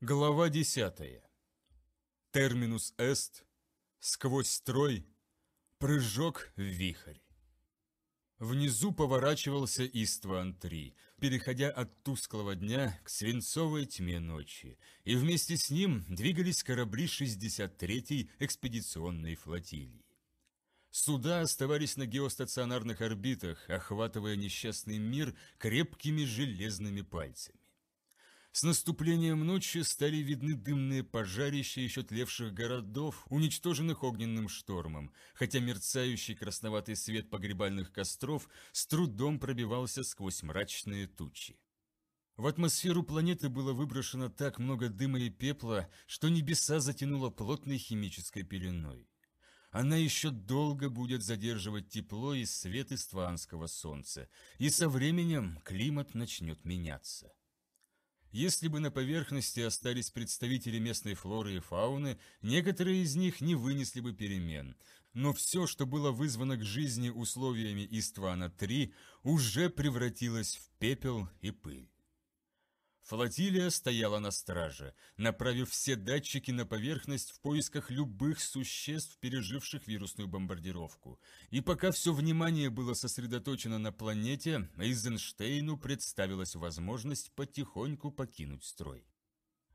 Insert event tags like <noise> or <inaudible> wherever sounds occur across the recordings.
Глава 10. Терминус эст. Сквозь строй. Прыжок в вихрь. Внизу поворачивался Истван-3, переходя от тусклого дня к свинцовой тьме ночи, и вместе с ним двигались корабли 63-й экспедиционной флотилии. Суда оставались на геостационарных орбитах, охватывая несчастный мир крепкими железными пальцами. С наступлением ночи стали видны дымные пожарища еще тлевших городов, уничтоженных огненным штормом, хотя мерцающий красноватый свет погребальных костров с трудом пробивался сквозь мрачные тучи. В атмосферу планеты было выброшено так много дыма и пепла, что небеса затянуло плотной химической пеленой. Она еще долго будет задерживать тепло и свет из истванского солнца, и со временем климат начнет меняться. Если бы на поверхности остались представители местной флоры и фауны, некоторые из них не вынесли бы перемен. Но все, что было вызвано к жизни условиями Иствана-3, уже превратилось в пепел и пыль. Флотилия стояла на страже, направив все датчики на поверхность в поисках любых существ, переживших вирусную бомбардировку. И пока все внимание было сосредоточено на планете, Эйзенштейну представилась возможность потихоньку покинуть строй.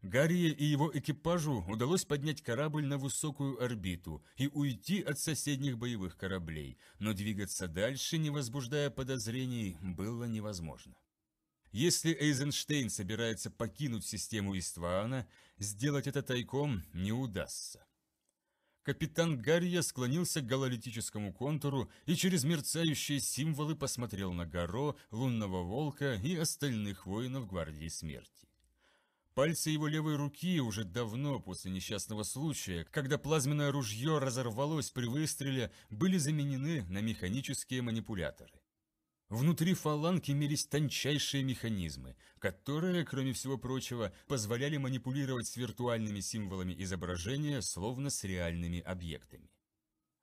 Гарри и его экипажу удалось поднять корабль на высокую орбиту и уйти от соседних боевых кораблей, но двигаться дальше, не возбуждая подозрений, было невозможно. Если Эйзенштейн собирается покинуть систему Иствана, сделать это тайком не удастся. Капитан Гарья склонился к гололитическому контуру и через мерцающие символы посмотрел на Горо, лунного волка и остальных воинов Гвардии Смерти. Пальцы его левой руки уже давно после несчастного случая, когда плазменное ружье разорвалось при выстреле, были заменены на механические манипуляторы. Внутри фаланг имелись тончайшие механизмы, которые, кроме всего прочего, позволяли манипулировать с виртуальными символами изображения, словно с реальными объектами.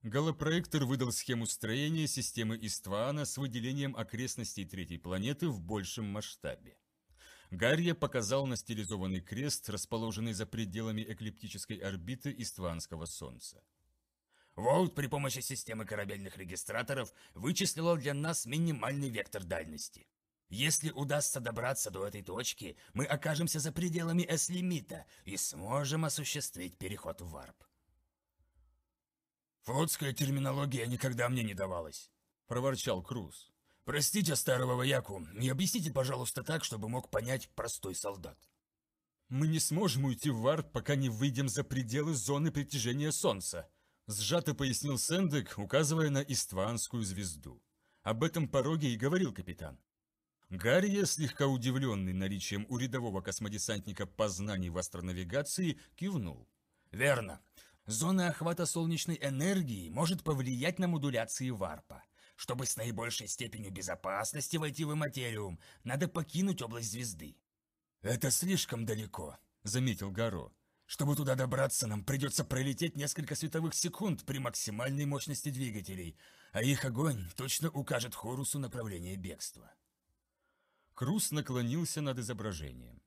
Голопроектор выдал схему строения системы Иствана с выделением окрестностей третьей планеты в большем масштабе. Гарья показал на стилизованный крест, расположенный за пределами эклиптической орбиты Истванского Солнца. Волт при помощи системы корабельных регистраторов вычислила для нас минимальный вектор дальности. Если удастся добраться до этой точки, мы окажемся за пределами С-лимита и сможем осуществить переход в варп. «Флотская терминология никогда мне не давалась», — проворчал Круз. «Простите старого вояку, и объясните, пожалуйста, так, чтобы мог понять простой солдат». «Мы не сможем уйти в варп, пока не выйдем за пределы зоны притяжения Солнца», Сжато пояснил Сэндек, указывая на Истванскую звезду. Об этом пороге и говорил капитан. Гарри, слегка удивленный наличием у рядового космодесантника познаний в астронавигации, кивнул. «Верно. Зона охвата солнечной энергии может повлиять на модуляции варпа. Чтобы с наибольшей степенью безопасности войти в материум, надо покинуть область звезды». «Это слишком далеко», — заметил Гаро. Чтобы туда добраться, нам придется пролететь несколько световых секунд при максимальной мощности двигателей, а их огонь точно укажет Хорусу направление бегства. Крус наклонился над изображением.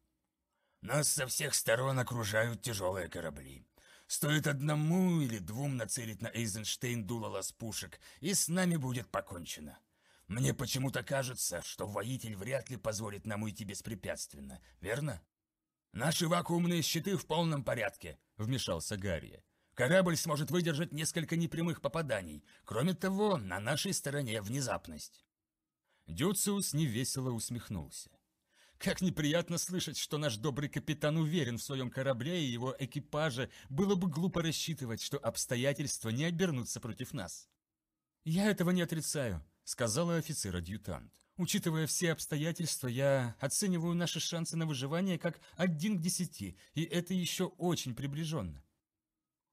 Нас со всех сторон окружают тяжелые корабли. Стоит одному или двум нацелить на Эйзенштейн дуло лаз пушек, и с нами будет покончено. Мне почему-то кажется, что воитель вряд ли позволит нам уйти беспрепятственно, верно? «Наши вакуумные щиты в полном порядке», — вмешался Гарри. «Корабль сможет выдержать несколько непрямых попаданий. Кроме того, на нашей стороне внезапность». Дюциус невесело усмехнулся. «Как неприятно слышать, что наш добрый капитан уверен в своем корабле и его экипаже. Было бы глупо рассчитывать, что обстоятельства не обернутся против нас». «Я этого не отрицаю», — сказала офицер-адъютант. Учитывая все обстоятельства, я оцениваю наши шансы на выживание как один к десяти, и это еще очень приближенно.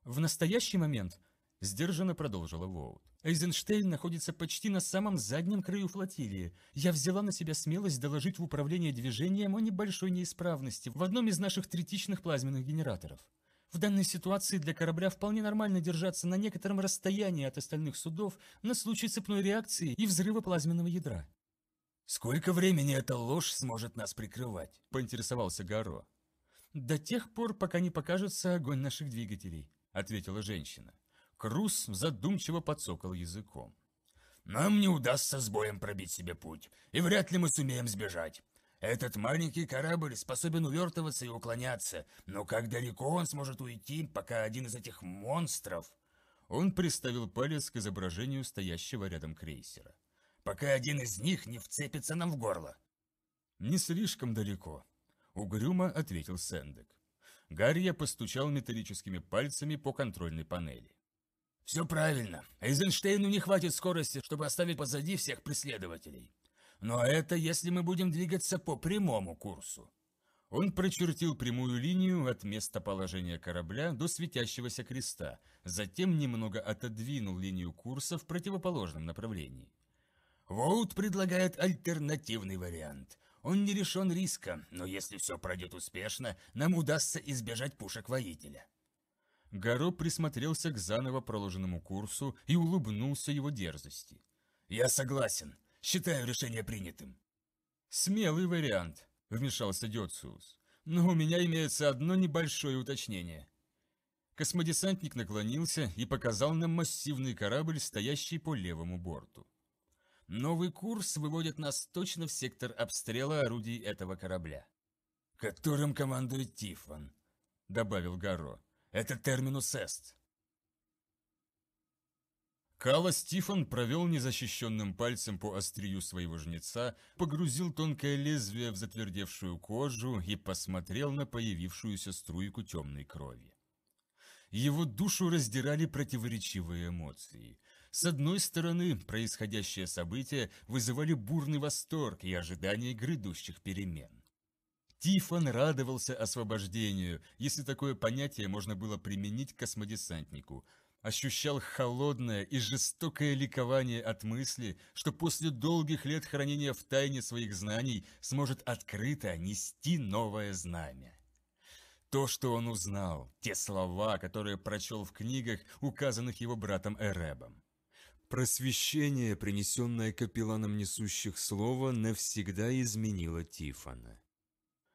В настоящий момент, сдержанно продолжила Воут, Эйзенштейн находится почти на самом заднем краю флотилии. Я взяла на себя смелость доложить в управление движением о небольшой неисправности в одном из наших третичных плазменных генераторов. В данной ситуации для корабля вполне нормально держаться на некотором расстоянии от остальных судов на случай цепной реакции и взрыва плазменного ядра. «Сколько времени эта ложь сможет нас прикрывать?» – поинтересовался Гаро. «До тех пор, пока не покажется огонь наших двигателей», – ответила женщина. Крус задумчиво подсокал языком. «Нам не удастся с боем пробить себе путь, и вряд ли мы сумеем сбежать. Этот маленький корабль способен увертываться и уклоняться, но как далеко он сможет уйти, пока один из этих монстров...» Он приставил палец к изображению стоящего рядом крейсера пока один из них не вцепится нам в горло». «Не слишком далеко», — угрюмо ответил Сэндек. Гарри постучал металлическими пальцами по контрольной панели. «Все правильно. Эйзенштейну не хватит скорости, чтобы оставить позади всех преследователей. Но это если мы будем двигаться по прямому курсу». Он прочертил прямую линию от места положения корабля до светящегося креста, затем немного отодвинул линию курса в противоположном направлении. Воут предлагает альтернативный вариант. Он не решен риска, но если все пройдет успешно, нам удастся избежать пушек воителя. Гаро присмотрелся к заново проложенному курсу и улыбнулся его дерзости. «Я согласен. Считаю решение принятым». «Смелый вариант», — вмешался Дёциус. «Но у меня имеется одно небольшое уточнение». Космодесантник наклонился и показал нам массивный корабль, стоящий по левому борту. Новый курс выводит нас точно в сектор обстрела орудий этого корабля. «Которым командует Тифон», — добавил Гаро. «Это терминус эст». Калас Тифон провел незащищенным пальцем по острию своего жнеца, погрузил тонкое лезвие в затвердевшую кожу и посмотрел на появившуюся струйку темной крови. Его душу раздирали противоречивые эмоции. С одной стороны, происходящие события вызывали бурный восторг и ожидание грядущих перемен. Тифон радовался освобождению, если такое понятие можно было применить к космодесантнику. Ощущал холодное и жестокое ликование от мысли, что после долгих лет хранения в тайне своих знаний сможет открыто нести новое знамя. То, что он узнал, те слова, которые прочел в книгах, указанных его братом Эребом. Просвещение, принесенное капелланом несущих слова, навсегда изменило Тифана.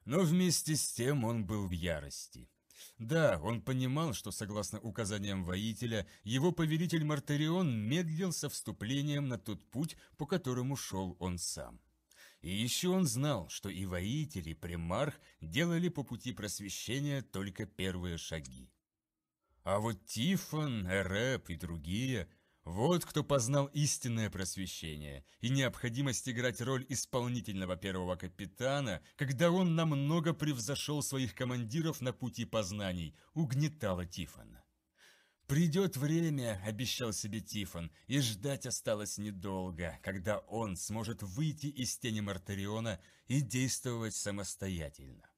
Но вместе с тем он был в ярости. Да, он понимал, что, согласно указаниям воителя, его повелитель Мартарион медлил со вступлением на тот путь, по которому шел он сам. И еще он знал, что и воители, и примарх делали по пути просвещения только первые шаги. А вот Тифон, Эреп и другие вот кто познал истинное просвещение и необходимость играть роль исполнительного первого капитана, когда он намного превзошел своих командиров на пути познаний, угнетала Тифона. «Придет время», — обещал себе Тифон, — и ждать осталось недолго, когда он сможет выйти из тени Мартариона и действовать самостоятельно.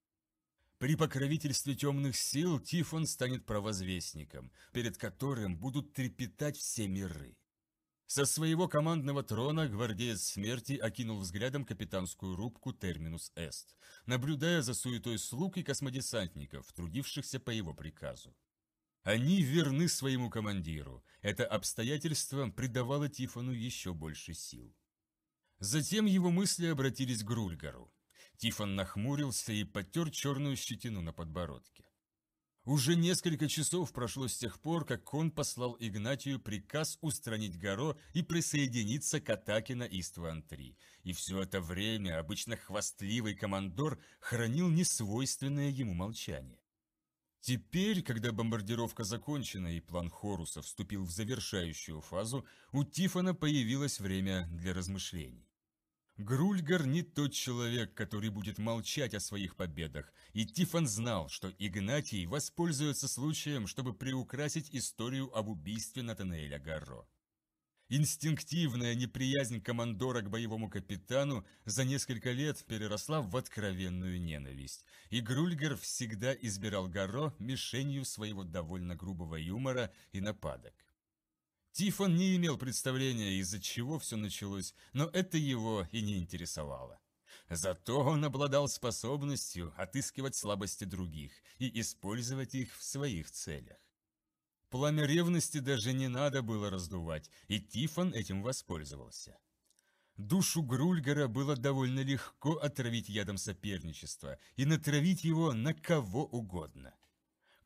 При покровительстве темных сил Тифон станет провозвестником, перед которым будут трепетать все миры. Со своего командного трона гвардеец смерти окинул взглядом капитанскую рубку «Терминус Эст», наблюдая за суетой слуг и космодесантников, трудившихся по его приказу. Они верны своему командиру. Это обстоятельство придавало Тифону еще больше сил. Затем его мысли обратились к Рульгару. Тифон нахмурился и потер черную щетину на подбородке. Уже несколько часов прошло с тех пор, как он послал Игнатию приказ устранить Горо и присоединиться к атаке на Истван-3. И все это время обычно хвастливый командор хранил несвойственное ему молчание. Теперь, когда бомбардировка закончена и план Хоруса вступил в завершающую фазу, у Тифона появилось время для размышлений. Грульгар не тот человек, который будет молчать о своих победах, и Тифон знал, что Игнатий воспользуется случаем, чтобы приукрасить историю об убийстве Натанеля Гарро. Инстинктивная неприязнь командора к боевому капитану за несколько лет переросла в откровенную ненависть, и Грульгер всегда избирал Гарро мишенью своего довольно грубого юмора и нападок. Тифон не имел представления, из-за чего все началось, но это его и не интересовало. Зато он обладал способностью отыскивать слабости других и использовать их в своих целях. Пламя ревности даже не надо было раздувать, и Тифон этим воспользовался. Душу Грульгара было довольно легко отравить ядом соперничества и натравить его на кого угодно –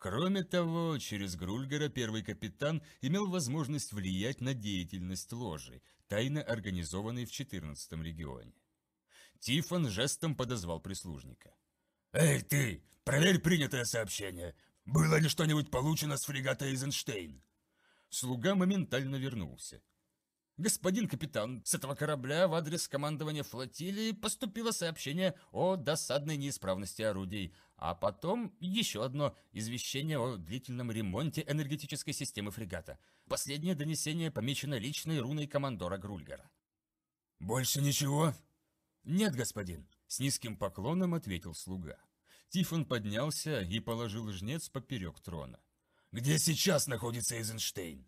Кроме того, через Грульгера первый капитан имел возможность влиять на деятельность ложи, тайно организованной в 14-м регионе. Тифон жестом подозвал прислужника. «Эй, ты! Проверь принятое сообщение! Было ли что-нибудь получено с фрегата Эйзенштейн?» Слуга моментально вернулся. «Господин капитан, с этого корабля в адрес командования флотилии поступило сообщение о досадной неисправности орудий, а потом еще одно извещение о длительном ремонте энергетической системы фрегата. Последнее донесение помечено личной руной командора Грульгера». «Больше ничего?» «Нет, господин», — с низким поклоном ответил слуга. Тифон поднялся и положил жнец поперек трона. «Где сейчас находится Эйзенштейн?»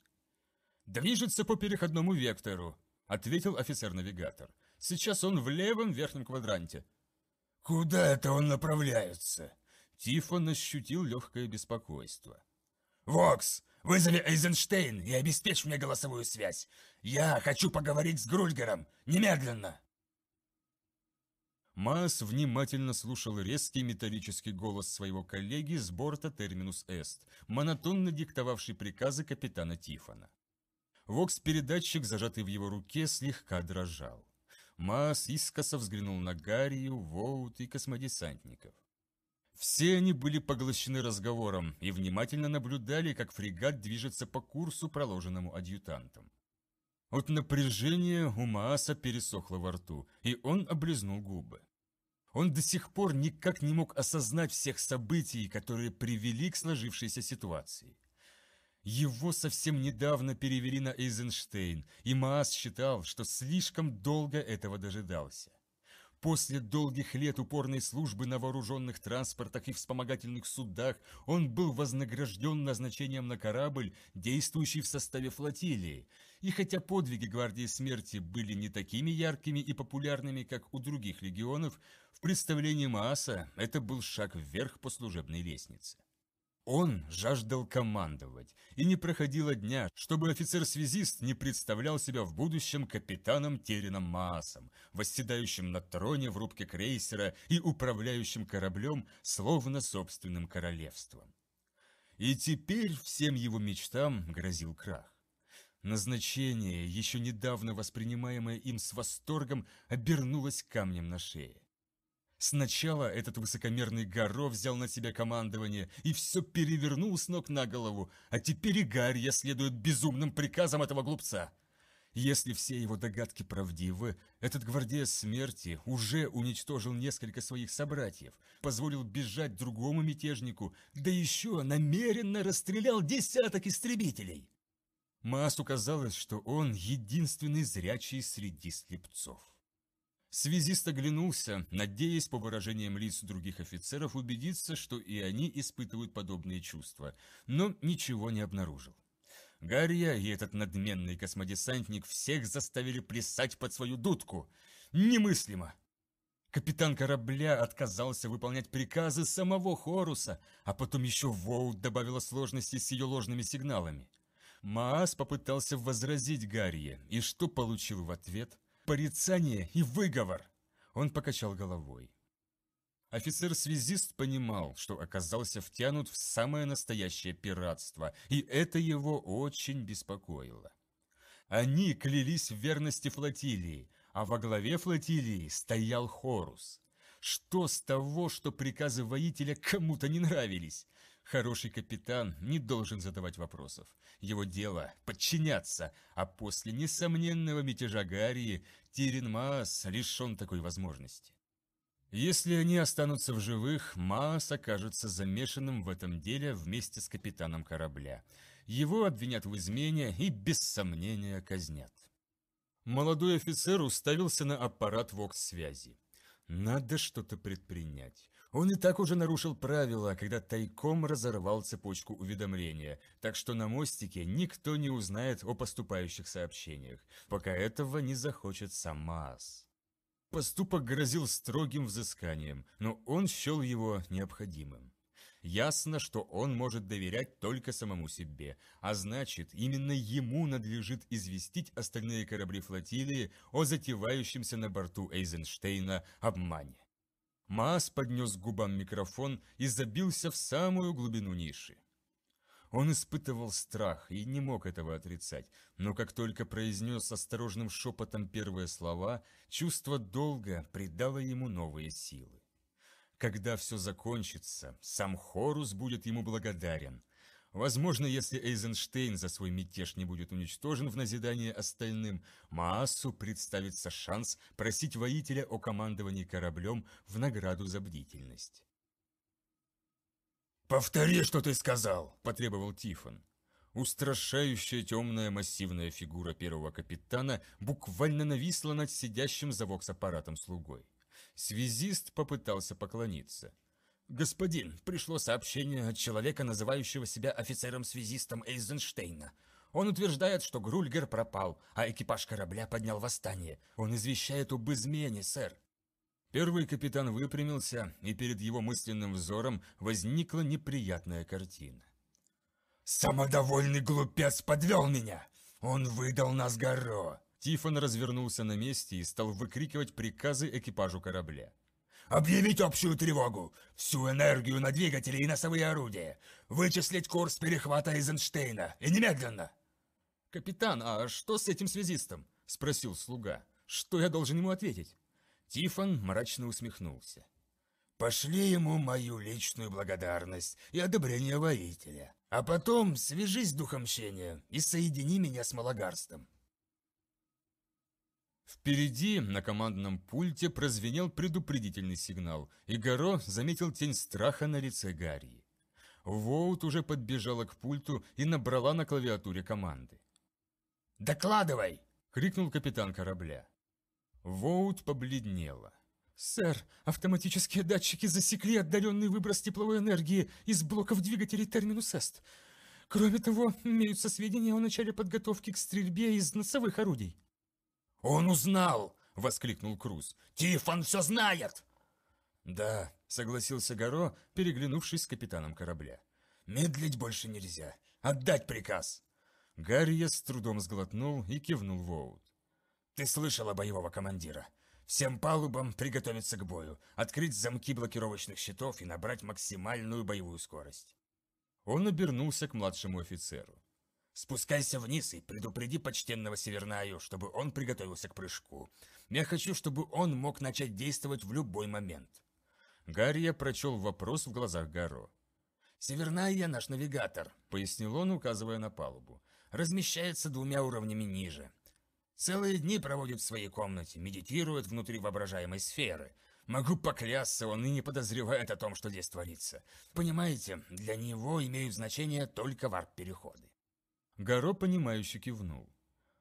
«Движется по переходному вектору», — ответил офицер-навигатор. «Сейчас он в левом верхнем квадранте». «Куда это он направляется?» Тифон ощутил легкое беспокойство. «Вокс, вызови Эйзенштейн и обеспечь мне голосовую связь! Я хочу поговорить с Грульгером! Немедленно!» Маас внимательно слушал резкий металлический голос своего коллеги с борта Терминус Эст, монотонно диктовавший приказы капитана Тифона. Вокс-передатчик, зажатый в его руке, слегка дрожал. Маас искоса взглянул на Гаррию, Воут и космодесантников. Все они были поглощены разговором и внимательно наблюдали, как фрегат движется по курсу, проложенному адъютантом. От напряжения у Мааса пересохло во рту, и он облизнул губы. Он до сих пор никак не мог осознать всех событий, которые привели к сложившейся ситуации. Его совсем недавно перевели на Эйзенштейн, и Маас считал, что слишком долго этого дожидался. После долгих лет упорной службы на вооруженных транспортах и вспомогательных судах он был вознагражден назначением на корабль, действующий в составе флотилии. И хотя подвиги Гвардии Смерти были не такими яркими и популярными, как у других легионов, в представлении Мааса это был шаг вверх по служебной лестнице. Он жаждал командовать, и не проходило дня, чтобы офицер-связист не представлял себя в будущем капитаном Терином Маасом, восседающим на троне в рубке крейсера и управляющим кораблем, словно собственным королевством. И теперь всем его мечтам грозил крах. Назначение, еще недавно воспринимаемое им с восторгом, обернулось камнем на шее. Сначала этот высокомерный Горо взял на себя командование и все перевернул с ног на голову, а теперь и Гарья следует безумным приказам этого глупца. Если все его догадки правдивы, этот гвардеец смерти уже уничтожил несколько своих собратьев, позволил бежать другому мятежнику, да еще намеренно расстрелял десяток истребителей. Масу казалось, что он единственный зрячий среди слепцов. Связист оглянулся, надеясь по выражениям лиц других офицеров убедиться, что и они испытывают подобные чувства, но ничего не обнаружил. Гарья и этот надменный космодесантник всех заставили плясать под свою дудку. Немыслимо! Капитан корабля отказался выполнять приказы самого Хоруса, а потом еще Воут добавила сложности с ее ложными сигналами. Маас попытался возразить Гарье, и что получил в ответ? порицание и выговор!» Он покачал головой. Офицер-связист понимал, что оказался втянут в самое настоящее пиратство, и это его очень беспокоило. Они клялись в верности флотилии, а во главе флотилии стоял Хорус. Что с того, что приказы воителя кому-то не нравились? Хороший капитан не должен задавать вопросов. Его дело – подчиняться, а после несомненного мятежа Гарии Тирин Маас лишен такой возможности. Если они останутся в живых, Маас окажется замешанным в этом деле вместе с капитаном корабля. Его обвинят в измене и, без сомнения, казнят. Молодой офицер уставился на аппарат ВОКС-связи. Надо что-то предпринять. Он и так уже нарушил правила, когда тайком разорвал цепочку уведомления, так что на мостике никто не узнает о поступающих сообщениях, пока этого не захочет сам Маас. Поступок грозил строгим взысканием, но он счел его необходимым. Ясно, что он может доверять только самому себе, а значит, именно ему надлежит известить остальные корабли флотилии о затевающемся на борту Эйзенштейна обмане. Маас поднес к губам микрофон и забился в самую глубину ниши. Он испытывал страх и не мог этого отрицать, но как только произнес осторожным шепотом первые слова, чувство долга придало ему новые силы. Когда все закончится, сам Хорус будет ему благодарен, Возможно, если Эйзенштейн за свой мятеж не будет уничтожен в назидание остальным, Маасу представится шанс просить воителя о командовании кораблем в награду за бдительность. «Повтори, что ты сказал!» – потребовал Тифон. Устрашающая темная массивная фигура первого капитана буквально нависла над сидящим за вокс-аппаратом слугой. Связист попытался поклониться – «Господин, пришло сообщение от человека, называющего себя офицером-связистом Эйзенштейна. Он утверждает, что Грульгер пропал, а экипаж корабля поднял восстание. Он извещает об измене, сэр». Первый капитан выпрямился, и перед его мысленным взором возникла неприятная картина. «Самодовольный глупец подвел меня! Он выдал нас горо!» Тифон развернулся на месте и стал выкрикивать приказы экипажу корабля. Объявить общую тревогу! Всю энергию на двигатели и носовые орудия! Вычислить курс перехвата Эйзенштейна! И немедленно!» «Капитан, а что с этим связистом?» – спросил слуга. «Что я должен ему ответить?» Тифон мрачно усмехнулся. «Пошли ему мою личную благодарность и одобрение воителя. А потом свяжись с духом духомщением и соедини меня с малагарством. Впереди на командном пульте прозвенел предупредительный сигнал, и Горо заметил тень страха на лице Гарри. Воут уже подбежала к пульту и набрала на клавиатуре команды. «Докладывай!» — крикнул капитан корабля. Воут побледнела. «Сэр, автоматические датчики засекли отдаленный выброс тепловой энергии из блоков двигателей «Терминус Эст». Кроме того, имеются сведения о начале подготовки к стрельбе из носовых орудий. «Он узнал!» — воскликнул Круз. «Тифон все знает!» «Да», — согласился Горо, переглянувшись с капитаном корабля. «Медлить больше нельзя. Отдать приказ!» Гарри с трудом сглотнул и кивнул Воут. «Ты слышал о боевого командира. Всем палубам приготовиться к бою, открыть замки блокировочных щитов и набрать максимальную боевую скорость». Он обернулся к младшему офицеру. Спускайся вниз и предупреди почтенного Севернаю, чтобы он приготовился к прыжку. Я хочу, чтобы он мог начать действовать в любой момент». Гарья прочел вопрос в глазах Гаро. «Северная наш навигатор», — пояснил он, указывая на палубу. «Размещается двумя уровнями ниже. Целые дни проводит в своей комнате, медитирует внутри воображаемой сферы. Могу поклясться, он и не подозревает о том, что здесь творится. Понимаете, для него имеют значение только варп-переходы. Горо, понимающе кивнул.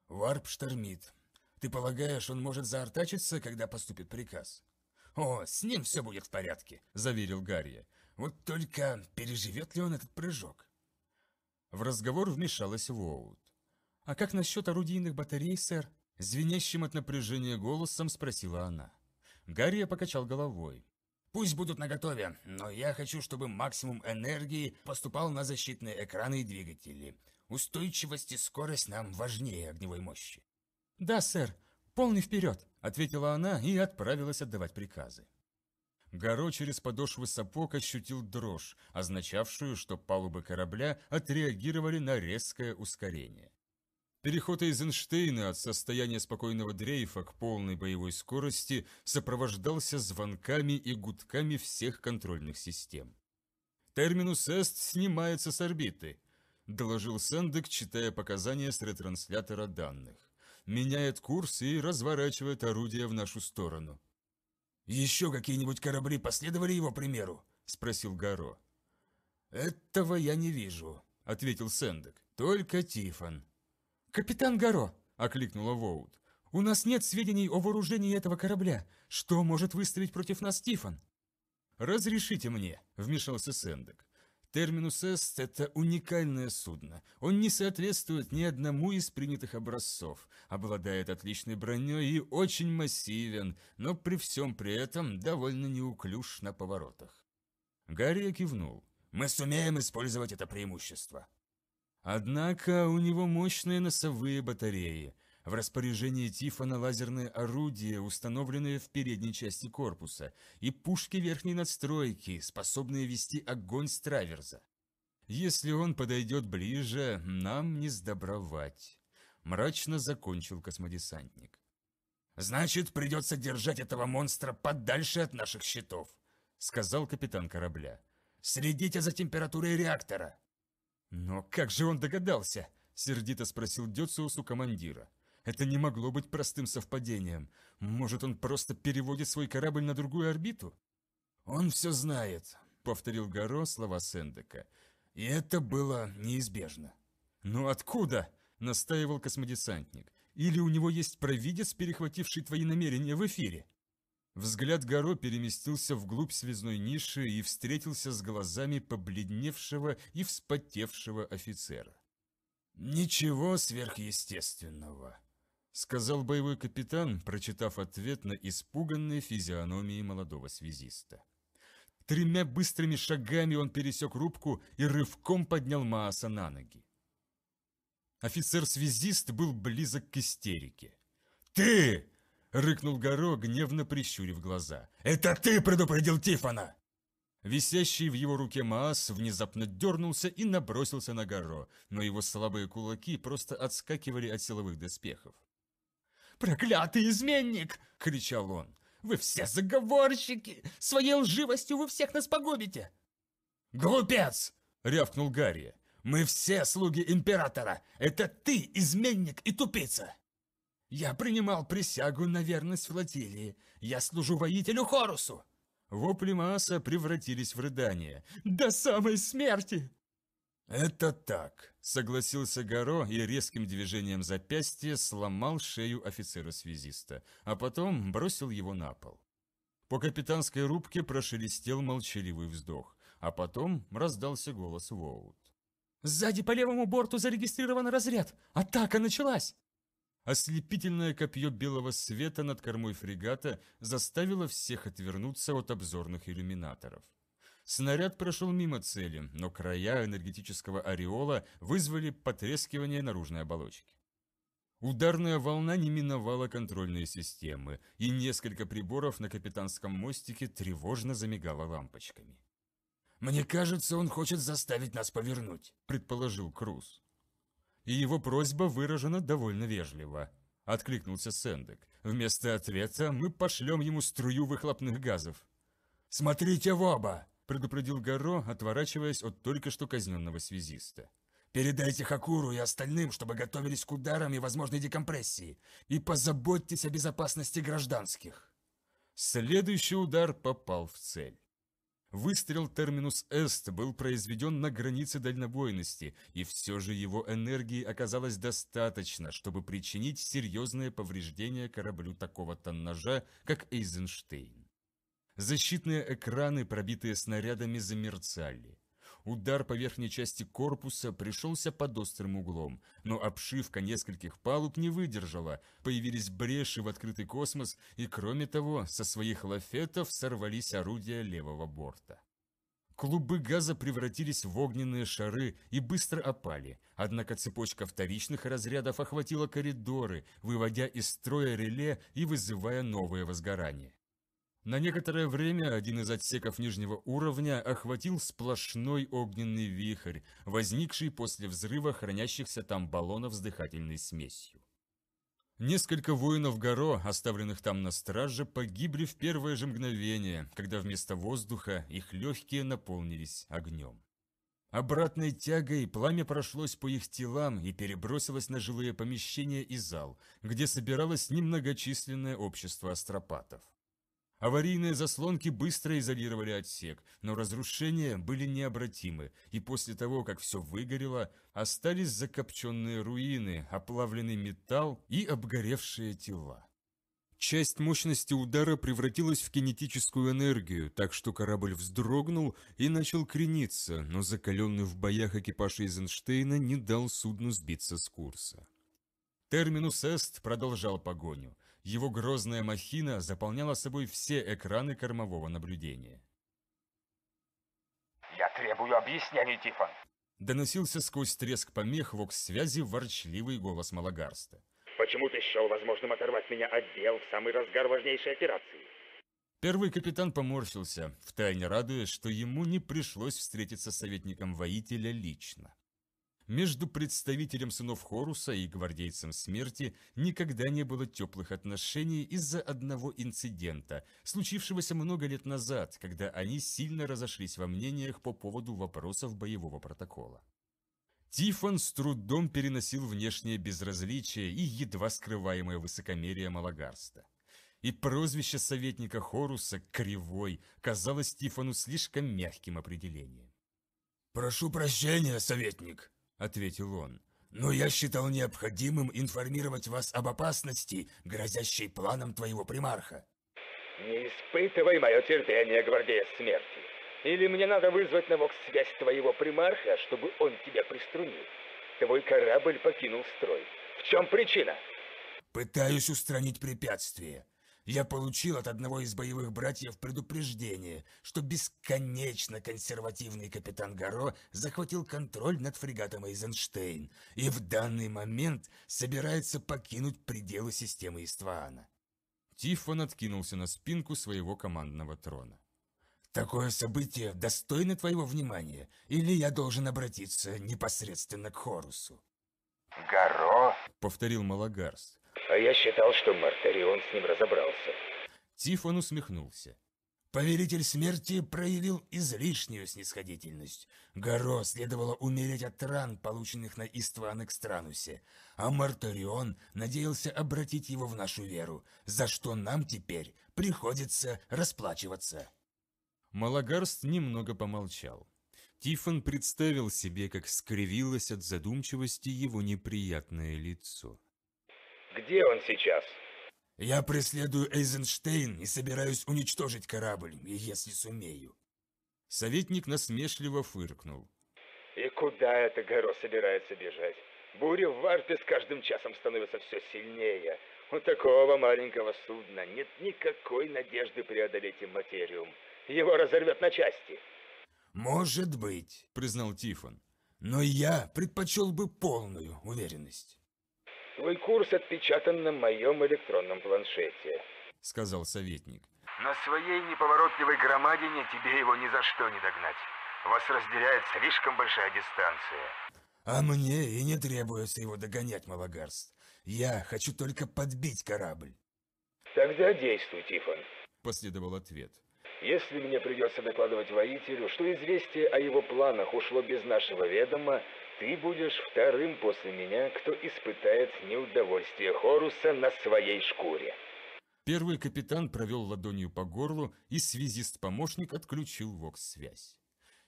«Варп штормит. Ты полагаешь, он может заортачиться, когда поступит приказ?» «О, с ним все будет в порядке», — заверил Гарри. «Вот только переживет ли он этот прыжок?» В разговор вмешалась Воут. «А как насчет орудийных батарей, сэр?» Звенящим от напряжения голосом спросила она. Гарри покачал головой. «Пусть будут наготове, но я хочу, чтобы максимум энергии поступал на защитные экраны и двигатели. Устойчивость и скорость нам важнее огневой мощи». «Да, сэр, полный вперед!» — ответила она и отправилась отдавать приказы. Горо через подошвы сапог ощутил дрожь, означавшую, что палубы корабля отреагировали на резкое ускорение. Переход Эйзенштейна от состояния спокойного дрейфа к полной боевой скорости сопровождался звонками и гудками всех контрольных систем. «Терминус Эст снимается с орбиты», – доложил Сэндек, читая показания с ретранслятора данных. «Меняет курс и разворачивает орудие в нашу сторону». «Еще какие-нибудь корабли последовали его примеру?» – спросил Гаро. «Этого я не вижу», – ответил Сэндек. «Только Тифон». «Капитан Гаро!» – окликнула Воут. «У нас нет сведений о вооружении этого корабля. Что может выставить против нас Тифон?» «Разрешите мне», – вмешался Сэндек. Терминус Эст – это уникальное судно. Он не соответствует ни одному из принятых образцов, обладает отличной броней и очень массивен, но при всем при этом довольно неуклюж на поворотах. Гарри кивнул. «Мы сумеем использовать это преимущество». Однако у него мощные носовые батареи, в распоряжении Тифона лазерные орудия, установленные в передней части корпуса, и пушки верхней надстройки, способные вести огонь с траверза. Если он подойдет ближе, нам не сдобровать. Мрачно закончил космодесантник. «Значит, придется держать этого монстра подальше от наших щитов», сказал капитан корабля. «Следите за температурой реактора». «Но как же он догадался?» сердито спросил Дёциус у командира. Это не могло быть простым совпадением. Может, он просто переводит свой корабль на другую орбиту? «Он все знает», — повторил Горо слова Сендека. «И это было неизбежно». «Но откуда?» — настаивал космодесантник. «Или у него есть провидец, перехвативший твои намерения в эфире?» Взгляд Горо переместился вглубь связной ниши и встретился с глазами побледневшего и вспотевшего офицера. «Ничего сверхъестественного», сказал боевой капитан, прочитав ответ на испуганные физиономии молодого связиста. Тремя быстрыми шагами он пересек рубку и рывком поднял Мааса на ноги. Офицер-связист был близок к истерике. «Ты!» — рыкнул Горо, гневно прищурив глаза. «Это ты предупредил Тифана!" Висящий в его руке Маас внезапно дернулся и набросился на Горо, но его слабые кулаки просто отскакивали от силовых доспехов. «Проклятый изменник!» — кричал он. «Вы все заговорщики! Своей лживостью вы всех нас погубите!» «Глупец!» — рявкнул Гарри. «Мы все слуги Императора! Это ты, изменник и тупица!» «Я принимал присягу на верность флотилии! Я служу воителю Хорусу!» Вопли Мааса превратились в рыдание. «До самой смерти!» «Это так!» Согласился Гаро и резким движением запястья сломал шею офицера-связиста, а потом бросил его на пол. По капитанской рубке прошелестел молчаливый вздох, а потом раздался голос Воут. «Сзади по левому борту зарегистрирован разряд! Атака началась!» Ослепительное копье белого света над кормой фрегата заставило всех отвернуться от обзорных иллюминаторов. Снаряд прошел мимо цели, но края энергетического ореола вызвали потрескивание наружной оболочки. Ударная волна не миновала контрольные системы, и несколько приборов на капитанском мостике тревожно замигало лампочками. «Мне кажется, он хочет заставить нас повернуть», — предположил Круз. И его просьба выражена довольно вежливо. Откликнулся Сэндек. «Вместо ответа мы пошлем ему струю выхлопных газов». «Смотрите в оба!» – предупредил Гаро, отворачиваясь от только что казненного связиста. «Передайте Хакуру и остальным, чтобы готовились к ударам и возможной декомпрессии, и позаботьтесь о безопасности гражданских». Следующий удар попал в цель. Выстрел терминус эст был произведен на границе дальнобойности, и все же его энергии оказалось достаточно, чтобы причинить серьезное повреждение кораблю такого тоннажа, как Эйзенштейн. Защитные экраны, пробитые снарядами, замерцали. Удар по верхней части корпуса пришелся под острым углом, но обшивка нескольких палуб не выдержала, появились бреши в открытый космос, и кроме того, со своих лафетов сорвались орудия левого борта. Клубы газа превратились в огненные шары и быстро опали, однако цепочка вторичных разрядов охватила коридоры, выводя из строя реле и вызывая новые возгорания. На некоторое время один из отсеков нижнего уровня охватил сплошной огненный вихрь, возникший после взрыва хранящихся там баллонов с дыхательной смесью. Несколько воинов Горо, оставленных там на страже, погибли в первое же мгновение, когда вместо воздуха их легкие наполнились огнем. Обратной тягой пламя прошлось по их телам и перебросилось на жилые помещения и зал, где собиралось немногочисленное общество астропатов. Аварийные заслонки быстро изолировали отсек, но разрушения были необратимы, и после того, как все выгорело, остались закопченные руины, оплавленный металл и обгоревшие тела. Часть мощности удара превратилась в кинетическую энергию, так что корабль вздрогнул и начал крениться, но закаленный в боях экипаж Эйзенштейна не дал судну сбиться с курса. Терминус Эст продолжал погоню. Его грозная махина заполняла собой все экраны кормового наблюдения. «Я требую объяснений, Тифон!» Доносился сквозь треск помех вокс-связи ворчливый голос Малагарста. «Почему ты счел возможным оторвать меня от дел в самый разгар важнейшей операции?» Первый капитан поморщился, втайне радуясь, что ему не пришлось встретиться с советником воителя лично. Между представителем сынов Хоруса и гвардейцем смерти никогда не было теплых отношений из-за одного инцидента, случившегося много лет назад, когда они сильно разошлись во мнениях по поводу вопросов боевого протокола. Тифон с трудом переносил внешнее безразличие и едва скрываемое высокомерие Малагарста. И прозвище советника Хоруса «Кривой» казалось Тифону слишком мягким определением. «Прошу прощения, советник», ответил он. «Но я считал необходимым информировать вас об опасности, грозящей планом твоего примарха». «Не испытывай мое терпение, гвардея смерти. Или мне надо вызвать на вокс связь твоего примарха, чтобы он тебя приструнил. Твой корабль покинул строй. В чем причина?» «Пытаюсь устранить препятствие. Я получил от одного из боевых братьев предупреждение, что бесконечно консервативный капитан Гаро захватил контроль над фрегатом Эйзенштейн и в данный момент собирается покинуть пределы системы Иствана. Тиффан откинулся на спинку своего командного трона. «Такое событие достойно твоего внимания, или я должен обратиться непосредственно к Хорусу?» «Гаро?» — повторил Малагарс. А я считал, что Мартарион с ним разобрался. Тифон усмехнулся. Повелитель смерти проявил излишнюю снисходительность. Горо следовало умереть от ран, полученных на Истван Странусе, а Мартарион надеялся обратить его в нашу веру, за что нам теперь приходится расплачиваться. Малагарст немного помолчал. Тифон представил себе, как скривилось от задумчивости его неприятное лицо. Где он сейчас? Я преследую Эйзенштейн и собираюсь уничтожить корабль, если сумею. Советник насмешливо фыркнул. И куда эта горо собирается бежать? Буря в варпе с каждым часом становится все сильнее. У такого маленького судна нет никакой надежды преодолеть им материум. Его разорвет на части. «Может быть», — признал Тифон. «Но я предпочел бы полную уверенность». Твой курс отпечатан на моем электронном планшете», — сказал советник. «На своей неповоротливой громадине тебе его ни за что не догнать. Вас разделяет слишком большая дистанция». «А мне и не требуется его догонять, Малагарст. Я хочу только подбить корабль». «Тогда действуй, Тифон», — последовал ответ. «Если мне придется докладывать воителю, что известие о его планах ушло без нашего ведома, ты будешь вторым после меня, кто испытает неудовольствие Хоруса на своей шкуре. Первый капитан провел ладонью по горлу, и связист-помощник отключил вокс-связь.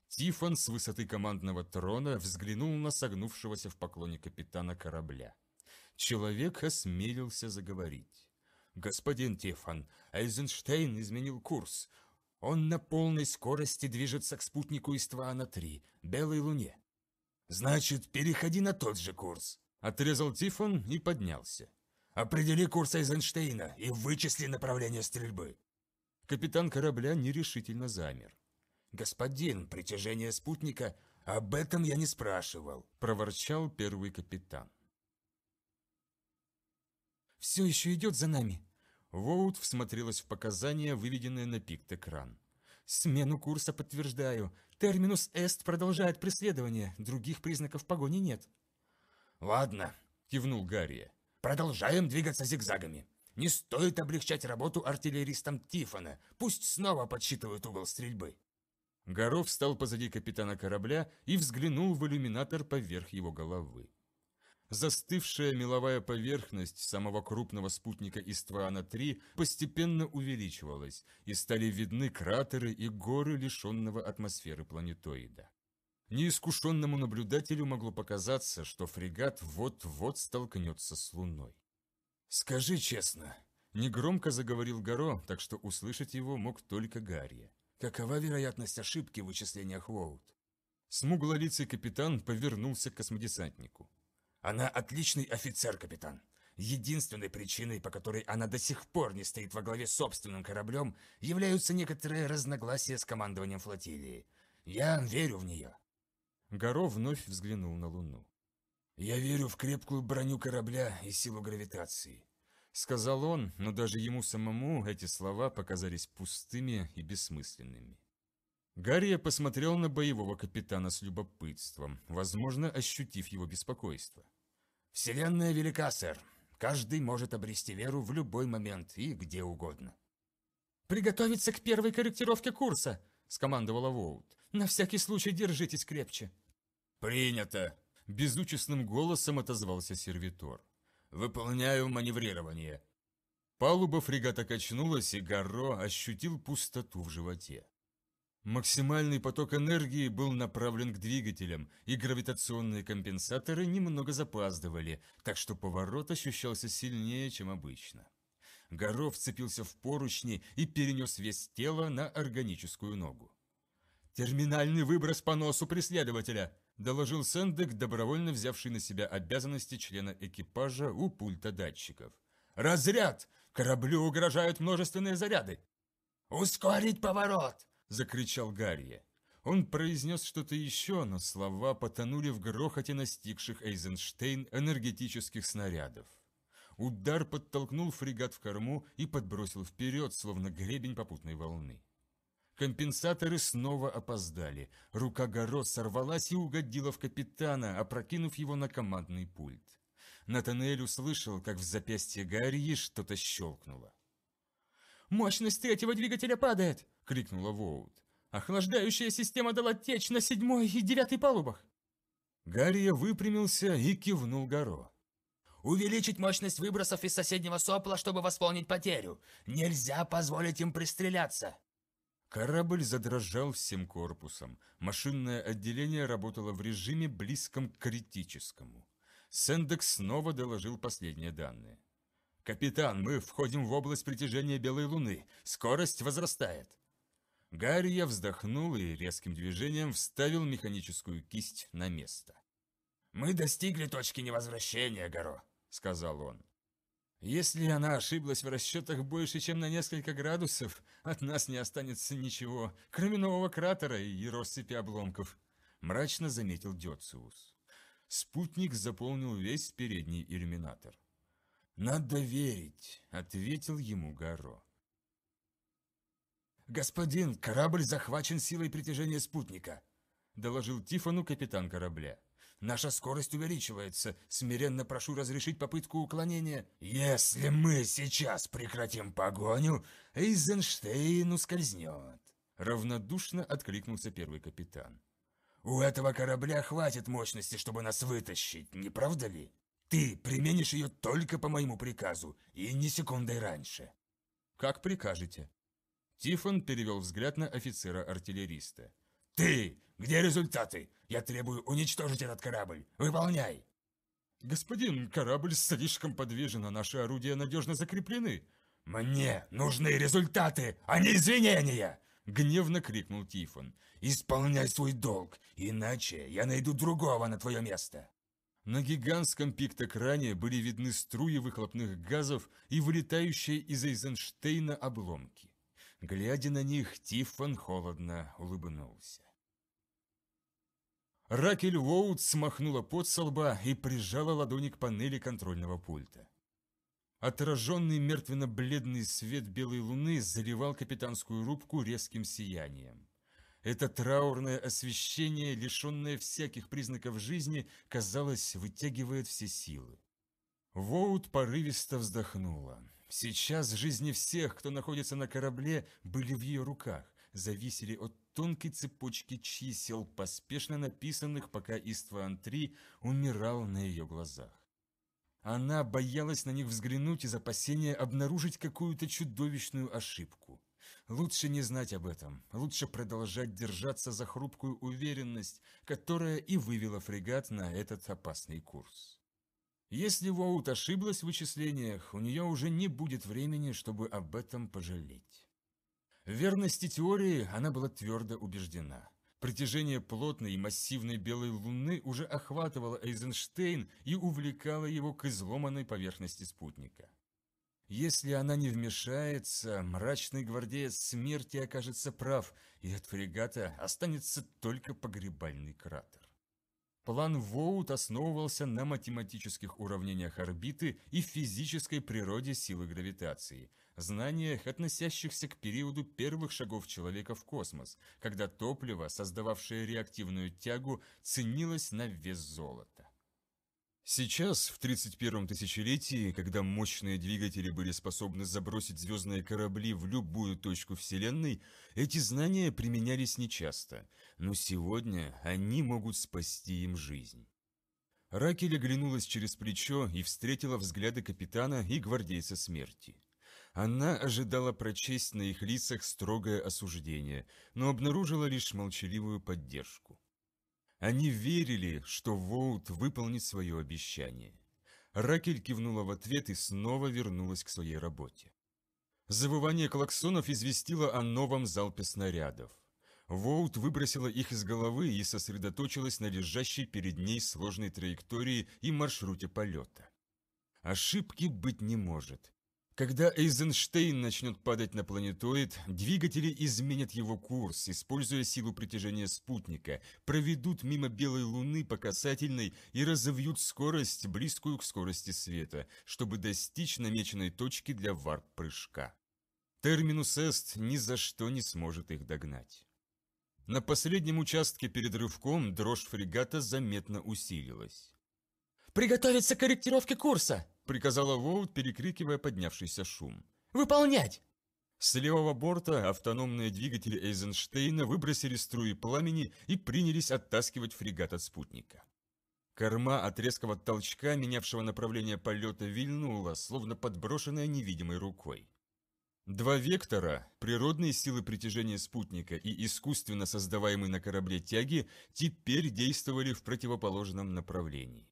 Тифон с высоты командного трона взглянул на согнувшегося в поклоне капитана корабля. Человек осмелился заговорить. «Господин Тифон, Эйзенштейн изменил курс. Он на полной скорости движется к спутнику Иствана-3, Белой Луне. «Значит, переходи на тот же курс», – отрезал Тифон и поднялся. «Определи курс Эйзенштейна и вычисли направление стрельбы». Капитан корабля нерешительно замер. «Господин, притяжение спутника, об этом я не спрашивал», – проворчал первый капитан. «Все еще идет за нами», Воут всмотрелась в показания, выведенные на пикт-экран. «Смену курса подтверждаю. Терминус Эст продолжает преследование, других признаков погони нет». «Ладно», — кивнул Гарри. «Продолжаем двигаться зигзагами. Не стоит облегчать работу артиллеристам Тифона. Пусть снова подсчитывают угол стрельбы». Горов встал позади капитана корабля и взглянул в иллюминатор поверх его головы. Застывшая меловая поверхность самого крупного спутника Иствана-3 постепенно увеличивалась, и стали видны кратеры и горы лишенного атмосферы планетоида. Неискушенному наблюдателю могло показаться, что фрегат вот-вот столкнется с Луной. «Скажи честно», — негромко заговорил Горо, так что услышать его мог только Гарри. «Какова вероятность ошибки в вычислениях Уоут?» Смуглолицый капитан повернулся к космодесантнику. Она отличный офицер, капитан. Единственной причиной, по которой она до сих пор не стоит во главе собственным кораблем, являются некоторые разногласия с командованием флотилии. Я верю в нее». Горо вновь взглянул на Луну. «Я верю в крепкую броню корабля и силу гравитации», — сказал он, но даже ему самому эти слова показались пустыми и бессмысленными. Гарри посмотрел на боевого капитана с любопытством, возможно, ощутив его беспокойство. Вселенная велика, сэр. Каждый может обрести веру в любой момент и где угодно. «Приготовиться к первой корректировке курса!» – скомандовала Воут. «На всякий случай держитесь крепче!» «Принято!» – безучастным голосом отозвался сервитор. «Выполняю маневрирование!» Палуба фрегата качнулась, и Гарро ощутил пустоту в животе. Максимальный поток энергии был направлен к двигателям, и гравитационные компенсаторы немного запаздывали, так что поворот ощущался сильнее, чем обычно. Горов вцепился в поручни и перенес вес тела на органическую ногу. «Терминальный выброс по носу преследователя!» – доложил Сэндек, добровольно взявший на себя обязанности члена экипажа у пульта датчиков. «Разряд! Кораблю угрожают множественные заряды!» «Ускорить поворот! – закричал Гарри. Он произнес что-то еще, но слова потонули в грохоте настигших Эйзенштейн энергетических снарядов. Удар подтолкнул фрегат в корму и подбросил вперед, словно гребень попутной волны. Компенсаторы снова опоздали. Рука город сорвалась и угодила в капитана, опрокинув его на командный пульт. Натанель услышал, как в запястье Гарри что-то щелкнуло. Мощность третьего двигателя падает!» — крикнула Воут. «Охлаждающая система дала течь на седьмой и девятой палубах!» Гария выпрямился и кивнул Горо. «Увеличить мощность выбросов из соседнего сопла, чтобы восполнить потерю! Нельзя позволить им пристреляться!» Корабль задрожал всем корпусом. Машинное отделение работало в режиме близком к критическому. Сендекс снова доложил последние данные. «Капитан, мы входим в область притяжения Белой Луны. Скорость возрастает». Гарри я вздохнул и резким движением вставил механическую кисть на место. «Мы достигли точки невозвращения, Гаро», — сказал он. «Если она ошиблась в расчетах больше, чем на несколько градусов, от нас не останется ничего, кроме нового кратера и россыпи обломков», — мрачно заметил Дёциус. Спутник заполнил весь передний иллюминатор. «Надо верить», — ответил ему Гаро. «Господин, корабль захвачен силой притяжения спутника», — доложил Тифону капитан корабля. «Наша скорость увеличивается. Смиренно прошу разрешить попытку уклонения». «Если мы сейчас прекратим погоню, Эйзенштейн ускользнет», — равнодушно откликнулся первый капитан. «У этого корабля хватит мощности, чтобы нас вытащить, не правда ли?» Ты применишь ее только по моему приказу, и ни секундой раньше». «Как прикажете». Тифон перевел взгляд на офицера-артиллериста. «Ты! Где результаты? Я требую уничтожить этот корабль! Выполняй!» «Господин, корабль слишком подвижен, а наши орудия надежно закреплены!» «Мне нужны результаты, а не извинения!» Гневно крикнул Тифон. «Исполняй свой долг, иначе я найду другого на твое место!» На гигантском пиктокране были видны струи выхлопных газов и вылетающие из Эйзенштейна обломки. Глядя на них, Тиффан холодно улыбнулся. Ракель Уоут смахнула пот лба и прижала ладони к панели контрольного пульта. Отраженный мертвенно-бледный свет белой луны заливал капитанскую рубку резким сиянием. Это траурное освещение, лишенное всяких признаков жизни, казалось, вытягивает все силы. Воут порывисто вздохнула. Сейчас жизни всех, кто находится на корабле, были в ее руках, зависели от тонкой цепочки чисел, поспешно написанных, пока Истван-3 умирал на ее глазах. Она боялась на них взглянуть из опасения обнаружить какую-то чудовищную ошибку. Лучше не знать об этом, лучше продолжать держаться за хрупкую уверенность, которая и вывела фрегат на этот опасный курс. Если Воут ошиблась в вычислениях, у нее уже не будет времени, чтобы об этом пожалеть. В верности теории она была твердо убеждена. Притяжение плотной и массивной белой луны уже охватывало Эйзенштейн и увлекало его к изломанной поверхности спутника. Если она не вмешается, мрачный гвардеец смерти окажется прав, и от фрегата останется только погребальный кратер. План Воут основывался на математических уравнениях орбиты и физической природе силы гравитации, знаниях, относящихся к периоду первых шагов человека в космос, когда топливо, создававшее реактивную тягу, ценилось на вес золота. Сейчас, в 31-м тысячелетии, когда мощные двигатели были способны забросить звездные корабли в любую точку Вселенной, эти знания применялись нечасто, но сегодня они могут спасти им жизнь. Ракель оглянулась через плечо и встретила взгляды капитана и гвардейца смерти. Она ожидала прочесть на их лицах строгое осуждение, но обнаружила лишь молчаливую поддержку. Они верили, что Воут выполнит свое обещание. Ракель кивнула в ответ и снова вернулась к своей работе. Завывание клаксонов известило о новом залпе снарядов. Воут выбросила их из головы и сосредоточилась на лежащей перед ней сложной траектории и маршруте полета. Ошибки быть не может. Когда Эйзенштейн начнет падать на планетоид, двигатели изменят его курс, используя силу притяжения спутника, проведут мимо белой луны по касательной и разовьют скорость, близкую к скорости света, чтобы достичь намеченной точки для варп-прыжка. Терминус Эст ни за что не сможет их догнать. На последнем участке перед рывком дрожь фрегата заметно усилилась. «Приготовиться к корректировке курса!» приказала Воут, перекрикивая поднявшийся шум. «Выполнять!» С левого борта автономные двигатели Эйзенштейна выбросили струи пламени и принялись оттаскивать фрегат от спутника. Корма от резкого толчка, менявшего направление полета, вильнула, словно подброшенная невидимой рукой. Два вектора – природные силы притяжения спутника и искусственно создаваемые на корабле тяги – теперь действовали в противоположном направлении.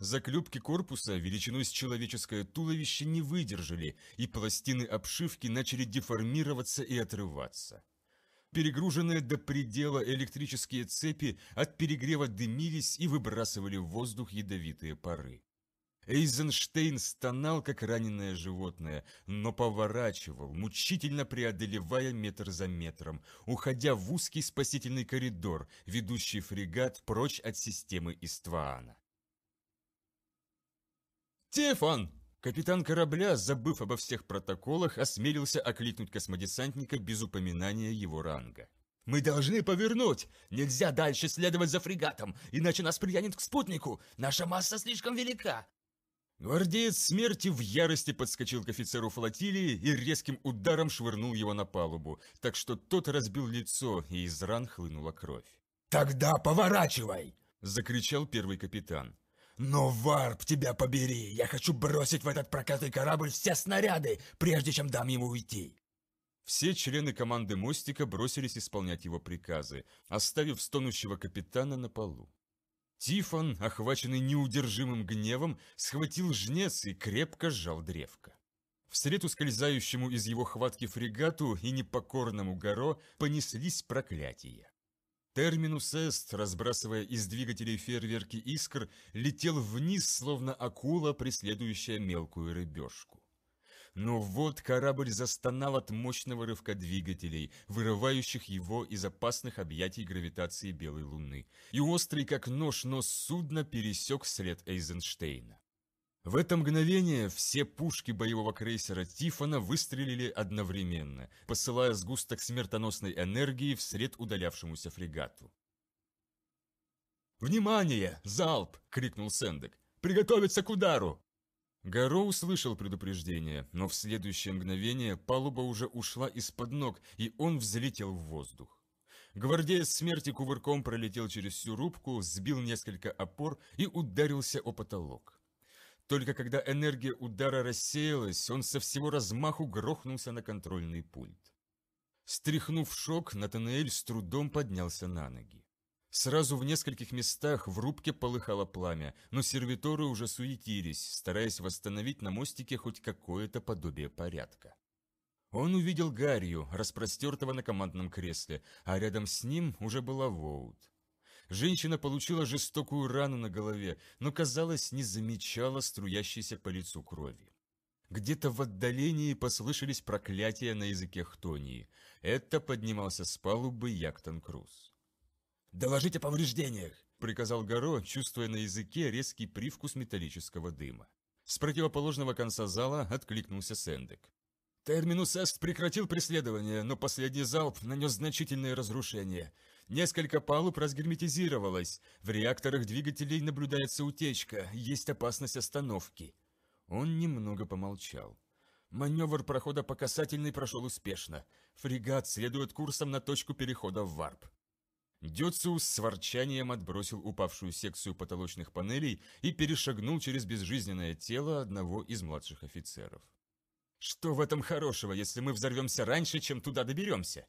Заклепки корпуса величиной с человеческое туловище не выдержали, и пластины обшивки начали деформироваться и отрываться. Перегруженные до предела электрические цепи от перегрева дымились и выбрасывали в воздух ядовитые пары. Эйзенштейн стонал, как раненое животное, но поворачивал, мучительно преодолевая метр за метром, уходя в узкий спасительный коридор, ведущий фрегат прочь от системы Истваана. «Тифон!» Капитан корабля, забыв обо всех протоколах, осмелился окликнуть космодесантника без упоминания его ранга. «Мы должны повернуть! Нельзя дальше следовать за фрегатом, иначе нас притянет к спутнику! Наша масса слишком велика!» Гвардеец смерти в ярости подскочил к офицеру флотилии и резким ударом швырнул его на палубу, так что тот разбил лицо, и из ран хлынула кровь. «Тогда поворачивай!» – закричал первый капитан. Но, Варп, тебя побери! Я хочу бросить в этот проклятый корабль все снаряды, прежде чем дам ему уйти!» Все члены команды мостика бросились исполнять его приказы, оставив стонущего капитана на полу. Тифон, охваченный неудержимым гневом, схватил жнец и крепко сжал древко. Вслед ускользающему из его хватки фрегату и непокорному горо понеслись проклятия. Терминус Эст, разбрасывая из двигателей фейерверки искр, летел вниз, словно акула, преследующая мелкую рыбешку. Но вот корабль застонал от мощного рывка двигателей, вырывающих его из опасных объятий гравитации Белой Луны, и острый как нож нос судна пересек след Эйзенштейна. В это мгновение все пушки боевого крейсера Тифона выстрелили одновременно, посылая сгусток смертоносной энергии вслед удалявшемуся фрегату. «Внимание! Залп!» — крикнул Сэндек. «Приготовиться к удару!» Гаро услышал предупреждение, но в следующее мгновение палуба уже ушла из-под ног, и он взлетел в воздух. Гвардеец смерти кувырком пролетел через всю рубку, сбил несколько опор и ударился о потолок. Только когда энергия удара рассеялась, он со всего размаху грохнулся на контрольный пульт. Стряхнув шок, Натанаэль с трудом поднялся на ноги. Сразу в нескольких местах в рубке полыхало пламя, но сервиторы уже суетились, стараясь восстановить на мостике хоть какое-то подобие порядка. Он увидел Гарью, распростертого на командном кресле, а рядом с ним уже была Воут. Женщина получила жестокую рану на голове, но, казалось, не замечала струящейся по лицу крови. Где-то в отдалении послышались проклятия на языке Хтонии. Это поднимался с палубы Яктон Круз. «Доложить о повреждениях!» – приказал Горо, чувствуя на языке резкий привкус металлического дыма. С противоположного конца зала откликнулся Сэндек. «Терминус Эст прекратил преследование, но последний залп нанес значительные разрушения. Несколько палуб разгерметизировалось, в реакторах двигателей наблюдается утечка, есть опасность остановки. Он немного помолчал. Маневр прохода по касательной прошел успешно. Фрегат следует курсом на точку перехода в варп. Дёциус с ворчанием отбросил упавшую секцию потолочных панелей и перешагнул через безжизненное тело одного из младших офицеров. «Что в этом хорошего, если мы взорвемся раньше, чем туда доберемся?»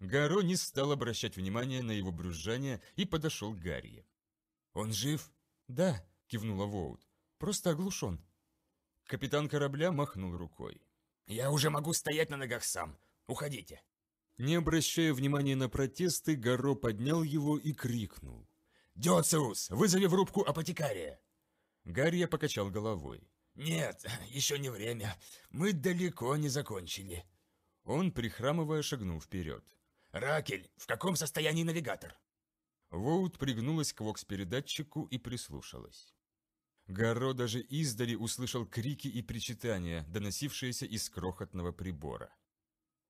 Гаро не стал обращать внимания на его брюзжание и подошел к Гарри. «Он жив?» «Да», — кивнула Воут. «Просто оглушен». Капитан корабля махнул рукой. «Я уже могу стоять на ногах сам. Уходите». Не обращая внимания на протесты, Гаро поднял его и крикнул. «Диоциус, вызови в рубку апотекария!» Гарри покачал головой. «Нет, еще не время. Мы далеко не закончили». Он, прихрамывая, шагнул вперед. «Ракель, в каком состоянии навигатор?» Воут пригнулась к вокс-передатчику и прислушалась. Гаро даже издали услышал крики и причитания, доносившиеся из крохотного прибора.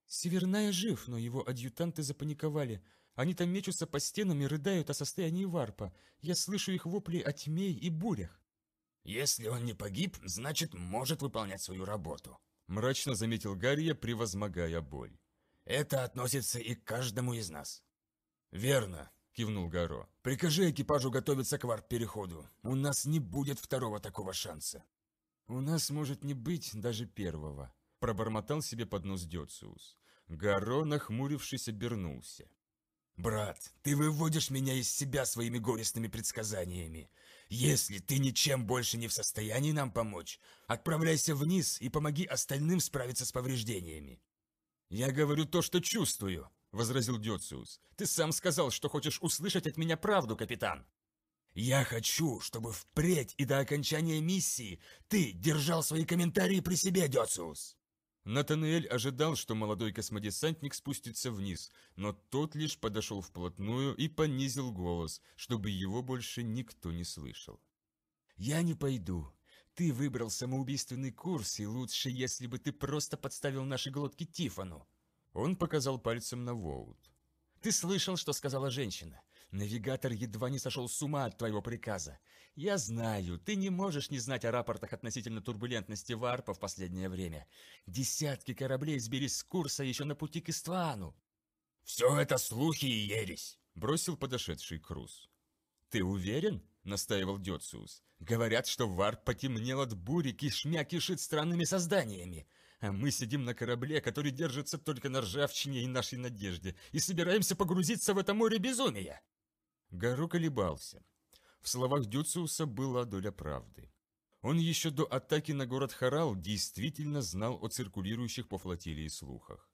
«Северная жив, но его адъютанты запаниковали. Они там мечутся по стенам и рыдают о состоянии варпа. Я слышу их вопли о тьме и бурях». «Если он не погиб, значит, может выполнять свою работу», — мрачно заметил Гарья, превозмогая боль. Это относится и к каждому из нас». «Верно», — кивнул Гаро. «Прикажи экипажу готовиться к варп-переходу. У нас не будет второго такого шанса». «У нас может не быть даже первого», — пробормотал себе под нос Дёциус. Гаро, нахмурившись, обернулся. «Брат, ты выводишь меня из себя своими горестными предсказаниями. Если ты ничем больше не в состоянии нам помочь, отправляйся вниз и помоги остальным справиться с повреждениями. «Я говорю то, что чувствую», — возразил Диоциус. «Ты сам сказал, что хочешь услышать от меня правду, капитан». «Я хочу, чтобы впредь и до окончания миссии ты держал свои комментарии при себе, Диоциус!» Натанаэль ожидал, что молодой космодесантник спустится вниз, но тот лишь подошел вплотную и понизил голос, чтобы его больше никто не слышал. «Я не пойду. Ты выбрал самоубийственный курс, и лучше, если бы ты просто подставил наши глотки Тифану. Он показал пальцем на Воут. Ты слышал, что сказала женщина. Навигатор едва не сошел с ума от твоего приказа. Я знаю, ты не можешь не знать о рапортах относительно турбулентности варпа в последнее время. Десятки кораблей сбились с курса еще на пути к Иствану. «Все это слухи и ересь», — бросил подошедший Круз. «Ты уверен?» — настаивал Дёциус. «Говорят, что варп потемнел от бури, кишмя кишит странными созданиями. А мы сидим на корабле, который держится только на ржавчине и нашей надежде, и собираемся погрузиться в это море безумия!» Гару колебался. В словах Дюциуса была доля правды. Он еще до атаки на город Харал действительно знал о циркулирующих по флотилии слухах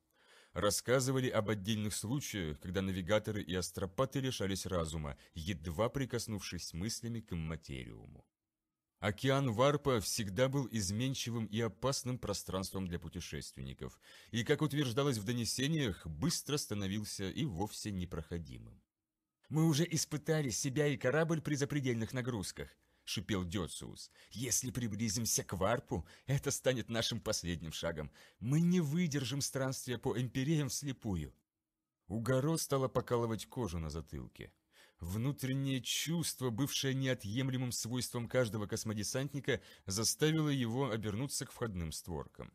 рассказывали об отдельных случаях, когда навигаторы и астропаты лишались разума, едва прикоснувшись мыслями к материуму. Океан Варпа всегда был изменчивым и опасным пространством для путешественников, и, как утверждалось в донесениях, быстро становился и вовсе непроходимым. «Мы уже испытали себя и корабль при запредельных нагрузках», шипел Дёциус. «Если приблизимся к Варпу, это станет нашим последним шагом. Мы не выдержим странствия по Эмпиреям вслепую». У горо стало покалывать кожу на затылке. Внутреннее чувство, бывшее неотъемлемым свойством каждого космодесантника, заставило его обернуться к входным створкам.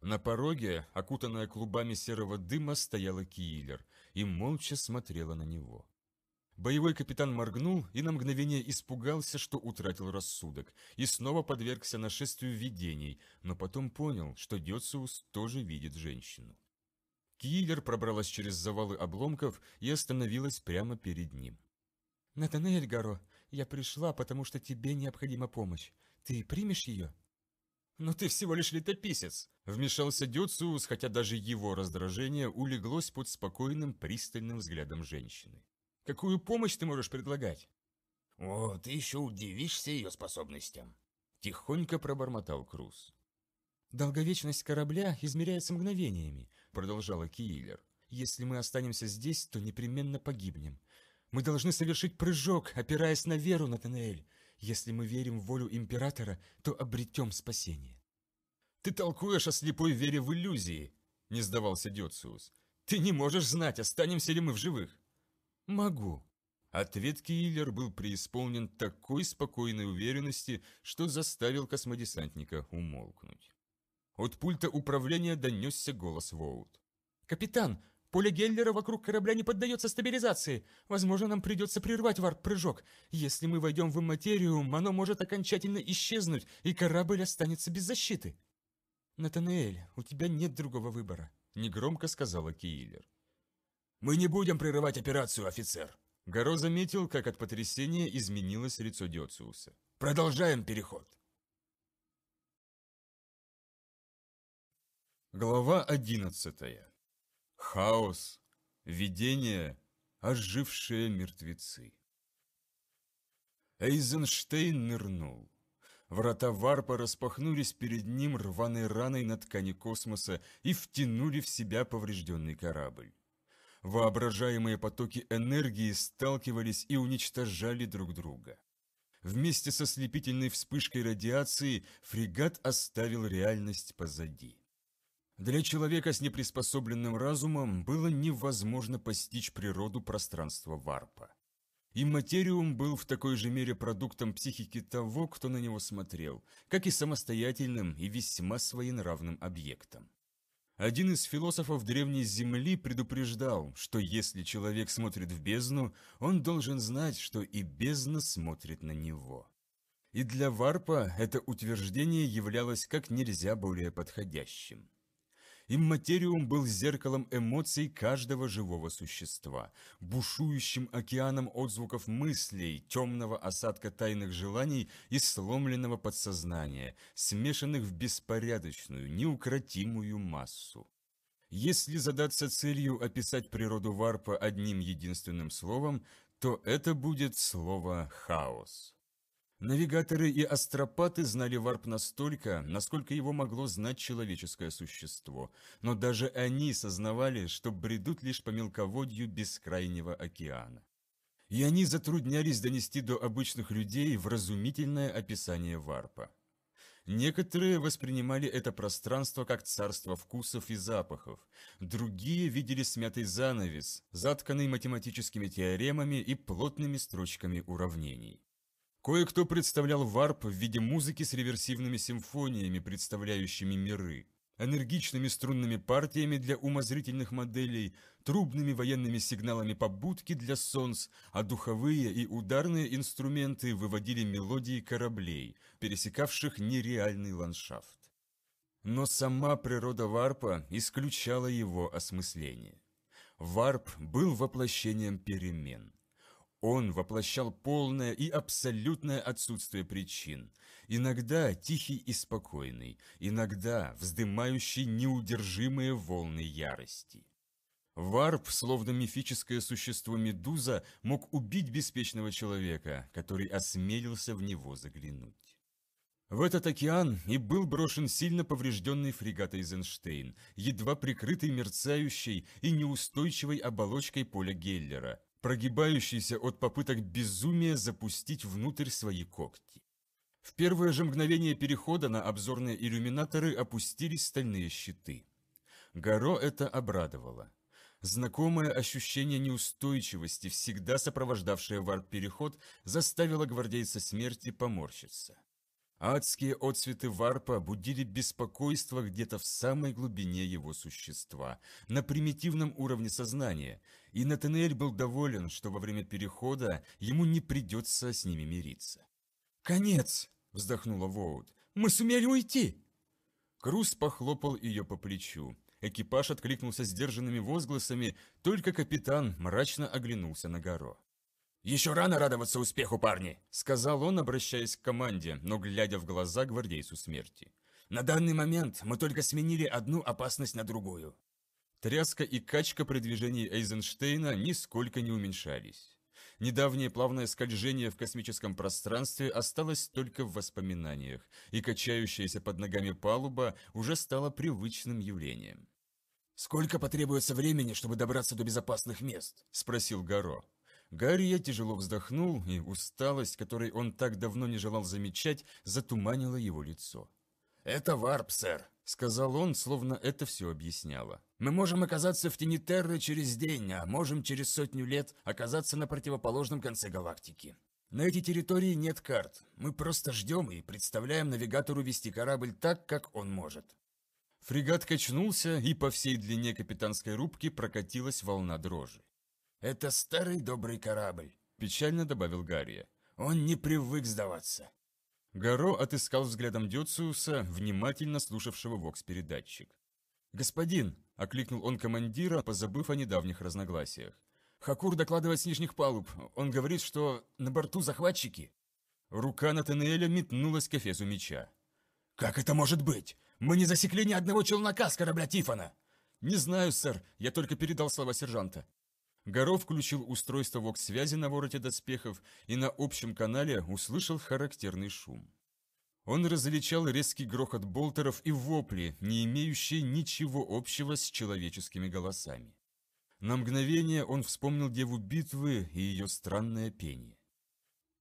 На пороге, окутанная клубами серого дыма, стояла Киллер и молча смотрела на него. Боевой капитан моргнул и на мгновение испугался, что утратил рассудок, и снова подвергся нашествию видений, но потом понял, что Дёциус тоже видит женщину. Киллер пробралась через завалы обломков и остановилась прямо перед ним. «Натанель Гаро, я пришла, потому что тебе необходима помощь. Ты примешь ее?» «Но ты всего лишь летописец!» Вмешался Дёциус, хотя даже его раздражение улеглось под спокойным пристальным взглядом женщины. Какую помощь ты можешь предлагать?» «О, ты еще удивишься ее способностям!» Тихонько пробормотал Круз. «Долговечность корабля измеряется мгновениями», — продолжала Киллер. «Если мы останемся здесь, то непременно погибнем. Мы должны совершить прыжок, опираясь на веру, Натанель. Если мы верим в волю Императора, то обретем спасение». «Ты толкуешь о слепой вере в иллюзии», — не сдавался Диоциус. «Ты не можешь знать, останемся ли мы в живых. «Могу». Ответ Киллер был преисполнен такой спокойной уверенности, что заставил космодесантника умолкнуть. От пульта управления донесся голос Воут. «Капитан, поле Геллера вокруг корабля не поддается стабилизации. Возможно, нам придется прервать варп-прыжок. Если мы войдем в материум, оно может окончательно исчезнуть, и корабль останется без защиты». «Натанаэль, у тебя нет другого выбора», — негромко сказала Киллер. «Мы не будем прерывать операцию, офицер!» Горо заметил, как от потрясения изменилось лицо Диоциуса. «Продолжаем переход!» Глава одиннадцатая. Хаос, видение, ожившие мертвецы. Эйзенштейн нырнул. Врата варпа распахнулись перед ним рваной раной на ткани космоса и втянули в себя поврежденный корабль. Воображаемые потоки энергии сталкивались и уничтожали друг друга. Вместе со слепительной вспышкой радиации фрегат оставил реальность позади. Для человека с неприспособленным разумом было невозможно постичь природу пространства варпа. И материум был в такой же мере продуктом психики того, кто на него смотрел, как и самостоятельным и весьма своенравным объектом. Один из философов Древней Земли предупреждал, что если человек смотрит в бездну, он должен знать, что и бездна смотрит на него. И для Варпа это утверждение являлось как нельзя более подходящим. Имматериум был зеркалом эмоций каждого живого существа, бушующим океаном отзвуков мыслей, темного осадка тайных желаний и сломленного подсознания, смешанных в беспорядочную, неукротимую массу. Если задаться целью описать природу варпа одним единственным словом, то это будет слово «хаос». Навигаторы и астропаты знали варп настолько, насколько его могло знать человеческое существо, но даже они сознавали, что бредут лишь по мелководью бескрайнего океана. И они затруднялись донести до обычных людей вразумительное описание варпа. Некоторые воспринимали это пространство как царство вкусов и запахов, другие видели смятый занавес, затканный математическими теоремами и плотными строчками уравнений. Кое-кто представлял варп в виде музыки с реверсивными симфониями, представляющими миры, энергичными струнными партиями для умозрительных моделей, трубными военными сигналами побудки для солнц, а духовые и ударные инструменты выводили мелодии кораблей, пересекавших нереальный ландшафт. Но сама природа варпа исключала его осмысление. Варп был воплощением перемен. Он воплощал полное и абсолютное отсутствие причин, иногда тихий и спокойный, иногда вздымающий неудержимые волны ярости. Варп, словно мифическое существо Медуза, мог убить беспечного человека, который осмелился в него заглянуть. В этот океан и был брошен сильно поврежденный фрегат Эйзенштейн, едва прикрытый мерцающей и неустойчивой оболочкой поля Геллера – прогибающийся от попыток безумия запустить внутрь свои когти. В первое же мгновение перехода на обзорные иллюминаторы опустились стальные щиты. Горо это обрадовало. Знакомое ощущение неустойчивости, всегда сопровождавшее варп-переход, заставило гвардейца смерти поморщиться. Адские отцветы варпа будили беспокойство где-то в самой глубине его существа, на примитивном уровне сознания, и Натанель был доволен, что во время перехода ему не придется с ними мириться. «Конец!» – вздохнула Воуд. «Мы сумели уйти!» Круз похлопал ее по плечу. Экипаж откликнулся сдержанными возгласами, только капитан мрачно оглянулся на горо. «Еще рано радоваться успеху, парни!» – сказал он, обращаясь к команде, но глядя в глаза гвардейцу смерти. «На данный момент мы только сменили одну опасность на другую». Тряска и качка при движении Эйзенштейна нисколько не уменьшались. Недавнее плавное скольжение в космическом пространстве осталось только в воспоминаниях, и качающаяся под ногами палуба уже стала привычным явлением. «Сколько потребуется времени, чтобы добраться до безопасных мест?» – спросил Гаро. Гарри тяжело вздохнул, и усталость, которой он так давно не желал замечать, затуманила его лицо. «Это варп, сэр», — сказал он, словно это все объясняло. «Мы можем оказаться в тени Терры через день, а можем через сотню лет оказаться на противоположном конце галактики. На эти территории нет карт. Мы просто ждем и представляем навигатору вести корабль так, как он может». Фрегат качнулся, и по всей длине капитанской рубки прокатилась волна дрожи. «Это старый добрый корабль», – печально добавил Гарри. «Он не привык сдаваться». Гаро отыскал взглядом Дюциуса, внимательно слушавшего вокс-передатчик. «Господин!» – окликнул он командира, позабыв о недавних разногласиях. «Хакур докладывает с нижних палуб. Он говорит, что на борту захватчики». Рука Натанеля метнулась к эфесу меча. «Как это может быть? Мы не засекли ни одного челнока с корабля Тифона!» «Не знаю, сэр. Я только передал слова сержанта». Горов включил устройство вокс-связи на вороте доспехов и на общем канале услышал характерный шум. Он различал резкий грохот болтеров и вопли, не имеющие ничего общего с человеческими голосами. На мгновение он вспомнил Деву Битвы и ее странное пение.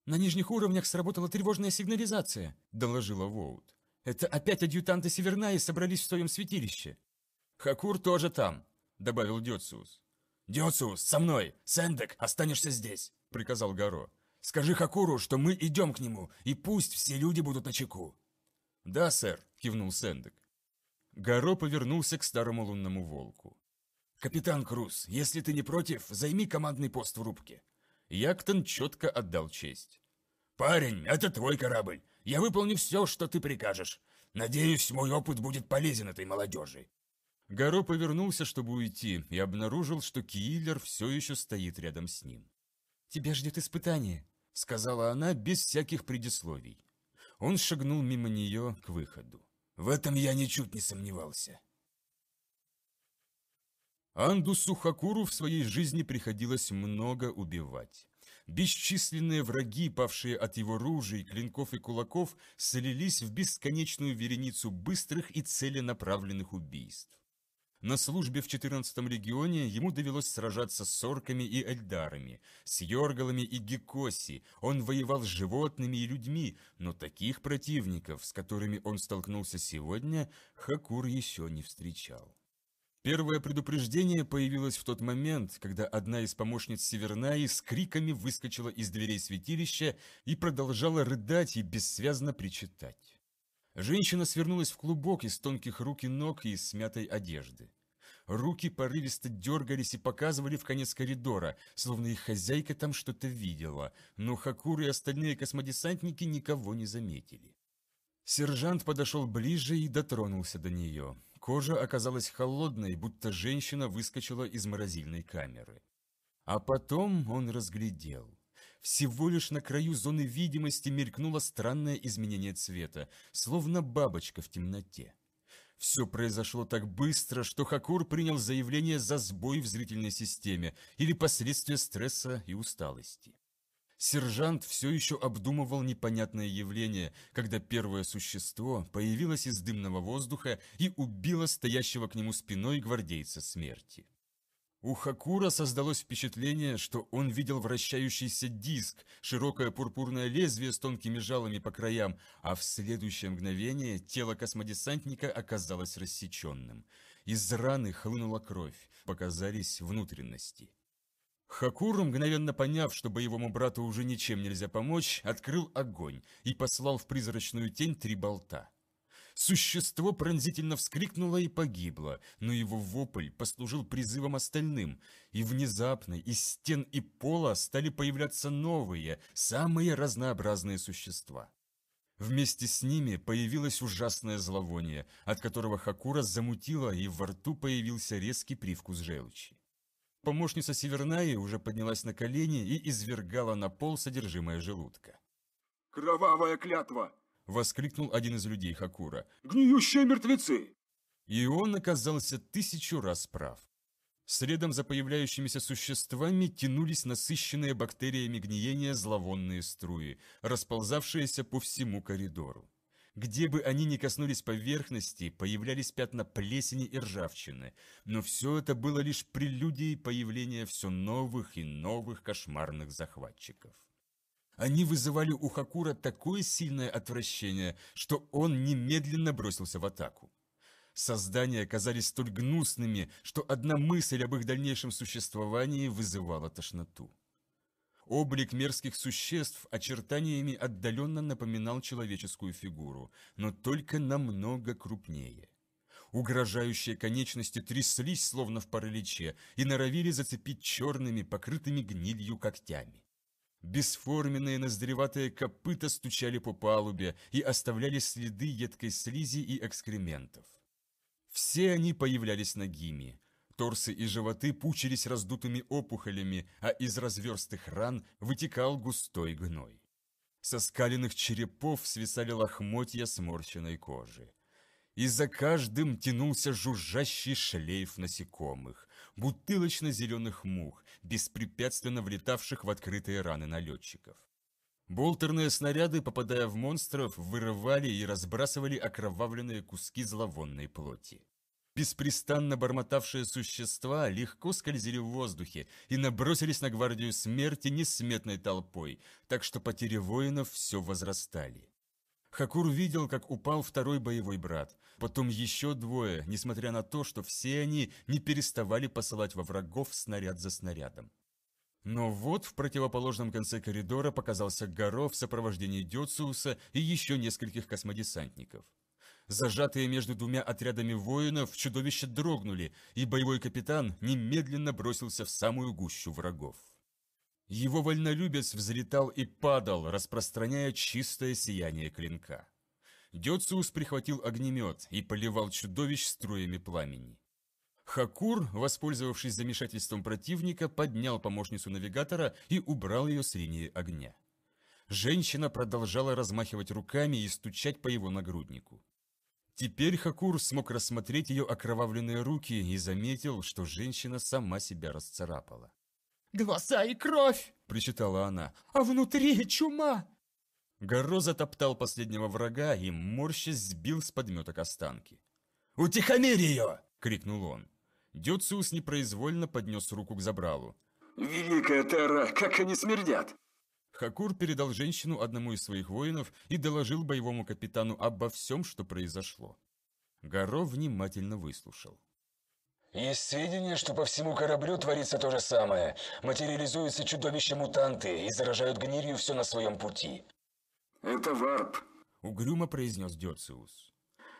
«На нижних уровнях сработала тревожная сигнализация», – доложила Воут. «Это опять адъютанты Севернаи собрались в своем святилище». «Хакур тоже там», – добавил Дёциус. «Диоцу, со мной! Сэндек, останешься здесь!» — приказал Гаро. «Скажи Хакуру, что мы идем к нему, и пусть все люди будут на чеку!» «Да, сэр!» — кивнул Сэндек. Гаро повернулся к старому лунному волку. «Капитан Круз, если ты не против, займи командный пост в рубке!» Яктон четко отдал честь. «Парень, это твой корабль! Я выполню все, что ты прикажешь! Надеюсь, мой опыт будет полезен этой молодежи!» Гаро повернулся, чтобы уйти, и обнаружил, что Киллер все еще стоит рядом с ним. «Тебя ждет испытание», — сказала она без всяких предисловий. Он шагнул мимо нее к выходу. «В этом я ничуть не сомневался». Андусу Хакуру в своей жизни приходилось много убивать. Бесчисленные враги, павшие от его ружей, клинков и кулаков, слились в бесконечную вереницу быстрых и целенаправленных убийств. На службе в 14-м легионе ему довелось сражаться с сорками и эльдарами, с йоргалами и гекоси, он воевал с животными и людьми, но таких противников, с которыми он столкнулся сегодня, Хакур еще не встречал. Первое предупреждение появилось в тот момент, когда одна из помощниц Севернаи с криками выскочила из дверей святилища и продолжала рыдать и бессвязно причитать. Женщина свернулась в клубок из тонких рук и ног и из смятой одежды. Руки порывисто дергались и показывали в конец коридора, словно их хозяйка там что-то видела, но Хакур и остальные космодесантники никого не заметили. Сержант подошел ближе и дотронулся до нее. Кожа оказалась холодной, будто женщина выскочила из морозильной камеры. А потом он разглядел. Всего лишь на краю зоны видимости мелькнуло странное изменение цвета, словно бабочка в темноте. Все произошло так быстро, что Хакур принял заявление за сбой в зрительной системе или последствия стресса и усталости. Сержант все еще обдумывал непонятное явление, когда первое существо появилось из дымного воздуха и убило стоящего к нему спиной гвардейца смерти. У Хакура создалось впечатление, что он видел вращающийся диск, широкое пурпурное лезвие с тонкими жалами по краям, а в следующее мгновение тело космодесантника оказалось рассеченным. Из раны хлынула кровь, показались внутренности. Хакур, мгновенно поняв, что боевому брату уже ничем нельзя помочь, открыл огонь и послал в призрачную тень три болта. Существо пронзительно вскрикнуло и погибло, но его вопль послужил призывом остальным, и внезапно из стен и пола стали появляться новые, самые разнообразные существа. Вместе с ними появилось ужасное зловоние, от которого Хакура замутило, и во рту появился резкий привкус желчи. Помощница Северная уже поднялась на колени и извергала на пол содержимое желудка. «Кровавая клятва! Воскликнул один из людей Хакура. «Гниющие мертвецы!» И он оказался тысячу раз прав. Следом за появляющимися существами тянулись насыщенные бактериями гниения зловонные струи, расползавшиеся по всему коридору. Где бы они ни коснулись поверхности, появлялись пятна плесени и ржавчины, но все это было лишь прелюдией появления все новых и новых кошмарных захватчиков. Они вызывали у Хакура такое сильное отвращение, что он немедленно бросился в атаку. Создания оказались столь гнусными, что одна мысль об их дальнейшем существовании вызывала тошноту. Облик мерзких существ очертаниями отдаленно напоминал человеческую фигуру, но только намного крупнее. Угрожающие конечности тряслись, словно в параличе, и норовили зацепить черными, покрытыми гнилью когтями. Бесформенные ноздреватые копыта стучали по палубе и оставляли следы едкой слизи и экскрементов. Все они появлялись нагими. Торсы и животы пучились раздутыми опухолями, а из разверстых ран вытекал густой гной. Со скаленных черепов свисали лохмотья сморщенной кожи. И за каждым тянулся жужжащий шлейф насекомых, бутылочно-зеленых мух, беспрепятственно влетавших в открытые раны налетчиков. Болтерные снаряды, попадая в монстров, вырывали и разбрасывали окровавленные куски зловонной плоти. Беспрестанно бормотавшие существа легко скользили в воздухе и набросились на гвардию смерти несметной толпой, так что потери воинов все возрастали. Хакур видел, как упал второй боевой брат, потом еще двое, несмотря на то, что все они не переставали посылать во врагов снаряд за снарядом. Но вот в противоположном конце коридора показался Горо в сопровождении Дёциуса и еще нескольких космодесантников. Зажатые между двумя отрядами воинов чудовища дрогнули, и боевой капитан немедленно бросился в самую гущу врагов. Его вольнолюбец взлетал и падал, распространяя чистое сияние клинка. Дёциус прихватил огнемет и поливал чудовищ струями пламени. Хакур, воспользовавшись замешательством противника, поднял помощницу навигатора и убрал ее с линии огня. Женщина продолжала размахивать руками и стучать по его нагруднику. Теперь Хакур смог рассмотреть ее окровавленные руки и заметил, что женщина сама себя расцарапала. Глаза и кровь!» – причитала она. «А внутри чума!» Горо затоптал последнего врага и, морща сбил с подметок останки. «Утихомирь ее!» – крикнул он. Дюциус непроизвольно поднес руку к забралу. «Великая Терра, как они смердят!» Хакур передал женщину одному из своих воинов и доложил боевому капитану обо всем, что произошло. Горо внимательно выслушал. Есть сведения, что по всему кораблю творится то же самое. Материализуются чудовища-мутанты и заражают гнилью все на своем пути. Это варп. Угрюмо произнес Дёциус.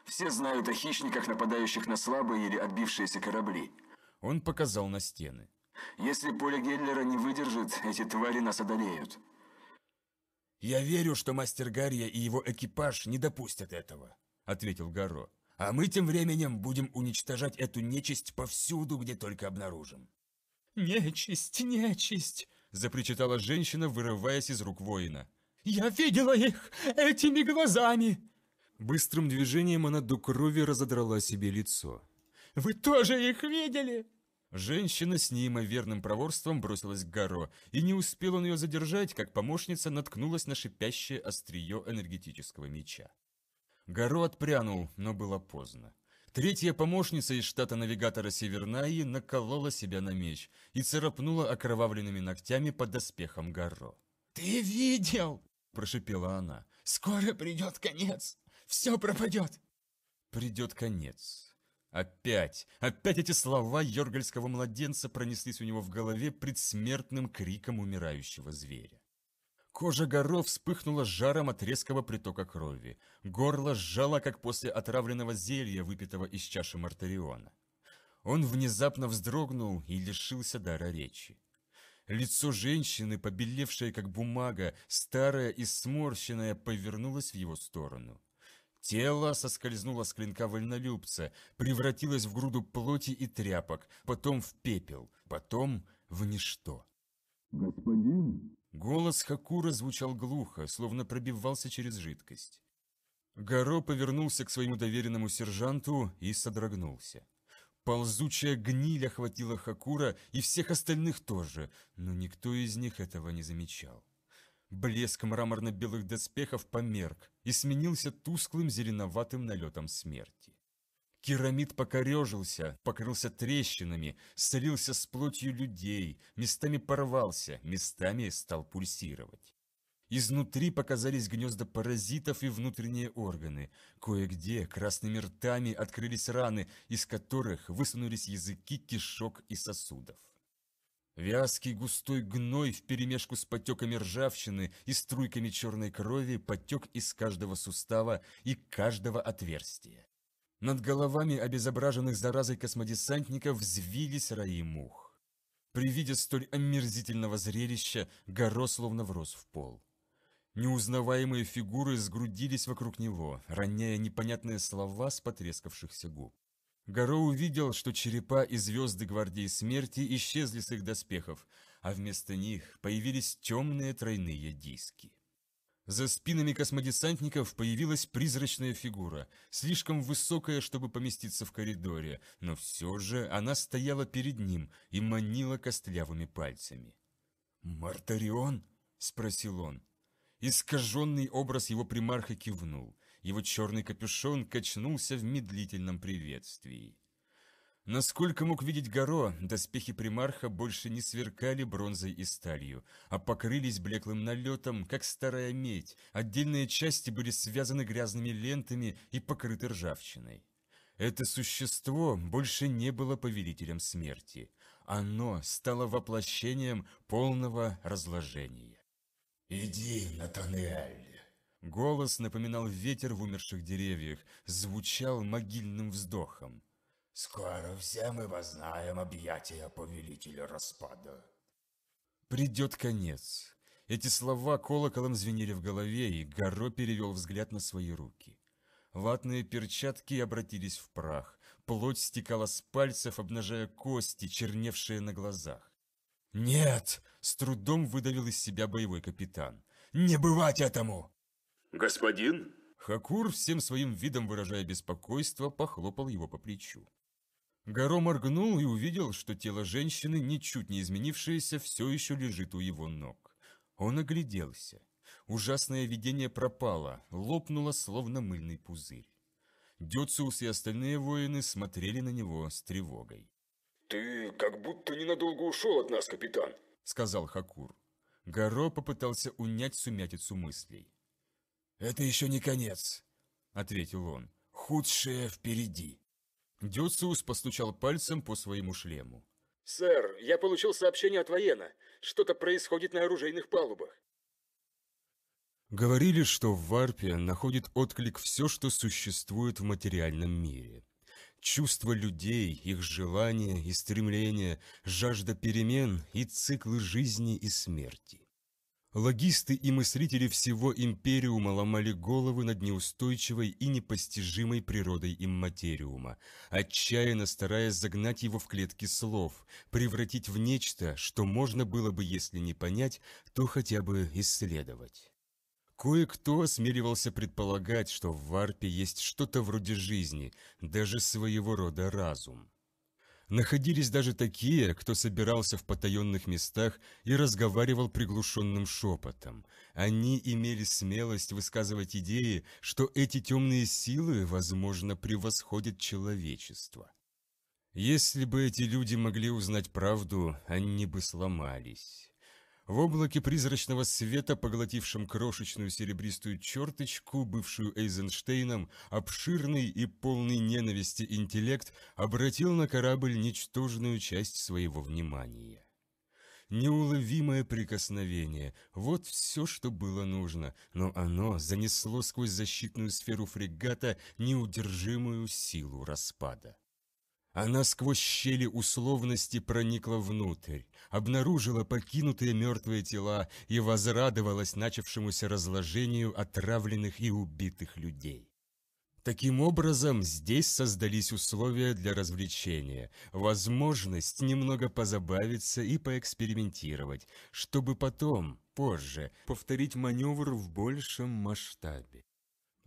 Все знают о хищниках, нападающих на слабые или отбившиеся корабли. Он показал на стены. Если поле Геллера не выдержит, эти твари нас одолеют. Я верю, что мастер Гарья и его экипаж не допустят этого, ответил Гаро. А мы тем временем будем уничтожать эту нечисть повсюду, где только обнаружим». «Нечисть, нечисть!» – запричитала женщина, вырываясь из рук воина. «Я видела их этими глазами!» Быстрым движением она до крови разодрала себе лицо. «Вы тоже их видели?» Женщина с неимоверным проворством бросилась к Гаро, и не успел он ее задержать, как помощница наткнулась на шипящее острие энергетического меча. Горо отпрянул, но было поздно. Третья помощница из штата навигатора Севернаи наколола себя на меч и царапнула окровавленными ногтями под доспехом Горо. «Ты видел?» – прошипела она. «Скоро придет конец! Все пропадет!» «Придет конец!» Опять, опять эти слова йоргальского младенца пронеслись у него в голове предсмертным криком умирающего зверя. Кожа Горов вспыхнула жаром от резкого притока крови. Горло сжало, как после отравленного зелья, выпитого из чаши Мартариона. Он внезапно вздрогнул и лишился дара речи. Лицо женщины, побелевшее как бумага, старое и сморщенное, повернулось в его сторону. Тело соскользнуло с клинка вольнолюбца, превратилось в груду плоти и тряпок, потом в пепел, потом в ничто. «Господин?» Голос Хакура звучал глухо, словно пробивался через жидкость. Гаро повернулся к своему доверенному сержанту и содрогнулся. Ползучая гниль охватила Хакура и всех остальных тоже, но никто из них этого не замечал. Блеск мраморно-белых доспехов померк и сменился тусклым зеленоватым налетом смерти. Керамид покорежился, покрылся трещинами, слился с плотью людей, местами порвался, местами стал пульсировать. Изнутри показались гнезда паразитов и внутренние органы. Кое-где красными ртами открылись раны, из которых высунулись языки кишок и сосудов. Вязкий густой гной вперемешку с потеками ржавчины и струйками черной крови потек из каждого сустава и каждого отверстия. Над головами обезображенных заразой космодесантников взвились раи мух. При виде столь омерзительного зрелища горо словно врос в пол. Неузнаваемые фигуры сгрудились вокруг него, роняя непонятные слова с потрескавшихся губ. Горо увидел, что черепа и звезды Гвардии Смерти исчезли с их доспехов, а вместо них появились темные тройные диски. За спинами космодесантников появилась призрачная фигура, слишком высокая, чтобы поместиться в коридоре, но все же она стояла перед ним и манила костлявыми пальцами. «Мартарион?» – спросил он. Искаженный образ его примарха кивнул, его черный капюшон качнулся в медлительном приветствии. Насколько мог видеть Горо, доспехи примарха больше не сверкали бронзой и сталью, а покрылись блеклым налетом, как старая медь, отдельные части были связаны грязными лентами и покрыты ржавчиной. Это существо больше не было повелителем смерти. Оно стало воплощением полного разложения. «Иди, Натаниэль!» Голос напоминал ветер в умерших деревьях, звучал могильным вздохом. Скоро все мы вознаем объятия повелителя распада. Придет конец. Эти слова колоколом звенели в голове, и Гаро перевел взгляд на свои руки. Ватные перчатки обратились в прах, плоть стекала с пальцев, обнажая кости, черневшие на глазах. «Нет!» – с трудом выдавил из себя боевой капитан. «Не бывать этому!» «Господин?» Хакур, всем своим видом выражая беспокойство, похлопал его по плечу. Гаро моргнул и увидел, что тело женщины, ничуть не изменившееся, все еще лежит у его ног. Он огляделся. Ужасное видение пропало, лопнуло, словно мыльный пузырь. Дюциус и остальные воины смотрели на него с тревогой. «Ты как будто ненадолго ушел от нас, капитан», — сказал Хакур. Гаро попытался унять сумятицу мыслей. «Это еще не конец», — ответил он. «Худшее впереди». Дюциус постучал пальцем по своему шлему. «Сэр, я получил сообщение от воена. Что-то происходит на оружейных палубах». Говорили, что в варпе находит отклик все, что существует в материальном мире. Чувства людей, их желания и стремления, жажда перемен и циклы жизни и смерти. Логисты и мыслители всего Империума ломали головы над неустойчивой и непостижимой природой имматериума, отчаянно стараясь загнать его в клетки слов, превратить в нечто, что можно было бы, если не понять, то хотя бы исследовать. Кое-кто осмеливался предполагать, что в варпе есть что-то вроде жизни, даже своего рода разум находились даже такие, кто собирался в потаенных местах и разговаривал приглушенным шепотом. Они имели смелость высказывать идеи, что эти темные силы, возможно, превосходят человечество. Если бы эти люди могли узнать правду, они бы сломались. В облаке призрачного света, поглотившем крошечную серебристую черточку, бывшую Эйзенштейном, обширный и полный ненависти интеллект обратил на корабль ничтожную часть своего внимания. Неуловимое прикосновение – вот все, что было нужно, но оно занесло сквозь защитную сферу фрегата неудержимую силу распада. Она сквозь щели условности проникла внутрь, обнаружила покинутые мертвые тела и возрадовалась начавшемуся разложению отравленных и убитых людей. Таким образом, здесь создались условия для развлечения, возможность немного позабавиться и поэкспериментировать, чтобы потом, позже, повторить маневр в большем масштабе.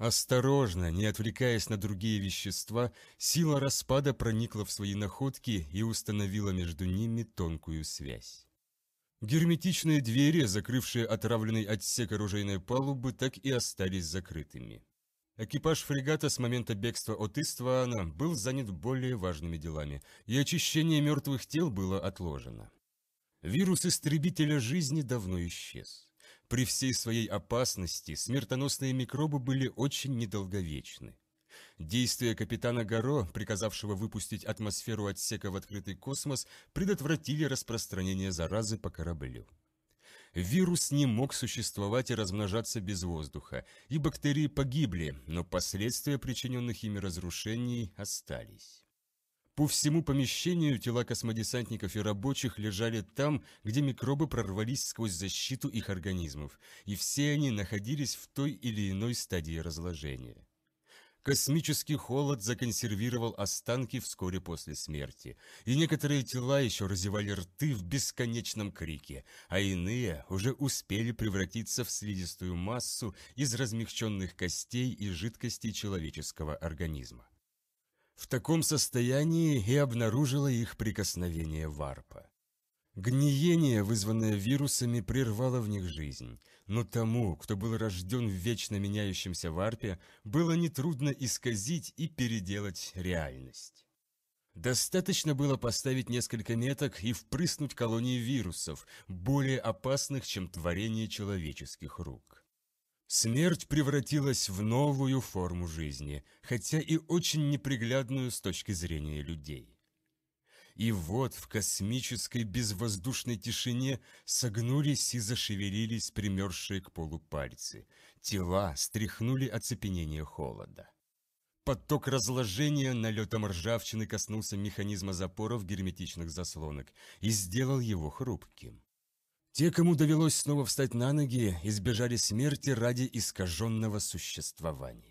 Осторожно, не отвлекаясь на другие вещества, сила распада проникла в свои находки и установила между ними тонкую связь. Герметичные двери, закрывшие отравленный отсек оружейной палубы, так и остались закрытыми. Экипаж фрегата с момента бегства от Иствана был занят более важными делами, и очищение мертвых тел было отложено. Вирус истребителя жизни давно исчез. При всей своей опасности смертоносные микробы были очень недолговечны. Действия капитана Гаро, приказавшего выпустить атмосферу отсека в открытый космос, предотвратили распространение заразы по кораблю. Вирус не мог существовать и размножаться без воздуха, и бактерии погибли, но последствия причиненных ими разрушений остались. По всему помещению тела космодесантников и рабочих лежали там, где микробы прорвались сквозь защиту их организмов, и все они находились в той или иной стадии разложения. Космический холод законсервировал останки вскоре после смерти, и некоторые тела еще разевали рты в бесконечном крике, а иные уже успели превратиться в слизистую массу из размягченных костей и жидкостей человеческого организма. В таком состоянии и обнаружила их прикосновение варпа. Гниение, вызванное вирусами, прервало в них жизнь, но тому, кто был рожден в вечно меняющемся варпе, было нетрудно исказить и переделать реальность. Достаточно было поставить несколько меток и впрыснуть колонии вирусов, более опасных, чем творение человеческих рук. Смерть превратилась в новую форму жизни, хотя и очень неприглядную с точки зрения людей. И вот в космической безвоздушной тишине согнулись и зашевелились примерзшие к полу пальцы. Тела стряхнули оцепенение холода. Поток разложения налетом ржавчины коснулся механизма запоров герметичных заслонок и сделал его хрупким. Те, кому довелось снова встать на ноги, избежали смерти ради искаженного существования.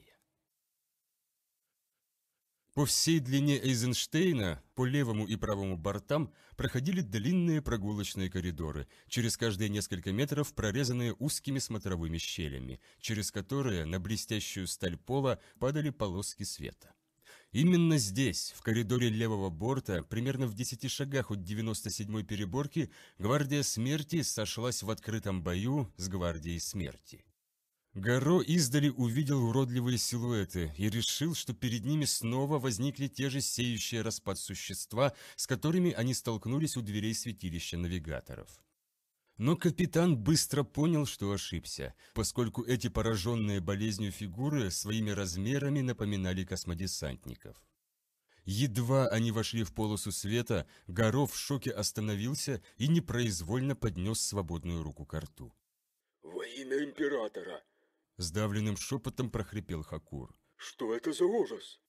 По всей длине Эйзенштейна, по левому и правому бортам, проходили длинные прогулочные коридоры, через каждые несколько метров прорезанные узкими смотровыми щелями, через которые на блестящую сталь пола падали полоски света. Именно здесь, в коридоре левого борта, примерно в 10 шагах от 97-й переборки, гвардия смерти сошлась в открытом бою с гвардией смерти. Гаро издали увидел уродливые силуэты и решил, что перед ними снова возникли те же сеющие распад существа, с которыми они столкнулись у дверей святилища навигаторов. Но капитан быстро понял, что ошибся, поскольку эти пораженные болезнью фигуры своими размерами напоминали космодесантников. Едва они вошли в полосу света, Горов в шоке остановился и непроизвольно поднес свободную руку к рту. «Во имя императора!» Сдавленным шепотом прохрипел Хакур. «Что это за ужас?»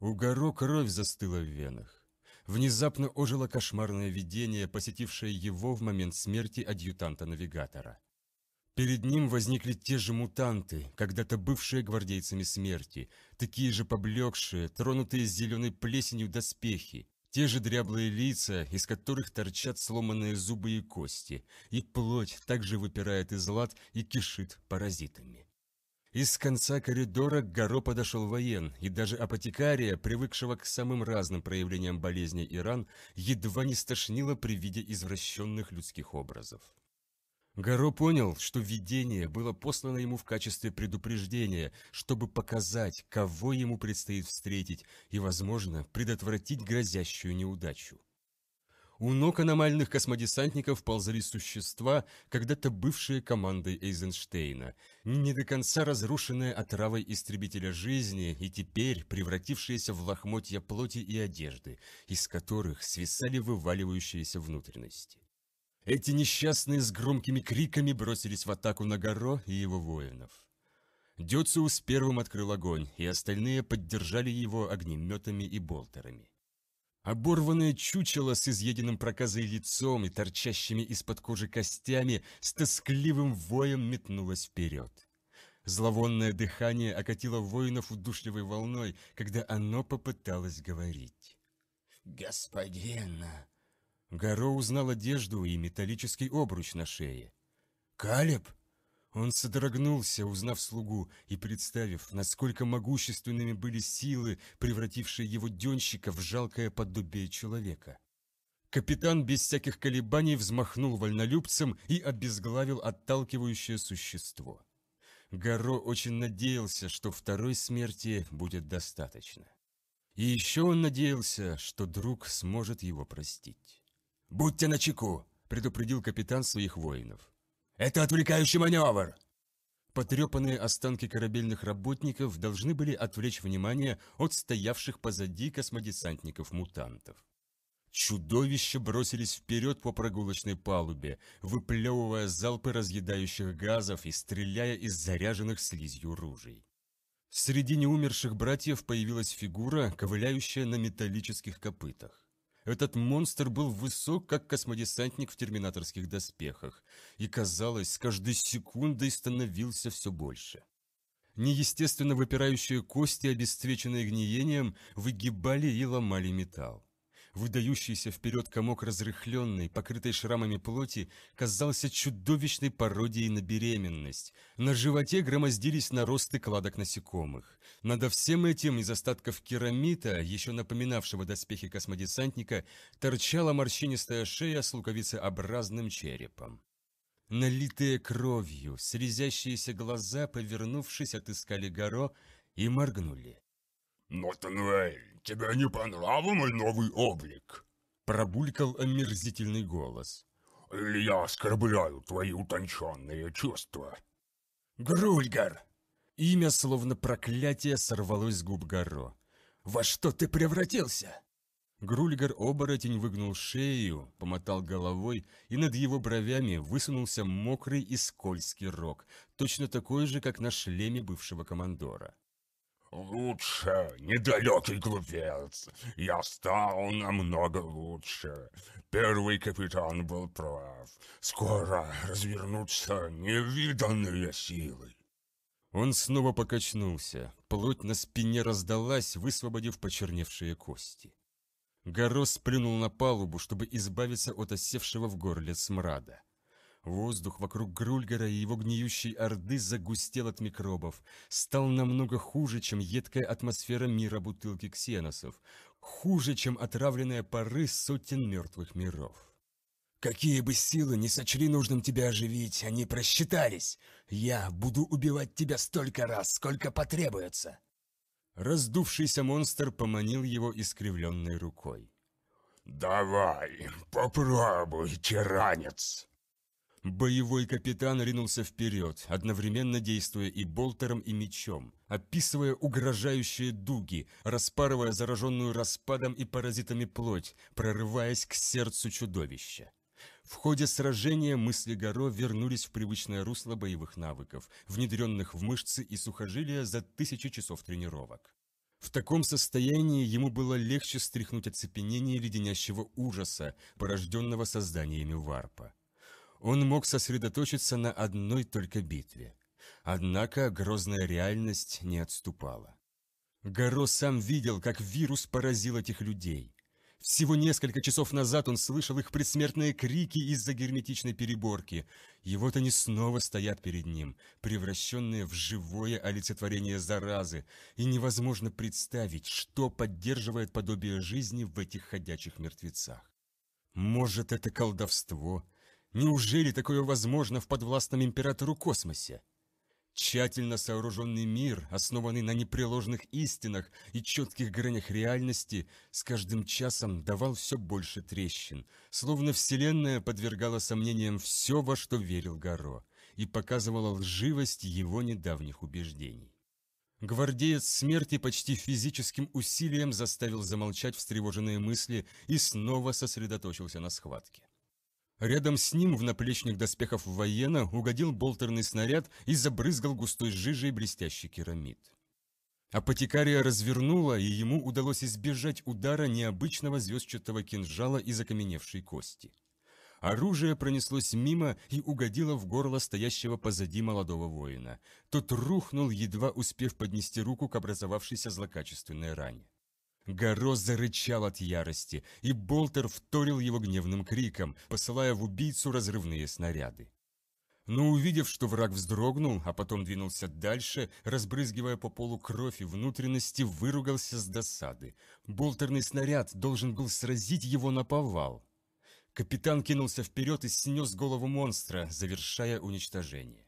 У Горо кровь застыла в венах внезапно ожило кошмарное видение, посетившее его в момент смерти адъютанта-навигатора. Перед ним возникли те же мутанты, когда-то бывшие гвардейцами смерти, такие же поблекшие, тронутые зеленой плесенью доспехи, те же дряблые лица, из которых торчат сломанные зубы и кости, и плоть также выпирает из лад и кишит паразитами. Из конца коридора к Горо подошел воен, и даже апотекария, привыкшего к самым разным проявлениям болезни и ран, едва не стошнила при виде извращенных людских образов. Горо понял, что видение было послано ему в качестве предупреждения, чтобы показать, кого ему предстоит встретить и, возможно, предотвратить грозящую неудачу. У ног аномальных космодесантников ползали существа, когда-то бывшие командой Эйзенштейна, не до конца разрушенные отравой истребителя жизни и теперь превратившиеся в лохмотья плоти и одежды, из которых свисали вываливающиеся внутренности. Эти несчастные с громкими криками бросились в атаку на Горо и его воинов. Дюциус первым открыл огонь, и остальные поддержали его огнеметами и болтерами. Оборванное чучело с изъеденным проказой лицом и торчащими из-под кожи костями с тоскливым воем метнулось вперед. Зловонное дыхание окатило воинов удушливой волной, когда оно попыталось говорить. Господина. Гаро узнал одежду и металлический обруч на шее. «Калеб!» Он содрогнулся, узнав слугу, и представив, насколько могущественными были силы, превратившие его денщика в жалкое подобие человека. Капитан без всяких колебаний взмахнул вольнолюбцем и обезглавил отталкивающее существо. Гаро очень надеялся, что второй смерти будет достаточно. И еще он надеялся, что друг сможет его простить. «Будьте начеку!» – предупредил капитан своих воинов. Это отвлекающий маневр!» Потрепанные останки корабельных работников должны были отвлечь внимание от стоявших позади космодесантников-мутантов. Чудовища бросились вперед по прогулочной палубе, выплевывая залпы разъедающих газов и стреляя из заряженных слизью ружей. Среди неумерших братьев появилась фигура, ковыляющая на металлических копытах. Этот монстр был высок, как космодесантник в терминаторских доспехах, и, казалось, с каждой секундой становился все больше. Неестественно выпирающие кости, обесцвеченные гниением, выгибали и ломали металл. Выдающийся вперед комок разрыхленной, покрытой шрамами плоти, казался чудовищной пародией на беременность. На животе громоздились наросты кладок насекомых. Надо всем этим из остатков керамита, еще напоминавшего доспехи космодесантника, торчала морщинистая шея с луковицеобразным черепом. Налитые кровью, срезящиеся глаза, повернувшись, отыскали горо и моргнули. «Нотенуэль, тебе не по мой новый облик?» Пробулькал омерзительный голос. «Или я оскорбляю твои утонченные чувства?» «Грульгар!» Имя, словно проклятие, сорвалось с губ Гаро. «Во что ты превратился?» Грульгар-оборотень выгнул шею, помотал головой, и над его бровями высунулся мокрый и скользкий рог, точно такой же, как на шлеме бывшего командора лучше, недалекий глупец. Я стал намного лучше. Первый капитан был прав. Скоро развернутся невиданные силы. Он снова покачнулся. Плоть на спине раздалась, высвободив почерневшие кости. Горос плюнул на палубу, чтобы избавиться от осевшего в горле смрада. Воздух вокруг Грульгара и его гниющей орды загустел от микробов, стал намного хуже, чем едкая атмосфера мира бутылки ксеносов, хуже, чем отравленные пары сотен мертвых миров. «Какие бы силы не сочли нужным тебя оживить, они просчитались! Я буду убивать тебя столько раз, сколько потребуется!» Раздувшийся монстр поманил его искривленной рукой. «Давай, попробуй, тиранец!» Боевой капитан ринулся вперед, одновременно действуя и болтером, и мечом, описывая угрожающие дуги, распарывая зараженную распадом и паразитами плоть, прорываясь к сердцу чудовища. В ходе сражения мысли Горо вернулись в привычное русло боевых навыков, внедренных в мышцы и сухожилия за тысячи часов тренировок. В таком состоянии ему было легче стряхнуть оцепенение леденящего ужаса, порожденного созданиями варпа. Он мог сосредоточиться на одной только битве. Однако грозная реальность не отступала. Горо сам видел, как вирус поразил этих людей. Всего несколько часов назад он слышал их предсмертные крики из-за герметичной переборки. И вот они снова стоят перед ним, превращенные в живое олицетворение заразы, и невозможно представить, что поддерживает подобие жизни в этих ходячих мертвецах. Может, это колдовство, Неужели такое возможно в подвластном императору космосе? Тщательно сооруженный мир, основанный на непреложных истинах и четких гранях реальности, с каждым часом давал все больше трещин, словно Вселенная подвергала сомнениям все, во что верил Гаро, и показывала лживость его недавних убеждений. Гвардеец смерти почти физическим усилием заставил замолчать встревоженные мысли и снова сосредоточился на схватке. Рядом с ним в наплечник доспехов военно угодил болтерный снаряд и забрызгал густой жижей блестящий керамид. Апотекария развернула, и ему удалось избежать удара необычного звездчатого кинжала из окаменевшей кости. Оружие пронеслось мимо и угодило в горло стоящего позади молодого воина. Тот рухнул, едва успев поднести руку к образовавшейся злокачественной ране. Горос зарычал от ярости, и Болтер вторил его гневным криком, посылая в убийцу разрывные снаряды. Но увидев, что враг вздрогнул, а потом двинулся дальше, разбрызгивая по полу кровь и внутренности, выругался с досады. Болтерный снаряд должен был сразить его на повал. Капитан кинулся вперед и снес голову монстра, завершая уничтожение.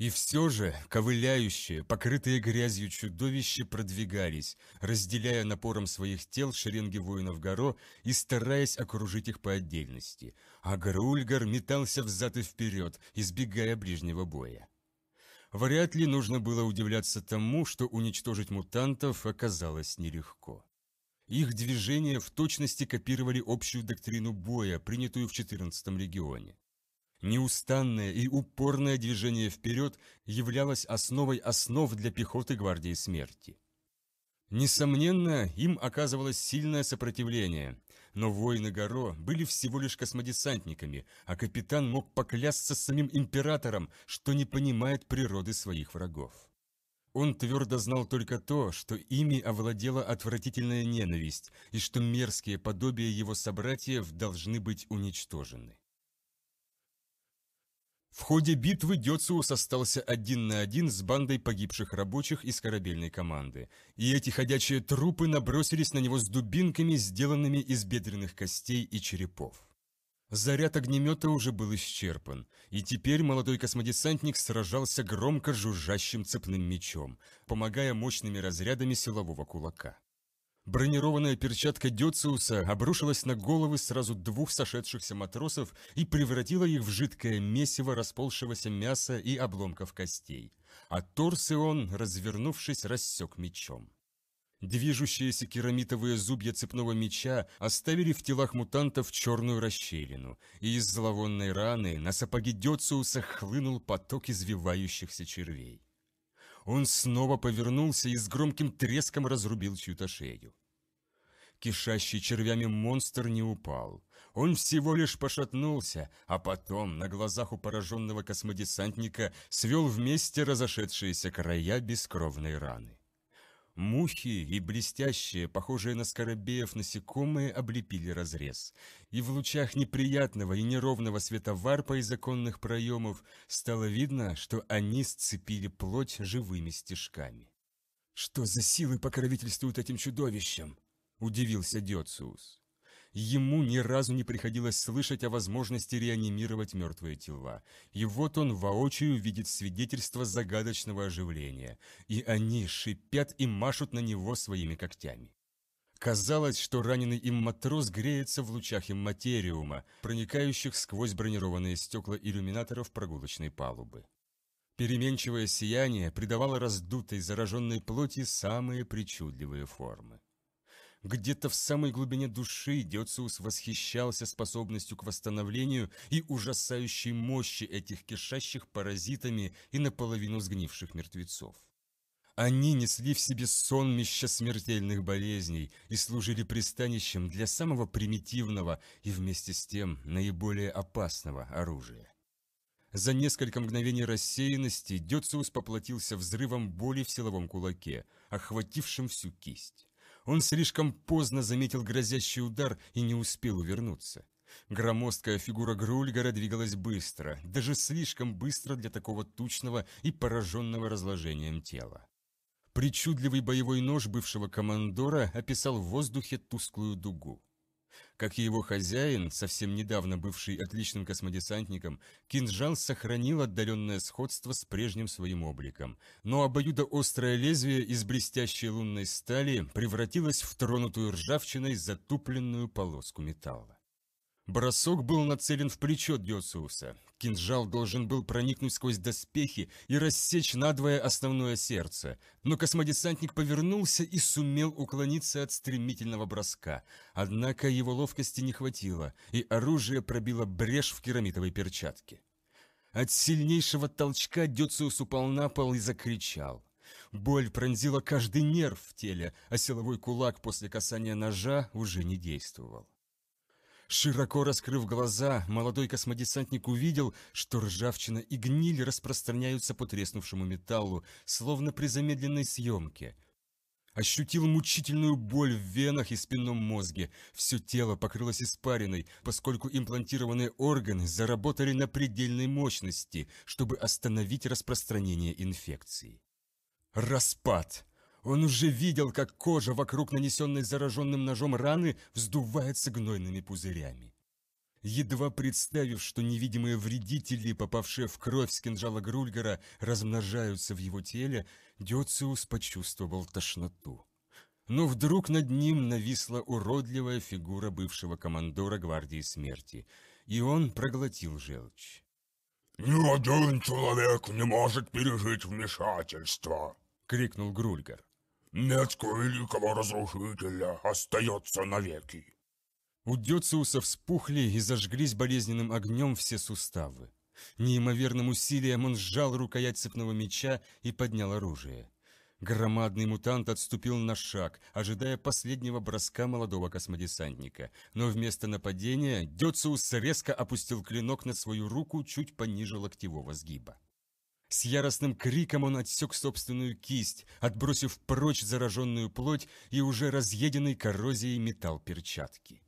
И все же ковыляющие, покрытые грязью чудовища продвигались, разделяя напором своих тел шеренги воинов Горо и стараясь окружить их по отдельности. А Гарульгар метался взад и вперед, избегая ближнего боя. Вряд ли нужно было удивляться тому, что уничтожить мутантов оказалось нелегко. Их движения в точности копировали общую доктрину боя, принятую в 14-м легионе. Неустанное и упорное движение вперед являлось основой основ для пехоты гвардии смерти. Несомненно, им оказывалось сильное сопротивление, но воины Горо были всего лишь космодесантниками, а капитан мог поклясться самим императором, что не понимает природы своих врагов. Он твердо знал только то, что ими овладела отвратительная ненависть и что мерзкие подобия его собратьев должны быть уничтожены. В ходе битвы Дёциус остался один на один с бандой погибших рабочих из корабельной команды, и эти ходячие трупы набросились на него с дубинками, сделанными из бедренных костей и черепов. Заряд огнемета уже был исчерпан, и теперь молодой космодесантник сражался громко жужжащим цепным мечом, помогая мощными разрядами силового кулака. Бронированная перчатка Дёциуса обрушилась на головы сразу двух сошедшихся матросов и превратила их в жидкое месиво расползшегося мяса и обломков костей. А Торсион, развернувшись, рассек мечом. Движущиеся керамитовые зубья цепного меча оставили в телах мутантов черную расщелину, и из зловонной раны на сапоги Дёциуса хлынул поток извивающихся червей. Он снова повернулся и с громким треском разрубил чью-то шею кишащий червями монстр не упал. Он всего лишь пошатнулся, а потом на глазах у пораженного космодесантника свел вместе разошедшиеся края бескровной раны. Мухи и блестящие, похожие на скоробеев насекомые, облепили разрез. И в лучах неприятного и неровного света варпа из законных проемов стало видно, что они сцепили плоть живыми стежками. «Что за силы покровительствуют этим чудовищам?» удивился Диоциус. Ему ни разу не приходилось слышать о возможности реанимировать мертвые тела, и вот он воочию видит свидетельство загадочного оживления, и они шипят и машут на него своими когтями. Казалось, что раненый им матрос греется в лучах имматериума, проникающих сквозь бронированные стекла иллюминаторов прогулочной палубы. Переменчивое сияние придавало раздутой зараженной плоти самые причудливые формы. Где-то в самой глубине души Дёциус восхищался способностью к восстановлению и ужасающей мощи этих кишащих паразитами и наполовину сгнивших мертвецов. Они несли в себе сонмище смертельных болезней и служили пристанищем для самого примитивного и вместе с тем наиболее опасного оружия. За несколько мгновений рассеянности Дёциус поплатился взрывом боли в силовом кулаке, охватившим всю кисть. Он слишком поздно заметил грозящий удар и не успел увернуться. Громоздкая фигура Грульгара двигалась быстро, даже слишком быстро для такого тучного и пораженного разложением тела. Причудливый боевой нож бывшего командора описал в воздухе тусклую дугу. Как и его хозяин, совсем недавно бывший отличным космодесантником, кинжал сохранил отдаленное сходство с прежним своим обликом, но острое лезвие из блестящей лунной стали превратилось в тронутую ржавчиной затупленную полоску металла. Бросок был нацелен в плечо Диосууса. Кинжал должен был проникнуть сквозь доспехи и рассечь надвое основное сердце. Но космодесантник повернулся и сумел уклониться от стремительного броска. Однако его ловкости не хватило, и оружие пробило брешь в керамитовой перчатке. От сильнейшего толчка Диоциус упал на пол и закричал. Боль пронзила каждый нерв в теле, а силовой кулак после касания ножа уже не действовал. Широко раскрыв глаза, молодой космодесантник увидел, что ржавчина и гниль распространяются по треснувшему металлу, словно при замедленной съемке. Ощутил мучительную боль в венах и спинном мозге. Все тело покрылось испариной, поскольку имплантированные органы заработали на предельной мощности, чтобы остановить распространение инфекции. Распад! Он уже видел, как кожа вокруг нанесенной зараженным ножом раны вздувается гнойными пузырями. Едва представив, что невидимые вредители, попавшие в кровь с кинжала Грульгера, размножаются в его теле, Дёциус почувствовал тошноту. Но вдруг над ним нависла уродливая фигура бывшего командора Гвардии Смерти, и он проглотил желчь. «Ни один человек не может пережить вмешательство!» — крикнул Грульгер. Метка великого разрушителя остается навеки. У Дёциуса вспухли и зажглись болезненным огнем все суставы. Неимоверным усилием он сжал рукоять цепного меча и поднял оружие. Громадный мутант отступил на шаг, ожидая последнего броска молодого космодесантника. Но вместо нападения Дёциус резко опустил клинок на свою руку чуть пониже локтевого сгиба. С яростным криком он отсек собственную кисть, отбросив прочь зараженную плоть и уже разъеденный коррозией металл перчатки.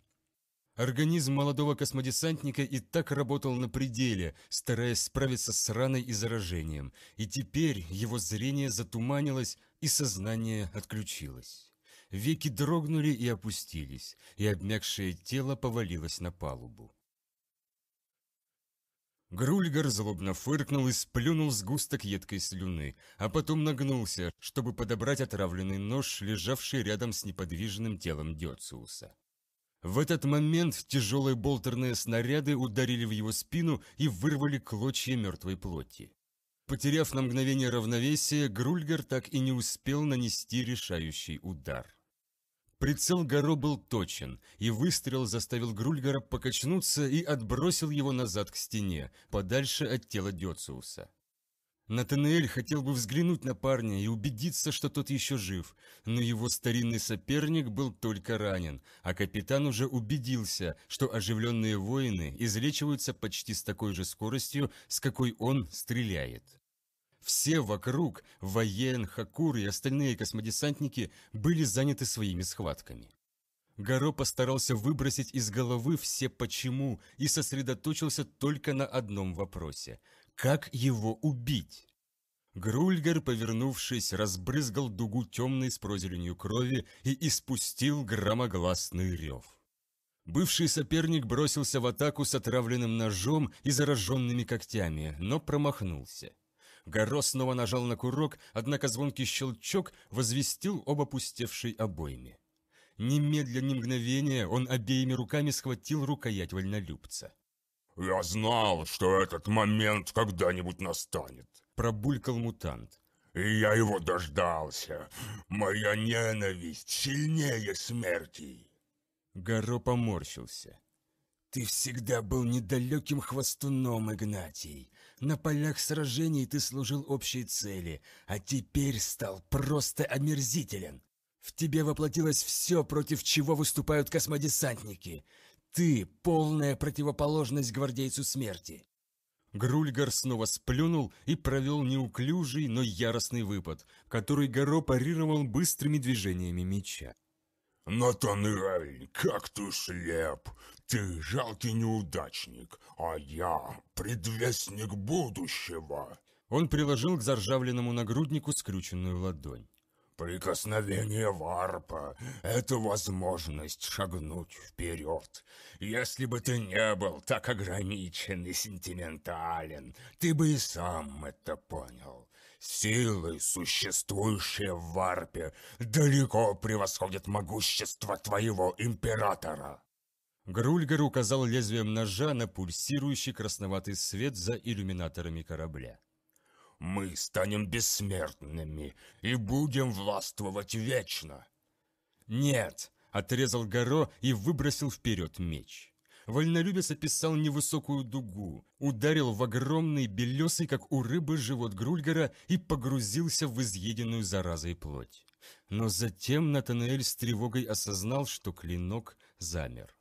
Организм молодого космодесантника и так работал на пределе, стараясь справиться с раной и заражением, и теперь его зрение затуманилось и сознание отключилось. Веки дрогнули и опустились, и обмякшее тело повалилось на палубу. Грульгар злобно фыркнул и сплюнул сгусток едкой слюны, а потом нагнулся, чтобы подобрать отравленный нож, лежавший рядом с неподвижным телом Дёциуса. В этот момент тяжелые болтерные снаряды ударили в его спину и вырвали клочья мертвой плоти. Потеряв на мгновение равновесие, Грульгар так и не успел нанести решающий удар. Прицел Горо был точен, и выстрел заставил Грульгара покачнуться и отбросил его назад к стене, подальше от тела Дёциуса. Натанаэль хотел бы взглянуть на парня и убедиться, что тот еще жив, но его старинный соперник был только ранен, а капитан уже убедился, что оживленные воины излечиваются почти с такой же скоростью, с какой он стреляет. Все вокруг, Ваен, Хакур и остальные космодесантники, были заняты своими схватками. Гаро постарался выбросить из головы все «почему» и сосредоточился только на одном вопросе – как его убить? Грульгар, повернувшись, разбрызгал дугу темной с прозеленью крови и испустил громогласный рев. Бывший соперник бросился в атаку с отравленным ножом и зараженными когтями, но промахнулся. Горо снова нажал на курок, однако звонкий щелчок возвестил об опустевшей обойме. Немедленно ни мгновения он обеими руками схватил рукоять вольнолюбца. «Я знал, что этот момент когда-нибудь настанет», — пробулькал мутант. «И я его дождался. Моя ненависть сильнее смерти». Горо поморщился. «Ты всегда был недалеким хвостуном, Игнатий. На полях сражений ты служил общей цели, а теперь стал просто омерзителен. В тебе воплотилось все, против чего выступают космодесантники. Ты — полная противоположность гвардейцу смерти. Грульгар снова сплюнул и провел неуклюжий, но яростный выпад, который Горо парировал быстрыми движениями меча. «Натан Рейн, как ты слеп! Ты жалкий неудачник, а я предвестник будущего!» Он приложил к заржавленному нагруднику скрученную ладонь. Прикосновение варпа — это возможность шагнуть вперед. Если бы ты не был так ограничен и сентиментален, ты бы и сам это понял. Силы, существующие в Варпе, далеко превосходят могущество твоего императора!» Грульгар указал лезвием ножа на пульсирующий красноватый свет за иллюминаторами корабля. «Мы станем бессмертными и будем властвовать вечно!» «Нет!» — отрезал Горо и выбросил вперед меч. Вольнолюбец описал невысокую дугу, ударил в огромный белесый, как у рыбы, живот Грульгара и погрузился в изъеденную заразой плоть. Но затем Натанаэль с тревогой осознал, что клинок замер.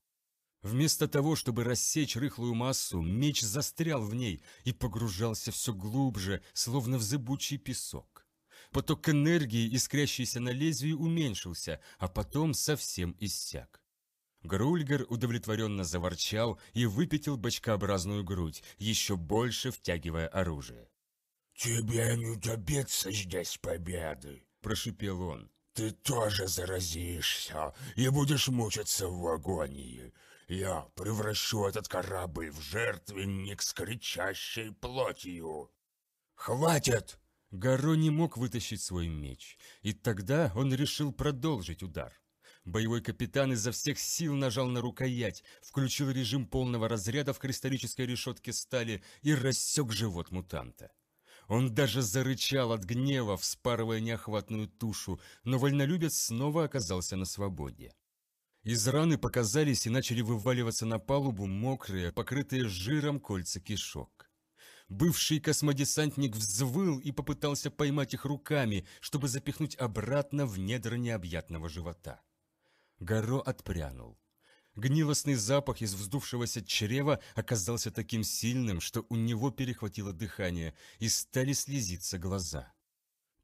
Вместо того, чтобы рассечь рыхлую массу, меч застрял в ней и погружался все глубже, словно в зыбучий песок. Поток энергии, искрящийся на лезвии, уменьшился, а потом совсем иссяк. Грульгер удовлетворенно заворчал и выпятил бочкообразную грудь, еще больше втягивая оружие. «Тебе не добиться здесь победы!» – прошипел он. «Ты тоже заразишься и будешь мучиться в агонии. Я превращу этот корабль в жертвенник с кричащей плотью!» «Хватит!» Гаро не мог вытащить свой меч, и тогда он решил продолжить удар. Боевой капитан изо всех сил нажал на рукоять, включил режим полного разряда в кристаллической решетке стали и рассек живот мутанта. Он даже зарычал от гнева, вспарывая неохватную тушу, но вольнолюбец снова оказался на свободе. Из раны показались и начали вываливаться на палубу мокрые, покрытые жиром кольца кишок. Бывший космодесантник взвыл и попытался поймать их руками, чтобы запихнуть обратно в недра необъятного живота. Горо отпрянул. Гнилостный запах из вздувшегося чрева оказался таким сильным, что у него перехватило дыхание, и стали слезиться глаза.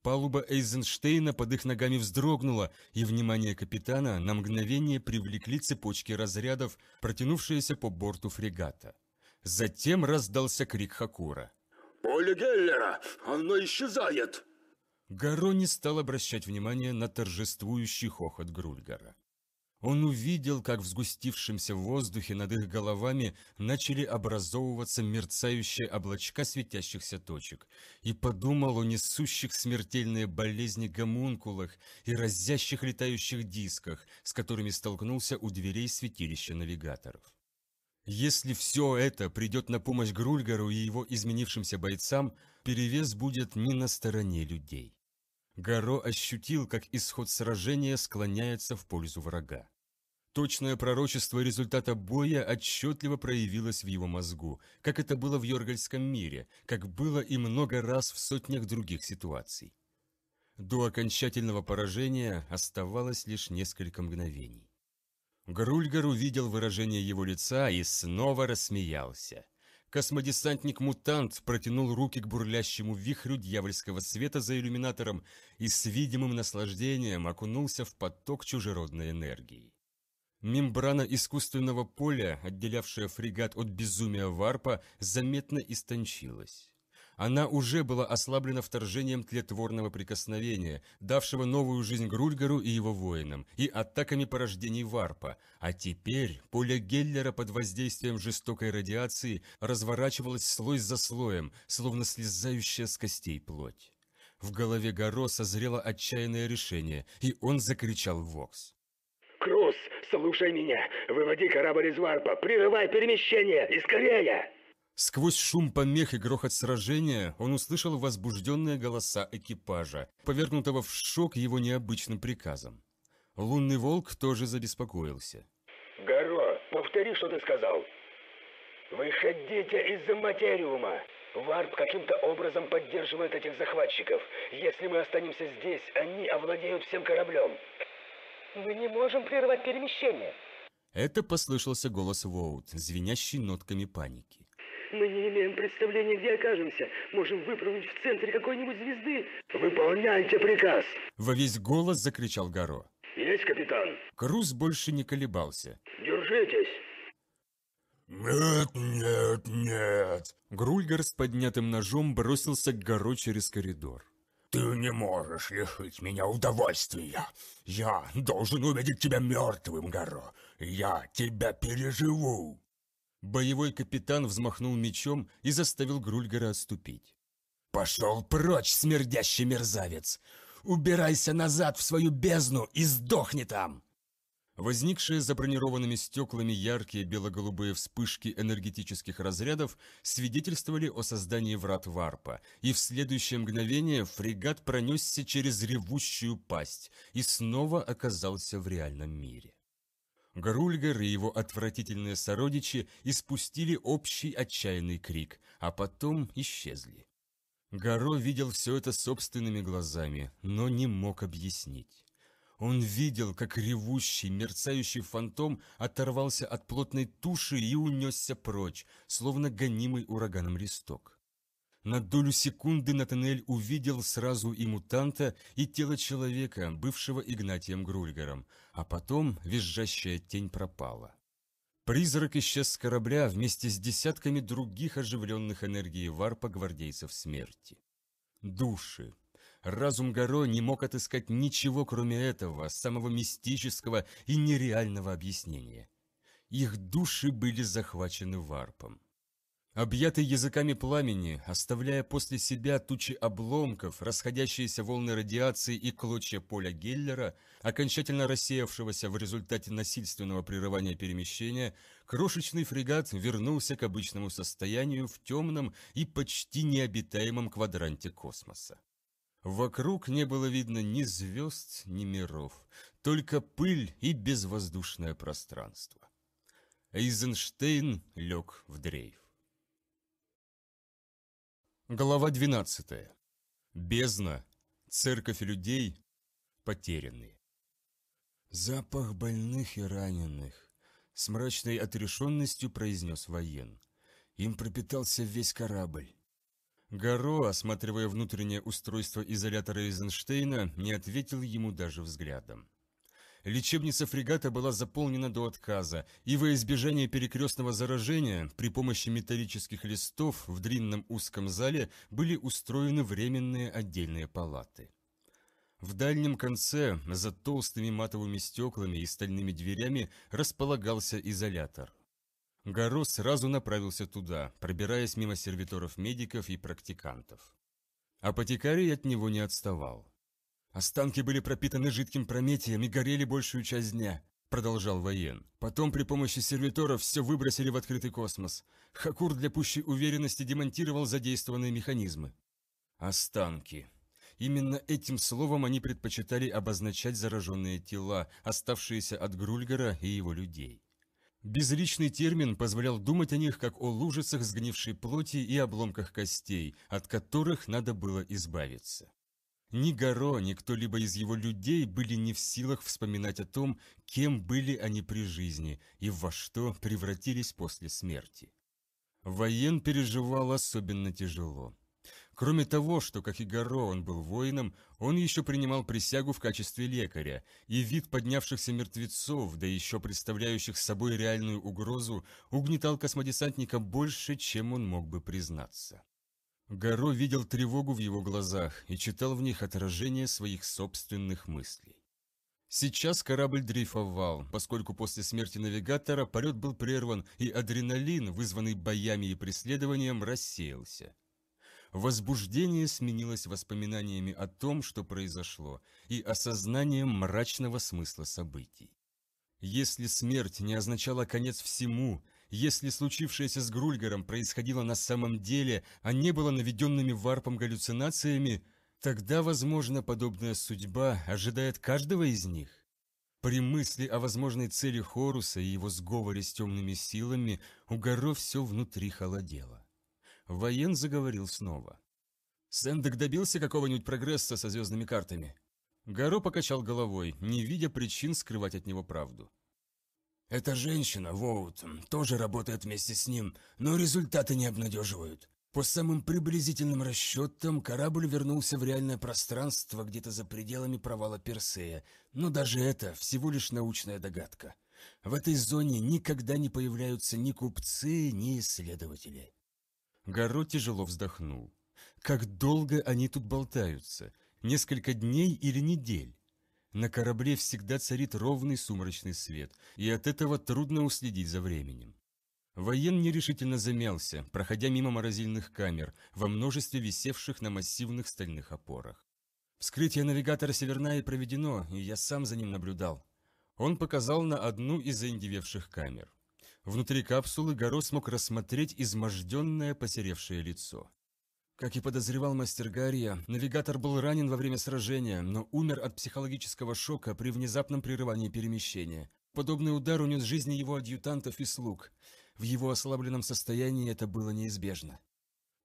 Палуба Эйзенштейна под их ногами вздрогнула, и внимание капитана на мгновение привлекли цепочки разрядов, протянувшиеся по борту фрегата. Затем раздался крик Хакура. «Поле Геллера! Оно исчезает!» Гаро не стал обращать внимания на торжествующий хохот Грульгара. Он увидел, как в сгустившемся воздухе над их головами начали образовываться мерцающие облачка светящихся точек, и подумал о несущих смертельные болезни гомункулах и разящих летающих дисках, с которыми столкнулся у дверей святилища навигаторов. Если все это придет на помощь Грульгару и его изменившимся бойцам, перевес будет не на стороне людей. Гаро ощутил, как исход сражения склоняется в пользу врага. Точное пророчество результата боя отчетливо проявилось в его мозгу, как это было в Йоргальском мире, как было и много раз в сотнях других ситуаций. До окончательного поражения оставалось лишь несколько мгновений. Грульгар увидел выражение его лица и снова рассмеялся. Космодесантник-мутант протянул руки к бурлящему вихрю дьявольского света за иллюминатором и с видимым наслаждением окунулся в поток чужеродной энергии. Мембрана искусственного поля, отделявшая фрегат от безумия варпа, заметно истончилась. Она уже была ослаблена вторжением тлетворного прикосновения, давшего новую жизнь Грульгару и его воинам, и атаками порождений Варпа, а теперь поле Геллера под воздействием жестокой радиации разворачивалось слой за слоем, словно слезающая с костей плоть. В голове Горо созрело отчаянное решение, и он закричал в Вокс. «Крус, слушай меня! Выводи корабль из варпа! Прерывай перемещение! И скорее!» Сквозь шум помех и грохот сражения он услышал возбужденные голоса экипажа, повернутого в шок его необычным приказом. Лунный волк тоже забеспокоился. «Горо, повтори, что ты сказал!» «Выходите из-за материума! Варп каким-то образом поддерживает этих захватчиков. Если мы останемся здесь, они овладеют всем кораблем!» «Мы не можем прервать перемещение!» Это послышался голос Воут, звенящий нотками паники. Мы не имеем представления, где окажемся. Можем выпрыгнуть в центре какой-нибудь звезды. Выполняйте приказ!» Во весь голос закричал Гаро. «Есть, капитан!» Круз больше не колебался. «Держитесь!» «Нет, нет, нет!» Грульгар с поднятым ножом бросился к Гаро через коридор. «Ты не можешь лишить меня удовольствия! Я должен увидеть тебя мертвым, Гаро! Я тебя переживу!» Боевой капитан взмахнул мечом и заставил Грульгара отступить. «Пошел прочь, смердящий мерзавец! Убирайся назад в свою бездну и сдохни там!» Возникшие за бронированными стеклами яркие бело-голубые вспышки энергетических разрядов свидетельствовали о создании врат варпа, и в следующее мгновение фрегат пронесся через ревущую пасть и снова оказался в реальном мире. Гарульгар и его отвратительные сородичи испустили общий отчаянный крик, а потом исчезли. Гаро видел все это собственными глазами, но не мог объяснить. Он видел, как ревущий, мерцающий фантом оторвался от плотной туши и унесся прочь, словно гонимый ураганом листок. На долю секунды Натанель увидел сразу и мутанта, и тело человека, бывшего Игнатием Грульгером, а потом визжащая тень пропала. Призрак исчез с корабля вместе с десятками других оживленных энергией варпа гвардейцев смерти. Души. Разум Горо не мог отыскать ничего, кроме этого, самого мистического и нереального объяснения. Их души были захвачены варпом объятый языками пламени, оставляя после себя тучи обломков, расходящиеся волны радиации и клочья поля Геллера, окончательно рассеявшегося в результате насильственного прерывания перемещения, крошечный фрегат вернулся к обычному состоянию в темном и почти необитаемом квадранте космоса. Вокруг не было видно ни звезд, ни миров, только пыль и безвоздушное пространство. Эйзенштейн лег в дрейф. Глава 12. Бездна, церковь людей, потерянные. «Запах больных и раненых», — с мрачной отрешенностью произнес воен. «Им пропитался весь корабль». Гаро, осматривая внутреннее устройство изолятора Эйзенштейна, не ответил ему даже взглядом. Лечебница фрегата была заполнена до отказа, и во избежание перекрестного заражения при помощи металлических листов в длинном узком зале были устроены временные отдельные палаты. В дальнем конце, за толстыми матовыми стеклами и стальными дверями, располагался изолятор. Гаро сразу направился туда, пробираясь мимо сервиторов-медиков и практикантов. Апотекарий от него не отставал. Останки были пропитаны жидким прометием и горели большую часть дня. – продолжал воен. «Потом при помощи сервиторов все выбросили в открытый космос. Хакур для пущей уверенности демонтировал задействованные механизмы». «Останки». Именно этим словом они предпочитали обозначать зараженные тела, оставшиеся от Грульгара и его людей. Безличный термин позволял думать о них как о лужицах сгнившей плоти и обломках костей, от которых надо было избавиться. Ни Горо, ни кто-либо из его людей были не в силах вспоминать о том, кем были они при жизни и во что превратились после смерти. Воен переживал особенно тяжело. Кроме того, что, как и Горо, он был воином, он еще принимал присягу в качестве лекаря, и вид поднявшихся мертвецов, да еще представляющих собой реальную угрозу, угнетал космодесантника больше, чем он мог бы признаться. Гаро видел тревогу в его глазах и читал в них отражение своих собственных мыслей. Сейчас корабль дрейфовал, поскольку после смерти навигатора полет был прерван, и адреналин, вызванный боями и преследованием, рассеялся. Возбуждение сменилось воспоминаниями о том, что произошло, и осознанием мрачного смысла событий. Если смерть не означала конец всему, если случившееся с Грульгаром происходило на самом деле, а не было наведенными варпом галлюцинациями, тогда, возможно, подобная судьба ожидает каждого из них. При мысли о возможной цели Хоруса и его сговоре с темными силами у Горо все внутри холодело. Воен заговорил снова. «Сэндек добился какого-нибудь прогресса со звездными картами?» Горо покачал головой, не видя причин скрывать от него правду. Эта женщина, Воут, тоже работает вместе с ним, но результаты не обнадеживают. По самым приблизительным расчетам, корабль вернулся в реальное пространство где-то за пределами провала Персея, но даже это всего лишь научная догадка. В этой зоне никогда не появляются ни купцы, ни исследователи. Гаро тяжело вздохнул. Как долго они тут болтаются? Несколько дней или недель? На корабле всегда царит ровный сумрачный свет, и от этого трудно уследить за временем. Воен нерешительно замялся, проходя мимо морозильных камер, во множестве висевших на массивных стальных опорах. Вскрытие навигатора северная проведено, и я сам за ним наблюдал. Он показал на одну из заиндевевших камер. Внутри капсулы Горо мог рассмотреть изможденное посеревшее лицо. Как и подозревал мастер Гария, навигатор был ранен во время сражения, но умер от психологического шока при внезапном прерывании перемещения. Подобный удар унес жизни его адъютантов и слуг. В его ослабленном состоянии это было неизбежно.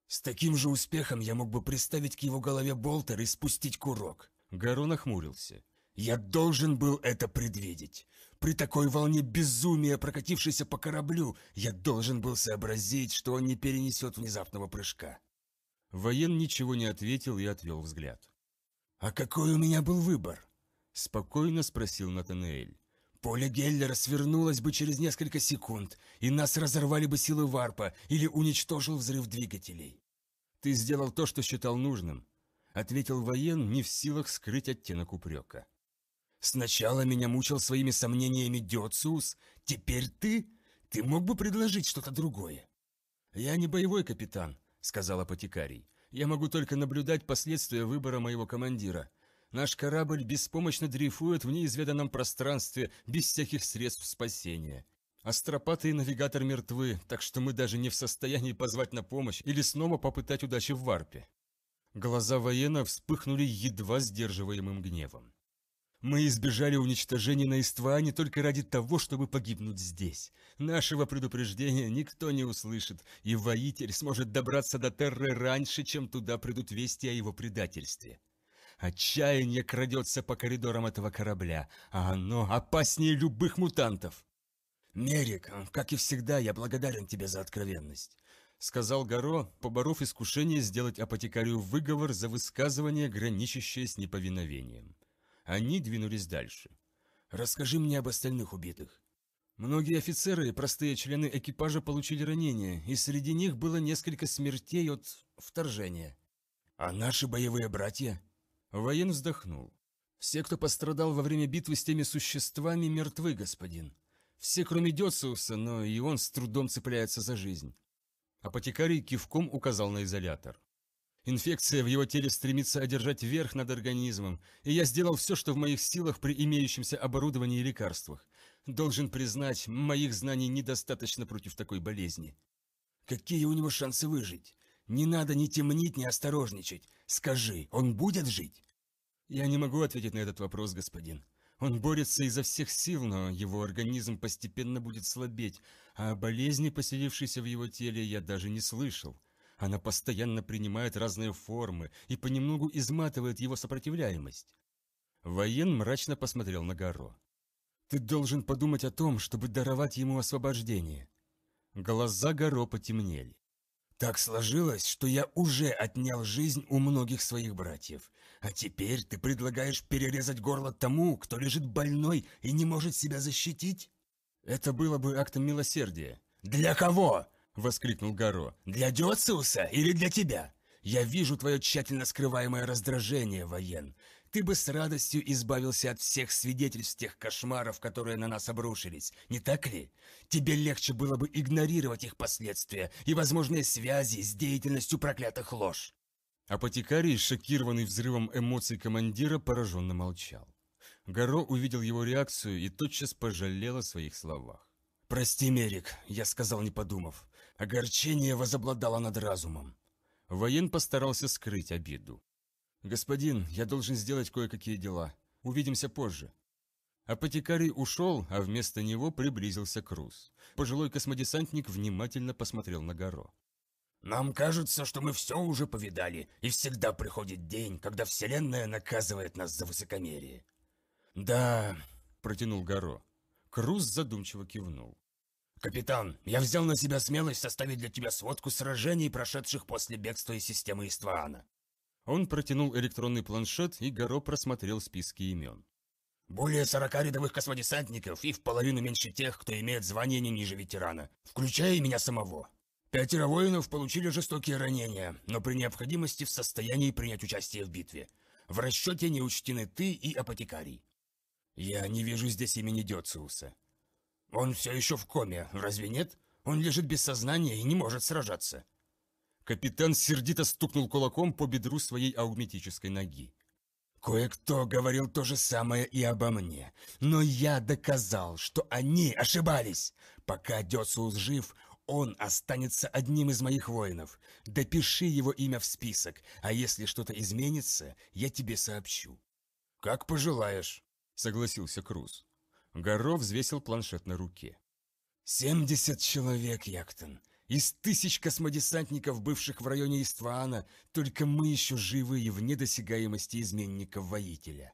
«С таким же успехом я мог бы приставить к его голове болтер и спустить курок». Гарон охмурился. «Я должен был это предвидеть. При такой волне безумия, прокатившейся по кораблю, я должен был сообразить, что он не перенесет внезапного прыжка». Воен ничего не ответил и отвел взгляд. «А какой у меня был выбор?» – спокойно спросил Натанаэль. «Поле Геллера свернулось бы через несколько секунд, и нас разорвали бы силы варпа или уничтожил взрыв двигателей». «Ты сделал то, что считал нужным», – ответил воен, не в силах скрыть оттенок упрека. «Сначала меня мучил своими сомнениями Дёциус, теперь ты? Ты мог бы предложить что-то другое?» «Я не боевой капитан», сказал апотекарий. «Я могу только наблюдать последствия выбора моего командира. Наш корабль беспомощно дрейфует в неизведанном пространстве, без всяких средств спасения. Астропаты и навигатор мертвы, так что мы даже не в состоянии позвать на помощь или снова попытать удачи в варпе». Глаза воена вспыхнули едва сдерживаемым гневом. Мы избежали уничтожения на Истване только ради того, чтобы погибнуть здесь. Нашего предупреждения никто не услышит, и воитель сможет добраться до Терры раньше, чем туда придут вести о его предательстве. Отчаяние крадется по коридорам этого корабля, а оно опаснее любых мутантов. «Мерик, как и всегда, я благодарен тебе за откровенность», — сказал Горо, поборов искушение сделать апотекарию выговор за высказывание, граничащее с неповиновением. Они двинулись дальше. «Расскажи мне об остальных убитых». Многие офицеры и простые члены экипажа получили ранения, и среди них было несколько смертей от вторжения. «А наши боевые братья?» Воен вздохнул. «Все, кто пострадал во время битвы с теми существами, мертвы, господин. Все, кроме Дёциуса, но и он с трудом цепляется за жизнь». Апотекарий кивком указал на изолятор. Инфекция в его теле стремится одержать верх над организмом, и я сделал все, что в моих силах при имеющемся оборудовании и лекарствах. Должен признать, моих знаний недостаточно против такой болезни. Какие у него шансы выжить? Не надо ни темнить, ни осторожничать. Скажи, он будет жить? Я не могу ответить на этот вопрос, господин. Он борется изо всех сил, но его организм постепенно будет слабеть, а о болезни, поселившейся в его теле, я даже не слышал. Она постоянно принимает разные формы и понемногу изматывает его сопротивляемость. Воен мрачно посмотрел на Гаро. «Ты должен подумать о том, чтобы даровать ему освобождение». Глаза Гаро потемнели. «Так сложилось, что я уже отнял жизнь у многих своих братьев. А теперь ты предлагаешь перерезать горло тому, кто лежит больной и не может себя защитить?» «Это было бы актом милосердия». «Для кого? — воскликнул Гаро. «Для Диоциуса или для тебя? Я вижу твое тщательно скрываемое раздражение, воен. Ты бы с радостью избавился от всех свидетельств тех кошмаров, которые на нас обрушились, не так ли? Тебе легче было бы игнорировать их последствия и возможные связи с деятельностью проклятых лож». Апотекарий, шокированный взрывом эмоций командира, пораженно молчал. Гаро увидел его реакцию и тотчас пожалел о своих словах. «Прости, Мерик, я сказал, не подумав. Огорчение возобладало над разумом. Воен постарался скрыть обиду. «Господин, я должен сделать кое-какие дела. Увидимся позже». Апотекарий ушел, а вместо него приблизился Круз. Пожилой космодесантник внимательно посмотрел на Горо. «Нам кажется, что мы все уже повидали, и всегда приходит день, когда Вселенная наказывает нас за высокомерие». «Да», — протянул Горо. Круз задумчиво кивнул. «Капитан, я взял на себя смелость составить для тебя сводку сражений, прошедших после бегства из системы Иствана». Он протянул электронный планшет, и Горо просмотрел списки имен. «Более 40 рядовых космодесантников и в половину меньше тех, кто имеет звание не ниже ветерана, включая и меня самого. Пятеро воинов получили жестокие ранения, но при необходимости в состоянии принять участие в битве. В расчете не учтены ты и апотекарий». «Я не вижу здесь имени Дёциуса», «Он все еще в коме, разве нет? Он лежит без сознания и не может сражаться». Капитан сердито стукнул кулаком по бедру своей аугметической ноги. «Кое-кто говорил то же самое и обо мне, но я доказал, что они ошибались. Пока Дёциус жив, он останется одним из моих воинов. Допиши его имя в список, а если что-то изменится, я тебе сообщу». «Как пожелаешь», — согласился Круз. Горо взвесил планшет на руке. «Семьдесят человек, Яктон! Из тысяч космодесантников, бывших в районе Иствана, только мы еще живы и вне досягаемости изменников-воителя!»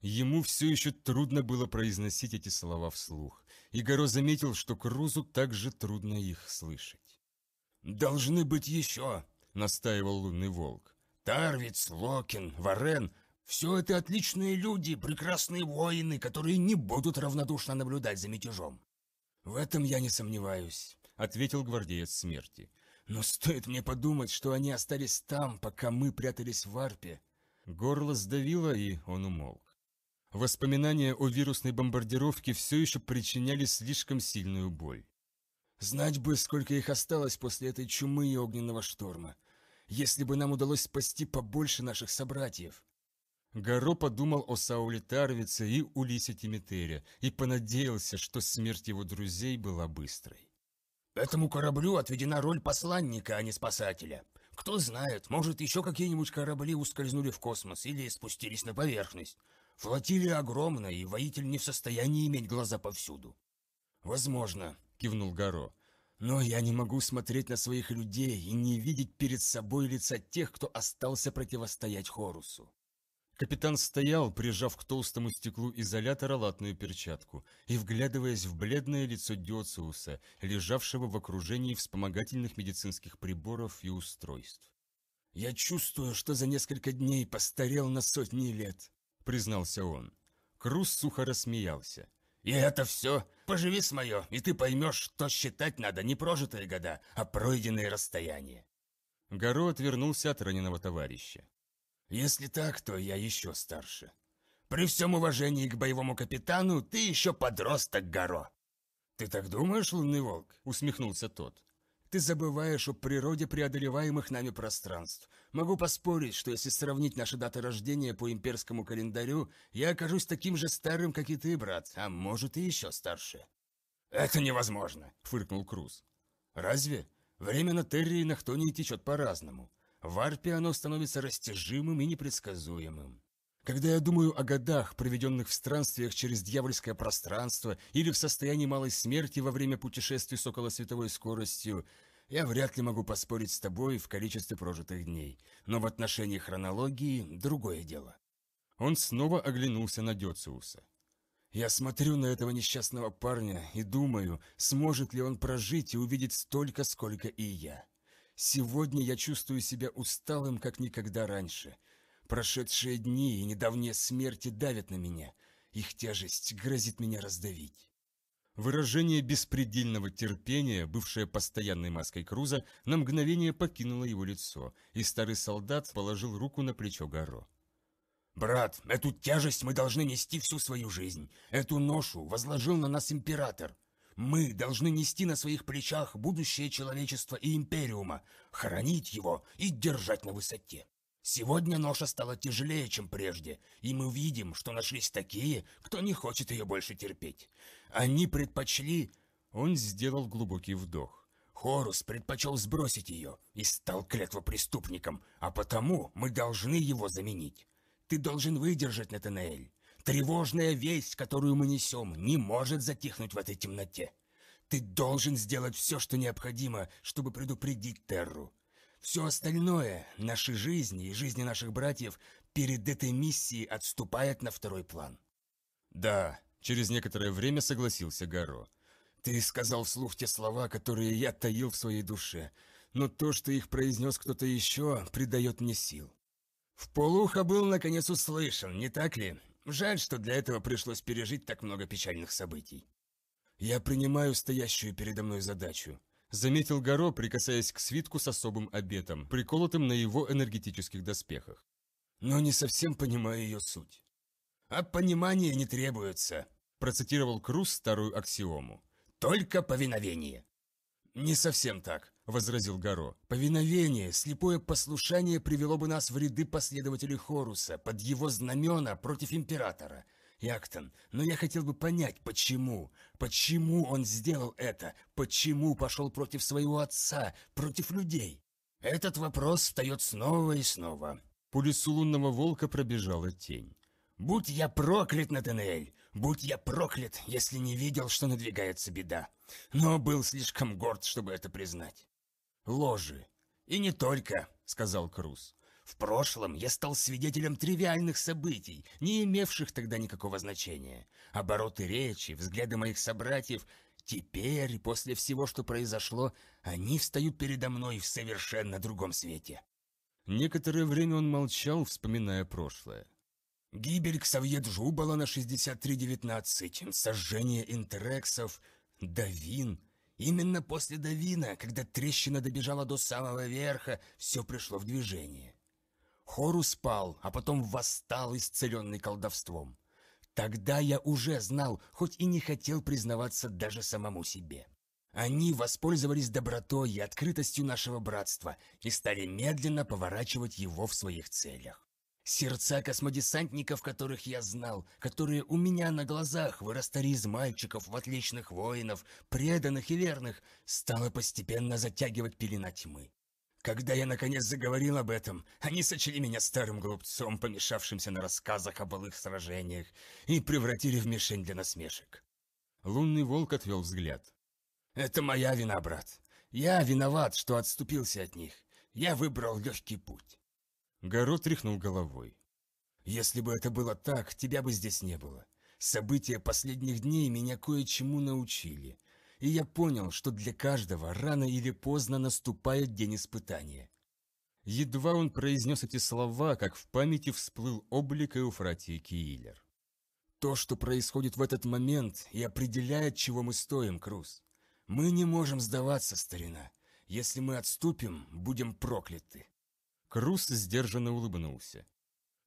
Ему все еще трудно было произносить эти слова вслух, и Горо заметил, что Крузу также трудно их слышать. «Должны быть еще!» — настаивал лунный волк. «Тарвиц, Локин, Варен, все это отличные люди, прекрасные воины, которые не будут равнодушно наблюдать за мятежом. В этом я не сомневаюсь, ответил гвардеец смерти. Но стоит мне подумать, что они остались там, пока мы прятались в варпе. Горло сдавило, и он умолк. Воспоминания о вирусной бомбардировке все еще причиняли слишком сильную боль. Знать бы, сколько их осталось после этой чумы и огненного шторма. Если бы нам удалось спасти побольше наших собратьев. Гаро подумал о Сауле Тарвице и Улисе Тимитере и понадеялся, что смерть его друзей была быстрой. «Этому кораблю отведена роль посланника, а не спасателя. Кто знает, может, еще какие-нибудь корабли ускользнули в космос или спустились на поверхность. Флотилия огромна, и воитель не в состоянии иметь глаза повсюду». «Возможно», — кивнул Гаро. Но я не могу смотреть на своих людей и не видеть перед собой лица тех, кто остался противостоять Хорусу. Капитан стоял, прижав к толстому стеклу изолятора латную перчатку и вглядываясь в бледное лицо Диоциуса, лежавшего в окружении вспомогательных медицинских приборов и устройств. «Я чувствую, что за несколько дней постарел на сотни лет», — признался он. Круз сухо рассмеялся. «И это все? Поживи с мое, и ты поймешь, что считать надо не прожитые года, а пройденные расстояния». Горо отвернулся от раненого товарища. Если так, то я еще старше. При всем уважении к боевому капитану, ты еще подросток, Горо. Ты так думаешь, лунный волк? Усмехнулся тот. Ты забываешь о природе преодолеваемых нами пространств. Могу поспорить, что если сравнить наши даты рождения по имперскому календарю, я окажусь таким же старым, как и ты, брат, а может и еще старше. «Это невозможно!» — фыркнул Круз. «Разве? Время на Терри и на Хтонии течет по-разному. В арпе оно становится растяжимым и непредсказуемым. Когда я думаю о годах, проведенных в странствиях через дьявольское пространство или в состоянии малой смерти во время путешествий с околосветовой скоростью, я вряд ли могу поспорить с тобой в количестве прожитых дней. Но в отношении хронологии другое дело. Он снова оглянулся на Дёциуса. Я смотрю на этого несчастного парня и думаю, сможет ли он прожить и увидеть столько, сколько и я. Сегодня я чувствую себя усталым, как никогда раньше. Прошедшие дни и недавние смерти давят на меня. Их тяжесть грозит меня раздавить. Выражение беспредельного терпения, бывшее постоянной маской Круза, на мгновение покинуло его лицо, и старый солдат положил руку на плечо Гаро. «Брат, эту тяжесть мы должны нести всю свою жизнь. Эту ношу возложил на нас император», мы должны нести на своих плечах будущее человечества и империума, хранить его и держать на высоте. Сегодня ноша стала тяжелее, чем прежде, и мы видим, что нашлись такие, кто не хочет ее больше терпеть. Они предпочли... Он сделал глубокий вдох. Хорус предпочел сбросить ее и стал клятвопреступником, а потому мы должны его заменить. Ты должен выдержать, Натанаэль. Тревожная весть, которую мы несем, не может затихнуть в этой темноте. Ты должен сделать все, что необходимо, чтобы предупредить Терру. Все остальное, наши жизни и жизни наших братьев, перед этой миссией отступает на второй план. Да, через некоторое время согласился Гаро. Ты сказал вслух те слова, которые я таил в своей душе, но то, что их произнес кто-то еще, придает мне сил. В полуха был наконец услышан, не так ли? Жаль, что для этого пришлось пережить так много печальных событий. «Я принимаю стоящую передо мной задачу», — заметил Горо, прикасаясь к свитку с особым обетом, приколотым на его энергетических доспехах. «Но не совсем понимаю ее суть». «А понимание не требуется», — процитировал Круз старую аксиому. «Только повиновение». «Не совсем так», — возразил Гаро. «Повиновение, слепое послушание привело бы нас в ряды последователей Хоруса, под его знамена против императора. Яктон, но я хотел бы понять, почему? Почему он сделал это? Почему пошел против своего отца, против людей?» «Этот вопрос встает снова и снова». По лесу лунного волка пробежала тень. «Будь я проклят, Натанель! Будь я проклят, если не видел, что надвигается беда. Но был слишком горд, чтобы это признать. Ложи. И не только, сказал Круз. В прошлом я стал свидетелем тривиальных событий, не имевших тогда никакого значения. Обороты речи, взгляды моих собратьев. Теперь, после всего, что произошло, они встают передо мной в совершенно другом свете. Некоторое время он молчал, вспоминая прошлое. Гибель Ксавье Джубала на 63.19, сожжение интерексов, Давин. Именно после Давина, когда трещина добежала до самого верха, все пришло в движение. Хору спал, а потом восстал, исцеленный колдовством. Тогда я уже знал, хоть и не хотел признаваться даже самому себе. Они воспользовались добротой и открытостью нашего братства и стали медленно поворачивать его в своих целях. Сердца космодесантников, которых я знал, которые у меня на глазах вырастали из мальчиков в отличных воинов, преданных и верных, стало постепенно затягивать пелена тьмы. Когда я наконец заговорил об этом, они сочли меня старым глупцом, помешавшимся на рассказах о былых сражениях, и превратили в мишень для насмешек. Лунный волк отвел взгляд. «Это моя вина, брат. Я виноват, что отступился от них. Я выбрал легкий путь. Горо тряхнул головой. «Если бы это было так, тебя бы здесь не было. События последних дней меня кое-чему научили. И я понял, что для каждого рано или поздно наступает день испытания». Едва он произнес эти слова, как в памяти всплыл облик Эуфратии Киллер. «То, что происходит в этот момент, и определяет, чего мы стоим, Круз. Мы не можем сдаваться, старина. Если мы отступим, будем прокляты». Крус сдержанно улыбнулся.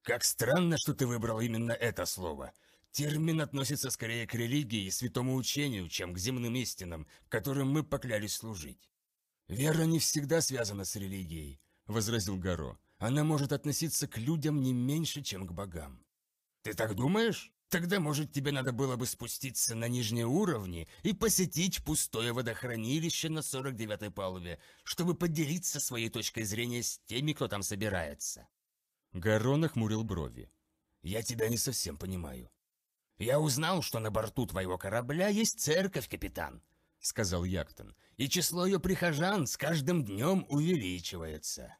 «Как странно, что ты выбрал именно это слово. Термин относится скорее к религии и святому учению, чем к земным истинам, которым мы поклялись служить». «Вера не всегда связана с религией», — возразил Гаро. «Она может относиться к людям не меньше, чем к богам». «Ты так думаешь?» Тогда, может, тебе надо было бы спуститься на нижние уровни и посетить пустое водохранилище на 49-й палубе, чтобы поделиться своей точкой зрения с теми, кто там собирается». Гарон охмурил брови. «Я тебя не совсем понимаю. Я узнал, что на борту твоего корабля есть церковь, капитан», — сказал Яктон, «и число ее прихожан с каждым днем увеличивается».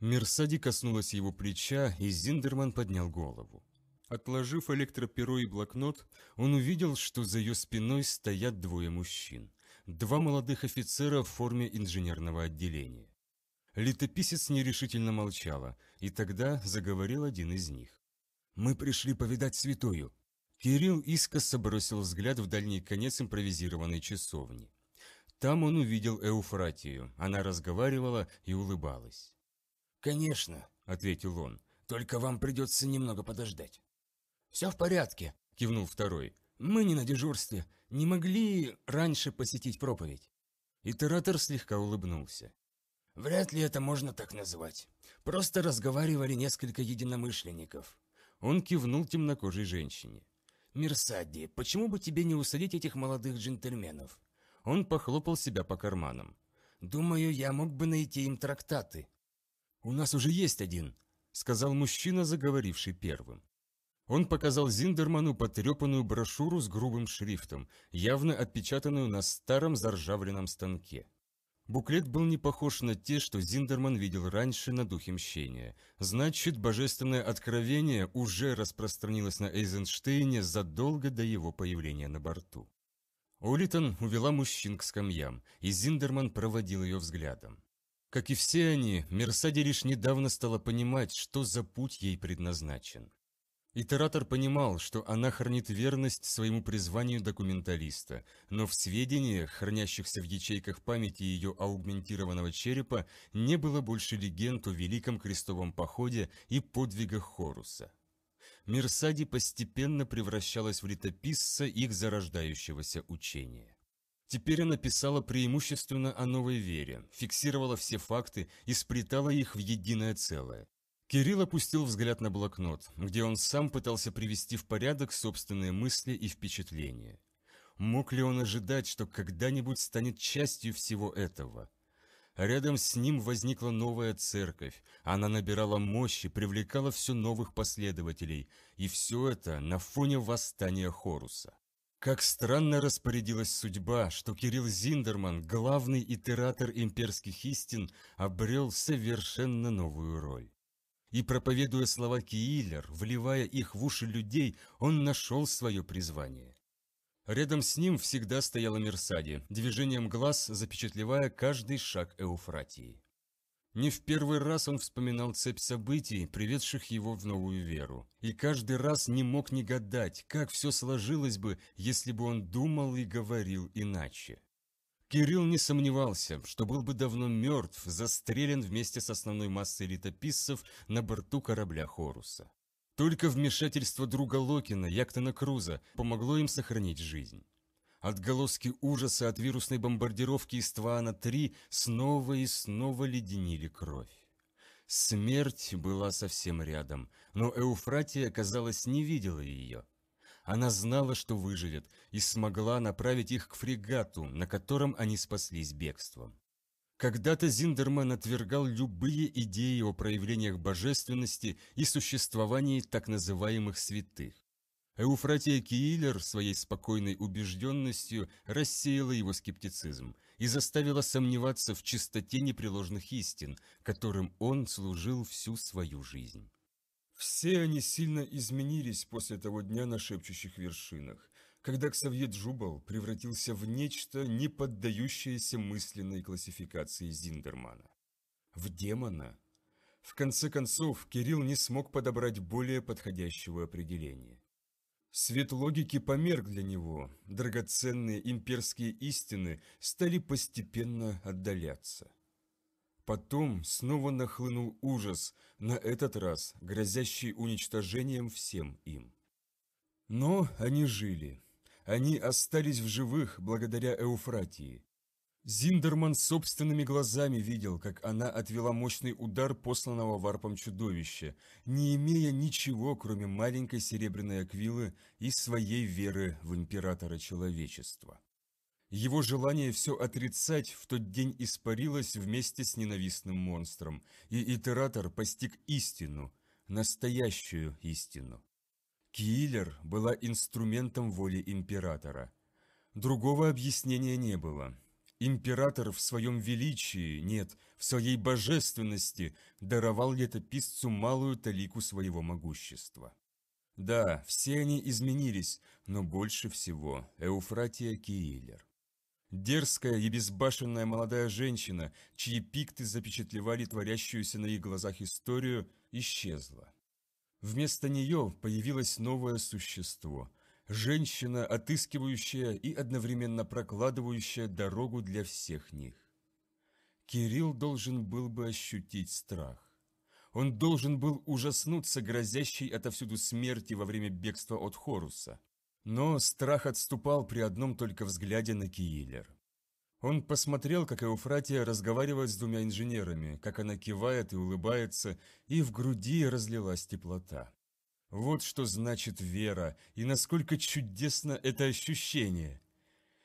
Мерсади коснулась его плеча, и Зиндерман поднял голову. Отложив электроперо и блокнот, он увидел, что за ее спиной стоят двое мужчин. Два молодых офицера в форме инженерного отделения. Летописец нерешительно молчала, и тогда заговорил один из них. «Мы пришли повидать святую». Кирилл искоса бросил взгляд в дальний конец импровизированной часовни. Там он увидел Эуфратию. Она разговаривала и улыбалась. «Конечно», — ответил он, — «только вам придется немного подождать». «Все в порядке», – кивнул второй. «Мы не на дежурстве. Не могли раньше посетить проповедь?» Итератор слегка улыбнулся. «Вряд ли это можно так назвать. Просто разговаривали несколько единомышленников». Он кивнул темнокожей женщине. «Мирсадди, почему бы тебе не усадить этих молодых джентльменов?» Он похлопал себя по карманам. «Думаю, я мог бы найти им трактаты». «У нас уже есть один», — сказал мужчина, заговоривший первым. Он показал Зиндерману потрепанную брошюру с грубым шрифтом, явно отпечатанную на старом заржавленном станке. Буклет был не похож на те, что Зиндерман видел раньше на духе мщения. Значит, божественное откровение уже распространилось на Эйзенштейне задолго до его появления на борту. Улитон увела мужчин к скамьям, и Зиндерман проводил ее взглядом. Как и все они, Мерсаде лишь недавно стала понимать, что за путь ей предназначен. Итератор понимал, что она хранит верность своему призванию документалиста, но в сведениях, хранящихся в ячейках памяти ее аугментированного черепа, не было больше легенд о Великом Крестовом Походе и подвигах Хоруса. Мирсади постепенно превращалась в летописца их зарождающегося учения. Теперь она писала преимущественно о новой вере, фиксировала все факты и сплетала их в единое целое. Кирилл опустил взгляд на блокнот, где он сам пытался привести в порядок собственные мысли и впечатления. Мог ли он ожидать, что когда-нибудь станет частью всего этого? Рядом с ним возникла новая церковь, она набирала мощи, привлекала все новых последователей, и все это на фоне восстания Хоруса. Как странно распорядилась судьба, что Кирилл Зиндерман, главный итератор имперских истин, обрел совершенно новую роль. И проповедуя слова Киилер, вливая их в уши людей, он нашел свое призвание. Рядом с ним всегда стояла Мерсади, движением глаз запечатлевая каждый шаг Эуфратии. Не в первый раз он вспоминал цепь событий, приведших его в новую веру, и каждый раз не мог не гадать, как все сложилось бы, если бы он думал и говорил иначе. Кирилл не сомневался, что был бы давно мертв, застрелен вместе с основной массой летописцев на борту корабля Хоруса. Только вмешательство друга Локина, Яктона Круза, помогло им сохранить жизнь. Отголоски ужаса от вирусной бомбардировки из Твана-3 снова и снова леденили кровь. Смерть была совсем рядом, но Эуфратия, казалось, не видела ее – она знала, что выживет, и смогла направить их к фрегату, на котором они спаслись бегством. Когда-то Зиндерман отвергал любые идеи о проявлениях божественности и существовании так называемых святых. Эуфратия Киллер своей спокойной убежденностью рассеяла его скептицизм и заставила сомневаться в чистоте непреложных истин, которым он служил всю свою жизнь. Все они сильно изменились после того дня на шепчущих вершинах, когда Ксавье Джубал превратился в нечто, не поддающееся мысленной классификации Зиндермана. В демона. В конце концов, Кирилл не смог подобрать более подходящего определения. Свет логики померк для него, драгоценные имперские истины стали постепенно отдаляться. Потом снова нахлынул ужас, на этот раз грозящий уничтожением всем им. Но они жили. Они остались в живых благодаря Эуфратии. Зиндерман собственными глазами видел, как она отвела мощный удар посланного варпом чудовища, не имея ничего, кроме маленькой серебряной аквилы и своей веры в императора человечества. Его желание все отрицать в тот день испарилось вместе с ненавистным монстром, и итератор постиг истину, настоящую истину. Киллер была инструментом воли императора. Другого объяснения не было. Император в своем величии, нет, в своей божественности даровал летописцу малую талику своего могущества. Да, все они изменились, но больше всего Эуфратия Киилер. Дерзкая и безбашенная молодая женщина, чьи пикты запечатлевали творящуюся на их глазах историю, исчезла. Вместо нее появилось новое существо – женщина, отыскивающая и одновременно прокладывающая дорогу для всех них. Кирилл должен был бы ощутить страх. Он должен был ужаснуться грозящей отовсюду смерти во время бегства от Хоруса. Но страх отступал при одном только взгляде на Киилер. Он посмотрел, как Эуфратия разговаривает с двумя инженерами, как она кивает и улыбается, и в груди разлилась теплота. Вот что значит вера, и насколько чудесно это ощущение.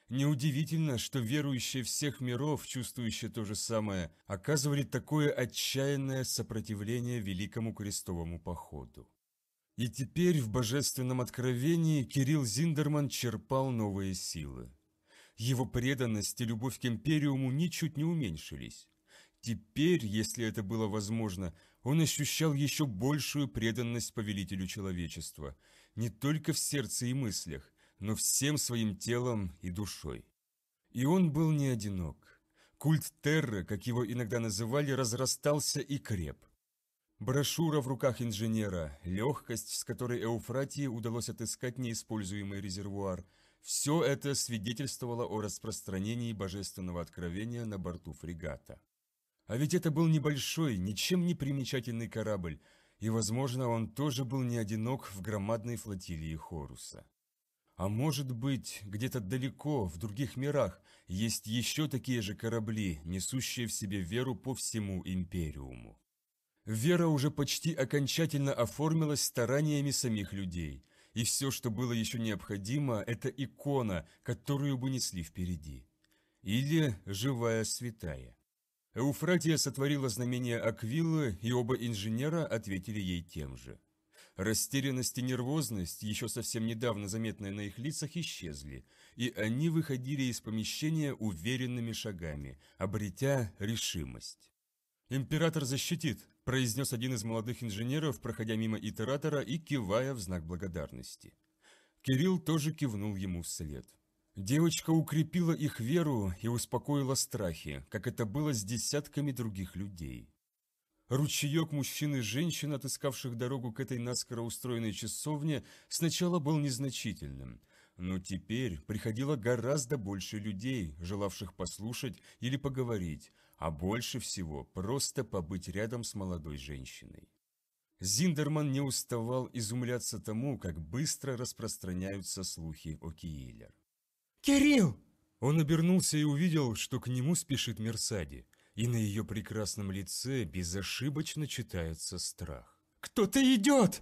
Неудивительно, что верующие всех миров, чувствующие то же самое, оказывали такое отчаянное сопротивление великому крестовому походу. И теперь в божественном откровении Кирилл Зиндерман черпал новые силы. Его преданность и любовь к Империуму ничуть не уменьшились. Теперь, если это было возможно, он ощущал еще большую преданность повелителю человечества, не только в сердце и мыслях, но всем своим телом и душой. И он был не одинок. Культ Терры, как его иногда называли, разрастался и креп – Брошюра в руках инженера, легкость, с которой Эуфратии удалось отыскать неиспользуемый резервуар – все это свидетельствовало о распространении божественного откровения на борту фрегата. А ведь это был небольшой, ничем не примечательный корабль, и, возможно, он тоже был не одинок в громадной флотилии Хоруса. А может быть, где-то далеко, в других мирах, есть еще такие же корабли, несущие в себе веру по всему Империуму. Вера уже почти окончательно оформилась стараниями самих людей, и все, что было еще необходимо, это икона, которую бы несли впереди. Или живая святая. Эуфратия сотворила знамение Аквилы, и оба инженера ответили ей тем же. Растерянность и нервозность, еще совсем недавно заметные на их лицах, исчезли, и они выходили из помещения уверенными шагами, обретя решимость. «Император защитит», – произнес один из молодых инженеров, проходя мимо итератора и кивая в знак благодарности. Кирилл тоже кивнул ему вслед. Девочка укрепила их веру и успокоила страхи, как это было с десятками других людей. Ручеек мужчин и женщин, отыскавших дорогу к этой наскоро устроенной часовне, сначала был незначительным, но теперь приходило гораздо больше людей, желавших послушать или поговорить, а больше всего просто побыть рядом с молодой женщиной. Зиндерман не уставал изумляться тому, как быстро распространяются слухи о Киилер. «Кирилл!» Он обернулся и увидел, что к нему спешит Мерсади, и на ее прекрасном лице безошибочно читается страх. «Кто-то идет!»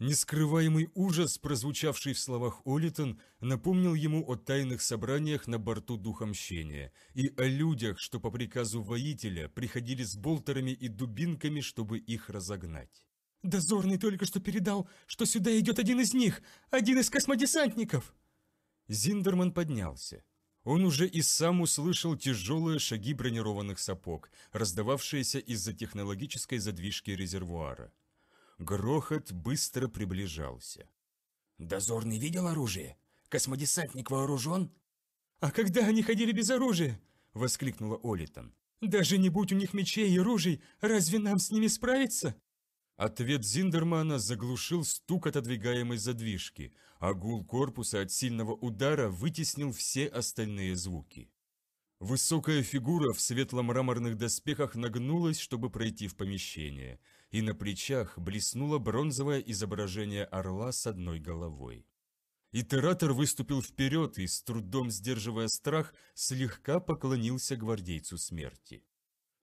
Нескрываемый ужас, прозвучавший в словах Олитон, напомнил ему о тайных собраниях на борту Духомщения и о людях, что по приказу воителя приходили с болтерами и дубинками, чтобы их разогнать. «Дозорный только что передал, что сюда идет один из них, один из космодесантников!» Зиндерман поднялся. Он уже и сам услышал тяжелые шаги бронированных сапог, раздававшиеся из-за технологической задвижки резервуара. Грохот быстро приближался. «Дозорный видел оружие? Космодесантник вооружен?» «А когда они ходили без оружия?» – воскликнула Олитон. «Даже не будь у них мечей и ружей, разве нам с ними справиться?» Ответ Зиндермана заглушил стук отодвигаемой задвижки, а гул корпуса от сильного удара вытеснил все остальные звуки. Высокая фигура в светло-мраморных доспехах нагнулась, чтобы пройти в помещение и на плечах блеснуло бронзовое изображение орла с одной головой. Итератор выступил вперед и, с трудом сдерживая страх, слегка поклонился гвардейцу смерти.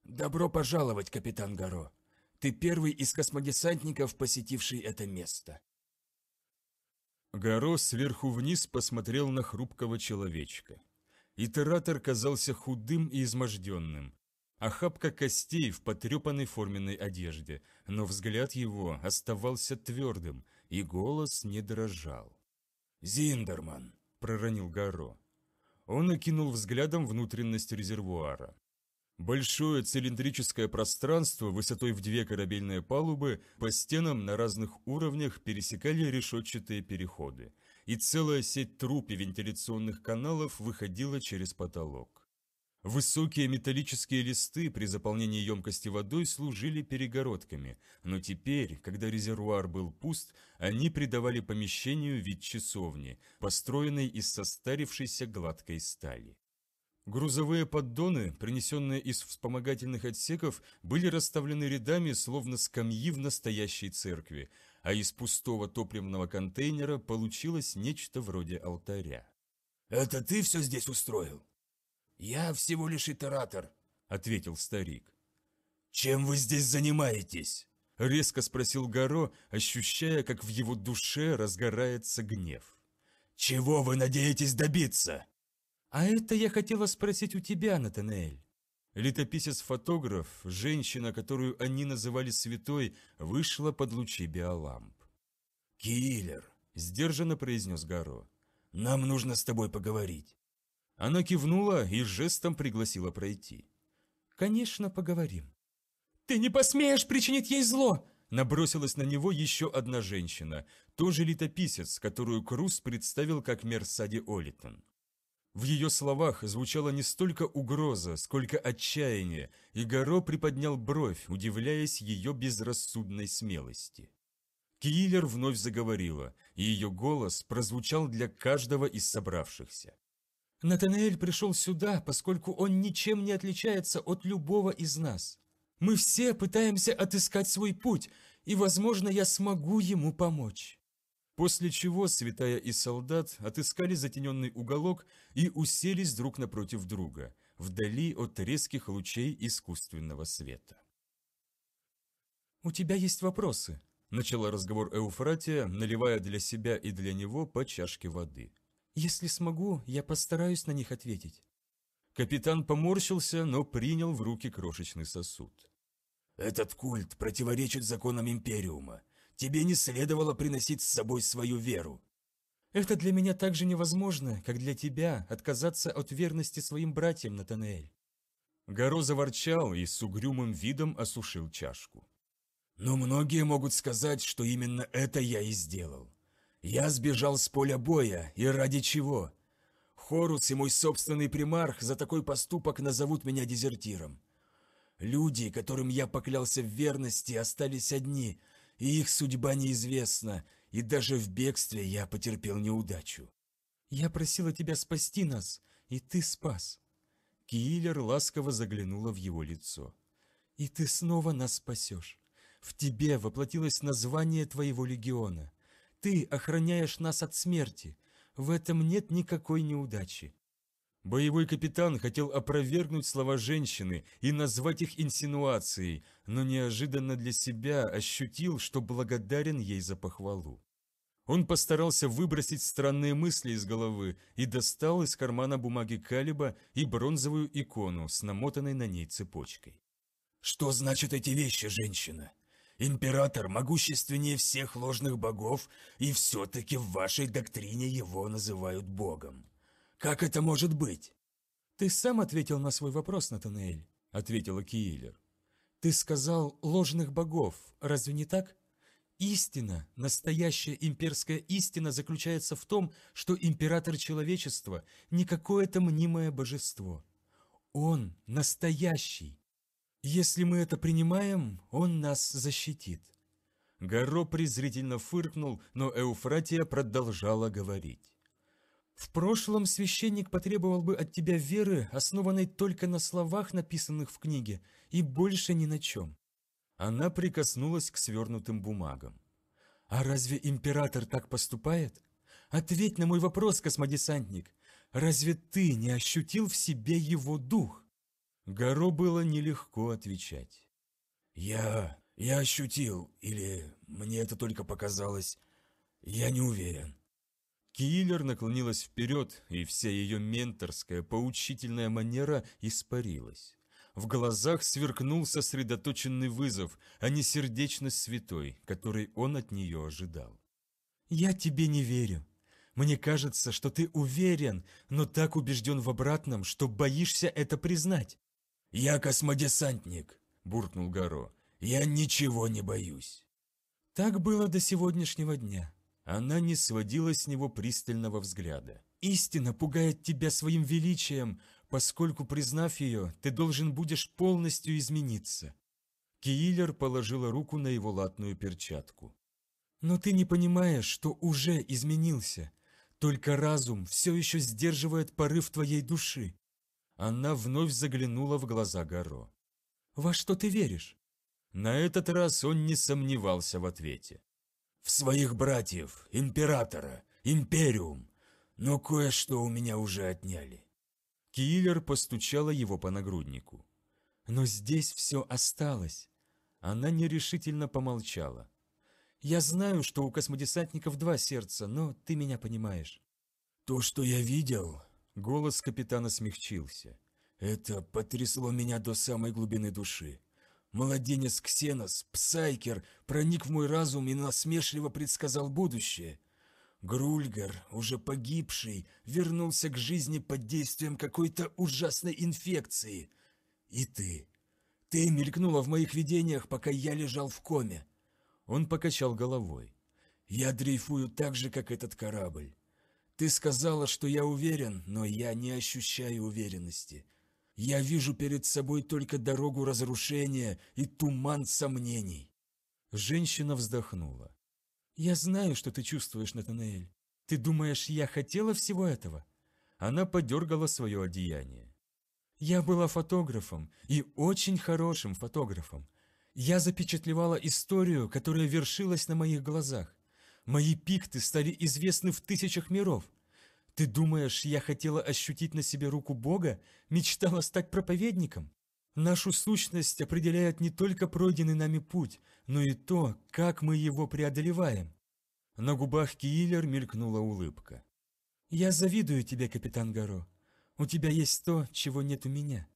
«Добро пожаловать, капитан Гаро. Ты первый из космодесантников, посетивший это место». Гаро сверху вниз посмотрел на хрупкого человечка. Итератор казался худым и изможденным, Охапка костей в потрепанной форменной одежде, но взгляд его оставался твердым, и голос не дрожал. «Зиндерман!» – проронил Гаро. Он окинул взглядом внутренность резервуара. Большое цилиндрическое пространство высотой в две корабельные палубы по стенам на разных уровнях пересекали решетчатые переходы, и целая сеть труб и вентиляционных каналов выходила через потолок. Высокие металлические листы при заполнении емкости водой служили перегородками, но теперь, когда резервуар был пуст, они придавали помещению вид часовни, построенной из состарившейся гладкой стали. Грузовые поддоны, принесенные из вспомогательных отсеков, были расставлены рядами, словно скамьи в настоящей церкви, а из пустого топливного контейнера получилось нечто вроде алтаря. «Это ты все здесь устроил?» «Я всего лишь итератор», — ответил старик. «Чем вы здесь занимаетесь?» — резко спросил Горо, ощущая, как в его душе разгорается гнев. «Чего вы надеетесь добиться?» «А это я хотела спросить у тебя, Натанель. летописец Летописец-фотограф, женщина, которую они называли святой, вышла под лучи биоламп. «Киллер», — сдержанно произнес Горо. — «нам нужно с тобой поговорить». Она кивнула и жестом пригласила пройти. «Конечно, поговорим». «Ты не посмеешь причинить ей зло!» Набросилась на него еще одна женщина, тоже летописец, которую Круз представил как Мерсади Олитон. В ее словах звучала не столько угроза, сколько отчаяние, и Горо приподнял бровь, удивляясь ее безрассудной смелости. Киллер вновь заговорила, и ее голос прозвучал для каждого из собравшихся. Натанаэль пришел сюда, поскольку он ничем не отличается от любого из нас. Мы все пытаемся отыскать свой путь, и, возможно, я смогу ему помочь». После чего святая и солдат отыскали затененный уголок и уселись друг напротив друга, вдали от резких лучей искусственного света. «У тебя есть вопросы?» – начала разговор Эуфратия, наливая для себя и для него по чашке воды – если смогу, я постараюсь на них ответить». Капитан поморщился, но принял в руки крошечный сосуд. «Этот культ противоречит законам Империума. Тебе не следовало приносить с собой свою веру». «Это для меня так же невозможно, как для тебя отказаться от верности своим братьям, Натанель». Горо заворчал и с угрюмым видом осушил чашку. «Но многие могут сказать, что именно это я и сделал. Я сбежал с поля боя, и ради чего? Хорус и мой собственный примарх за такой поступок назовут меня дезертиром. Люди, которым я поклялся в верности, остались одни, и их судьба неизвестна, и даже в бегстве я потерпел неудачу. «Я просила тебя спасти нас, и ты спас». Киллер ласково заглянула в его лицо. «И ты снова нас спасешь. В тебе воплотилось название твоего легиона. Ты охраняешь нас от смерти. В этом нет никакой неудачи». Боевой капитан хотел опровергнуть слова женщины и назвать их инсинуацией, но неожиданно для себя ощутил, что благодарен ей за похвалу. Он постарался выбросить странные мысли из головы и достал из кармана бумаги Калиба и бронзовую икону с намотанной на ней цепочкой. «Что значат эти вещи, женщина?» Император могущественнее всех ложных богов, и все-таки в вашей доктрине его называют богом. Как это может быть?» «Ты сам ответил на свой вопрос, Натанаэль», — ответила Киилер. «Ты сказал ложных богов, разве не так?» Истина, настоящая имперская истина заключается в том, что император человечества не какое-то мнимое божество. Он настоящий, если мы это принимаем, он нас защитит». Гаро презрительно фыркнул, но Эуфратия продолжала говорить. «В прошлом священник потребовал бы от тебя веры, основанной только на словах, написанных в книге, и больше ни на чем». Она прикоснулась к свернутым бумагам. «А разве император так поступает? Ответь на мой вопрос, космодесантник. Разве ты не ощутил в себе его дух?» Гаро было нелегко отвечать. «Я... я ощутил, или мне это только показалось, я не уверен». Киллер наклонилась вперед, и вся ее менторская, поучительная манера испарилась. В глазах сверкнул сосредоточенный вызов, а не сердечность святой, который он от нее ожидал. «Я тебе не верю. Мне кажется, что ты уверен, но так убежден в обратном, что боишься это признать. «Я космодесантник», — буркнул Гаро. «Я ничего не боюсь». Так было до сегодняшнего дня. Она не сводила с него пристального взгляда. «Истина пугает тебя своим величием, поскольку, признав ее, ты должен будешь полностью измениться». Киилер положила руку на его латную перчатку. «Но ты не понимаешь, что уже изменился. Только разум все еще сдерживает порыв твоей души. Она вновь заглянула в глаза Гаро. «Во что ты веришь?» На этот раз он не сомневался в ответе. «В своих братьев, императора, империум, но кое-что у меня уже отняли». Киллер постучала его по нагруднику. «Но здесь все осталось». Она нерешительно помолчала. «Я знаю, что у космодесантников два сердца, но ты меня понимаешь». «То, что я видел, Голос капитана смягчился. «Это потрясло меня до самой глубины души. Младенец Ксенос, Псайкер, проник в мой разум и насмешливо предсказал будущее. Грульгар, уже погибший, вернулся к жизни под действием какой-то ужасной инфекции. И ты. Ты мелькнула в моих видениях, пока я лежал в коме». Он покачал головой. «Я дрейфую так же, как этот корабль. Ты сказала, что я уверен, но я не ощущаю уверенности. Я вижу перед собой только дорогу разрушения и туман сомнений. Женщина вздохнула. «Я знаю, что ты чувствуешь, Натанаэль. Ты думаешь, я хотела всего этого?» Она подергала свое одеяние. «Я была фотографом, и очень хорошим фотографом. Я запечатлевала историю, которая вершилась на моих глазах. Мои пикты стали известны в тысячах миров. Ты думаешь, я хотела ощутить на себе руку Бога, мечтала стать проповедником? Нашу сущность определяет не только пройденный нами путь, но и то, как мы его преодолеваем. На губах Киллер мелькнула улыбка. «Я завидую тебе, капитан Гаро. У тебя есть то, чего нет у меня».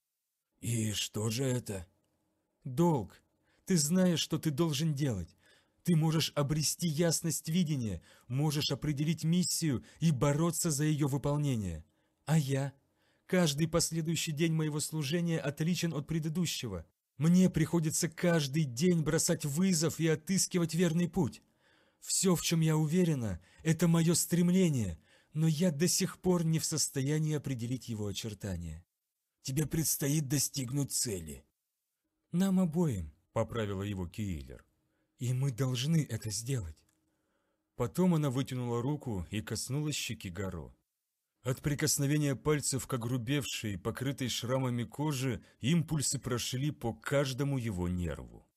«И что же это?» «Долг. Ты знаешь, что ты должен делать. Ты можешь обрести ясность видения, можешь определить миссию и бороться за ее выполнение. А я? Каждый последующий день моего служения отличен от предыдущего. Мне приходится каждый день бросать вызов и отыскивать верный путь. Все, в чем я уверена, это мое стремление, но я до сих пор не в состоянии определить его очертания. Тебе предстоит достигнуть цели. Нам обоим, поправила его Киллер. И мы должны это сделать. Потом она вытянула руку и коснулась щеки Гаро. От прикосновения пальцев к огрубевшей, покрытой шрамами кожи, импульсы прошли по каждому его нерву.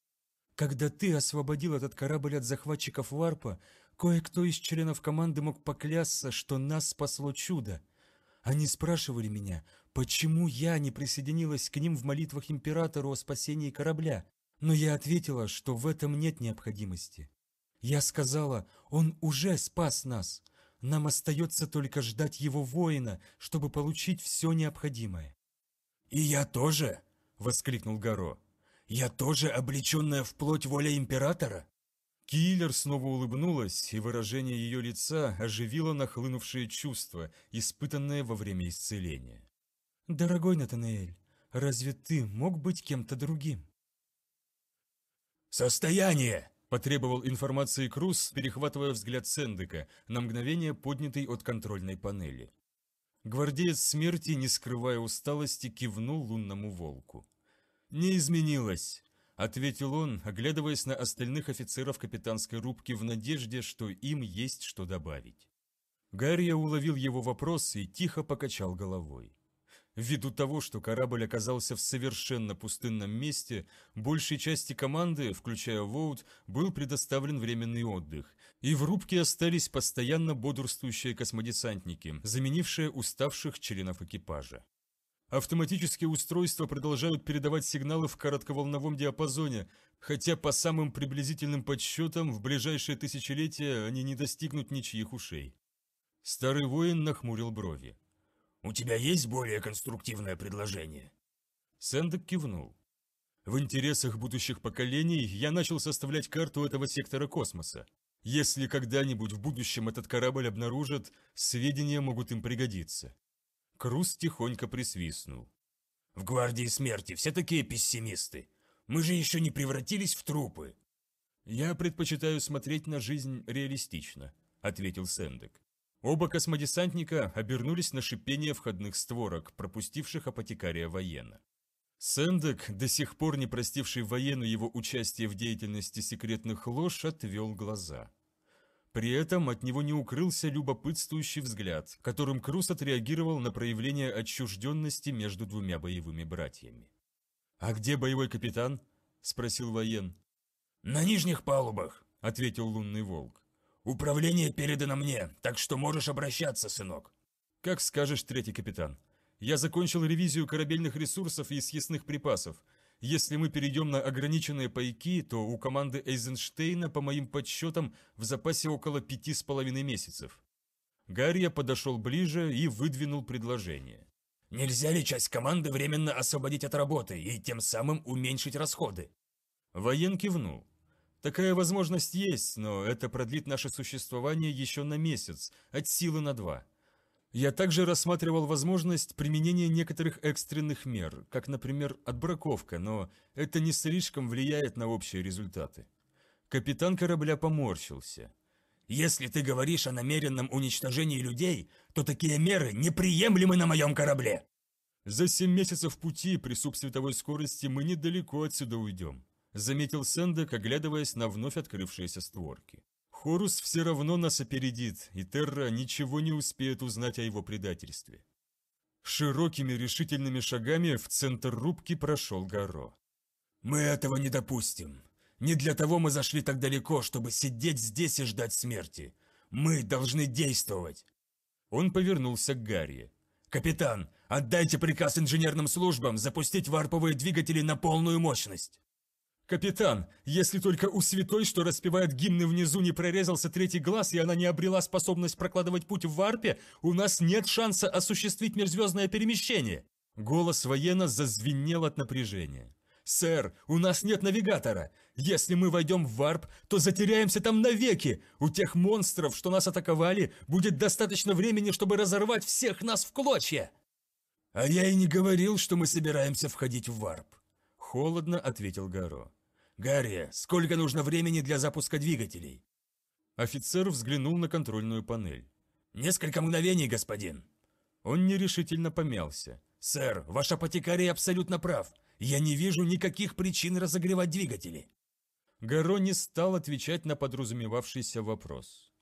«Когда ты освободил этот корабль от захватчиков Варпа, кое-кто из членов команды мог поклясться, что нас спасло чудо. Они спрашивали меня, почему я не присоединилась к ним в молитвах Императору о спасении корабля. Но я ответила, что в этом нет необходимости. Я сказала, он уже спас нас. Нам остается только ждать его воина, чтобы получить все необходимое. «И я тоже?» — воскликнул Гаро. «Я тоже облеченная в плоть воля императора?» Киллер снова улыбнулась, и выражение ее лица оживило нахлынувшие чувства, испытанные во время исцеления. «Дорогой Натанаэль, разве ты мог быть кем-то другим?» «Состояние!» – потребовал информации Круз, перехватывая взгляд Сендека, на мгновение поднятый от контрольной панели. Гвардеец смерти, не скрывая усталости, кивнул лунному волку. «Не изменилось», — ответил он, оглядываясь на остальных офицеров капитанской рубки в надежде, что им есть что добавить. Гарри уловил его вопрос и тихо покачал головой. Ввиду того, что корабль оказался в совершенно пустынном месте, большей части команды, включая Воут, был предоставлен временный отдых, и в рубке остались постоянно бодрствующие космодесантники, заменившие уставших членов экипажа. Автоматические устройства продолжают передавать сигналы в коротковолновом диапазоне, хотя по самым приблизительным подсчетам в ближайшие тысячелетия они не достигнут ничьих ушей. Старый воин нахмурил брови. У тебя есть более конструктивное предложение?» Сэндек кивнул. «В интересах будущих поколений я начал составлять карту этого сектора космоса. Если когда-нибудь в будущем этот корабль обнаружат, сведения могут им пригодиться». Круз тихонько присвистнул. «В Гвардии Смерти все такие пессимисты. Мы же еще не превратились в трупы». «Я предпочитаю смотреть на жизнь реалистично», — ответил Сэндек. Оба космодесантника обернулись на шипение входных створок, пропустивших апотекария воена. Сэндек, до сих пор не простивший воену его участие в деятельности секретных лож, отвел глаза. При этом от него не укрылся любопытствующий взгляд, которым Крус отреагировал на проявление отчужденности между двумя боевыми братьями. «А где боевой капитан?» – спросил воен. «На нижних палубах», – ответил лунный волк. «Управление передано мне, так что можешь обращаться, сынок». «Как скажешь, третий капитан. Я закончил ревизию корабельных ресурсов и съестных припасов. Если мы перейдем на ограниченные пайки, то у команды Эйзенштейна, по моим подсчетам, в запасе около пяти с половиной месяцев». Гарри подошел ближе и выдвинул предложение. «Нельзя ли часть команды временно освободить от работы и тем самым уменьшить расходы?» Воен кивнул. Такая возможность есть, но это продлит наше существование еще на месяц, от силы на два. Я также рассматривал возможность применения некоторых экстренных мер, как, например, отбраковка, но это не слишком влияет на общие результаты. Капитан корабля поморщился. «Если ты говоришь о намеренном уничтожении людей, то такие меры неприемлемы на моем корабле!» «За семь месяцев пути при субсветовой скорости мы недалеко отсюда уйдем заметил Сэндек, оглядываясь на вновь открывшиеся створки. «Хорус все равно нас опередит, и Терра ничего не успеет узнать о его предательстве». Широкими решительными шагами в центр рубки прошел Гаро. «Мы этого не допустим. Не для того мы зашли так далеко, чтобы сидеть здесь и ждать смерти. Мы должны действовать!» Он повернулся к Гарри. «Капитан, отдайте приказ инженерным службам запустить варповые двигатели на полную мощность!» «Капитан, если только у святой, что распевает гимны внизу, не прорезался третий глаз, и она не обрела способность прокладывать путь в варпе, у нас нет шанса осуществить межзвездное перемещение!» Голос воена зазвенел от напряжения. «Сэр, у нас нет навигатора. Если мы войдем в варп, то затеряемся там навеки. У тех монстров, что нас атаковали, будет достаточно времени, чтобы разорвать всех нас в клочья!» «А я и не говорил, что мы собираемся входить в варп», — холодно ответил Гаро. «Гарри, сколько нужно времени для запуска двигателей?» Офицер взглянул на контрольную панель. «Несколько мгновений, господин!» Он нерешительно помялся. «Сэр, ваш апотекарий абсолютно прав. Я не вижу никаких причин разогревать двигатели». Гаро не стал отвечать на подразумевавшийся вопрос.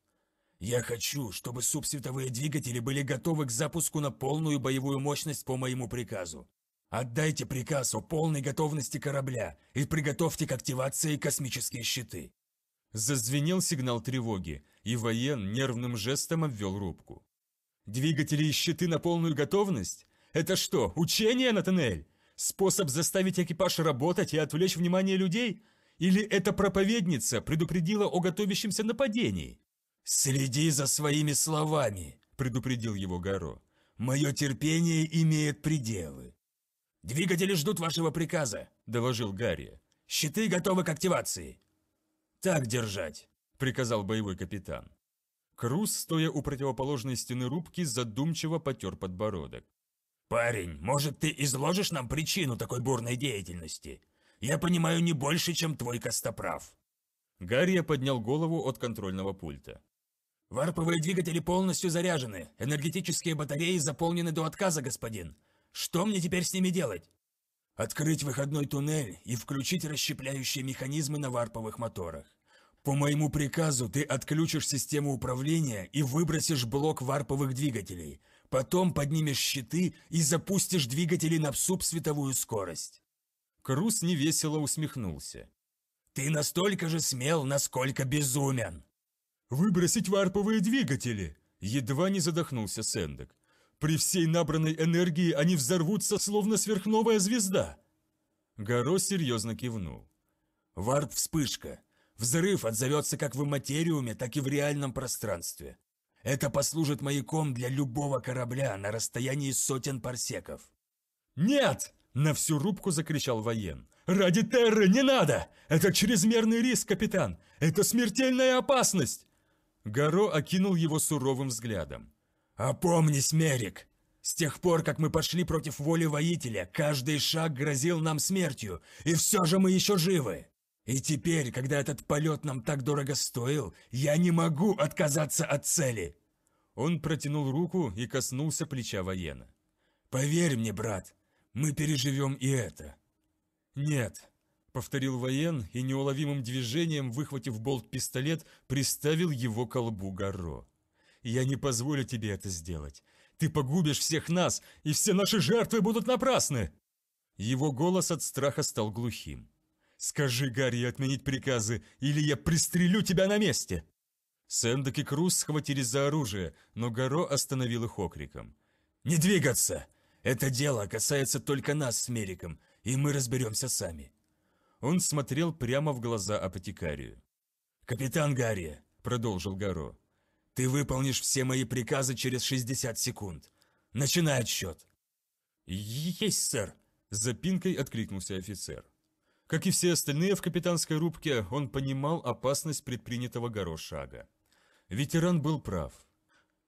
«Я хочу, чтобы субсветовые двигатели были готовы к запуску на полную боевую мощность по моему приказу. Отдайте приказ о полной готовности корабля и приготовьте к активации космические щиты». Зазвенел сигнал тревоги, и воен нервным жестом обвел рубку. «Двигатели и щиты на полную готовность? Это что, учение, Натанель? Способ заставить экипаж работать и отвлечь внимание людей? Или эта проповедница предупредила о готовящемся нападении?» «Следи за своими словами», – предупредил его Горо. «Мое терпение имеет пределы. «Двигатели ждут вашего приказа», – доложил Гарри. «Щиты готовы к активации». «Так держать», – приказал боевой капитан. Круз, стоя у противоположной стены рубки, задумчиво потер подбородок. «Парень, может, ты изложишь нам причину такой бурной деятельности? Я понимаю не больше, чем твой костоправ». Гарри поднял голову от контрольного пульта. «Варповые двигатели полностью заряжены, энергетические батареи заполнены до отказа, господин. Что мне теперь с ними делать? Открыть выходной туннель и включить расщепляющие механизмы на варповых моторах. По моему приказу ты отключишь систему управления и выбросишь блок варповых двигателей. Потом поднимешь щиты и запустишь двигатели на псуп световую скорость. Крус невесело усмехнулся. Ты настолько же смел, насколько безумен. Выбросить варповые двигатели! Едва не задохнулся Сэндек. При всей набранной энергии они взорвутся, словно сверхновая звезда!» Горо серьезно кивнул. «Варп-вспышка. Взрыв отзовется как в материуме, так и в реальном пространстве. Это послужит маяком для любого корабля на расстоянии сотен парсеков». «Нет!» – на всю рубку закричал воен. «Ради Терры не надо! Это чрезмерный риск, капитан! Это смертельная опасность!» Горо окинул его суровым взглядом. «Опомнись, Мерик! С тех пор, как мы пошли против воли воителя, каждый шаг грозил нам смертью, и все же мы еще живы! И теперь, когда этот полет нам так дорого стоил, я не могу отказаться от цели!» Он протянул руку и коснулся плеча воена. «Поверь мне, брат, мы переживем и это!» «Нет», — повторил воен и неуловимым движением, выхватив болт-пистолет, приставил его к колбу Горо я не позволю тебе это сделать. Ты погубишь всех нас, и все наши жертвы будут напрасны!» Его голос от страха стал глухим. «Скажи Гарри отменить приказы, или я пристрелю тебя на месте!» Сэндок и Круз схватились за оружие, но Гаро остановил их окриком. «Не двигаться! Это дело касается только нас с Мериком, и мы разберемся сами!» Он смотрел прямо в глаза апотекарию. «Капитан Гарри!» – продолжил Гаро. Ты выполнишь все мои приказы через 60 секунд. Начинай отсчет!» «Есть, сэр!» – запинкой откликнулся офицер. Как и все остальные в капитанской рубке, он понимал опасность предпринятого горо шага. Ветеран был прав.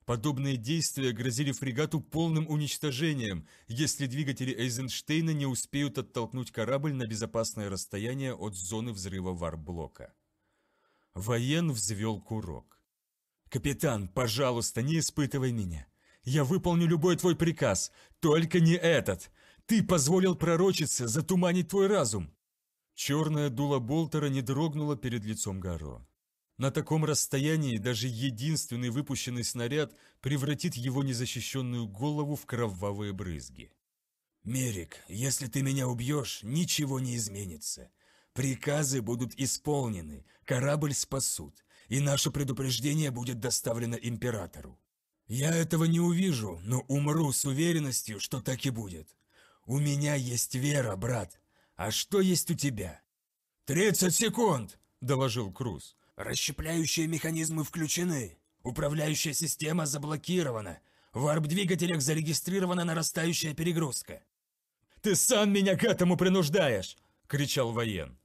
Подобные действия грозили фрегату полным уничтожением, если двигатели Эйзенштейна не успеют оттолкнуть корабль на безопасное расстояние от зоны взрыва варблока. Воен взвел курок. «Капитан, пожалуйста, не испытывай меня. Я выполню любой твой приказ, только не этот. Ты позволил пророчице затуманить твой разум». Черное дуло Болтера не дрогнуло перед лицом Гаро. На таком расстоянии даже единственный выпущенный снаряд превратит его незащищенную голову в кровавые брызги. «Мерик, если ты меня убьешь, ничего не изменится. Приказы будут исполнены, корабль спасут и наше предупреждение будет доставлено императору. Я этого не увижу, но умру с уверенностью, что так и будет. У меня есть вера, брат. А что есть у тебя? «Тридцать секунд!» – доложил Круз. «Расщепляющие механизмы включены. Управляющая система заблокирована. В варп-двигателях зарегистрирована нарастающая перегрузка». «Ты сам меня к этому принуждаешь!» – кричал воен.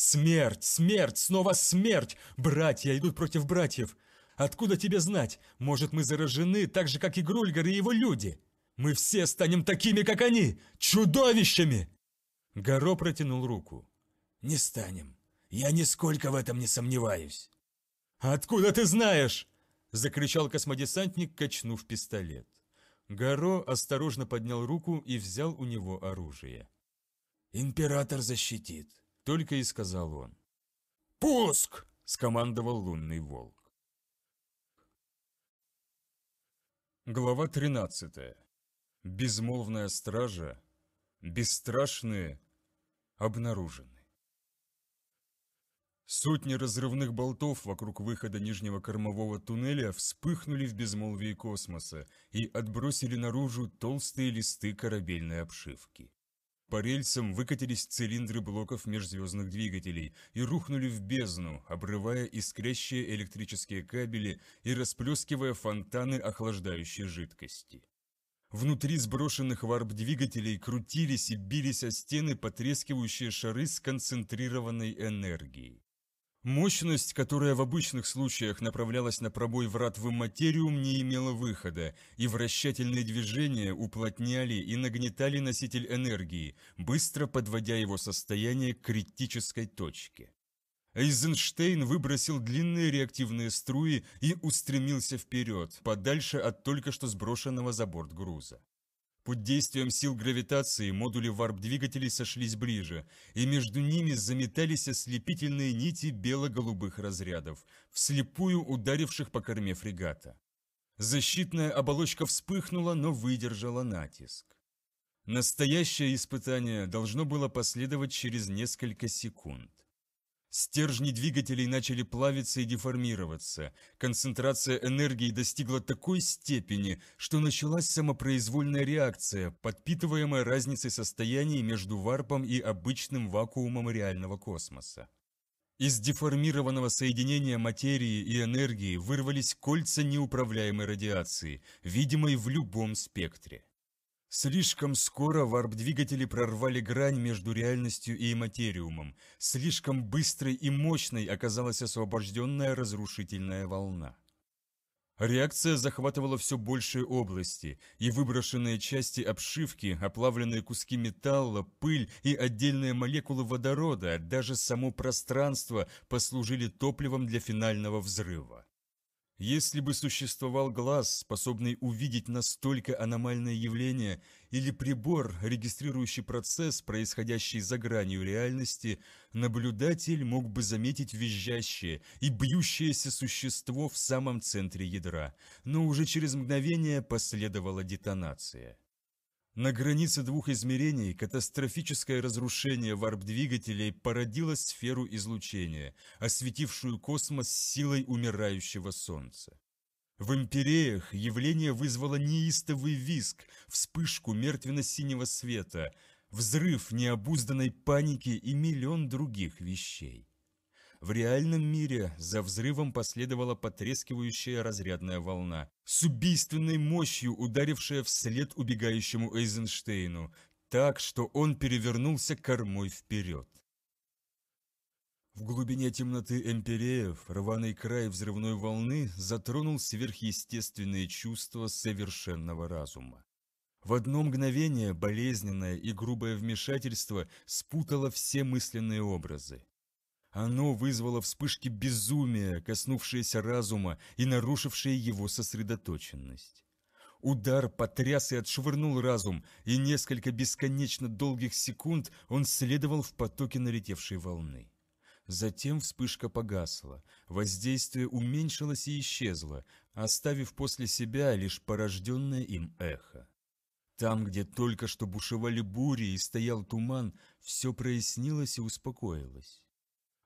Смерть, смерть, снова смерть! Братья идут против братьев! Откуда тебе знать? Может, мы заражены так же, как и Грульгар и его люди? Мы все станем такими, как они! Чудовищами!» Горо протянул руку. «Не станем. Я нисколько в этом не сомневаюсь». «Откуда ты знаешь?» – закричал космодесантник, качнув пистолет. Горо осторожно поднял руку и взял у него оружие. «Император защитит. Только и сказал он. «Пуск!» – скомандовал лунный волк. Глава 13. Безмолвная стража, бесстрашные, обнаружены. Сотни разрывных болтов вокруг выхода нижнего кормового туннеля вспыхнули в безмолвии космоса и отбросили наружу толстые листы корабельной обшивки. По рельсам выкатились цилиндры блоков межзвездных двигателей и рухнули в бездну, обрывая искрящие электрические кабели и расплескивая фонтаны охлаждающей жидкости. Внутри сброшенных варп-двигателей крутились и бились о стены потрескивающие шары сконцентрированной энергии. Мощность, которая в обычных случаях направлялась на пробой врат в материум, не имела выхода, и вращательные движения уплотняли и нагнетали носитель энергии, быстро подводя его состояние к критической точке. Эйзенштейн выбросил длинные реактивные струи и устремился вперед, подальше от только что сброшенного за борт груза. Под действием сил гравитации модули варп-двигателей сошлись ближе, и между ними заметались ослепительные нити бело-голубых разрядов, вслепую ударивших по корме фрегата. Защитная оболочка вспыхнула, но выдержала натиск. Настоящее испытание должно было последовать через несколько секунд. Стержни двигателей начали плавиться и деформироваться. Концентрация энергии достигла такой степени, что началась самопроизвольная реакция, подпитываемая разницей состояний между варпом и обычным вакуумом реального космоса. Из деформированного соединения материи и энергии вырвались кольца неуправляемой радиации, видимой в любом спектре. Слишком скоро варп-двигатели прорвали грань между реальностью и материумом. Слишком быстрой и мощной оказалась освобожденная разрушительная волна. Реакция захватывала все большие области, и выброшенные части обшивки, оплавленные куски металла, пыль и отдельные молекулы водорода, даже само пространство послужили топливом для финального взрыва. Если бы существовал глаз, способный увидеть настолько аномальное явление, или прибор, регистрирующий процесс, происходящий за гранью реальности, наблюдатель мог бы заметить визжащее и бьющееся существо в самом центре ядра, но уже через мгновение последовала детонация. На границе двух измерений катастрофическое разрушение варп-двигателей породило сферу излучения, осветившую космос силой умирающего Солнца. В империях явление вызвало неистовый визг, вспышку мертвенно-синего света, взрыв необузданной паники и миллион других вещей. В реальном мире за взрывом последовала потрескивающая разрядная волна, с убийственной мощью ударившая вслед убегающему Эйзенштейну, так, что он перевернулся кормой вперед. В глубине темноты Эмпереев, рваный край взрывной волны затронул сверхъестественные чувства совершенного разума. В одно мгновение болезненное и грубое вмешательство спутало все мысленные образы. Оно вызвало вспышки безумия, коснувшиеся разума и нарушившие его сосредоточенность. Удар потряс и отшвырнул разум, и несколько бесконечно долгих секунд он следовал в потоке налетевшей волны. Затем вспышка погасла, воздействие уменьшилось и исчезло, оставив после себя лишь порожденное им эхо. Там, где только что бушевали бури и стоял туман, все прояснилось и успокоилось.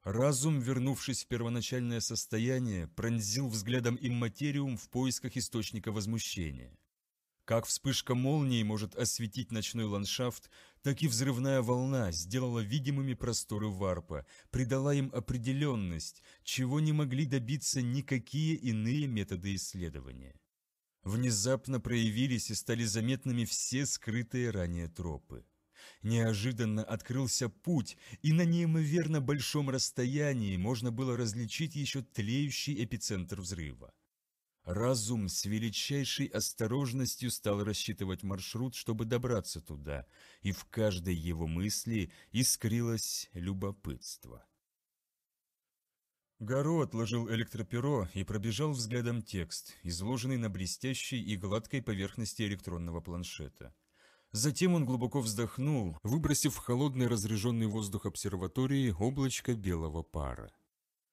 Разум, вернувшись в первоначальное состояние, пронзил взглядом имматериум в поисках источника возмущения. Как вспышка молнии может осветить ночной ландшафт, так и взрывная волна сделала видимыми просторы варпа, придала им определенность, чего не могли добиться никакие иные методы исследования. Внезапно проявились и стали заметными все скрытые ранее тропы. Неожиданно открылся путь, и на неимоверно большом расстоянии можно было различить еще тлеющий эпицентр взрыва. Разум с величайшей осторожностью стал рассчитывать маршрут, чтобы добраться туда, и в каждой его мысли искрилось любопытство. Гаро отложил электроперо и пробежал взглядом текст, изложенный на блестящей и гладкой поверхности электронного планшета. Затем он глубоко вздохнул, выбросив в холодный разреженный воздух обсерватории облачко белого пара.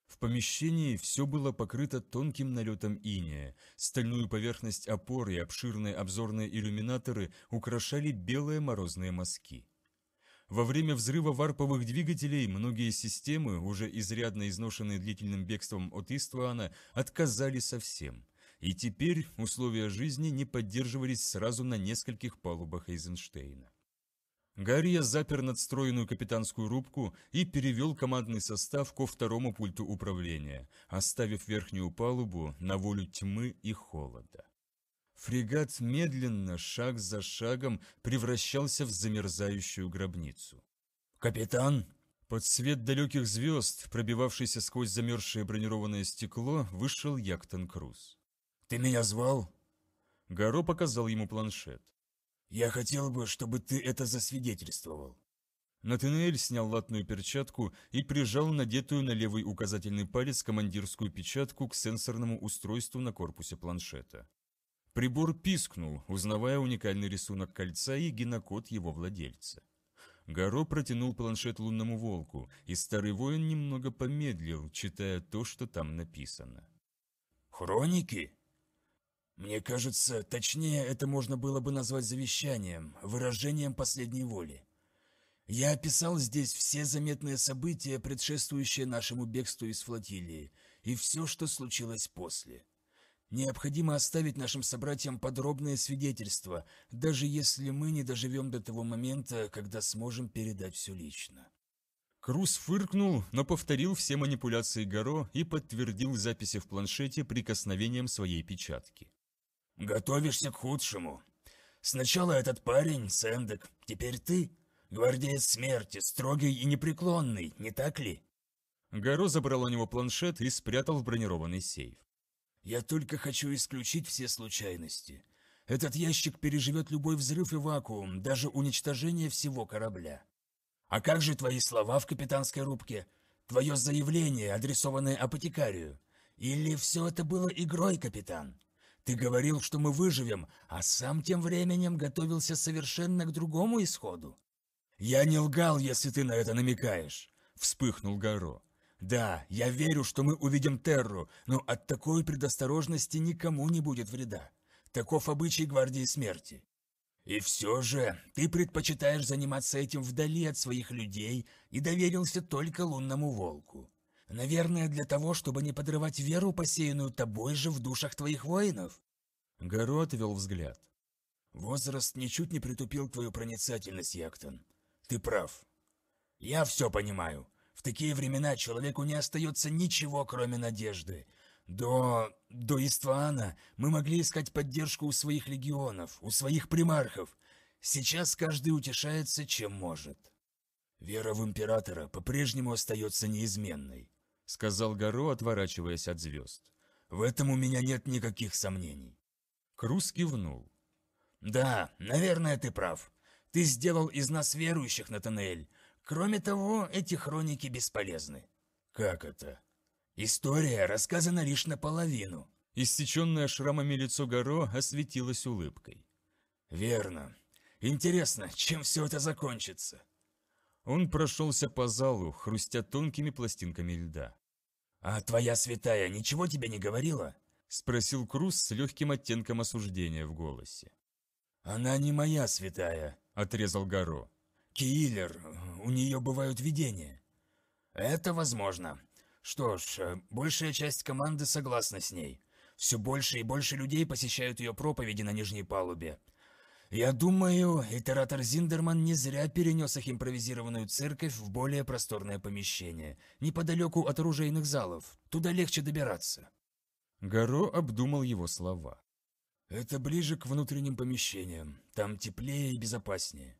В помещении все было покрыто тонким налетом иния. Стальную поверхность опор и обширные обзорные иллюминаторы украшали белые морозные мазки. Во время взрыва варповых двигателей многие системы, уже изрядно изношенные длительным бегством от Иствана, отказали совсем. И теперь условия жизни не поддерживались сразу на нескольких палубах Эйзенштейна. Гария запер надстроенную капитанскую рубку и перевел командный состав ко второму пульту управления, оставив верхнюю палубу на волю тьмы и холода. Фрегат медленно, шаг за шагом, превращался в замерзающую гробницу. «Капитан!» Под свет далеких звезд, пробивавшийся сквозь замерзшее бронированное стекло, вышел Яктон Круз. «Ты меня звал?» Гаро показал ему планшет. «Я хотел бы, чтобы ты это засвидетельствовал». Натанель снял латную перчатку и прижал надетую на левый указательный палец командирскую печатку к сенсорному устройству на корпусе планшета. Прибор пискнул, узнавая уникальный рисунок кольца и генокод его владельца. Гаро протянул планшет лунному волку, и старый воин немного помедлил, читая то, что там написано. «Хроники?» Мне кажется, точнее это можно было бы назвать завещанием, выражением последней воли. Я описал здесь все заметные события, предшествующие нашему бегству из флотилии, и все, что случилось после. Необходимо оставить нашим собратьям подробное свидетельство, даже если мы не доживем до того момента, когда сможем передать все лично. Крус фыркнул, но повторил все манипуляции Горо и подтвердил записи в планшете прикосновением своей печатки. «Готовишься к худшему. Сначала этот парень, Сэндек, теперь ты. Гвардеец смерти, строгий и непреклонный, не так ли?» Гаро забрал у него планшет и спрятал в бронированный сейф. «Я только хочу исключить все случайности. Этот ящик переживет любой взрыв и вакуум, даже уничтожение всего корабля. А как же твои слова в капитанской рубке? Твое заявление, адресованное апотекарию? Или все это было игрой, капитан?» Ты говорил, что мы выживем, а сам тем временем готовился совершенно к другому исходу». «Я не лгал, если ты на это намекаешь», — вспыхнул Горо. «Да, я верю, что мы увидим Терру, но от такой предосторожности никому не будет вреда. Таков обычай Гвардии Смерти. И все же ты предпочитаешь заниматься этим вдали от своих людей и доверился только лунному волку. Наверное, для того, чтобы не подрывать веру, посеянную тобой же в душах твоих воинов». Гаро отвел взгляд. «Возраст ничуть не притупил твою проницательность, Яктон. Ты прав. Я все понимаю. В такие времена человеку не остается ничего, кроме надежды. До... до Иствана мы могли искать поддержку у своих легионов, у своих примархов. Сейчас каждый утешается, чем может. Вера в императора по-прежнему остается неизменной сказал Гаро, отворачиваясь от звезд. «В этом у меня нет никаких сомнений». Круз кивнул. «Да, наверное, ты прав. Ты сделал из нас верующих, Натанель. Кроме того, эти хроники бесполезны». «Как это?» «История рассказана лишь наполовину». Иссеченное шрамами лицо Гаро осветилось улыбкой. «Верно. Интересно, чем все это закончится?» Он прошелся по залу, хрустя тонкими пластинками льда. «А твоя святая ничего тебе не говорила?» – спросил Круз с легким оттенком осуждения в голосе. «Она не моя святая», – отрезал Гаро. «Киллер, у нее бывают видения». «Это возможно. Что ж, большая часть команды согласна с ней. Все больше и больше людей посещают ее проповеди на нижней палубе. Я думаю, итератор Зиндерман не зря перенес их импровизированную церковь в более просторное помещение, неподалеку от оружейных залов. Туда легче добираться. Горо обдумал его слова. Это ближе к внутренним помещениям. Там теплее и безопаснее.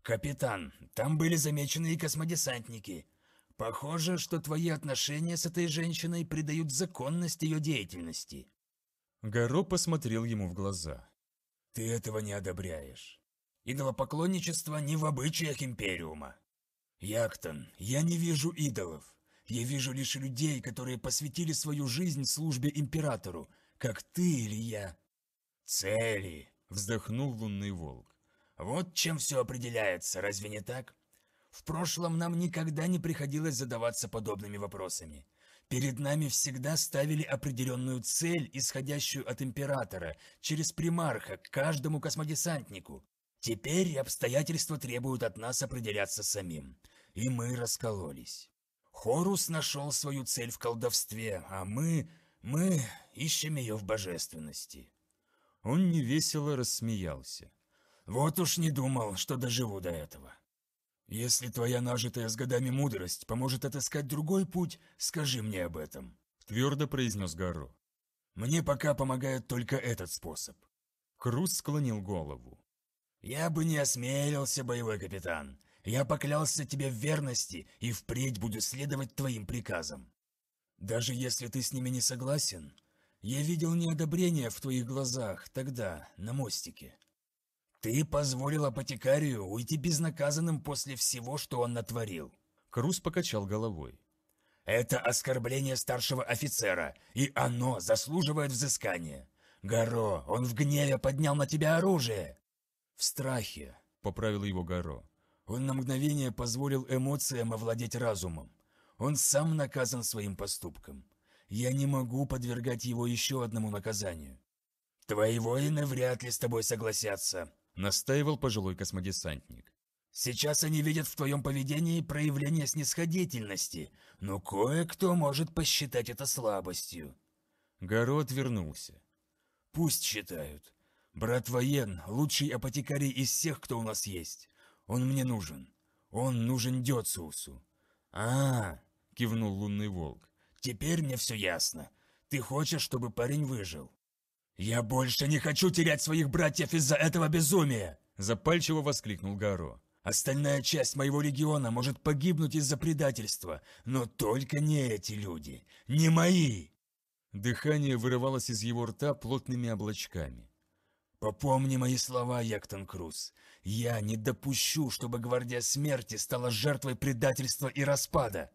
Капитан, там были замечены и космодесантники. Похоже, что твои отношения с этой женщиной придают законность ее деятельности. Горо посмотрел ему в глаза. Ты этого не одобряешь. Идолопоклонничество не в обычаях Империума. Яктон, я не вижу идолов. Я вижу лишь людей, которые посвятили свою жизнь службе Императору, как ты или я. Цели, вздохнул лунный волк. Вот чем все определяется, разве не так? В прошлом нам никогда не приходилось задаваться подобными вопросами. Перед нами всегда ставили определенную цель, исходящую от императора, через примарха, к каждому космодесантнику. Теперь обстоятельства требуют от нас определяться самим. И мы раскололись. Хорус нашел свою цель в колдовстве, а мы... мы ищем ее в божественности». Он невесело рассмеялся. «Вот уж не думал, что доживу до этого». Если твоя нажитая с годами мудрость поможет отыскать другой путь, скажи мне об этом», – твердо произнес Гаро. «Мне пока помогает только этот способ». Круз склонил голову. «Я бы не осмелился, боевой капитан. Я поклялся тебе в верности и впредь буду следовать твоим приказам. Даже если ты с ними не согласен, я видел неодобрение в твоих глазах тогда, на мостике. «Ты позволил апотекарию уйти безнаказанным после всего, что он натворил». Крус покачал головой. «Это оскорбление старшего офицера, и оно заслуживает взыскания. Горо, он в гневе поднял на тебя оружие!» «В страхе», — поправил его Горо. «Он на мгновение позволил эмоциям овладеть разумом. Он сам наказан своим поступком. Я не могу подвергать его еще одному наказанию». «Твои воины вряд ли с тобой согласятся», настаивал пожилой космодесантник. Сейчас они видят в твоем поведении проявление снисходительности, но кое-кто может посчитать это слабостью. Город вернулся. Пусть считают. Брат воен, лучший апотекарий из всех, кто у нас есть. Он мне нужен. Он нужен Дёциусу. А, -а, а кивнул лунный волк. Теперь мне все ясно. Ты хочешь, чтобы парень выжил? «Я больше не хочу терять своих братьев из-за этого безумия!» Запальчиво воскликнул Гаро. «Остальная часть моего региона может погибнуть из-за предательства, но только не эти люди, не мои!» Дыхание вырывалось из его рта плотными облачками. «Попомни мои слова, Яктон Круз. Я не допущу, чтобы Гвардия Смерти стала жертвой предательства и распада!»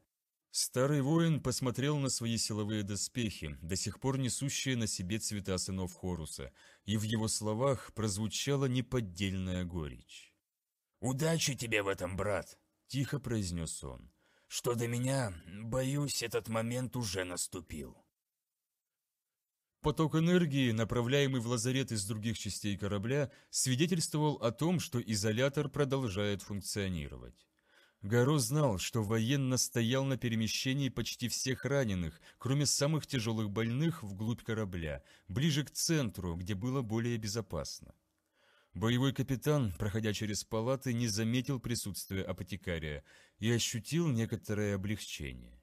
Старый воин посмотрел на свои силовые доспехи, до сих пор несущие на себе цвета сынов Хоруса, и в его словах прозвучала неподдельная горечь. «Удачи тебе в этом, брат!» – тихо произнес он. «Что до меня, боюсь, этот момент уже наступил». Поток энергии, направляемый в лазарет из других частей корабля, свидетельствовал о том, что изолятор продолжает функционировать. Гаро знал, что военно стоял на перемещении почти всех раненых, кроме самых тяжелых больных, вглубь корабля, ближе к центру, где было более безопасно. Боевой капитан, проходя через палаты, не заметил присутствия апотекария и ощутил некоторое облегчение.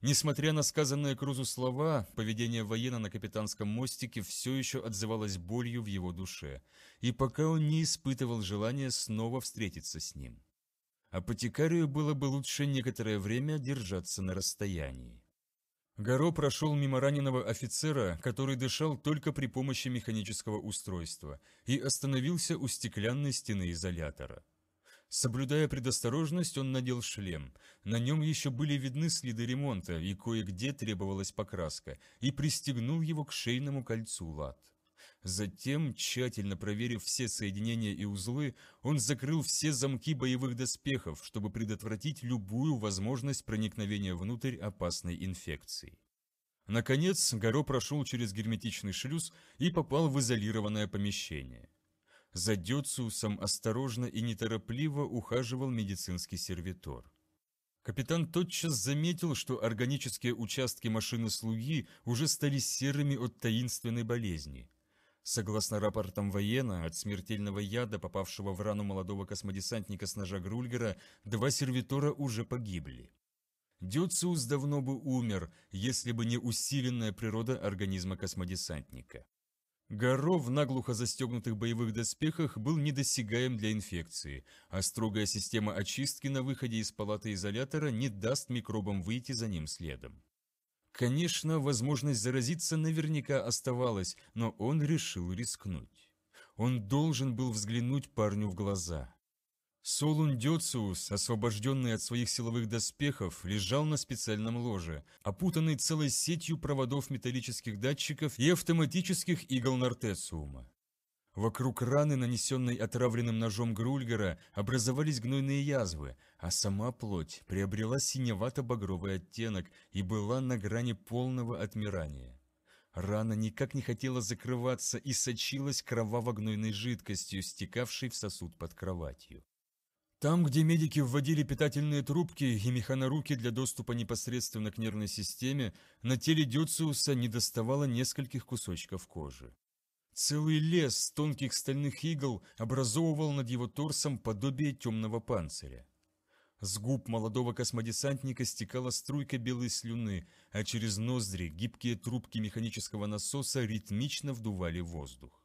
Несмотря на сказанные Крузу слова, поведение воена на капитанском мостике все еще отзывалось болью в его душе, и пока он не испытывал желания снова встретиться с ним. Апотекарию было бы лучше некоторое время держаться на расстоянии. Горо прошел мимо раненого офицера, который дышал только при помощи механического устройства, и остановился у стеклянной стены изолятора. Соблюдая предосторожность, он надел шлем. На нем еще были видны следы ремонта, и кое-где требовалась покраска, и пристегнул его к шейному кольцу лад. Затем, тщательно проверив все соединения и узлы, он закрыл все замки боевых доспехов, чтобы предотвратить любую возможность проникновения внутрь опасной инфекции. Наконец, Горо прошел через герметичный шлюз и попал в изолированное помещение. За Дёциусом осторожно и неторопливо ухаживал медицинский сервитор. Капитан тотчас заметил, что органические участки машины-слуги уже стали серыми от таинственной болезни – Согласно рапортам воена, от смертельного яда, попавшего в рану молодого космодесантника с ножа Грульгера, два сервитора уже погибли. Дюциус давно бы умер, если бы не усиленная природа организма космодесантника. Гаро в наглухо застегнутых боевых доспехах был недосягаем для инфекции, а строгая система очистки на выходе из палаты изолятора не даст микробам выйти за ним следом. Конечно, возможность заразиться наверняка оставалась, но он решил рискнуть. Он должен был взглянуть парню в глаза. Солун Дёциус, освобожденный от своих силовых доспехов, лежал на специальном ложе, опутанный целой сетью проводов металлических датчиков и автоматических игл Нортециума. Вокруг раны, нанесенной отравленным ножом Грульгера, образовались гнойные язвы, а сама плоть приобрела синевато-багровый оттенок и была на грани полного отмирания. Рана никак не хотела закрываться и сочилась кроваво-гнойной жидкостью, стекавшей в сосуд под кроватью. Там, где медики вводили питательные трубки и механоруки для доступа непосредственно к нервной системе, на теле Дюциуса недоставало нескольких кусочков кожи. Целый лес тонких стальных игл образовывал над его торсом подобие темного панциря. С губ молодого космодесантника стекала струйка белой слюны, а через ноздри гибкие трубки механического насоса ритмично вдували воздух.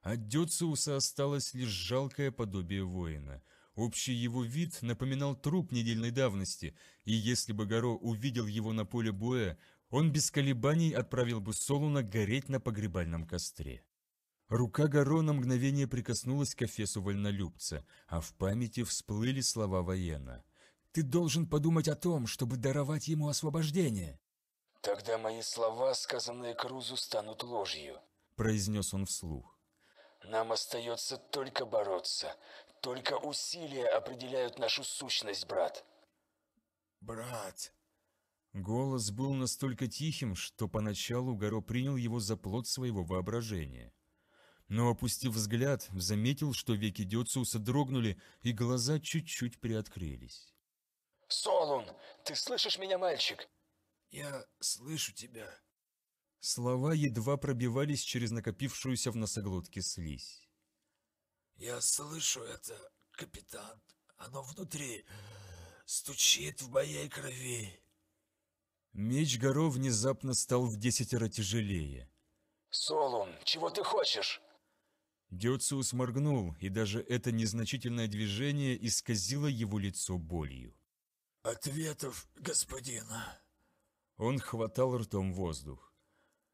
От Дёциуса осталось лишь жалкое подобие воина. Общий его вид напоминал труп недельной давности, и если бы Горо увидел его на поле боя, он без колебаний отправил бы Солуна гореть на погребальном костре. Рука Гаро мгновение прикоснулась к офесу вольнолюбца, а в памяти всплыли слова воена. «Ты должен подумать о том, чтобы даровать ему освобождение!» «Тогда мои слова, сказанные Крузу, станут ложью», – произнес он вслух. «Нам остается только бороться. Только усилия определяют нашу сущность, брат». «Брат!» Голос был настолько тихим, что поначалу Горо принял его за плод своего воображения но, опустив взгляд, заметил, что веки Дёцу содрогнули и глаза чуть-чуть приоткрылись. «Солун, ты слышишь меня, мальчик?» «Я слышу тебя». Слова едва пробивались через накопившуюся в носоглотке слизь. «Я слышу это, капитан. Оно внутри стучит в моей крови». Меч Горо внезапно стал в десятеро тяжелее. «Солун, чего ты хочешь?» Дёциус сморгнул, и даже это незначительное движение исказило его лицо болью. «Ответов, господина!» Он хватал ртом воздух.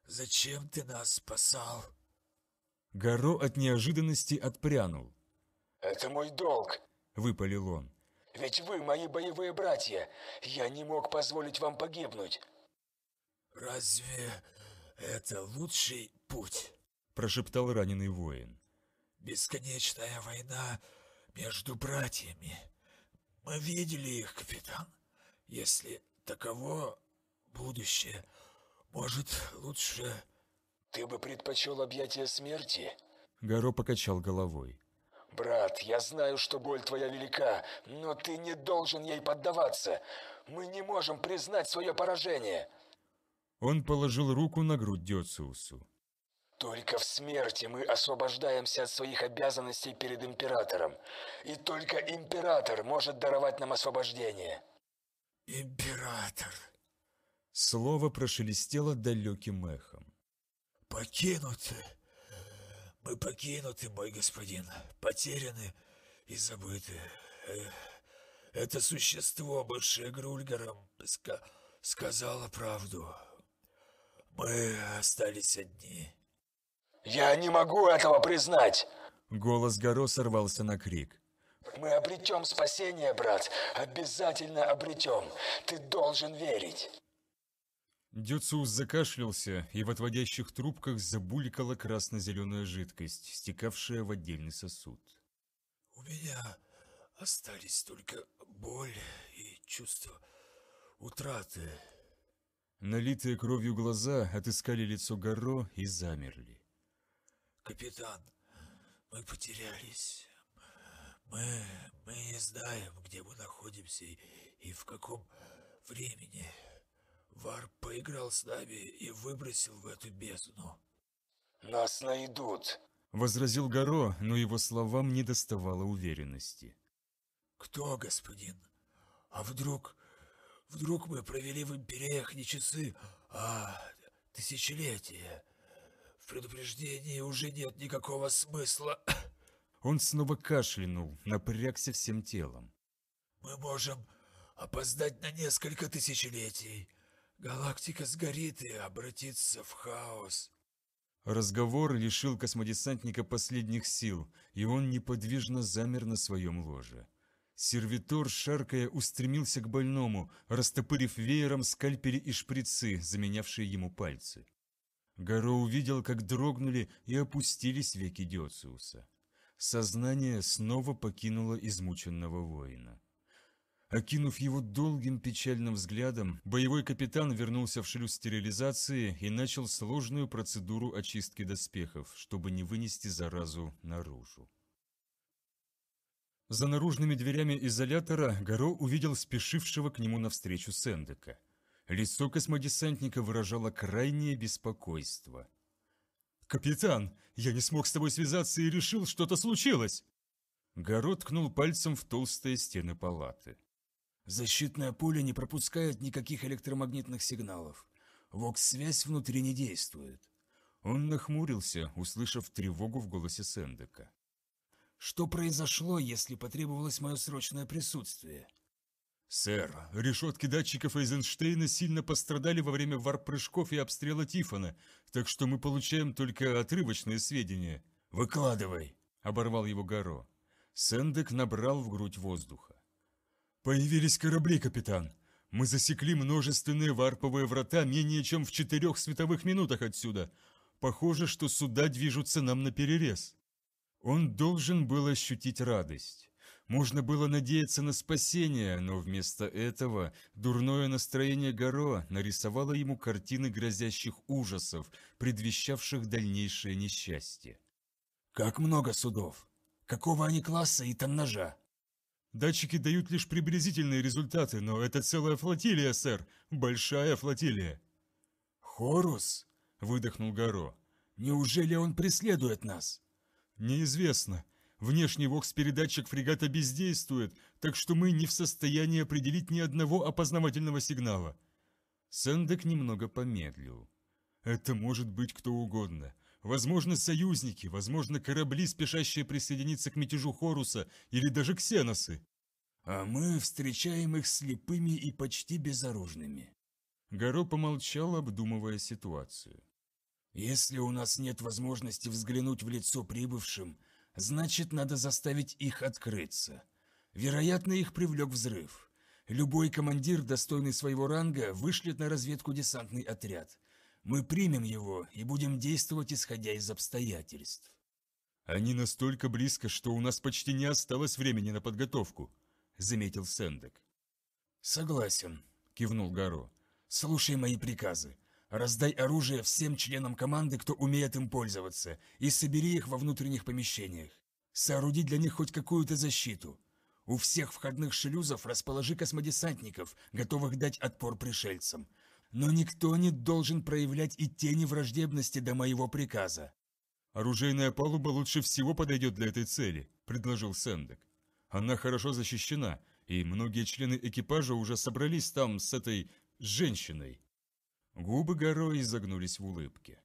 «Зачем ты нас спасал?» Горо от неожиданности отпрянул. «Это мой долг!» – выпалил он. «Ведь вы мои боевые братья! Я не мог позволить вам погибнуть!» «Разве это лучший путь?» – прошептал раненый воин. Бесконечная война между братьями. Мы видели их, капитан. Если таково будущее, может, лучше... Ты бы предпочел объятия смерти? Горо покачал головой. «Брат, я знаю, что боль твоя велика, но ты не должен ей поддаваться. Мы не можем признать свое поражение!» Он положил руку на грудь Дёциусу. Только в смерти мы освобождаемся от своих обязанностей перед императором. И только император может даровать нам освобождение. Император. Слово прошелестело далеким эхом. Покинуты. Мы покинуты, мой господин. Потеряны и забыты. Это существо, бывшее Грульгаром, ска сказало правду. Мы остались одни. «Я не могу этого признать!» Голос Горо сорвался на крик. «Мы обретем спасение, брат! Обязательно обретем! Ты должен верить!» Дюцус закашлялся, и в отводящих трубках забулькала красно-зеленая жидкость, стекавшая в отдельный сосуд. «У меня остались только боль и чувство утраты». Налитые кровью глаза отыскали лицо Горо и замерли. Капитан, мы потерялись. Мы, мы не знаем, где мы находимся и, и в каком времени. Вар поиграл с нами и выбросил в эту бездну. Нас найдут, возразил Горо, но его словам не доставало уверенности. Кто, господин? А вдруг... Вдруг мы провели в империях не часы, а тысячелетия? В предупреждении уже нет никакого смысла. <coughs> Он снова кашлянул, напрягся всем телом. Мы можем опоздать на несколько тысячелетий. Галактика сгорит и обратится в хаос. Разговор лишил космодесантника последних сил, и он неподвижно замер на своем ложе. Сервитор, шаркая, устремился к больному, растопырив веером скальпели и шприцы, заменявшие ему пальцы. Гаро увидел, как дрогнули и опустились веки Диоциуса. Сознание снова покинуло измученного воина. Окинув его долгим печальным взглядом, боевой капитан вернулся в шлюз стерилизации и начал сложную процедуру очистки доспехов, чтобы не вынести заразу наружу. За наружными дверями изолятора Гаро увидел спешившего к нему навстречу Сэндека. Лицо космодесантника выражало крайнее беспокойство. «Капитан, я не смог с тобой связаться и решил, что-то случилось!» Горо ткнул пальцем в толстые стены палаты. «Защитное поле не пропускает никаких электромагнитных сигналов. Вокс-связь внутри не действует». Он нахмурился, услышав тревогу в голосе Сендека. «Что произошло, если потребовалось мое срочное присутствие?» «Сэр, решетки датчиков Эйзенштейна сильно пострадали во время варп-прыжков и обстрела Тифона, так что мы получаем только отрывочные сведения». «Выкладывай!» – оборвал его Гаро. Сэндек набрал в грудь воздуха. «Появились корабли, капитан. Мы засекли множественные варповые врата менее чем в четырех световых минутах отсюда. Похоже, что суда движутся нам на перерез». Он должен был ощутить радость. Можно было надеяться на спасение, но вместо этого дурное настроение Горо нарисовало ему картины грозящих ужасов, предвещавших дальнейшее несчастье. «Как много судов! Какого они класса и тоннажа?» «Датчики дают лишь приблизительные результаты, но это целая флотилия, сэр! Большая флотилия!» «Хорус!» – выдохнул Горо. «Неужели он преследует нас?» «Неизвестно. Внешний вокс-передатчик фрегата бездействует, так что мы не в состоянии определить ни одного опознавательного сигнала». Сэндек немного помедлил. «Это может быть кто угодно. Возможно, союзники, возможно, корабли, спешащие присоединиться к мятежу Хоруса, или даже ксеносы». «А мы встречаем их слепыми и почти безоружными». Горо помолчал, обдумывая ситуацию. «Если у нас нет возможности взглянуть в лицо прибывшим, Значит, надо заставить их открыться. Вероятно, их привлек взрыв. Любой командир, достойный своего ранга, вышлет на разведку десантный отряд. Мы примем его и будем действовать, исходя из обстоятельств. «Они настолько близко, что у нас почти не осталось времени на подготовку», — заметил Сэндек. «Согласен», — кивнул Гаро. «Слушай мои приказы. Раздай оружие всем членам команды, кто умеет им пользоваться, и собери их во внутренних помещениях. Сооруди для них хоть какую-то защиту. У всех входных шлюзов расположи космодесантников, готовых дать отпор пришельцам. Но никто не должен проявлять и тени враждебности до моего приказа. «Оружейная палуба лучше всего подойдет для этой цели», – предложил Сэндек. «Она хорошо защищена, и многие члены экипажа уже собрались там с этой... женщиной». Губы горой изогнулись в улыбке.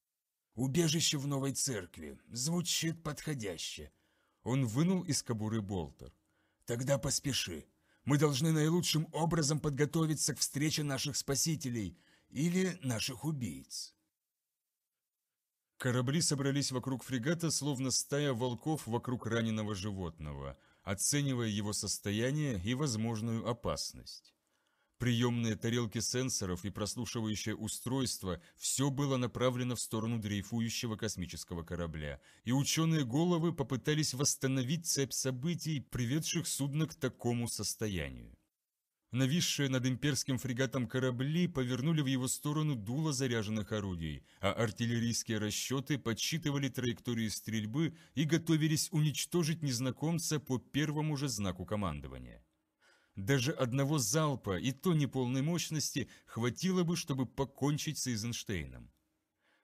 «Убежище в новой церкви. Звучит подходяще». Он вынул из кобуры болтер. «Тогда поспеши. Мы должны наилучшим образом подготовиться к встрече наших спасителей или наших убийц». Корабли собрались вокруг фрегата, словно стая волков вокруг раненого животного, оценивая его состояние и возможную опасность. Приемные тарелки сенсоров и прослушивающее устройство – все было направлено в сторону дрейфующего космического корабля, и ученые головы попытались восстановить цепь событий, приведших судно к такому состоянию. Нависшие над имперским фрегатом корабли повернули в его сторону дуло заряженных орудий, а артиллерийские расчеты подсчитывали траектории стрельбы и готовились уничтожить незнакомца по первому же знаку командования. Даже одного залпа и то неполной мощности хватило бы, чтобы покончить с Эйзенштейном.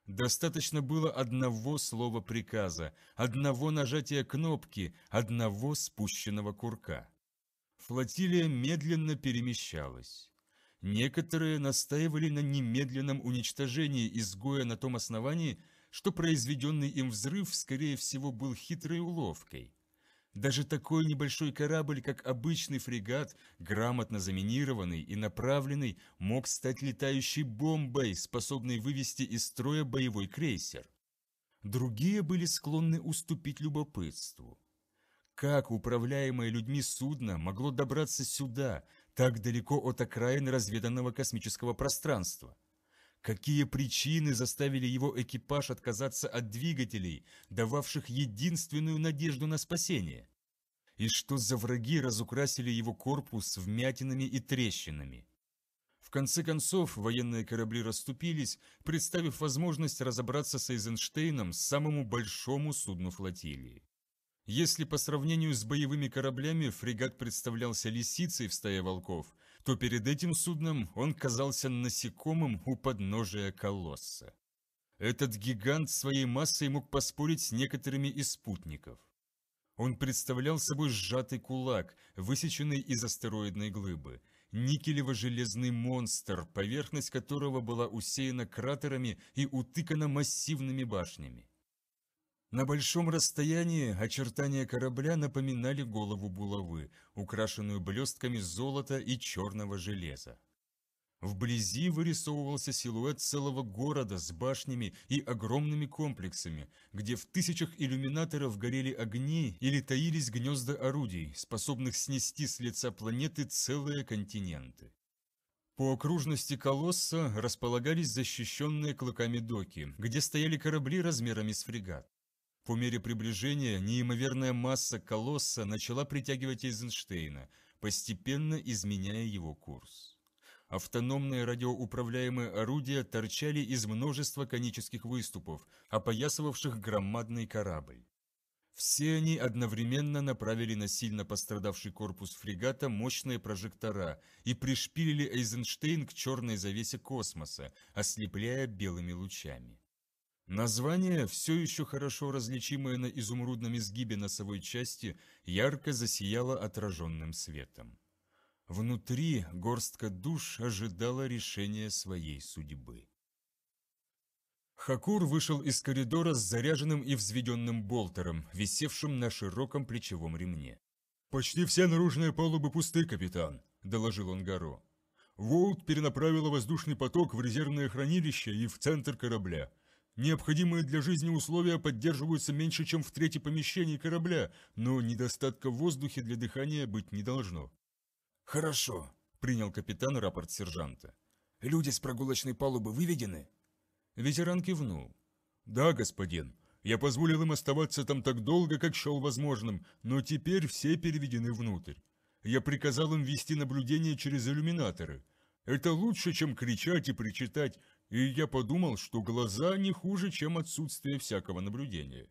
Достаточно было одного слова приказа, одного нажатия кнопки, одного спущенного курка. Флотилия медленно перемещалась. Некоторые настаивали на немедленном уничтожении изгоя на том основании, что произведенный им взрыв, скорее всего, был хитрой уловкой. Даже такой небольшой корабль, как обычный фрегат, грамотно заминированный и направленный, мог стать летающей бомбой, способной вывести из строя боевой крейсер. Другие были склонны уступить любопытству. Как управляемое людьми судно могло добраться сюда, так далеко от окраин разведанного космического пространства? Какие причины заставили его экипаж отказаться от двигателей, дававших единственную надежду на спасение? И что за враги разукрасили его корпус вмятинами и трещинами? В конце концов, военные корабли расступились, представив возможность разобраться с Эйзенштейном, самому большому судну флотилии. Если по сравнению с боевыми кораблями фрегат представлялся лисицей в стае волков, то перед этим судном он казался насекомым у подножия колосса. Этот гигант своей массой мог поспорить с некоторыми из спутников. Он представлял собой сжатый кулак, высеченный из астероидной глыбы, никелево-железный монстр, поверхность которого была усеяна кратерами и утыкана массивными башнями. На большом расстоянии очертания корабля напоминали голову булавы, украшенную блестками золота и черного железа. Вблизи вырисовывался силуэт целого города с башнями и огромными комплексами, где в тысячах иллюминаторов горели огни или таились гнезда орудий, способных снести с лица планеты целые континенты. По окружности колосса располагались защищенные клыками доки, где стояли корабли размерами с фрегат. По мере приближения неимоверная масса колосса начала притягивать Эйзенштейна, постепенно изменяя его курс. Автономные радиоуправляемые орудия торчали из множества конических выступов, опоясывавших громадный корабль. Все они одновременно направили на сильно пострадавший корпус фрегата мощные прожектора и пришпилили Эйзенштейн к черной завесе космоса, ослепляя белыми лучами. Название, все еще хорошо различимое на изумрудном изгибе носовой части, ярко засияло отраженным светом. Внутри горстка душ ожидала решения своей судьбы. Хакур вышел из коридора с заряженным и взведенным болтером, висевшим на широком плечевом ремне. «Почти все наружные палубы пусты, капитан», – доложил он Гаро. «Воут перенаправила воздушный поток в резервное хранилище и в центр корабля. Необходимые для жизни условия поддерживаются меньше, чем в третьем помещении корабля, но недостатка в воздухе для дыхания быть не должно. «Хорошо», — принял капитан рапорт сержанта. «Люди с прогулочной палубы выведены?» Ветеран кивнул. «Да, господин. Я позволил им оставаться там так долго, как счел возможным, но теперь все переведены внутрь. Я приказал им вести наблюдение через иллюминаторы. Это лучше, чем кричать и причитать, и я подумал, что глаза не хуже, чем отсутствие всякого наблюдения.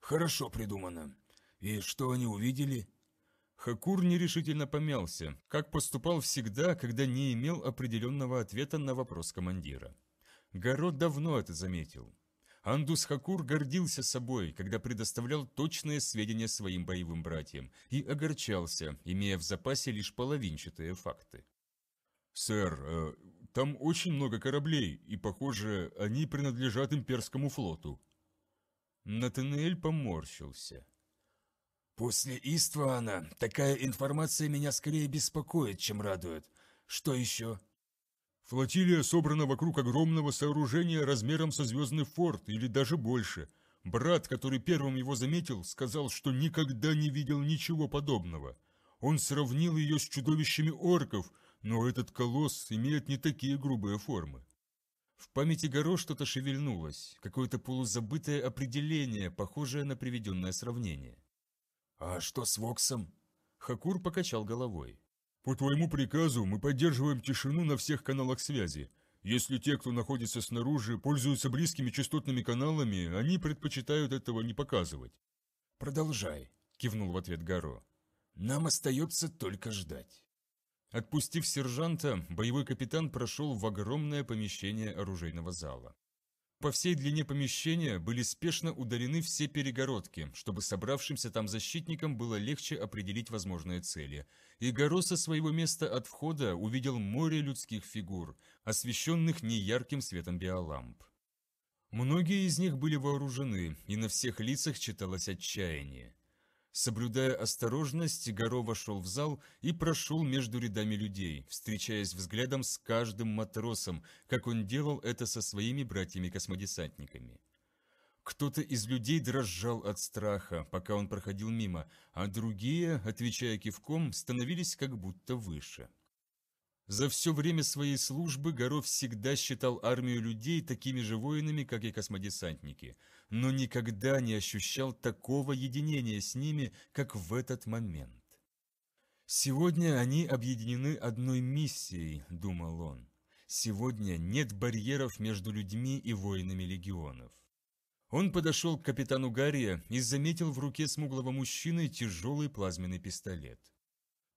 «Хорошо придумано. И что они увидели?» Хакур нерешительно помялся, как поступал всегда, когда не имел определенного ответа на вопрос командира. Город давно это заметил. Андус Хакур гордился собой, когда предоставлял точные сведения своим боевым братьям, и огорчался, имея в запасе лишь половинчатые факты. «Сэр, э, там очень много кораблей, и, похоже, они принадлежат имперскому флоту». Натанель поморщился. «После Иствана такая информация меня скорее беспокоит, чем радует. Что еще?» «Флотилия собрана вокруг огромного сооружения размером со звездный форт или даже больше. Брат, который первым его заметил, сказал, что никогда не видел ничего подобного. Он сравнил ее с чудовищами орков – но этот колосс имеет не такие грубые формы. В памяти Горо что-то шевельнулось, какое-то полузабытое определение, похожее на приведенное сравнение. «А что с Воксом?» Хакур покачал головой. «По твоему приказу мы поддерживаем тишину на всех каналах связи. Если те, кто находится снаружи, пользуются близкими частотными каналами, они предпочитают этого не показывать». «Продолжай», – кивнул в ответ Горо. «Нам остается только ждать». Отпустив сержанта, боевой капитан прошел в огромное помещение оружейного зала. По всей длине помещения были спешно удалены все перегородки, чтобы собравшимся там защитникам было легче определить возможные цели. И Горо со своего места от входа увидел море людских фигур, освещенных неярким светом биоламп. Многие из них были вооружены, и на всех лицах читалось отчаяние. Соблюдая осторожность, Горо вошел в зал и прошел между рядами людей, встречаясь взглядом с каждым матросом, как он делал это со своими братьями-космодесантниками. Кто-то из людей дрожал от страха, пока он проходил мимо, а другие, отвечая кивком, становились как будто выше. За все время своей службы Горов всегда считал армию людей такими же воинами, как и космодесантники, но никогда не ощущал такого единения с ними, как в этот момент. «Сегодня они объединены одной миссией», — думал он. «Сегодня нет барьеров между людьми и воинами легионов». Он подошел к капитану Гарри и заметил в руке смуглого мужчины тяжелый плазменный пистолет.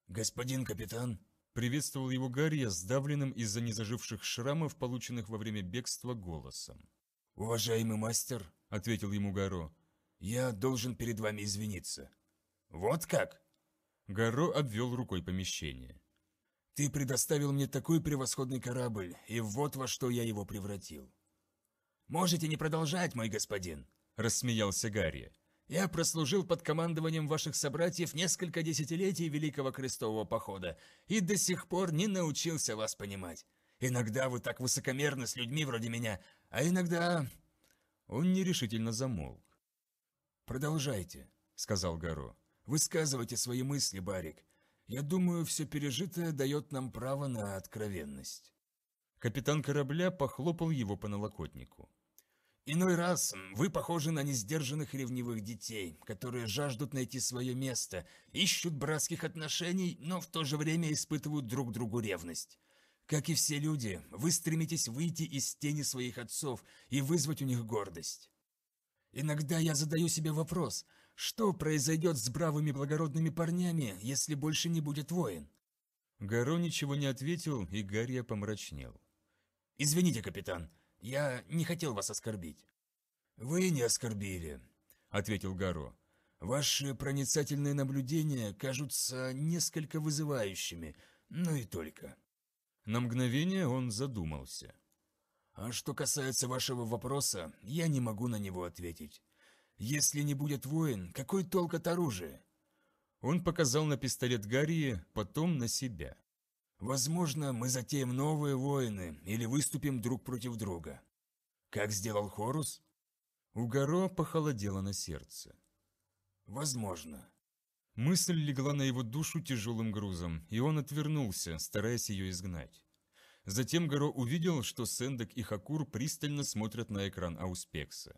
«Господин капитан», Приветствовал его Гарри сдавленным из-за незаживших шрамов, полученных во время бегства, голосом. «Уважаемый мастер», — ответил ему Гаро, — «я должен перед вами извиниться». «Вот как?» Гаро обвел рукой помещение. «Ты предоставил мне такой превосходный корабль, и вот во что я его превратил». «Можете не продолжать, мой господин», — рассмеялся Гарри. Я прослужил под командованием ваших собратьев несколько десятилетий Великого Крестового Похода и до сих пор не научился вас понимать. Иногда вы так высокомерны с людьми вроде меня, а иногда...» Он нерешительно замолк. «Продолжайте», — сказал Гаро. «Высказывайте свои мысли, Барик. Я думаю, все пережитое дает нам право на откровенность». Капитан корабля похлопал его по налокотнику. Иной раз вы похожи на несдержанных ревнивых детей, которые жаждут найти свое место, ищут братских отношений, но в то же время испытывают друг другу ревность. Как и все люди, вы стремитесь выйти из тени своих отцов и вызвать у них гордость. Иногда я задаю себе вопрос, что произойдет с бравыми благородными парнями, если больше не будет воин? Гаро ничего не ответил, и Гарри помрачнел. «Извините, капитан, я не хотел вас оскорбить». «Вы не оскорбили», — ответил Гаро. «Ваши проницательные наблюдения кажутся несколько вызывающими, но и только». На мгновение он задумался. «А что касается вашего вопроса, я не могу на него ответить. Если не будет воин, какой толк от оружия?» Он показал на пистолет Гарри, потом на себя. Возможно, мы затеем новые войны или выступим друг против друга. Как сделал Хорус? У Гаро похолодело на сердце. Возможно. Мысль легла на его душу тяжелым грузом, и он отвернулся, стараясь ее изгнать. Затем Гаро увидел, что Сендек и Хакур пристально смотрят на экран Ауспекса.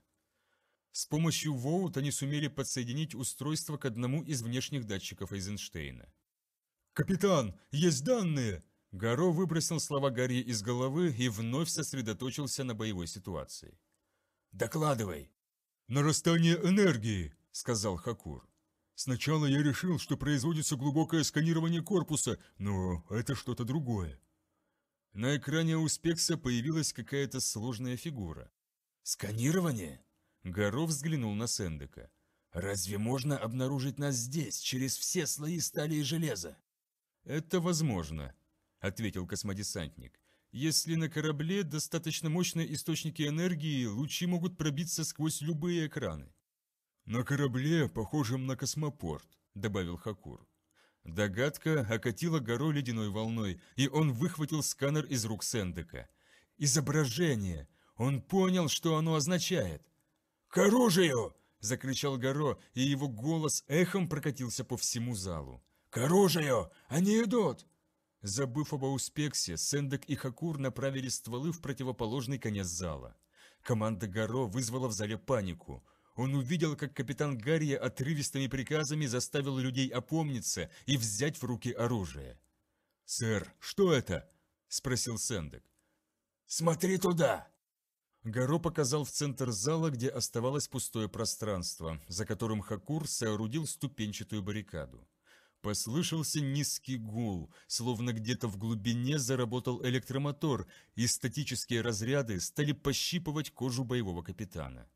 С помощью Воут они сумели подсоединить устройство к одному из внешних датчиков Эйзенштейна. «Капитан, есть данные!» Гаро выбросил слова Гарри из головы и вновь сосредоточился на боевой ситуации. «Докладывай!» «Нарастание энергии!» – сказал Хакур. «Сначала я решил, что производится глубокое сканирование корпуса, но это что-то другое». На экране у Спекса появилась какая-то сложная фигура. «Сканирование?» Горов взглянул на Сендека. «Разве можно обнаружить нас здесь, через все слои стали и железа?» «Это возможно», — ответил космодесантник. «Если на корабле достаточно мощные источники энергии, лучи могут пробиться сквозь любые экраны». «На корабле, похожем на космопорт», — добавил Хакур. Догадка окатила горой ледяной волной, и он выхватил сканер из рук Сендека. «Изображение! Он понял, что оно означает!» «К оружию!» – закричал Горо, и его голос эхом прокатился по всему залу. «К оружию! Они идут!» Забыв об ауспексе, Сендек и Хакур направили стволы в противоположный конец зала. Команда Гаро вызвала в зале панику. Он увидел, как капитан Гарри отрывистыми приказами заставил людей опомниться и взять в руки оружие. «Сэр, что это?» – спросил Сендек. «Смотри туда!» Гаро показал в центр зала, где оставалось пустое пространство, за которым Хакур соорудил ступенчатую баррикаду. Послышался низкий гул, словно где-то в глубине заработал электромотор, и статические разряды стали пощипывать кожу боевого капитана.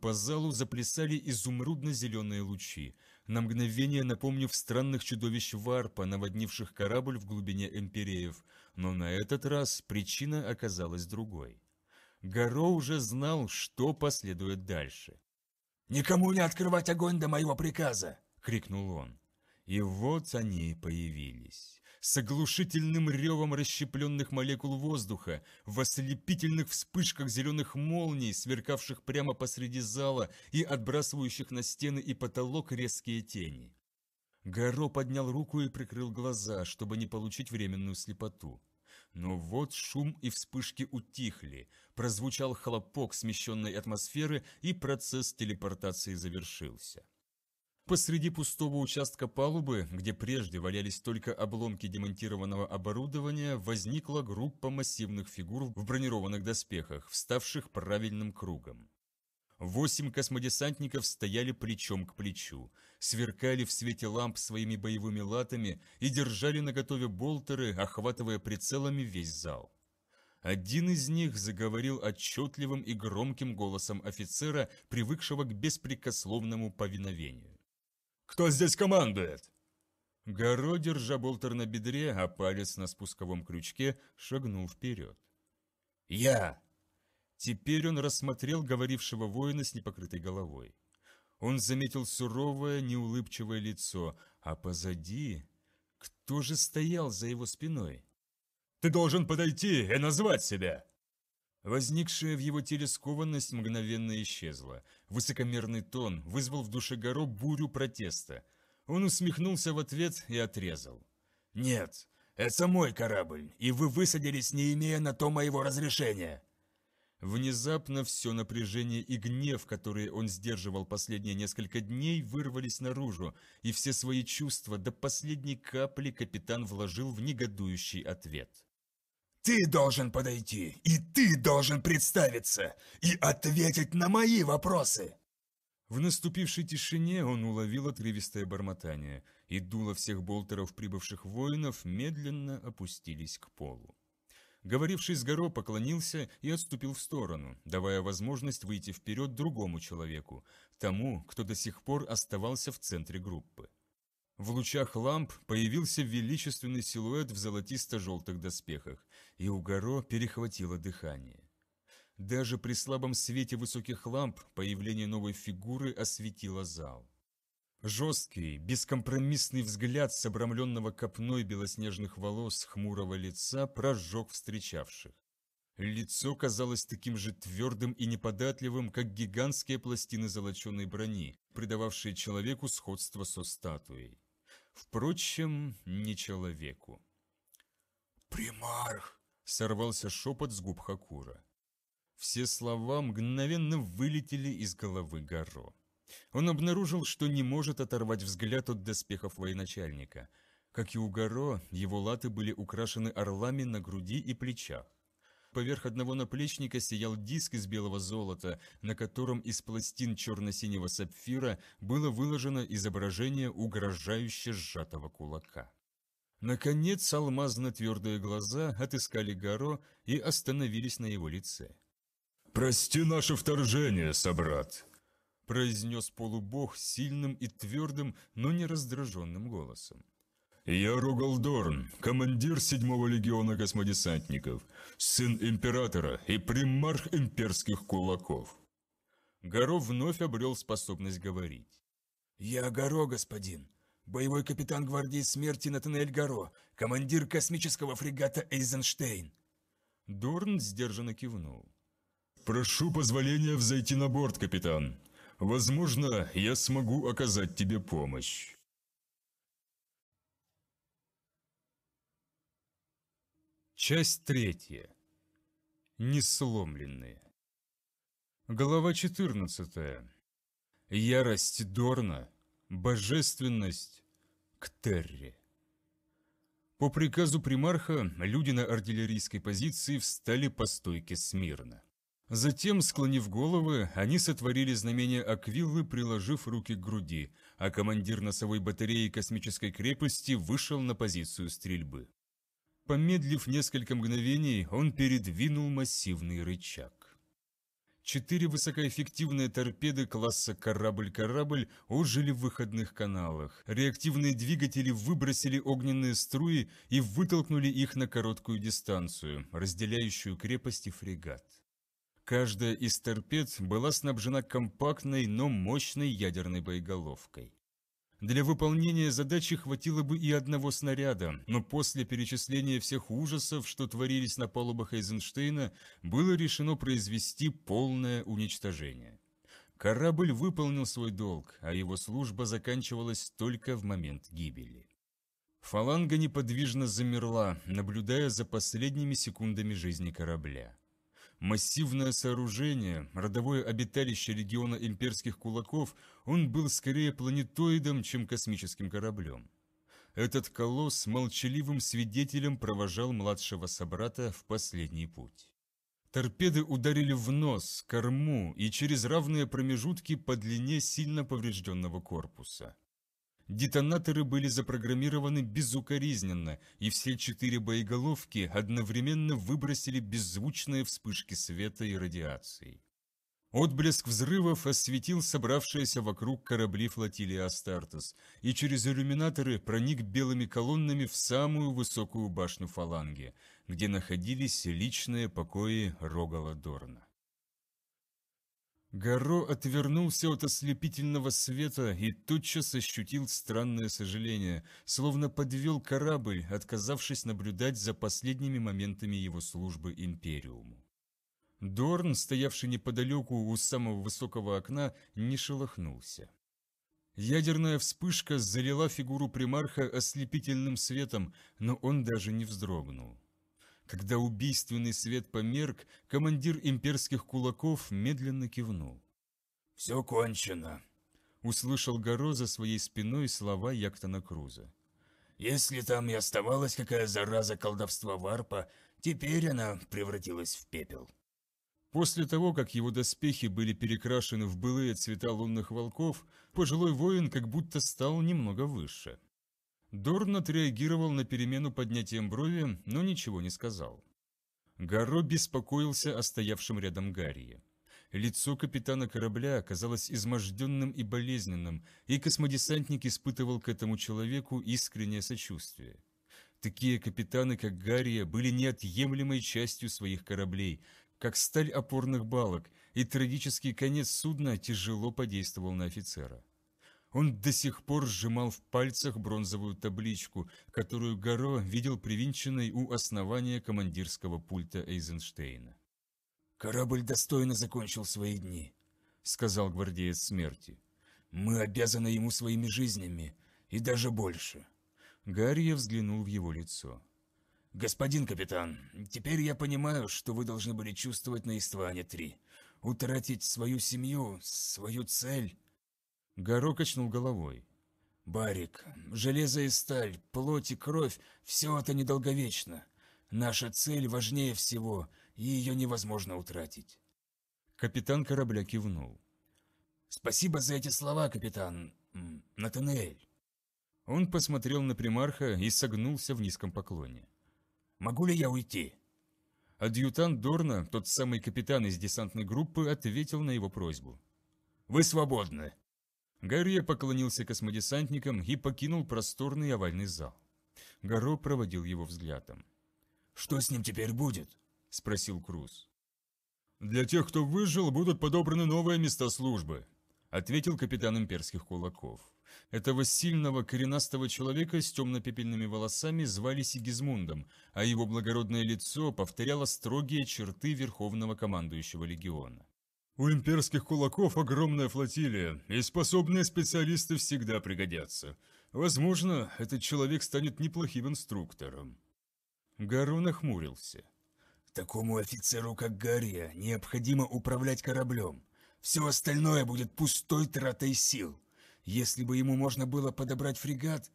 По залу заплясали изумрудно-зеленые лучи, на мгновение напомнив странных чудовищ варпа, наводнивших корабль в глубине эмпереев, но на этот раз причина оказалась другой. Гаро уже знал, что последует дальше. «Никому не открывать огонь до моего приказа!» — крикнул он. И вот они появились. С оглушительным ревом расщепленных молекул воздуха, в ослепительных вспышках зеленых молний, сверкавших прямо посреди зала и отбрасывающих на стены и потолок резкие тени. Гаро поднял руку и прикрыл глаза, чтобы не получить временную слепоту. Но вот шум и вспышки утихли, прозвучал хлопок смещенной атмосферы и процесс телепортации завершился. Посреди пустого участка палубы, где прежде валялись только обломки демонтированного оборудования, возникла группа массивных фигур в бронированных доспехах, вставших правильным кругом. Восемь космодесантников стояли плечом к плечу, сверкали в свете ламп своими боевыми латами и держали наготове болтеры, охватывая прицелами весь зал. Один из них заговорил отчетливым и громким голосом офицера, привыкшего к беспрекословному повиновению. Кто здесь командует?» Горо, держа болтер на бедре, а палец на спусковом крючке, шагнул вперед. «Я!» Теперь он рассмотрел говорившего воина с непокрытой головой. Он заметил суровое, неулыбчивое лицо, а позади... Кто же стоял за его спиной? «Ты должен подойти и назвать себя!» Возникшая в его теле скованность мгновенно исчезла. Высокомерный тон вызвал в душе Горо бурю протеста. Он усмехнулся в ответ и отрезал. «Нет, это мой корабль, и вы высадились, не имея на то моего разрешения!» Внезапно все напряжение и гнев, которые он сдерживал последние несколько дней, вырвались наружу, и все свои чувства до последней капли капитан вложил в негодующий ответ. Ты должен подойти, и ты должен представиться, и ответить на мои вопросы!» В наступившей тишине он уловил отрывистое бормотание, и дуло всех болтеров, прибывших воинов, медленно опустились к полу. Говоривший с горо поклонился и отступил в сторону, давая возможность выйти вперед другому человеку, тому, кто до сих пор оставался в центре группы. В лучах ламп появился величественный силуэт в золотисто-желтых доспехах, и у Горо перехватило дыхание. Даже при слабом свете высоких ламп появление новой фигуры осветило зал. Жесткий, бескомпромиссный взгляд с обрамленного копной белоснежных волос хмурого лица прожег встречавших. Лицо казалось таким же твердым и неподатливым, как гигантские пластины золоченой брони, придававшие человеку сходство со статуей. Впрочем, не человеку. «Примарх!» сорвался шепот с губ Хакура. Все слова мгновенно вылетели из головы Гаро. Он обнаружил, что не может оторвать взгляд от доспехов военачальника. Как и у Гаро, его латы были украшены орлами на груди и плечах. Поверх одного наплечника сиял диск из белого золота, на котором из пластин черно-синего сапфира было выложено изображение угрожающе сжатого кулака. Наконец алмазно-твердые глаза отыскали Гаро и остановились на его лице. «Прости наше вторжение, собрат!» – произнес полубог сильным и твердым, но не раздраженным голосом. «Я Рогалдорн, командир седьмого легиона космодесантников, сын императора и примарх имперских кулаков». Гаро вновь обрел способность говорить. «Я Гаро, господин!» боевой капитан гвардии смерти Натанель Гаро, командир космического фрегата Эйзенштейн». Дорн сдержанно кивнул. «Прошу позволения взойти на борт, капитан. Возможно, я смогу оказать тебе помощь». Часть третья. Несломленные. Глава 14. Ярость Дорна, божественность к Терре. По приказу примарха люди на артиллерийской позиции встали по стойке смирно. Затем, склонив головы, они сотворили знамение Аквиллы, приложив руки к груди, а командир носовой батареи космической крепости вышел на позицию стрельбы. Помедлив несколько мгновений, он передвинул массивный рычаг. Четыре высокоэффективные торпеды класса «Корабль-корабль» ожили в выходных каналах. Реактивные двигатели выбросили огненные струи и вытолкнули их на короткую дистанцию, разделяющую крепости фрегат. Каждая из торпед была снабжена компактной, но мощной ядерной боеголовкой. Для выполнения задачи хватило бы и одного снаряда, но после перечисления всех ужасов, что творились на палубах Эйзенштейна, было решено произвести полное уничтожение. Корабль выполнил свой долг, а его служба заканчивалась только в момент гибели. Фаланга неподвижно замерла, наблюдая за последними секундами жизни корабля. Массивное сооружение, родовое обиталище региона имперских кулаков, он был скорее планетоидом, чем космическим кораблем. Этот колосс молчаливым свидетелем провожал младшего собрата в последний путь. Торпеды ударили в нос, корму и через равные промежутки по длине сильно поврежденного корпуса. Детонаторы были запрограммированы безукоризненно, и все четыре боеголовки одновременно выбросили беззвучные вспышки света и радиации. Отблеск взрывов осветил собравшиеся вокруг корабли флотилии Астартес, и через иллюминаторы проник белыми колоннами в самую высокую башню фаланги, где находились личные покои Рогала Дорна. Гаро отвернулся от ослепительного света и тутчас ощутил странное сожаление, словно подвел корабль, отказавшись наблюдать за последними моментами его службы Империуму. Дорн, стоявший неподалеку у самого высокого окна, не шелохнулся. Ядерная вспышка залила фигуру примарха ослепительным светом, но он даже не вздрогнул. Когда убийственный свет померк, командир имперских кулаков медленно кивнул. «Все кончено», — услышал Горо за своей спиной слова Яктона Круза. «Если там и оставалась какая зараза колдовства Варпа, теперь она превратилась в пепел». После того, как его доспехи были перекрашены в былые цвета лунных волков, пожилой воин как будто стал немного выше. Дорн отреагировал на перемену поднятием брови, но ничего не сказал. Гаро беспокоился о стоявшем рядом Гарри. Лицо капитана корабля оказалось изможденным и болезненным, и космодесантник испытывал к этому человеку искреннее сочувствие. Такие капитаны, как Гаррия, были неотъемлемой частью своих кораблей, как сталь опорных балок, и трагический конец судна тяжело подействовал на офицера. Он до сих пор сжимал в пальцах бронзовую табличку, которую Гаро видел привинченной у основания командирского пульта Эйзенштейна. «Корабль достойно закончил свои дни», — сказал гвардеец смерти. «Мы обязаны ему своими жизнями, и даже больше». Гарри взглянул в его лицо. «Господин капитан, теперь я понимаю, что вы должны были чувствовать на Истване-3. Утратить свою семью, свою цель...» Горо качнул головой. «Барик, железо и сталь, плоть и кровь – все это недолговечно. Наша цель важнее всего, и ее невозможно утратить». Капитан корабля кивнул. «Спасибо за эти слова, капитан Натанель». Он посмотрел на примарха и согнулся в низком поклоне. «Могу ли я уйти?» Адъютант Дорна, тот самый капитан из десантной группы, ответил на его просьбу. «Вы свободны!» Гарри поклонился космодесантникам и покинул просторный овальный зал. Гаро проводил его взглядом. «Что с ним теперь будет?» – спросил Круз. «Для тех, кто выжил, будут подобраны новые места службы», – ответил капитан имперских кулаков. Этого сильного коренастого человека с темно-пепельными волосами звали Сигизмундом, а его благородное лицо повторяло строгие черты верховного командующего легиона. У имперских кулаков огромная флотилия, и способные специалисты всегда пригодятся. Возможно, этот человек станет неплохим инструктором». Гару нахмурился. «Такому офицеру, как Гарри, необходимо управлять кораблем. Все остальное будет пустой тратой сил. Если бы ему можно было подобрать фрегат...»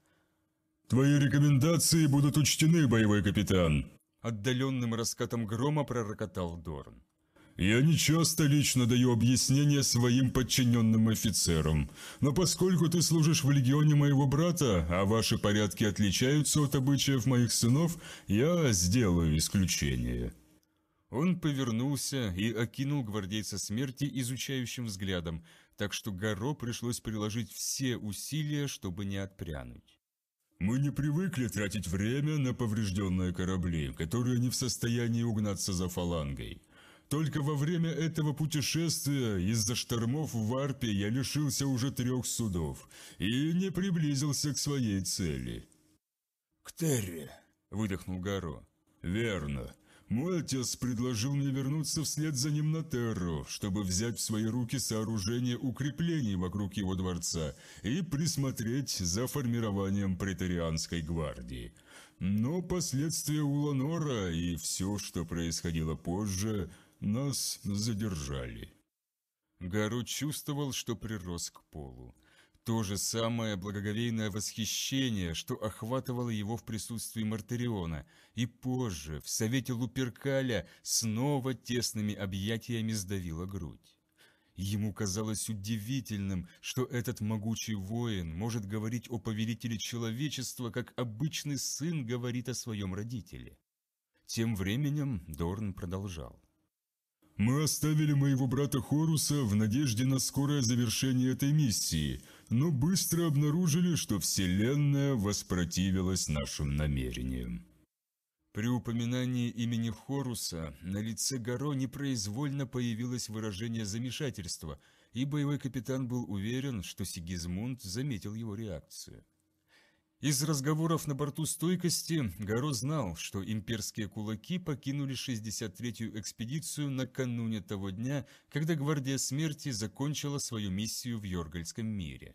«Твои рекомендации будут учтены, боевой капитан!» Отдаленным раскатом грома пророкотал Дорн. Я не часто лично даю объяснения своим подчиненным офицерам, но поскольку ты служишь в легионе моего брата, а ваши порядки отличаются от обычаев моих сынов, я сделаю исключение». Он повернулся и окинул гвардейца смерти изучающим взглядом, так что Гаро пришлось приложить все усилия, чтобы не отпрянуть. «Мы не привыкли тратить время на поврежденные корабли, которые не в состоянии угнаться за фалангой. Только во время этого путешествия из-за штормов в Варпе я лишился уже трех судов и не приблизился к своей цели. «К Терри!» – выдохнул Гаро. «Верно. Мой отец предложил мне вернуться вслед за ним на Терру, чтобы взять в свои руки сооружение укреплений вокруг его дворца и присмотреть за формированием претарианской гвардии. Но последствия Уланора и все, что происходило позже – нас задержали. Гару чувствовал, что прирос к полу. То же самое благоговейное восхищение, что охватывало его в присутствии Мартариона, и позже, в совете Луперкаля, снова тесными объятиями сдавило грудь. Ему казалось удивительным, что этот могучий воин может говорить о повелителе человечества, как обычный сын говорит о своем родителе. Тем временем Дорн продолжал. Мы оставили моего брата Хоруса в надежде на скорое завершение этой миссии, но быстро обнаружили, что Вселенная воспротивилась нашим намерениям. При упоминании имени Хоруса на лице Гаро непроизвольно появилось выражение замешательства, и боевой капитан был уверен, что Сигизмунд заметил его реакцию. Из разговоров на борту стойкости Гаро знал, что имперские кулаки покинули 63-ю экспедицию накануне того дня, когда Гвардия Смерти закончила свою миссию в Йоргальском мире.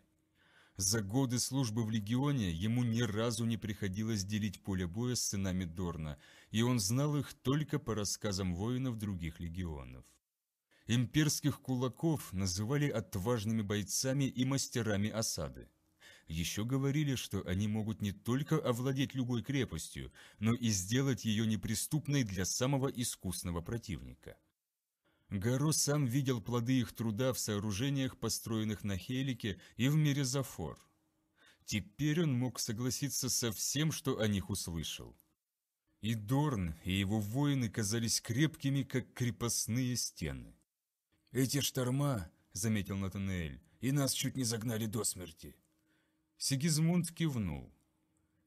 За годы службы в Легионе ему ни разу не приходилось делить поле боя с сынами Дорна, и он знал их только по рассказам воинов других легионов. Имперских кулаков называли отважными бойцами и мастерами осады. Еще говорили, что они могут не только овладеть любой крепостью, но и сделать ее неприступной для самого искусного противника. Гаро сам видел плоды их труда в сооружениях, построенных на Хелике и в мире Зафор. Теперь он мог согласиться со всем, что о них услышал. И Дорн, и его воины казались крепкими, как крепостные стены. «Эти шторма», — заметил Натанель, — «и нас чуть не загнали до смерти». Сигизмунд кивнул.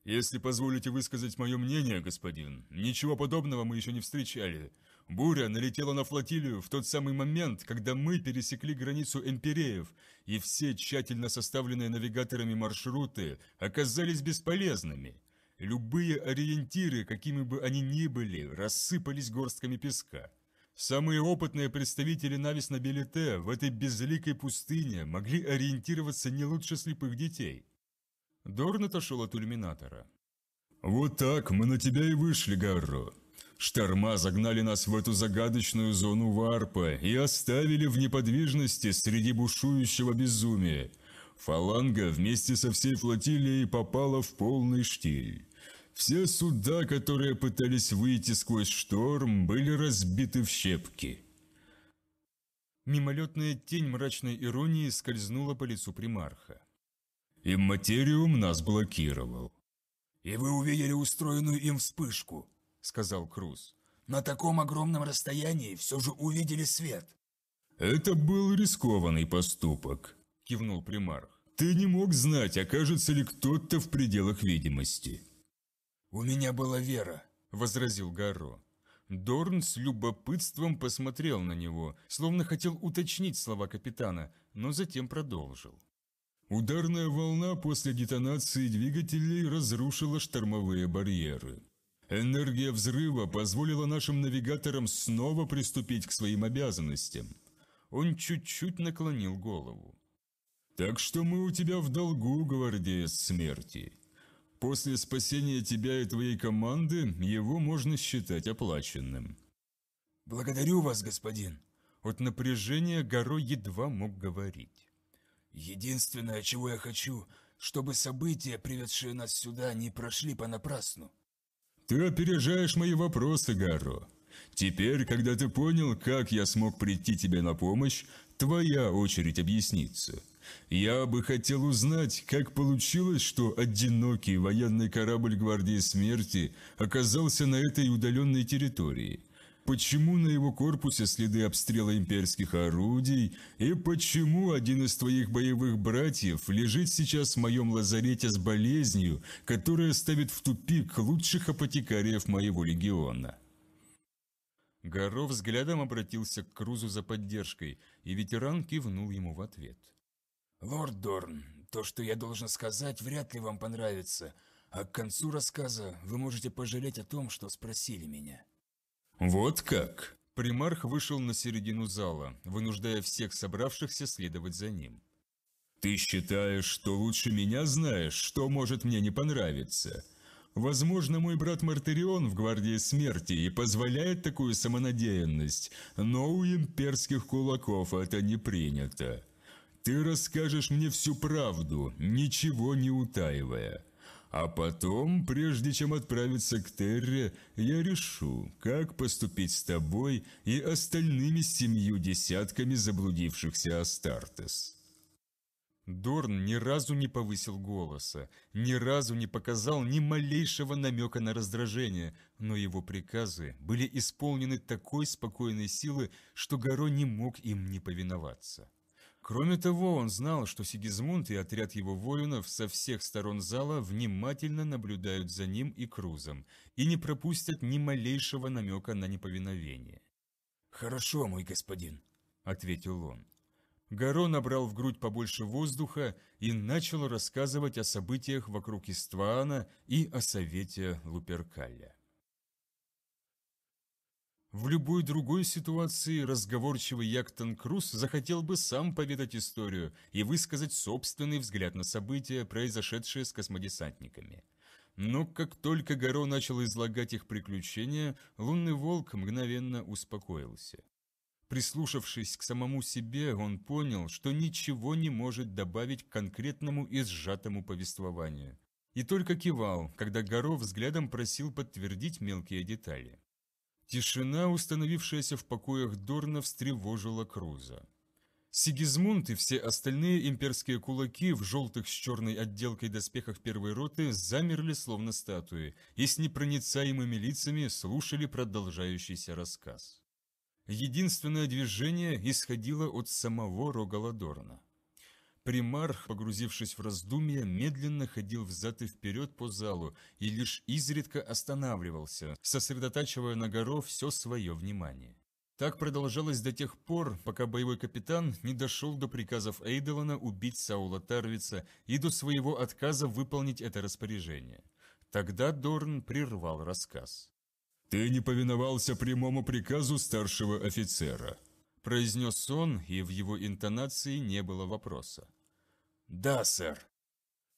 «Если позволите высказать мое мнение, господин, ничего подобного мы еще не встречали. Буря налетела на флотилию в тот самый момент, когда мы пересекли границу эмпереев, и все тщательно составленные навигаторами маршруты оказались бесполезными. Любые ориентиры, какими бы они ни были, рассыпались горстками песка». Самые опытные представители Навис Белите в этой безликой пустыне могли ориентироваться не лучше слепых детей – Дорн отошел от иллюминатора. «Вот так мы на тебя и вышли, Гарро. Шторма загнали нас в эту загадочную зону варпа и оставили в неподвижности среди бушующего безумия. Фаланга вместе со всей флотилией попала в полный штиль. Все суда, которые пытались выйти сквозь шторм, были разбиты в щепки. Мимолетная тень мрачной иронии скользнула по лицу примарха и материум нас блокировал. «И вы увидели устроенную им вспышку», — сказал Круз. «На таком огромном расстоянии все же увидели свет». «Это был рискованный поступок», — кивнул примарх. «Ты не мог знать, окажется ли кто-то в пределах видимости». «У меня была вера», — возразил Гаро. Дорн с любопытством посмотрел на него, словно хотел уточнить слова капитана, но затем продолжил. Ударная волна после детонации двигателей разрушила штормовые барьеры. Энергия взрыва позволила нашим навигаторам снова приступить к своим обязанностям. Он чуть-чуть наклонил голову. «Так что мы у тебя в долгу, гвардеец смерти. После спасения тебя и твоей команды его можно считать оплаченным». «Благодарю вас, господин». От напряжения Горо едва мог говорить. Единственное, чего я хочу, чтобы события, приведшие нас сюда, не прошли понапрасну. Ты опережаешь мои вопросы, Гарро. Теперь, когда ты понял, как я смог прийти тебе на помощь, твоя очередь объясниться. Я бы хотел узнать, как получилось, что одинокий военный корабль Гвардии Смерти оказался на этой удаленной территории – Почему на его корпусе следы обстрела имперских орудий? И почему один из твоих боевых братьев лежит сейчас в моем лазарете с болезнью, которая ставит в тупик лучших апотекариев моего легиона?» Горов взглядом обратился к Крузу за поддержкой, и ветеран кивнул ему в ответ. «Лорд Дорн, то, что я должен сказать, вряд ли вам понравится, а к концу рассказа вы можете пожалеть о том, что спросили меня». «Вот как!» Примарх вышел на середину зала, вынуждая всех собравшихся следовать за ним. «Ты считаешь, что лучше меня знаешь, что может мне не понравиться? Возможно, мой брат Мартырион в Гвардии Смерти и позволяет такую самонадеянность, но у имперских кулаков это не принято. Ты расскажешь мне всю правду, ничего не утаивая». А потом, прежде чем отправиться к Терре, я решу, как поступить с тобой и остальными семью десятками заблудившихся Астартес». Дорн ни разу не повысил голоса, ни разу не показал ни малейшего намека на раздражение, но его приказы были исполнены такой спокойной силы, что Горо не мог им не повиноваться. Кроме того, он знал, что Сигизмунд и отряд его воинов со всех сторон зала внимательно наблюдают за ним и Крузом и не пропустят ни малейшего намека на неповиновение. «Хорошо, мой господин», — ответил он. Гаро набрал в грудь побольше воздуха и начал рассказывать о событиях вокруг Иствана и о совете Луперкаля. В любой другой ситуации разговорчивый Яктон Круз захотел бы сам поведать историю и высказать собственный взгляд на события, произошедшие с космодесантниками. Но как только Горо начал излагать их приключения, лунный волк мгновенно успокоился. Прислушавшись к самому себе, он понял, что ничего не может добавить к конкретному и сжатому повествованию. И только кивал, когда Горо взглядом просил подтвердить мелкие детали. Тишина, установившаяся в покоях Дорна, встревожила Круза. Сигизмунд и все остальные имперские кулаки в желтых с черной отделкой доспехах первой роты замерли словно статуи и с непроницаемыми лицами слушали продолжающийся рассказ. Единственное движение исходило от самого Рогаладорна. Примарх, погрузившись в раздумья, медленно ходил взад и вперед по залу и лишь изредка останавливался, сосредотачивая на Горо все свое внимание. Так продолжалось до тех пор, пока боевой капитан не дошел до приказов Эйдолана убить Саула Тарвица и до своего отказа выполнить это распоряжение. Тогда Дорн прервал рассказ. «Ты не повиновался прямому приказу старшего офицера», – произнес он, и в его интонации не было вопроса. «Да, сэр».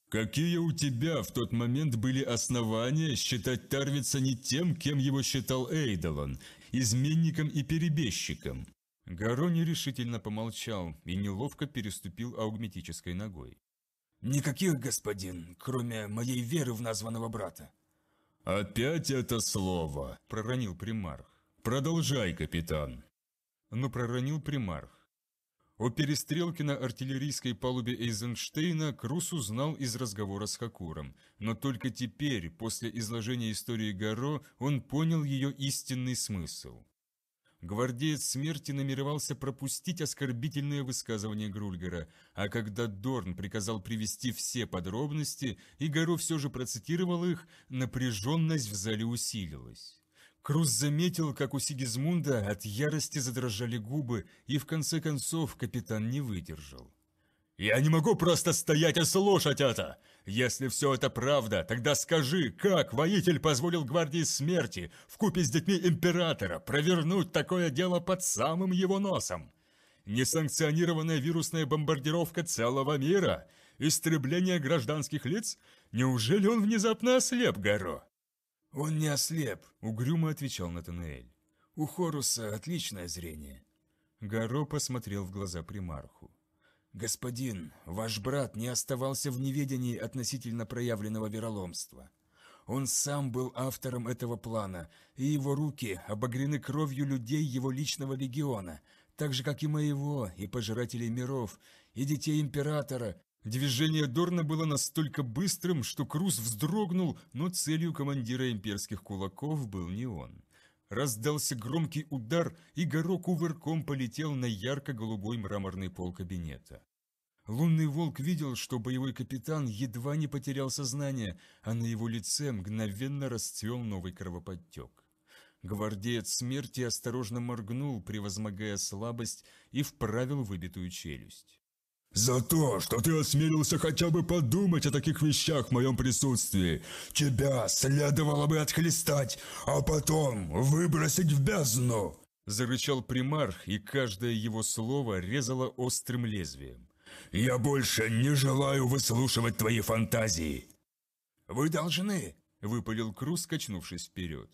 «Какие у тебя в тот момент были основания считать Тарвица не тем, кем его считал Эйдолон, изменником и перебежчиком?» Гаро нерешительно помолчал и неловко переступил аугметической ногой. «Никаких, господин, кроме моей веры в названного брата». «Опять это слово!» – проронил примарх. «Продолжай, капитан!» Но ну, проронил примарх. О перестрелке на артиллерийской палубе Эйзенштейна Крус узнал из разговора с Хакуром, но только теперь, после изложения истории Гаро, он понял ее истинный смысл. Гвардеец смерти намеревался пропустить оскорбительное высказывание Грульгера, а когда Дорн приказал привести все подробности, и Гаро все же процитировал их, напряженность в зале усилилась. Круз заметил, как у Сигизмунда от ярости задрожали губы, и в конце концов капитан не выдержал. «Я не могу просто стоять и слушать это! Если все это правда, тогда скажи, как воитель позволил гвардии смерти в купе с детьми императора провернуть такое дело под самым его носом? Несанкционированная вирусная бомбардировка целого мира? Истребление гражданских лиц? Неужели он внезапно ослеп, Гаро?» «Он не ослеп», — угрюмо отвечал Натанаэль. «У Хоруса отличное зрение». Гаро посмотрел в глаза примарху. «Господин, ваш брат не оставался в неведении относительно проявленного вероломства. Он сам был автором этого плана, и его руки обогрены кровью людей его личного легиона, так же, как и моего, и пожирателей миров, и детей императора, Движение Дорна было настолько быстрым, что Круз вздрогнул, но целью командира имперских кулаков был не он. Раздался громкий удар, и горок увырком полетел на ярко-голубой мраморный пол кабинета. Лунный волк видел, что боевой капитан едва не потерял сознание, а на его лице мгновенно расцвел новый кровоподтек. Гвардеец смерти осторожно моргнул, превозмогая слабость, и вправил выбитую челюсть. «За то, что ты осмелился хотя бы подумать о таких вещах в моем присутствии. Тебя следовало бы отхлестать, а потом выбросить в бездну!» Зарычал примарх, и каждое его слово резало острым лезвием. «Я больше не желаю выслушивать твои фантазии!» «Вы должны!» – выпалил Крус, качнувшись вперед.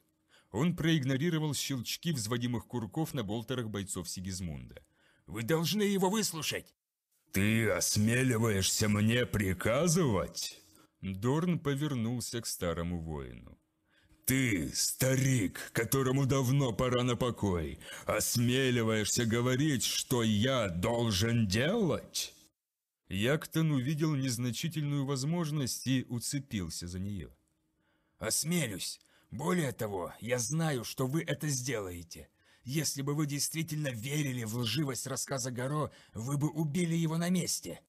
Он проигнорировал щелчки взводимых курков на болтерах бойцов Сигизмунда. «Вы должны его выслушать!» «Ты осмеливаешься мне приказывать?» Дорн повернулся к старому воину. «Ты, старик, которому давно пора на покой, осмеливаешься говорить, что я должен делать?» Яктон увидел незначительную возможность и уцепился за нее. «Осмелюсь. Более того, я знаю, что вы это сделаете. Если бы вы действительно верили в лживость рассказа Горо, вы бы убили его на месте!»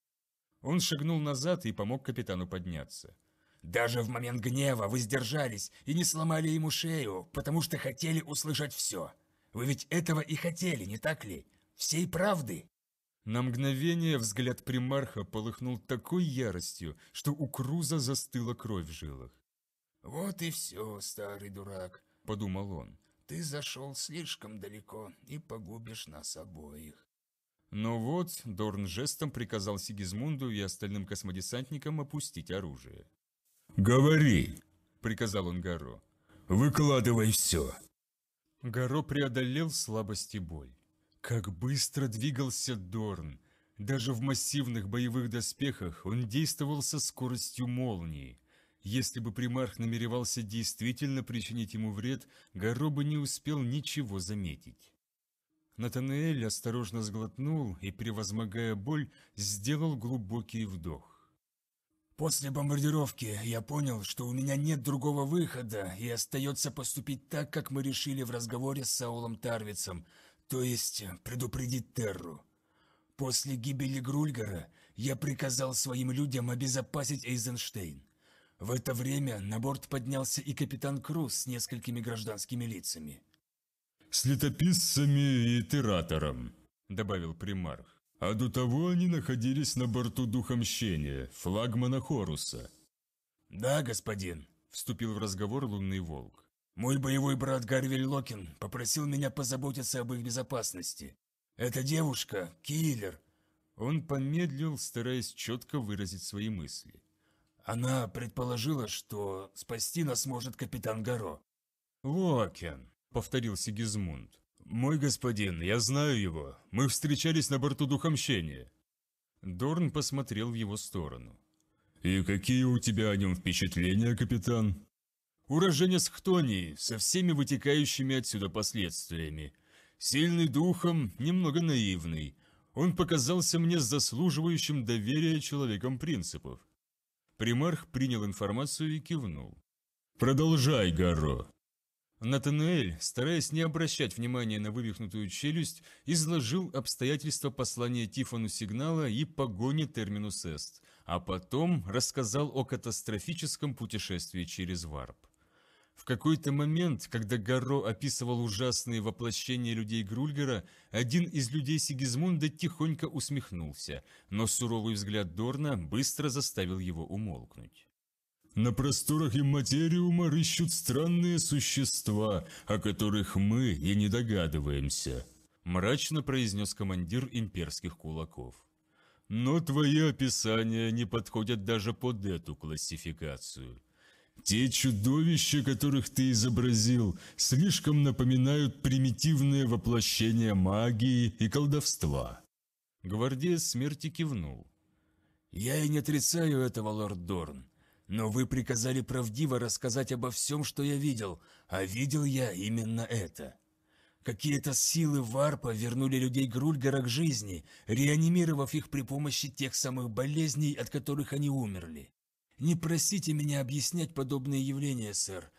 Он шагнул назад и помог капитану подняться. «Даже в момент гнева вы сдержались и не сломали ему шею, потому что хотели услышать все. Вы ведь этого и хотели, не так ли? Всей правды!» На мгновение взгляд примарха полыхнул такой яростью, что у Круза застыла кровь в жилах. «Вот и все, старый дурак», — подумал он. Ты зашел слишком далеко и погубишь нас обоих». Но «Ну вот Дорн жестом приказал Сигизмунду и остальным космодесантникам опустить оружие. «Говори!» – приказал он Гаро. «Выкладывай все!» Гаро преодолел слабость и боль. Как быстро двигался Дорн! Даже в массивных боевых доспехах он действовал со скоростью молнии. Если бы примарх намеревался действительно причинить ему вред, Гаро бы не успел ничего заметить. Натанаэль осторожно сглотнул и, превозмогая боль, сделал глубокий вдох. «После бомбардировки я понял, что у меня нет другого выхода, и остается поступить так, как мы решили в разговоре с Саулом Тарвицем, то есть предупредить Терру. После гибели Грульгара я приказал своим людям обезопасить Эйзенштейн. В это время на борт поднялся и капитан Круз с несколькими гражданскими лицами. «С летописцами и тератором», – добавил примарх. «А до того они находились на борту духомщения, флагмана Хоруса». «Да, господин», – вступил в разговор Лунный Волк. «Мой боевой брат Гарвель Локин попросил меня позаботиться об их безопасности. Эта девушка – киллер». Он помедлил, стараясь четко выразить свои мысли. Она предположила, что спасти нас может капитан Гаро. «Локен», — повторил Сигизмунд. «Мой господин, я знаю его. Мы встречались на борту Духомщения». Дорн посмотрел в его сторону. «И какие у тебя о нем впечатления, капитан?» «Уроженец Хтонии, со всеми вытекающими отсюда последствиями. Сильный духом, немного наивный. Он показался мне заслуживающим доверия человеком принципов. Примарх принял информацию и кивнул. «Продолжай, Гаро!» Натануэль, стараясь не обращать внимания на вывихнутую челюсть, изложил обстоятельства послания Тифону Сигнала и погони Терминус Эст, а потом рассказал о катастрофическом путешествии через Варп. В какой-то момент, когда Гарро описывал ужасные воплощения людей Грульгера, один из людей Сигизмунда тихонько усмехнулся, но суровый взгляд Дорна быстро заставил его умолкнуть. На просторах имматериума рыщут странные существа, о которых мы и не догадываемся», – мрачно произнес командир имперских кулаков. «Но твои описания не подходят даже под эту классификацию. Те чудовища, которых ты изобразил, слишком напоминают примитивное воплощение магии и колдовства». Гвардеец смерти кивнул. «Я и не отрицаю этого, лорд Дорн, но вы приказали правдиво рассказать обо всем, что я видел, а видел я именно это. Какие-то силы варпа вернули людей Грульгара к жизни, реанимировав их при помощи тех самых болезней, от которых они умерли. Не просите меня объяснять подобные явления, сэр,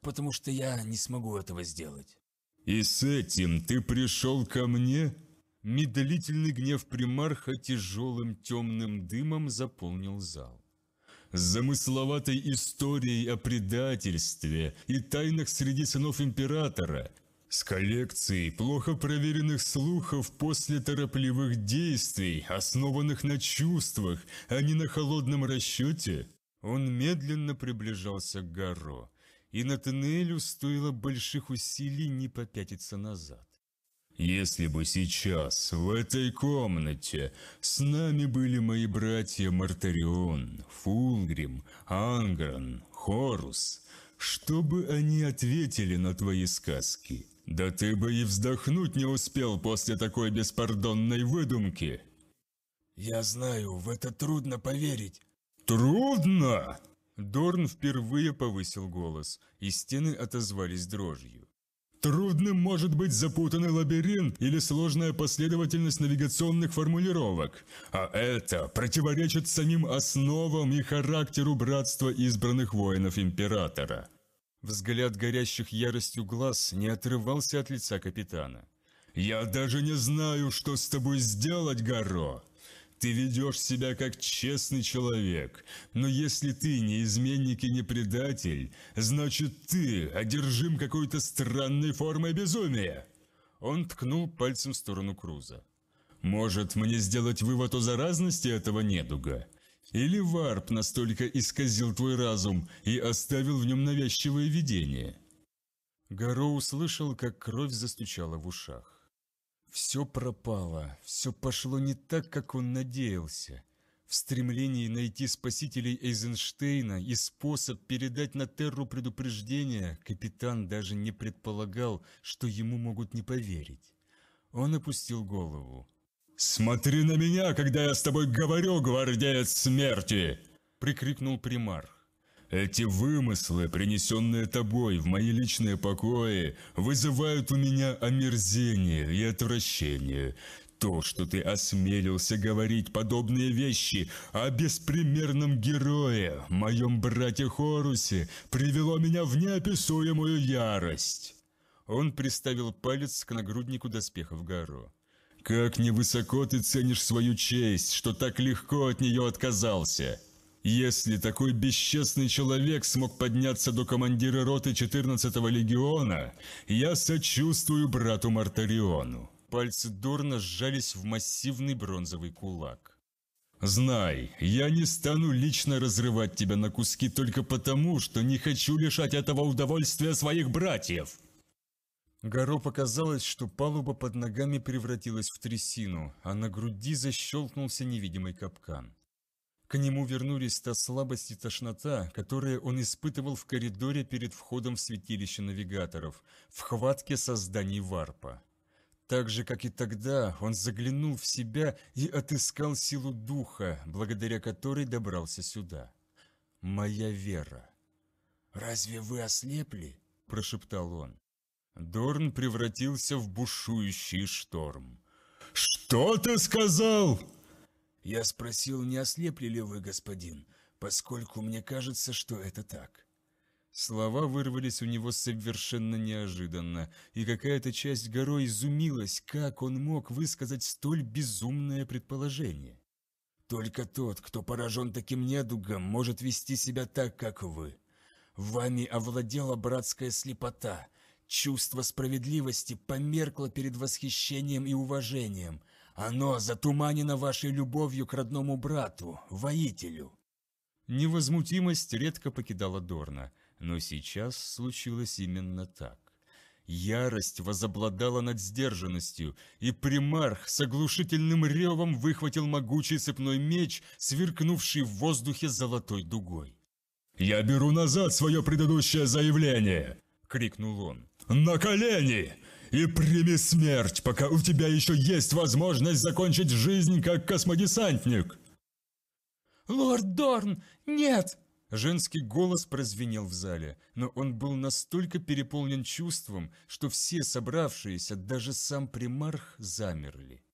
потому что я не смогу этого сделать. И с этим ты пришел ко мне? Медлительный гнев примарха тяжелым темным дымом заполнил зал. С замысловатой историей о предательстве и тайнах среди сынов императора, с коллекцией плохо проверенных слухов после торопливых действий, основанных на чувствах, а не на холодном расчете, он медленно приближался к горо, и на Натанелю стоило больших усилий не попятиться назад. «Если бы сейчас, в этой комнате, с нами были мои братья Мартарион, Фулгрим, Ангран, Хорус, что бы они ответили на твои сказки? Да ты бы и вздохнуть не успел после такой беспардонной выдумки!» «Я знаю, в это трудно поверить, «Трудно!» Дорн впервые повысил голос, и стены отозвались дрожью. «Трудным может быть запутанный лабиринт или сложная последовательность навигационных формулировок, а это противоречит самим основам и характеру братства избранных воинов Императора». Взгляд горящих яростью глаз не отрывался от лица капитана. «Я даже не знаю, что с тобой сделать, Гаро!» Ты ведешь себя как честный человек, но если ты не изменник и не предатель, значит ты одержим какой-то странной формой безумия!» Он ткнул пальцем в сторону Круза. «Может, мне сделать вывод о заразности этого недуга? Или варп настолько исказил твой разум и оставил в нем навязчивое видение?» Гаро услышал, как кровь застучала в ушах. Все пропало, все пошло не так, как он надеялся. В стремлении найти спасителей Эйзенштейна и способ передать на Терру предупреждение, капитан даже не предполагал, что ему могут не поверить. Он опустил голову. «Смотри на меня, когда я с тобой говорю, гвардеец смерти!» – прикрикнул примар. Эти вымыслы, принесенные тобой в мои личные покои, вызывают у меня омерзение и отвращение. То, что ты осмелился говорить подобные вещи о беспримерном герое, моем брате Хорусе, привело меня в неописуемую ярость. Он приставил палец к нагруднику доспехов Гаро. «Как невысоко ты ценишь свою честь, что так легко от нее отказался!» Если такой бесчестный человек смог подняться до командира роты 14-го легиона, я сочувствую брату Мартариону. Пальцы дурно сжались в массивный бронзовый кулак. «Знай, я не стану лично разрывать тебя на куски только потому, что не хочу лишать этого удовольствия своих братьев!» Горо показалось, что палуба под ногами превратилась в трясину, а на груди защелкнулся невидимый капкан. К нему вернулись та слабость и тошнота, которые он испытывал в коридоре перед входом в святилище навигаторов, в хватке созданий варпа. Так же, как и тогда, он заглянул в себя и отыскал силу духа, благодаря которой добрался сюда. «Моя вера». «Разве вы ослепли?» – прошептал он. Дорн превратился в бушующий шторм. «Что ты сказал?» Я спросил, не ослепли ли вы, господин, поскольку мне кажется, что это так. Слова вырвались у него совершенно неожиданно, и какая-то часть горой изумилась, как он мог высказать столь безумное предположение. «Только тот, кто поражен таким недугом, может вести себя так, как вы. Вами овладела братская слепота, чувство справедливости померкло перед восхищением и уважением, оно затуманено вашей любовью к родному брату, воителю». Невозмутимость редко покидала Дорна, но сейчас случилось именно так. Ярость возобладала над сдержанностью, и примарх с оглушительным ревом выхватил могучий цепной меч, сверкнувший в воздухе золотой дугой. «Я беру назад свое предыдущее заявление!» — крикнул он. «На колени! и прими смерть, пока у тебя еще есть возможность закончить жизнь как космодесантник!» «Лорд Дорн, нет!» Женский голос прозвенел в зале, но он был настолько переполнен чувством, что все собравшиеся, даже сам примарх, замерли.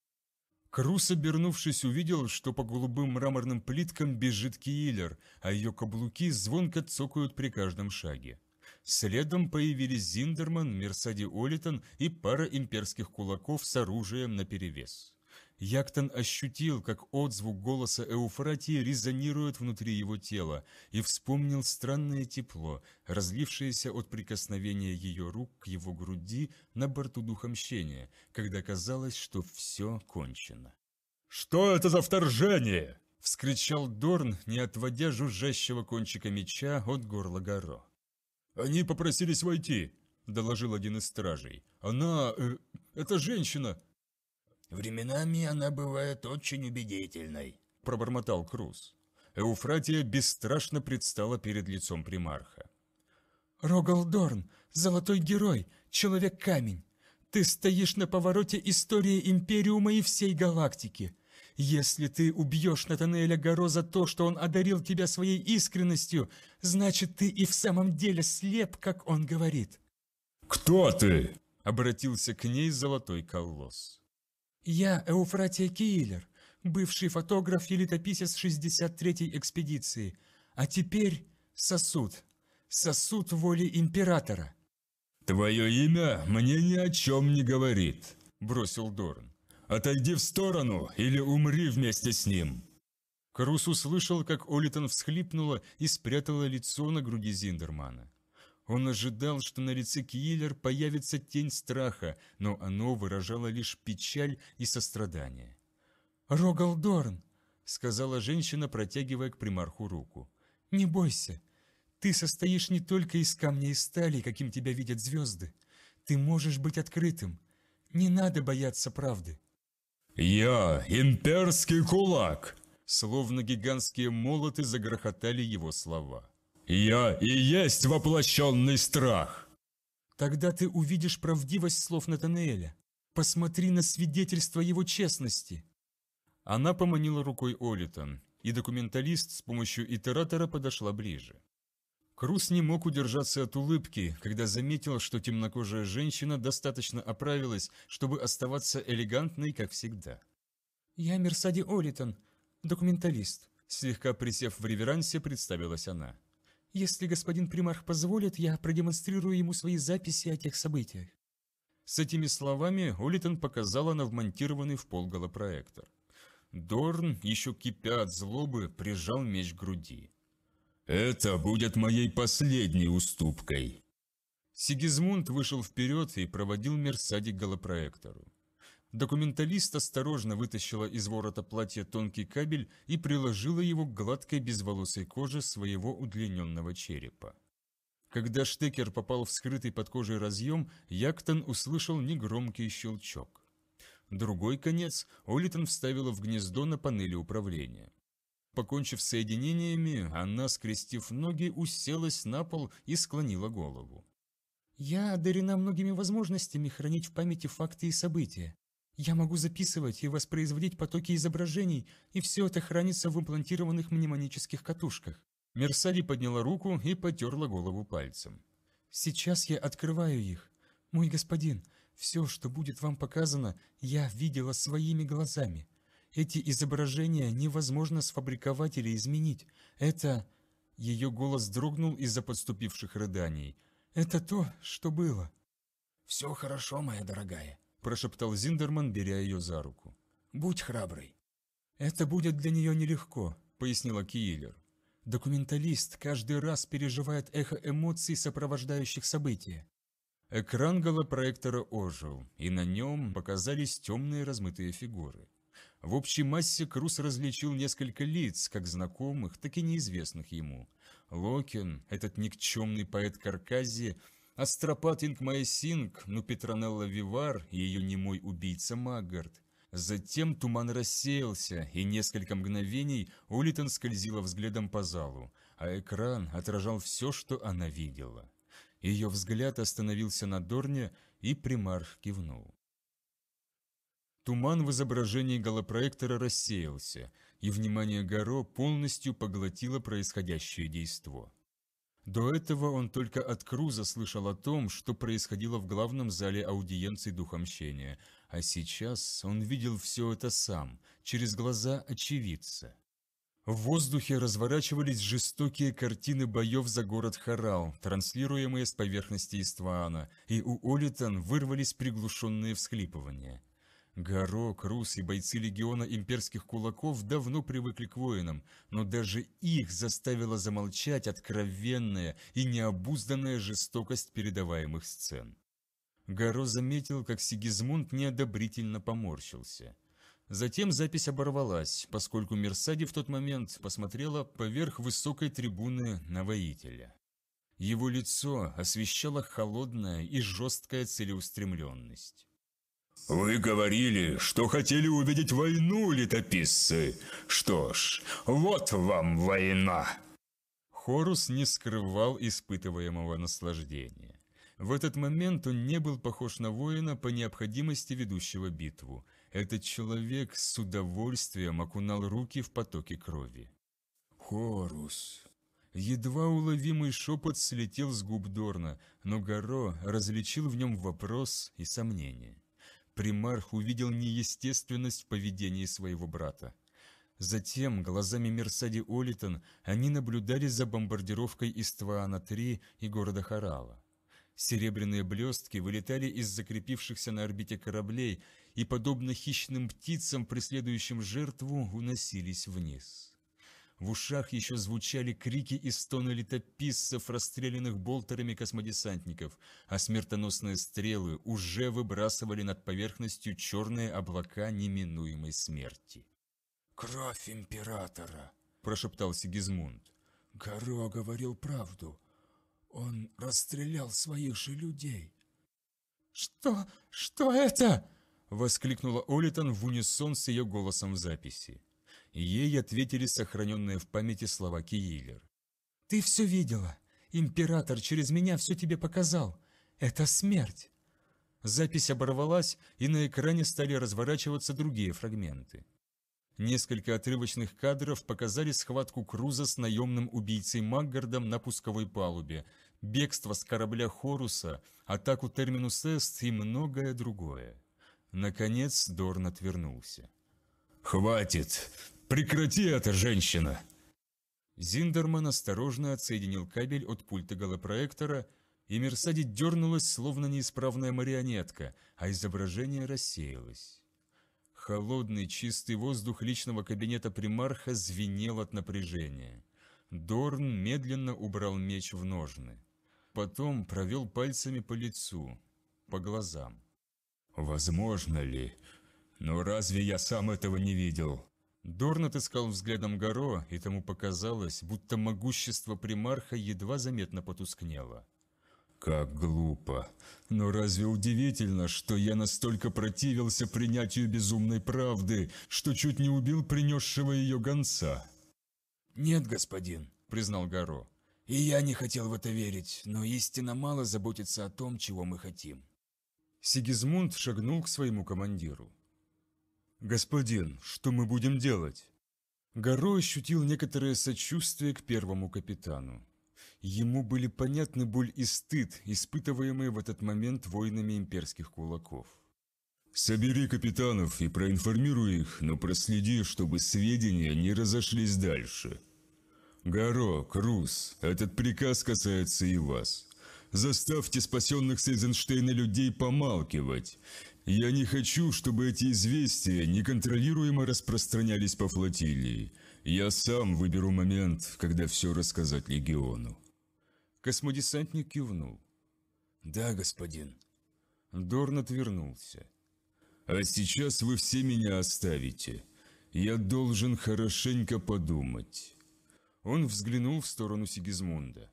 Крус, обернувшись, увидел, что по голубым мраморным плиткам бежит Киилер, а ее каблуки звонко цокают при каждом шаге. Следом появились Зиндерман, Мерсади Олитон и пара имперских кулаков с оружием наперевес. Яктон ощутил, как отзвук голоса Эуфратии резонирует внутри его тела, и вспомнил странное тепло, разлившееся от прикосновения ее рук к его груди на борту духомщения, когда казалось, что все кончено. «Что это за вторжение?» – вскричал Дорн, не отводя жужжащего кончика меча от горла Горо. «Они попросились войти», – доложил один из стражей. «Она... Э, это женщина!» «Временами она бывает очень убедительной», – пробормотал Круз. Эуфратия бесстрашно предстала перед лицом примарха. «Рогалдорн, золотой герой, человек-камень! Ты стоишь на повороте истории Империума и всей галактики!» Если ты убьешь Натанеля Горо за то, что он одарил тебя своей искренностью, значит, ты и в самом деле слеп, как он говорит». «Кто ты?» — обратился к ней Золотой Колосс. «Я Эуфратия Киллер, бывший фотограф и летописец 63-й экспедиции, а теперь сосуд, сосуд воли императора». «Твое имя мне ни о чем не говорит», — бросил Дорн. Отойди в сторону или умри вместе с ним!» Крус услышал, как Олитон всхлипнула и спрятала лицо на груди Зиндермана. Он ожидал, что на лице Киллер появится тень страха, но оно выражало лишь печаль и сострадание. «Рогалдорн!» — сказала женщина, протягивая к примарху руку. «Не бойся. Ты состоишь не только из камня и стали, каким тебя видят звезды. Ты можешь быть открытым. Не надо бояться правды. «Я имперский кулак!» Словно гигантские молоты загрохотали его слова. «Я и есть воплощенный страх!» «Тогда ты увидишь правдивость слов Натанаэля. Посмотри на свидетельство его честности!» Она поманила рукой Олитон, и документалист с помощью итератора подошла ближе. Крус не мог удержаться от улыбки, когда заметил, что темнокожая женщина достаточно оправилась, чтобы оставаться элегантной, как всегда. «Я Мерсади Олитон, документалист», – слегка присев в реверансе, представилась она. «Если господин примарх позволит, я продемонстрирую ему свои записи о тех событиях». С этими словами Олитон показала на вмонтированный в пол голопроектор. Дорн, еще кипя от злобы, прижал меч к груди. Это будет моей последней уступкой. Сигизмунд вышел вперед и проводил Мерсади к голопроектору. Документалист осторожно вытащила из ворота платья тонкий кабель и приложила его к гладкой безволосой коже своего удлиненного черепа. Когда штекер попал в скрытый под кожей разъем, Яктон услышал негромкий щелчок. Другой конец Олитон вставила в гнездо на панели управления. Покончив с соединениями, она, скрестив ноги, уселась на пол и склонила голову. «Я одарена многими возможностями хранить в памяти факты и события. Я могу записывать и воспроизводить потоки изображений, и все это хранится в имплантированных мнемонических катушках». Мерсади подняла руку и потерла голову пальцем. «Сейчас я открываю их. Мой господин, все, что будет вам показано, я видела своими глазами. Эти изображения невозможно сфабриковать или изменить. Это...» Ее голос дрогнул из-за подступивших рыданий. «Это то, что было». «Все хорошо, моя дорогая», – прошептал Зиндерман, беря ее за руку. «Будь храброй». «Это будет для нее нелегко», – пояснила Киллер. «Документалист каждый раз переживает эхо эмоций, сопровождающих события». Экран голопроектора ожил, и на нем показались темные размытые фигуры. В общей массе Крус различил несколько лиц, как знакомых, так и неизвестных ему. Локин, этот никчемный поэт Каркази, Астропат Ингмай Синг, ну Петронелла Вивар и ее немой убийца Маггард. Затем туман рассеялся, и несколько мгновений Улитон скользила взглядом по залу, а экран отражал все, что она видела. Ее взгляд остановился на Дорне, и примарх кивнул. Туман в изображении голопроектора рассеялся, и внимание Гаро полностью поглотило происходящее действо. До этого он только от Круза слышал о том, что происходило в главном зале аудиенции Духомщения, а сейчас он видел все это сам, через глаза очевидца. В воздухе разворачивались жестокие картины боев за город Харал, транслируемые с поверхности Истваана, и у Олитон вырвались приглушенные всхлипывания – Горок, Рус и бойцы легиона имперских кулаков давно привыкли к воинам, но даже их заставила замолчать откровенная и необузданная жестокость передаваемых сцен. Горо заметил, как Сигизмунд неодобрительно поморщился. Затем запись оборвалась, поскольку Мерсади в тот момент посмотрела поверх высокой трибуны на воителя. Его лицо освещала холодная и жесткая целеустремленность. Вы говорили, что хотели увидеть войну, летописцы. Что ж, вот вам война. Хорус не скрывал испытываемого наслаждения. В этот момент он не был похож на воина по необходимости ведущего битву. Этот человек с удовольствием окунал руки в потоки крови. «Хорус!» Едва уловимый шепот слетел с губ Дорна, но Гаро различил в нем вопрос и сомнение. Примарх увидел неестественность в поведении своего брата. Затем, глазами Мерсади Олитон, они наблюдали за бомбардировкой Иствана-3 и города Харала. Серебряные блестки вылетали из закрепившихся на орбите кораблей и, подобно хищным птицам, преследующим жертву, уносились вниз. В ушах еще звучали крики и стоны летописцев, расстрелянных болтерами космодесантников, а смертоносные стрелы уже выбрасывали над поверхностью черные облака неминуемой смерти. «Кровь императора!» – прошептал Сигизмунд. «Гаро говорил правду. Он расстрелял своих же людей». «Что? Что это?» – воскликнула Олитон в унисон с ее голосом в записи. Ей ответили сохраненные в памяти слова Киилер. «Ты все видела. Император через меня все тебе показал. Это смерть». Запись оборвалась, и на экране стали разворачиваться другие фрагменты. Несколько отрывочных кадров показали схватку Круза с наемным убийцей Маггардом на пусковой палубе, бегство с корабля Хоруса, атаку Терминус Эст и многое другое. Наконец Дорн отвернулся. «Хватит! Прекрати это, женщина!» Зиндерман осторожно отсоединил кабель от пульта голопроектора, и Мерсади дернулась, словно неисправная марионетка, а изображение рассеялось. Холодный чистый воздух личного кабинета примарха звенел от напряжения. Дорн медленно убрал меч в ножны. Потом провел пальцами по лицу, по глазам. «Возможно ли? Но разве я сам этого не видел? Дорн отыскал взглядом Горо, и тому показалось, будто могущество примарха едва заметно потускнело. «Как глупо! Но разве удивительно, что я настолько противился принятию безумной правды, что чуть не убил принесшего ее гонца?» «Нет, господин», — признал Горо. «И я не хотел в это верить, но истина мало заботится о том, чего мы хотим». Сигизмунд шагнул к своему командиру. «Господин, что мы будем делать?» Горо ощутил некоторое сочувствие к первому капитану. Ему были понятны боль и стыд, испытываемые в этот момент воинами имперских кулаков. «Собери капитанов и проинформируй их, но проследи, чтобы сведения не разошлись дальше. Горо, Крус, этот приказ касается и вас. Заставьте спасенных с Эйзенштейна людей помалкивать. Я не хочу, чтобы эти известия неконтролируемо распространялись по флотилии. Я сам выберу момент, когда все рассказать легиону». Космодесантник кивнул. «Да, господин». Дорн отвернулся. «А сейчас вы все меня оставите. Я должен хорошенько подумать». Он взглянул в сторону Сигизмунда.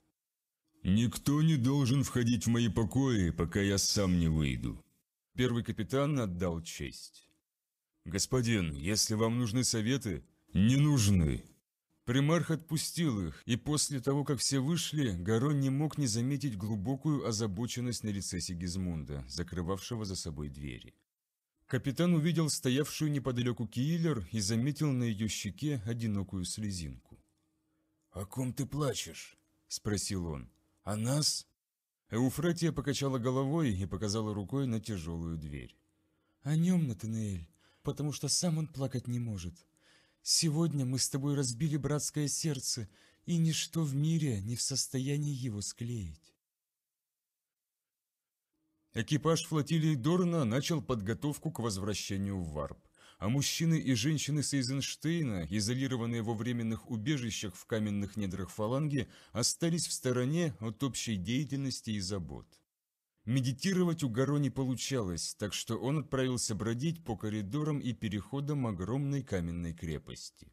«Никто не должен входить в мои покои, пока я сам не выйду. Первый капитан отдал честь. «Господин, если вам нужны советы...» «Не нужны!» Примарх отпустил их, и после того, как все вышли, Гарон не мог не заметить глубокую озабоченность на лице Сигизмунда, закрывавшего за собой двери. Капитан увидел стоявшую неподалеку Киллер и заметил на ее щеке одинокую слезинку. «О ком ты плачешь?» – спросил он. «О нас?» Эуфратия покачала головой и показала рукой на тяжелую дверь. «О нем, Натанаэль, потому что сам он плакать не может. Сегодня мы с тобой разбили братское сердце, и ничто в мире не в состоянии его склеить». Экипаж флотилии Дорна начал подготовку к возвращению в Варп а мужчины и женщины Сейзенштейна, изолированные во временных убежищах в каменных недрах фаланги, остались в стороне от общей деятельности и забот. Медитировать у Гаро не получалось, так что он отправился бродить по коридорам и переходам огромной каменной крепости.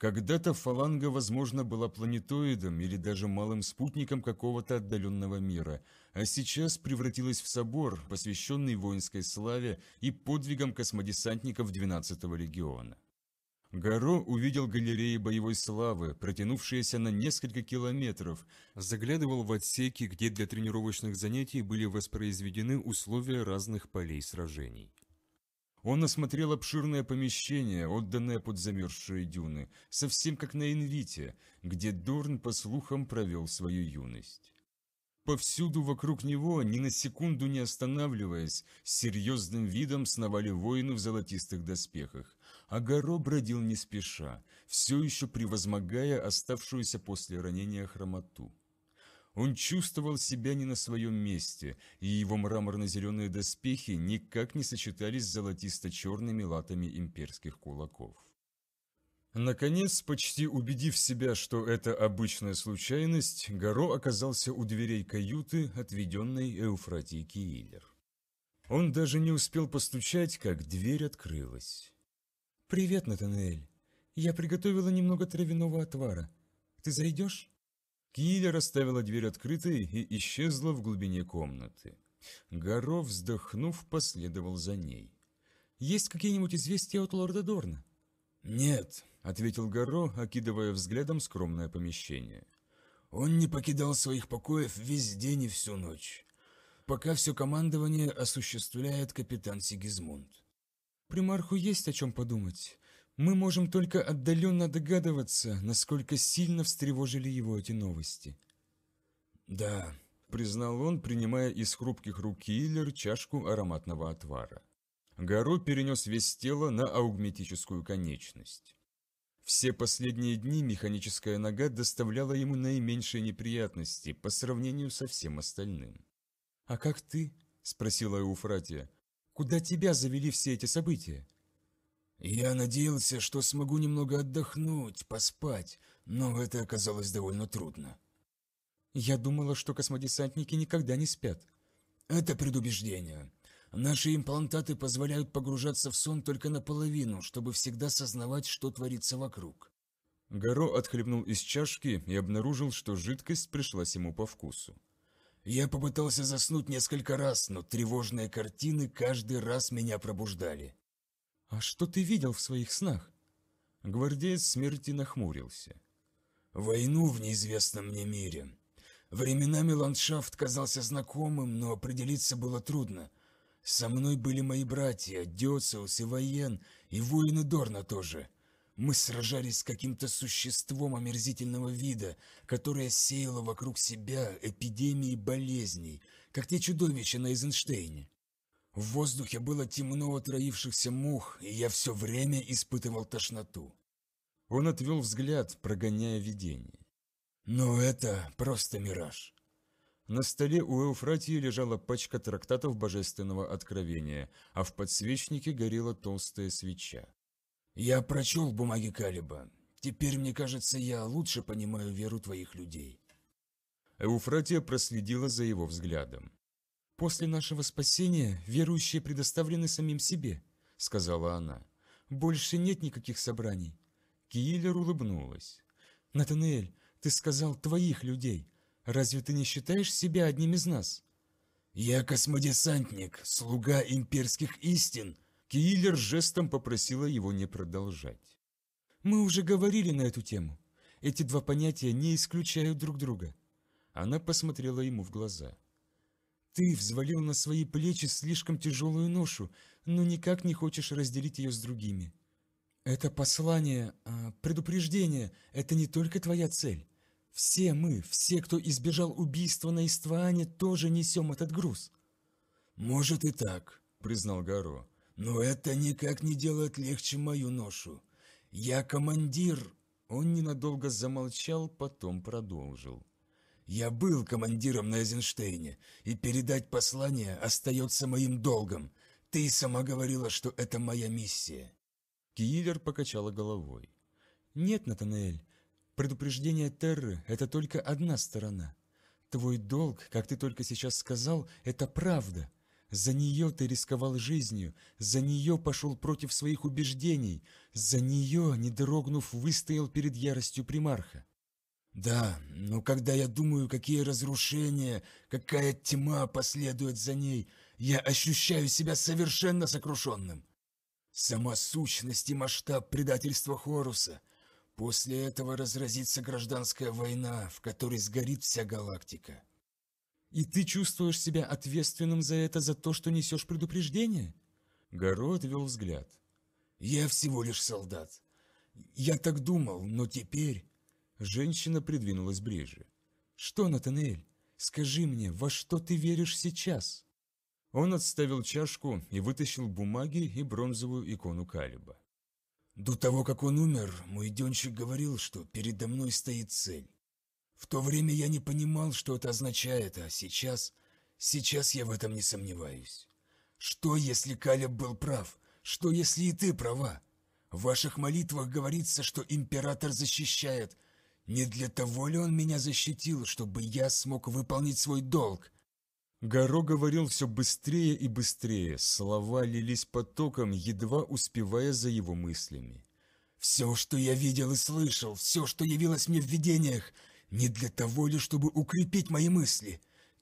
Когда-то фаланга, возможно, была планетоидом или даже малым спутником какого-то отдаленного мира, а сейчас превратилась в собор, посвященный воинской славе и подвигам космодесантников 12-го региона. Гаро увидел галереи боевой славы, протянувшиеся на несколько километров, заглядывал в отсеки, где для тренировочных занятий были воспроизведены условия разных полей сражений. Он осмотрел обширное помещение, отданное под замерзшие дюны, совсем как на Инвите, где Дорн, по слухам, провел свою юность. Повсюду вокруг него, ни на секунду не останавливаясь, с серьезным видом сновали воины в золотистых доспехах, а Горо бродил не спеша, все еще превозмогая оставшуюся после ранения хромоту. Он чувствовал себя не на своем месте, и его мраморно-зеленые доспехи никак не сочетались с золотисто-черными латами имперских кулаков. Наконец, почти убедив себя, что это обычная случайность, Горо оказался у дверей каюты, отведенной Эуфратии Киилер. Он даже не успел постучать, как дверь открылась. «Привет, Натанель. Я приготовила немного травяного отвара. Ты зайдешь?» Киля расставила дверь открытой и исчезла в глубине комнаты. Горов, вздохнув, последовал за ней. «Есть какие-нибудь известия от лорда Дорна?» «Нет», — ответил Горо, окидывая взглядом скромное помещение. «Он не покидал своих покоев весь день и всю ночь, пока все командование осуществляет капитан Сигизмунд». «Примарху есть о чем подумать», мы можем только отдаленно догадываться, насколько сильно встревожили его эти новости. «Да», — признал он, принимая из хрупких рук Киллер чашку ароматного отвара. Гаро перенес весь тело на аугметическую конечность. Все последние дни механическая нога доставляла ему наименьшие неприятности по сравнению со всем остальным. «А как ты?» – спросила Эуфратия. «Куда тебя завели все эти события?» Я надеялся, что смогу немного отдохнуть, поспать, но это оказалось довольно трудно. Я думала, что космодесантники никогда не спят. Это предубеждение. Наши имплантаты позволяют погружаться в сон только наполовину, чтобы всегда сознавать, что творится вокруг. Горо отхлебнул из чашки и обнаружил, что жидкость пришлась ему по вкусу. Я попытался заснуть несколько раз, но тревожные картины каждый раз меня пробуждали. «А что ты видел в своих снах?» Гвардеец смерти нахмурился. «Войну в неизвестном мне мире. Временами ландшафт казался знакомым, но определиться было трудно. Со мной были мои братья, Дёциус и Воен, и воины Дорна тоже. Мы сражались с каким-то существом омерзительного вида, которое сеяло вокруг себя эпидемии болезней, как те чудовища на Эйзенштейне. В воздухе было темно от роившихся мух, и я все время испытывал тошноту. Он отвел взгляд, прогоняя видение. Но это просто мираж. На столе у Эуфратии лежала пачка трактатов Божественного Откровения, а в подсвечнике горела толстая свеча. «Я прочел бумаги Калиба. Теперь, мне кажется, я лучше понимаю веру твоих людей». Эуфратия проследила за его взглядом. «После нашего спасения верующие предоставлены самим себе», — сказала она. «Больше нет никаких собраний». Киилер улыбнулась. «Натанаэль, ты сказал «твоих людей». Разве ты не считаешь себя одним из нас?» «Я космодесантник, слуга имперских истин», Киллер жестом попросила его не продолжать. «Мы уже говорили на эту тему. Эти два понятия не исключают друг друга». Она посмотрела ему в глаза. Ты взвалил на свои плечи слишком тяжелую ношу, но никак не хочешь разделить ее с другими. Это послание, а, предупреждение, это не только твоя цель. Все мы, все, кто избежал убийства на Истване, тоже несем этот груз. Может и так, признал Гаро, но это никак не делает легче мою ношу. Я командир. Он ненадолго замолчал, потом продолжил. Я был командиром на Эйзенштейне, и передать послание остается моим долгом. Ты сама говорила, что это моя миссия». Киилер покачала головой. «Нет, Натанель. предупреждение Терры – это только одна сторона. Твой долг, как ты только сейчас сказал, это правда. За нее ты рисковал жизнью, за нее пошел против своих убеждений, за нее, не дрогнув, выстоял перед яростью примарха. Да, но когда я думаю, какие разрушения, какая тьма последует за ней, я ощущаю себя совершенно сокрушенным. Сама сущность и масштаб предательства Хоруса. После этого разразится гражданская война, в которой сгорит вся галактика. И ты чувствуешь себя ответственным за это, за то, что несешь предупреждение? Горо отвел взгляд. Я всего лишь солдат. Я так думал, но теперь... Женщина придвинулась ближе. «Что, Натанаэль, скажи мне, во что ты веришь сейчас?» Он отставил чашку и вытащил бумаги и бронзовую икону Калиба. «До того, как он умер, мой денщик говорил, что передо мной стоит цель. В то время я не понимал, что это означает, а сейчас... Сейчас я в этом не сомневаюсь. Что, если Калиб был прав? Что, если и ты права? В ваших молитвах говорится, что император защищает, не для того ли он меня защитил, чтобы я смог выполнить свой долг?» Горо говорил все быстрее и быстрее, слова лились потоком, едва успевая за его мыслями. «Все, что я видел и слышал, все, что явилось мне в видениях, не для того ли, чтобы укрепить мои мысли?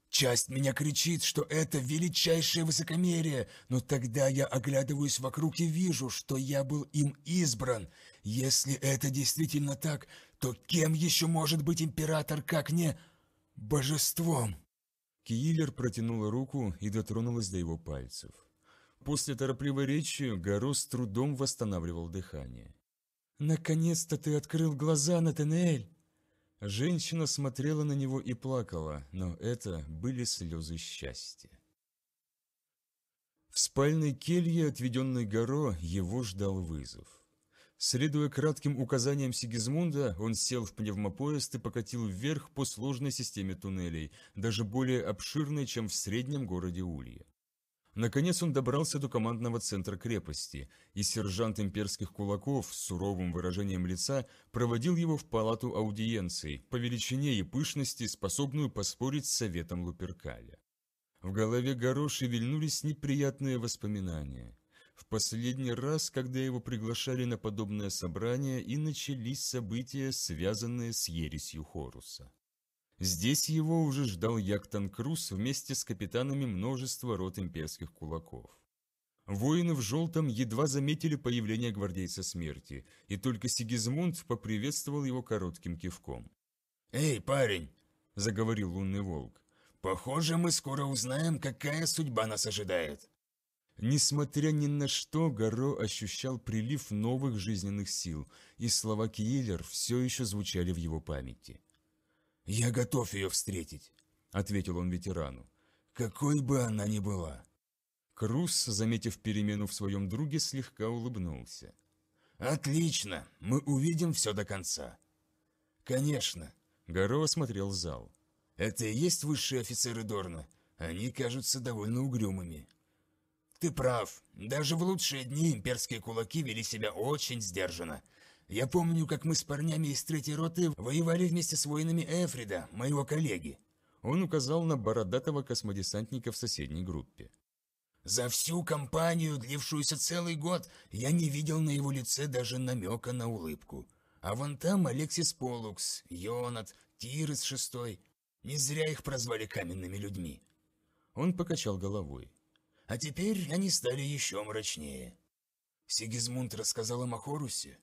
Часть меня кричит, что это величайшее высокомерие, но тогда я оглядываюсь вокруг и вижу, что я был им избран. Если это действительно так, то кем еще может быть император, как не божеством?» Киллер протянула руку и дотронулась до его пальцев. После торопливой речи Гаро с трудом восстанавливал дыхание. «Наконец-то ты открыл глаза, Натанель!» Женщина смотрела на него и плакала, но это были слезы счастья. В спальной келье, отведенной Гаро, его ждал вызов. Следуя кратким указаниям Сигизмунда, он сел в пневмопоезд и покатил вверх по сложной системе туннелей, даже более обширной, чем в среднем городе Улья. Наконец он добрался до командного центра крепости, и сержант имперских кулаков с суровым выражением лица проводил его в палату аудиенции, по величине и пышности, способную поспорить с советом Луперкаля. В голове Гороши вильнулись неприятные воспоминания. В последний раз, когда его приглашали на подобное собрание, и начались события, связанные с ересью Хоруса. Здесь его уже ждал Яктан Крус вместе с капитанами множества рот имперских кулаков. Воины в желтом едва заметили появление гвардейца смерти, и только Сигизмунд поприветствовал его коротким кивком. «Эй, парень!» – заговорил лунный волк. «Похоже, мы скоро узнаем, какая судьба нас ожидает». Несмотря ни на что, Горо ощущал прилив новых жизненных сил, и слова Киелер все еще звучали в его памяти. «Я готов ее встретить», — ответил он ветерану, — «какой бы она ни была». Крус, заметив перемену в своем друге, слегка улыбнулся. «Отлично! Мы увидим все до конца!» «Конечно!» – Горо осмотрел зал. «Это и есть высшие офицеры Дорна. Они кажутся довольно угрюмыми». Ты прав. Даже в лучшие дни имперские кулаки вели себя очень сдержанно. Я помню, как мы с парнями из третьей роты воевали вместе с воинами Эфрида, моего коллеги. Он указал на бородатого космодесантника в соседней группе. За всю кампанию, длившуюся целый год, я не видел на его лице даже намека на улыбку. А вон там Алексис Полукс, Йонат, Тирис Шестой. Не зря их прозвали каменными людьми. Он покачал головой а теперь они стали еще мрачнее. Сигизмунд рассказал им о Хорусе?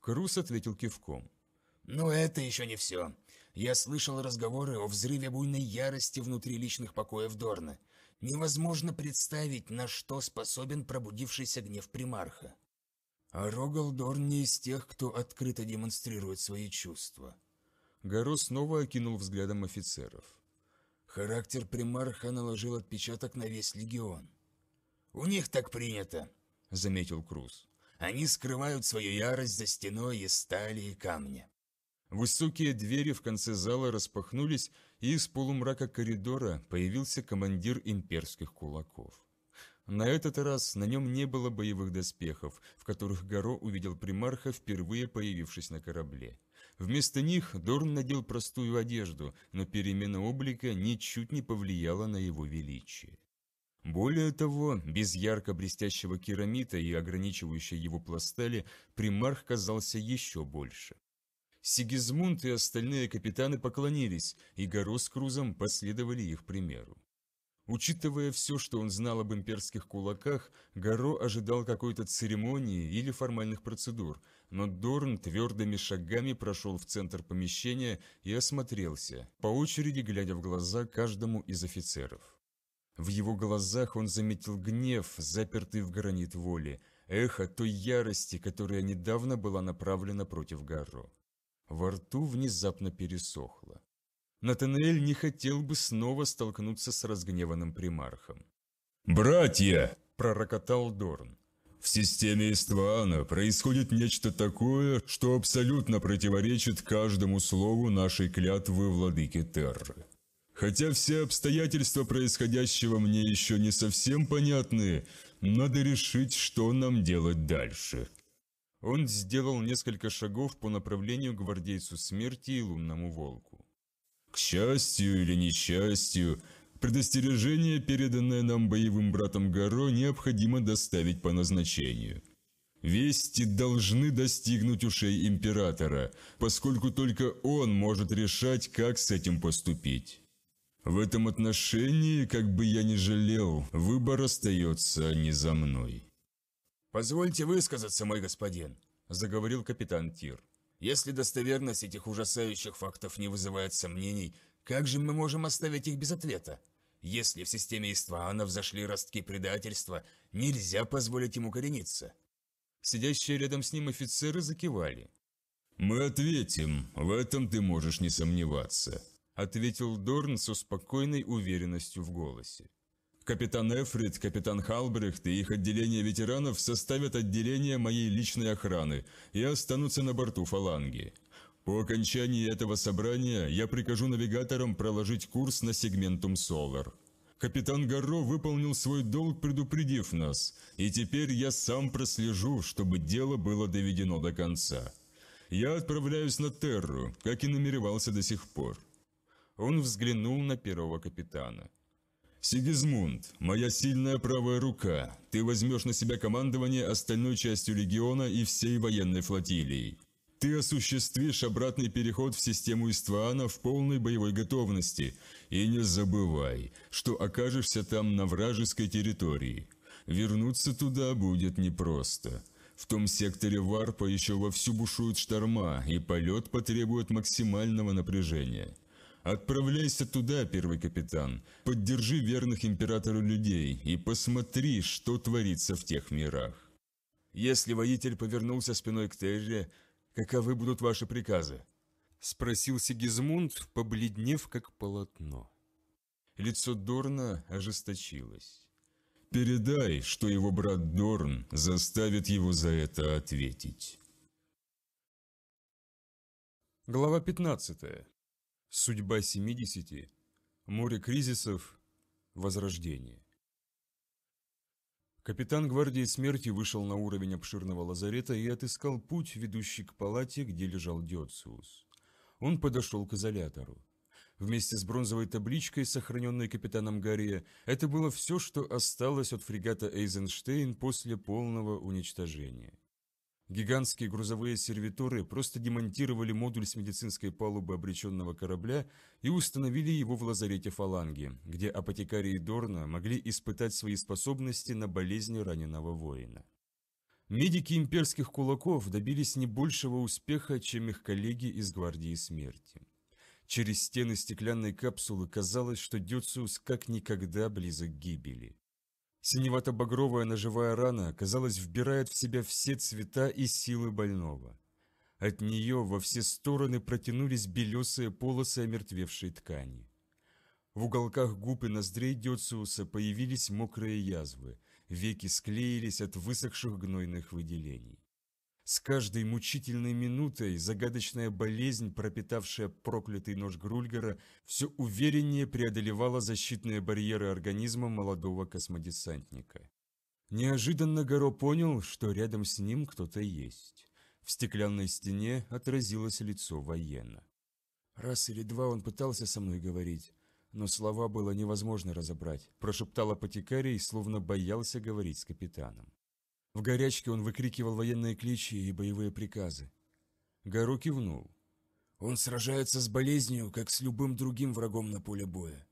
Крус ответил кивком. Но это еще не все. Я слышал разговоры о взрыве буйной ярости внутри личных покоев Дорна. Невозможно представить, на что способен пробудившийся гнев примарха. А Рогал Дорн не из тех, кто открыто демонстрирует свои чувства. Гаро снова окинул взглядом офицеров. Характер примарха наложил отпечаток на весь легион. «У них так принято», — заметил Круз. «Они скрывают свою ярость за стеной из стали и камня». Высокие двери в конце зала распахнулись, и из полумрака коридора появился командир имперских кулаков. На этот раз на нем не было боевых доспехов, в которых Горо увидел примарха, впервые появившись на корабле. Вместо них Дорн надел простую одежду, но перемена облика ничуть не повлияла на его величие. Более того, без ярко блестящего керамита и ограничивающей его пластели примарх казался еще больше. Сигизмунд и остальные капитаны поклонились, и Горо с Крузом последовали их примеру. Учитывая все, что он знал об имперских кулаках, Горо ожидал какой-то церемонии или формальных процедур, но Дорн твердыми шагами прошел в центр помещения и осмотрелся, по очереди глядя в глаза каждому из офицеров. В его глазах он заметил гнев, запертый в гранит воли, эхо той ярости, которая недавно была направлена против Гарро. Во рту внезапно пересохло. Натанель не хотел бы снова столкнуться с разгневанным примархом. «Братья!» – пророкотал Дорн. В системе Иствана происходит нечто такое, что абсолютно противоречит каждому слову нашей клятвы владыки Терры. Хотя все обстоятельства происходящего мне еще не совсем понятны, надо решить, что нам делать дальше. Он сделал несколько шагов по направлению к гвардейцу смерти и лунному волку. К счастью или несчастью, предостережение, переданное нам боевым братом Горо, необходимо доставить по назначению. Вести должны достигнуть ушей императора, поскольку только он может решать, как с этим поступить. В этом отношении, как бы я ни жалел, выбор остается не за мной. «Позвольте высказаться, мой господин», – заговорил капитан Тир. «Если достоверность этих ужасающих фактов не вызывает сомнений, как же мы можем оставить их без ответа? Если в системе Истваана взошли ростки предательства, нельзя позволить ему корениться». Сидящие рядом с ним офицеры закивали. «Мы ответим, в этом ты можешь не сомневаться», – ответил Дорн со спокойной уверенностью в голосе. «Капитан Эфрид, капитан Халбрехт и их отделение ветеранов составят отделение моей личной охраны и останутся на борту фаланги. По окончании этого собрания я прикажу навигаторам проложить курс на сегментум Солар. Капитан Гарро выполнил свой долг, предупредив нас, и теперь я сам прослежу, чтобы дело было доведено до конца. Я отправляюсь на Терру, как и намеревался до сих пор он взглянул на первого капитана. «Сигизмунд, моя сильная правая рука, ты возьмешь на себя командование остальной частью легиона и всей военной флотилией. Ты осуществишь обратный переход в систему Иствана в полной боевой готовности, и не забывай, что окажешься там на вражеской территории. Вернуться туда будет непросто». В том секторе варпа еще вовсю бушуют шторма, и полет потребует максимального напряжения. Отправляйся туда, первый капитан, поддержи верных императору людей и посмотри, что творится в тех мирах. Если воитель повернулся спиной к Терре, каковы будут ваши приказы? Спросил Сигизмунд, побледнев как полотно. Лицо Дорна ожесточилось. «Передай, что его брат Дорн заставит его за это ответить». Глава пятнадцатая. Судьба 70. Море кризисов. Возрождение. Капитан гвардии смерти вышел на уровень обширного лазарета и отыскал путь, ведущий к палате, где лежал Диоциус. Он подошел к изолятору. Вместе с бронзовой табличкой, сохраненной капитаном Гарри, это было все, что осталось от фрегата Эйзенштейн после полного уничтожения. Гигантские грузовые сервиторы просто демонтировали модуль с медицинской палубы обреченного корабля и установили его в лазарете Фаланги, где апотекарии Дорна могли испытать свои способности на болезни раненого воина. Медики имперских кулаков добились не большего успеха, чем их коллеги из Гвардии Смерти. Через стены стеклянной капсулы казалось, что Дюциус как никогда близок к гибели. Синевато-багровая ножевая рана, казалось, вбирает в себя все цвета и силы больного. От нее во все стороны протянулись белесые полосы омертвевшей ткани. В уголках губ и ноздрей Дёциуса появились мокрые язвы, веки склеились от высохших гнойных выделений. С каждой мучительной минутой загадочная болезнь, пропитавшая проклятый нож Грульгера, все увереннее преодолевала защитные барьеры организма молодого космодесантника. Неожиданно Горо понял, что рядом с ним кто-то есть. В стеклянной стене отразилось лицо военно. «Раз или два он пытался со мной говорить, но слова было невозможно разобрать», прошептал апотекарий, словно боялся говорить с капитаном. В горячке он выкрикивал военные кличи и боевые приказы. Гару кивнул. «Он сражается с болезнью, как с любым другим врагом на поле боя».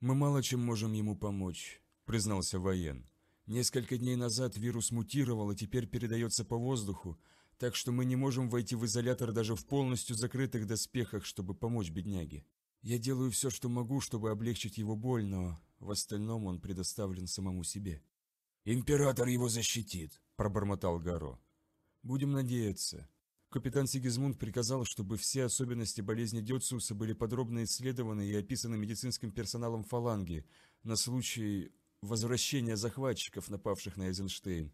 «Мы мало чем можем ему помочь», – признался воен. «Несколько дней назад вирус мутировал и а теперь передается по воздуху, так что мы не можем войти в изолятор даже в полностью закрытых доспехах, чтобы помочь бедняге. Я делаю все, что могу, чтобы облегчить его боль, но в остальном он предоставлен самому себе». «Император его защитит», – пробормотал Гаро. «Будем надеяться». Капитан Сигизмунд приказал, чтобы все особенности болезни Дёциуса были подробно исследованы и описаны медицинским персоналом фаланги на случай возвращения захватчиков, напавших на Эйзенштейн.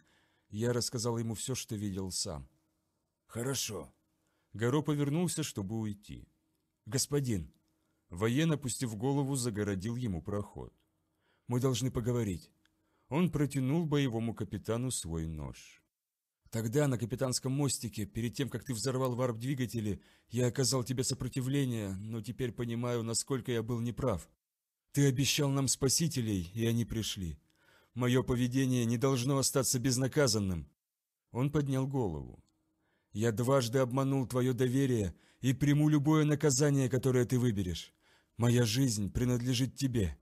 Я рассказал ему все, что видел сам. «Хорошо». Гаро повернулся, чтобы уйти. «Господин!» Воен, опустив голову, загородил ему проход. «Мы должны поговорить». Он протянул боевому капитану свой нож. Тогда на капитанском мостике, перед тем, как ты взорвал варп-двигатели, я оказал тебе сопротивление, но теперь понимаю, насколько я был неправ. Ты обещал нам спасителей, и они пришли. Мое поведение не должно остаться безнаказанным. Он поднял голову. Я дважды обманул твое доверие и приму любое наказание, которое ты выберешь. Моя жизнь принадлежит тебе.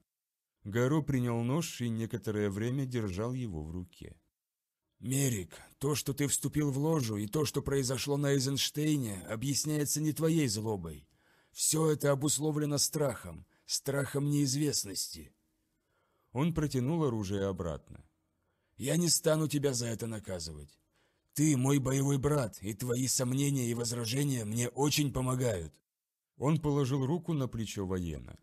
Гаро принял нож и некоторое время держал его в руке. «Мерик, то, что ты вступил в ложу, и то, что произошло на Эйзенштейне, объясняется не твоей злобой. Все это обусловлено страхом, страхом неизвестности». Он протянул оружие обратно. «Я не стану тебя за это наказывать. Ты мой боевой брат, и твои сомнения и возражения мне очень помогают». Он положил руку на плечо воена.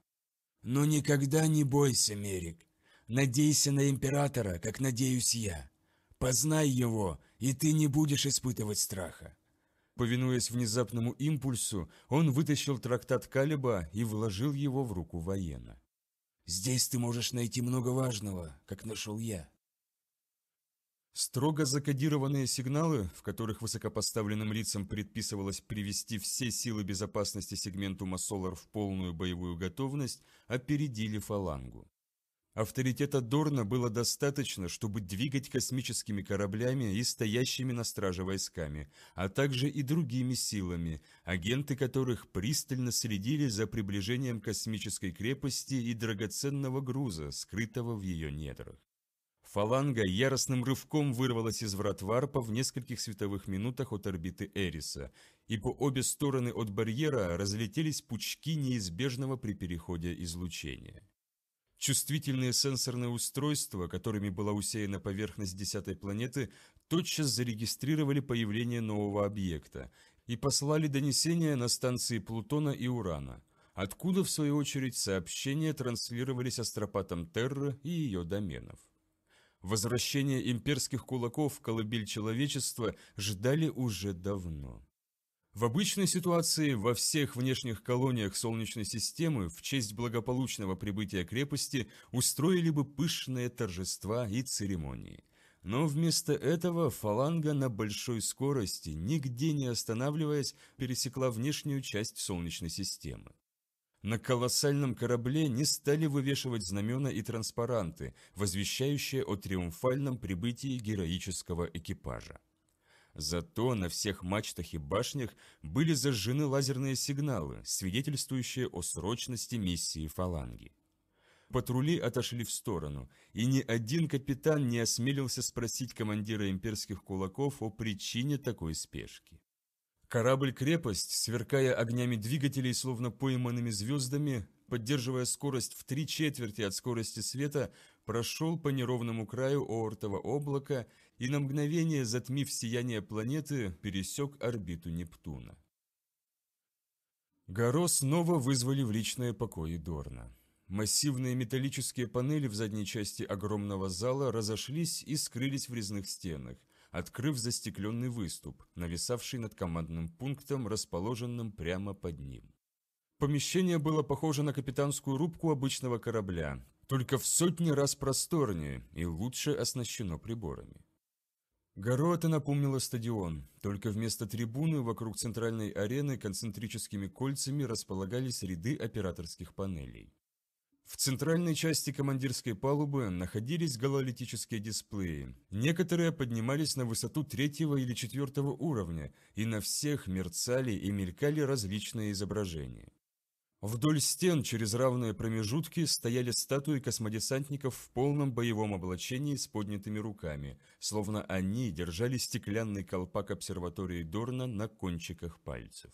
Но никогда не бойся, Мерик. Надейся на императора, как надеюсь я. Познай его, и ты не будешь испытывать страха. Повинуясь внезапному импульсу, он вытащил трактат Калиба и вложил его в руку воена. «Здесь ты можешь найти много важного, как нашел я. Строго закодированные сигналы, в которых высокопоставленным лицам предписывалось привести все силы безопасности сегменту Массолар в полную боевую готовность, опередили фалангу. Авторитета Дорна было достаточно, чтобы двигать космическими кораблями и стоящими на страже войсками, а также и другими силами, агенты которых пристально следили за приближением космической крепости и драгоценного груза, скрытого в ее недрах. Фаланга яростным рывком вырвалась из врат Варпа в нескольких световых минутах от орбиты Эриса, и по обе стороны от барьера разлетелись пучки неизбежного при переходе излучения. Чувствительные сенсорные устройства, которыми была усеяна поверхность десятой планеты, тотчас зарегистрировали появление нового объекта и послали донесения на станции Плутона и Урана, откуда, в свою очередь, сообщения транслировались астропатом Терры и ее доменов. Возвращение имперских кулаков в колыбель человечества ждали уже давно. В обычной ситуации во всех внешних колониях Солнечной системы в честь благополучного прибытия крепости устроили бы пышные торжества и церемонии. Но вместо этого фаланга на большой скорости, нигде не останавливаясь, пересекла внешнюю часть Солнечной системы. На колоссальном корабле не стали вывешивать знамена и транспаранты, возвещающие о триумфальном прибытии героического экипажа. Зато на всех мачтах и башнях были зажжены лазерные сигналы, свидетельствующие о срочности миссии фаланги. Патрули отошли в сторону, и ни один капитан не осмелился спросить командира имперских кулаков о причине такой спешки. Корабль-крепость, сверкая огнями двигателей, словно пойманными звездами, поддерживая скорость в три четверти от скорости света, прошел по неровному краю Оортова облака и на мгновение, затмив сияние планеты, пересек орбиту Нептуна. Горо снова вызвали в личное покои Дорна. Массивные металлические панели в задней части огромного зала разошлись и скрылись в резных стенах, открыв застекленный выступ, нависавший над командным пунктом, расположенным прямо под ним. Помещение было похоже на капитанскую рубку обычного корабля, только в сотни раз просторнее и лучше оснащено приборами. Гарота напомнила стадион, только вместо трибуны вокруг центральной арены концентрическими кольцами располагались ряды операторских панелей. В центральной части командирской палубы находились гололитические дисплеи. Некоторые поднимались на высоту третьего или четвертого уровня, и на всех мерцали и мелькали различные изображения. Вдоль стен через равные промежутки стояли статуи космодесантников в полном боевом облачении с поднятыми руками, словно они держали стеклянный колпак обсерватории Дорна на кончиках пальцев.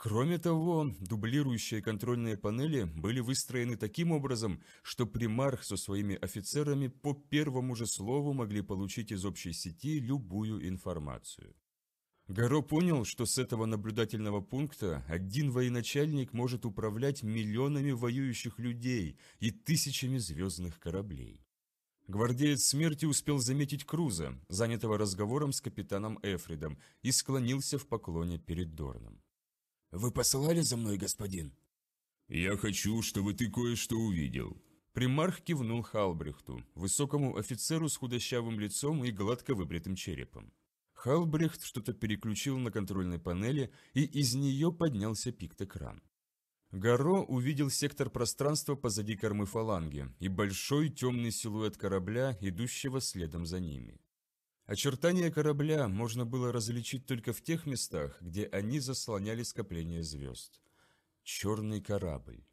Кроме того, дублирующие контрольные панели были выстроены таким образом, что примарх со своими офицерами по первому же слову могли получить из общей сети любую информацию. Гаро понял, что с этого наблюдательного пункта один военачальник может управлять миллионами воюющих людей и тысячами звездных кораблей. Гвардеец смерти успел заметить Круза, занятого разговором с капитаном Эфридом, и склонился в поклоне перед Дорном. «Вы посылали за мной, господин?» «Я хочу, чтобы ты кое-что увидел». Примарх кивнул Халбрехту, высокому офицеру с худощавым лицом и гладко выбритым черепом. Халбрехт что-то переключил на контрольной панели, и из нее поднялся пиктокран. Гаро увидел сектор пространства позади кормы фаланги и большой темный силуэт корабля, идущего следом за ними. Очертания корабля можно было различить только в тех местах, где они заслоняли скопление звезд. Черный корабль.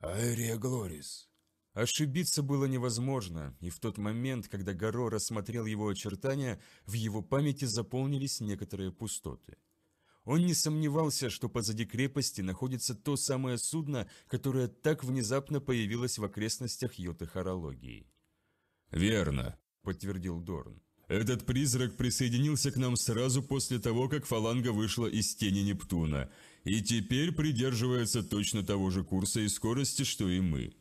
«Аэрия Глорис». Ошибиться было невозможно, и в тот момент, когда Горо рассмотрел его очертания, в его памяти заполнились некоторые пустоты. Он не сомневался, что позади крепости находится то самое судно, которое так внезапно появилось в окрестностях Йоты Хорологии. «Верно», — подтвердил Дорн. Этот призрак присоединился к нам сразу после того, как фаланга вышла из тени Нептуна, и теперь придерживается точно того же курса и скорости, что и мы.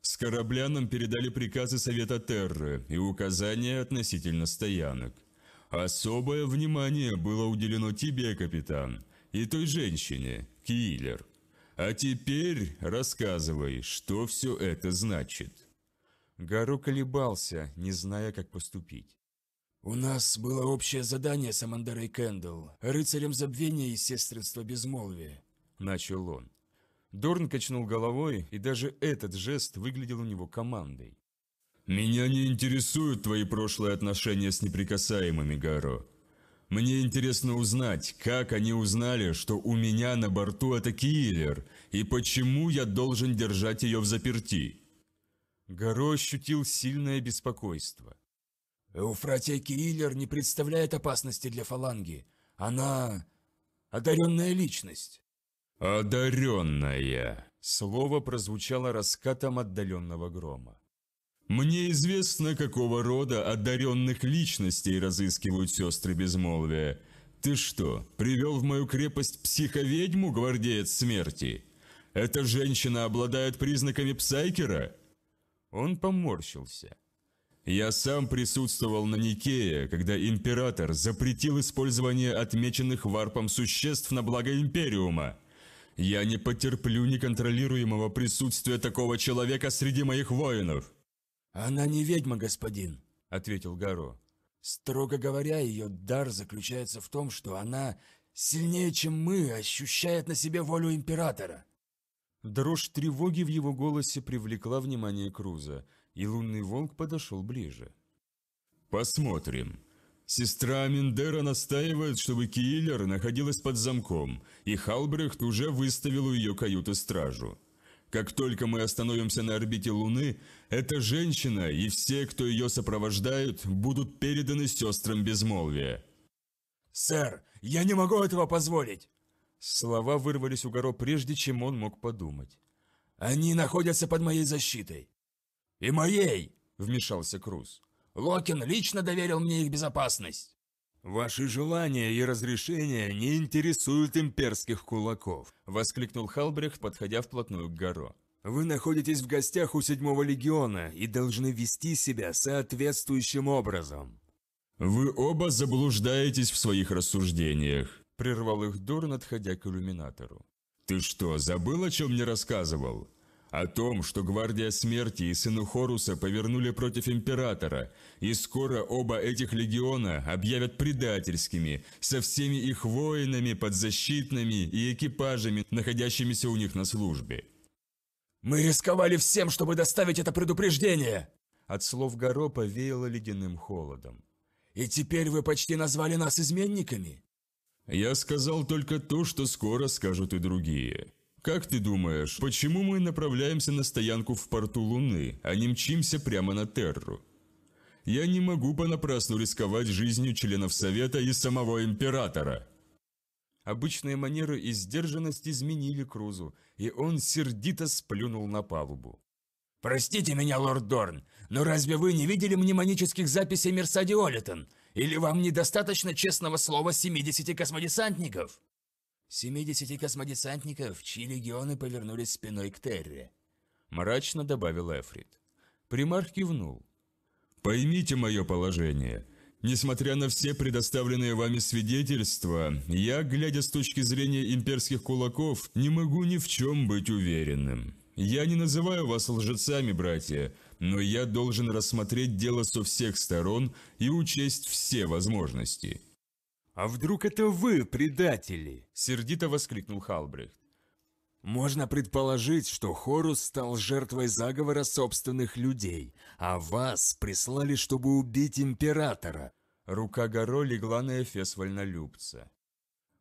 С корабля нам передали приказы Совета Терры и указания относительно стоянок. Особое внимание было уделено тебе, капитан, и той женщине, Киллер. А теперь рассказывай, что все это значит. Гару колебался, не зная, как поступить. «У нас было общее задание с Амандерой Кэндалл, рыцарем забвения и сестринства безмолвия», – начал он. Дорн качнул головой, и даже этот жест выглядел у него командой. «Меня не интересуют твои прошлые отношения с неприкасаемыми, Гаро. Мне интересно узнать, как они узнали, что у меня на борту это киллер, и почему я должен держать ее в заперти». Гаро ощутил сильное беспокойство. Эуфратия Киллер не представляет опасности для фаланги. Она... одаренная личность». «Одаренная!» Слово прозвучало раскатом отдаленного грома. «Мне известно, какого рода одаренных личностей разыскивают сестры безмолвия. Ты что, привел в мою крепость психоведьму, гвардеец смерти? Эта женщина обладает признаками псайкера?» Он поморщился. Я сам присутствовал на Никее, когда император запретил использование отмеченных варпом существ на благо Империума. Я не потерплю неконтролируемого присутствия такого человека среди моих воинов. «Она не ведьма, господин», — ответил Гаро. «Строго говоря, ее дар заключается в том, что она сильнее, чем мы, ощущает на себе волю императора». Дрожь тревоги в его голосе привлекла внимание Круза и лунный волк подошел ближе. «Посмотрим. Сестра Аминдера настаивает, чтобы Киллер находилась под замком, и Халбрехт уже выставил у ее каюты стражу. Как только мы остановимся на орбите Луны, эта женщина и все, кто ее сопровождают, будут переданы сестрам безмолвия». «Сэр, я не могу этого позволить!» Слова вырвались у Горо прежде, чем он мог подумать. «Они находятся под моей защитой!» «И моей!» – вмешался Круз. «Локин лично доверил мне их безопасность!» «Ваши желания и разрешения не интересуют имперских кулаков!» – воскликнул Халбрехт, подходя вплотную к Горо. «Вы находитесь в гостях у Седьмого Легиона и должны вести себя соответствующим образом!» «Вы оба заблуждаетесь в своих рассуждениях!» – прервал их Дорн, отходя к иллюминатору. «Ты что, забыл, о чем мне рассказывал?» О том, что гвардия смерти и сыну Хоруса повернули против императора, и скоро оба этих легиона объявят предательскими, со всеми их воинами, подзащитными и экипажами, находящимися у них на службе. «Мы рисковали всем, чтобы доставить это предупреждение!» От слов Гаропа веяло ледяным холодом. «И теперь вы почти назвали нас изменниками?» «Я сказал только то, что скоро скажут и другие», как ты думаешь, почему мы направляемся на стоянку в порту Луны, а не мчимся прямо на Терру? Я не могу понапрасну рисковать жизнью членов Совета и самого Императора. Обычные манеры и сдержанность изменили Крузу, и он сердито сплюнул на палубу. «Простите меня, лорд Дорн, но разве вы не видели мнемонических записей Мерсадиолитон? Или вам недостаточно честного слова 70 космодесантников?» 70 космодесантников, чьи легионы повернулись спиной к Терре», – мрачно добавил Эфрит. Примарх кивнул. «Поймите мое положение. Несмотря на все предоставленные вами свидетельства, я, глядя с точки зрения имперских кулаков, не могу ни в чем быть уверенным. Я не называю вас лжецами, братья, но я должен рассмотреть дело со всех сторон и учесть все возможности». «А вдруг это вы, предатели?» – сердито воскликнул Халбрехт. «Можно предположить, что Хорус стал жертвой заговора собственных людей, а вас прислали, чтобы убить императора». Рука Горо легла на Эфес вольнолюбца.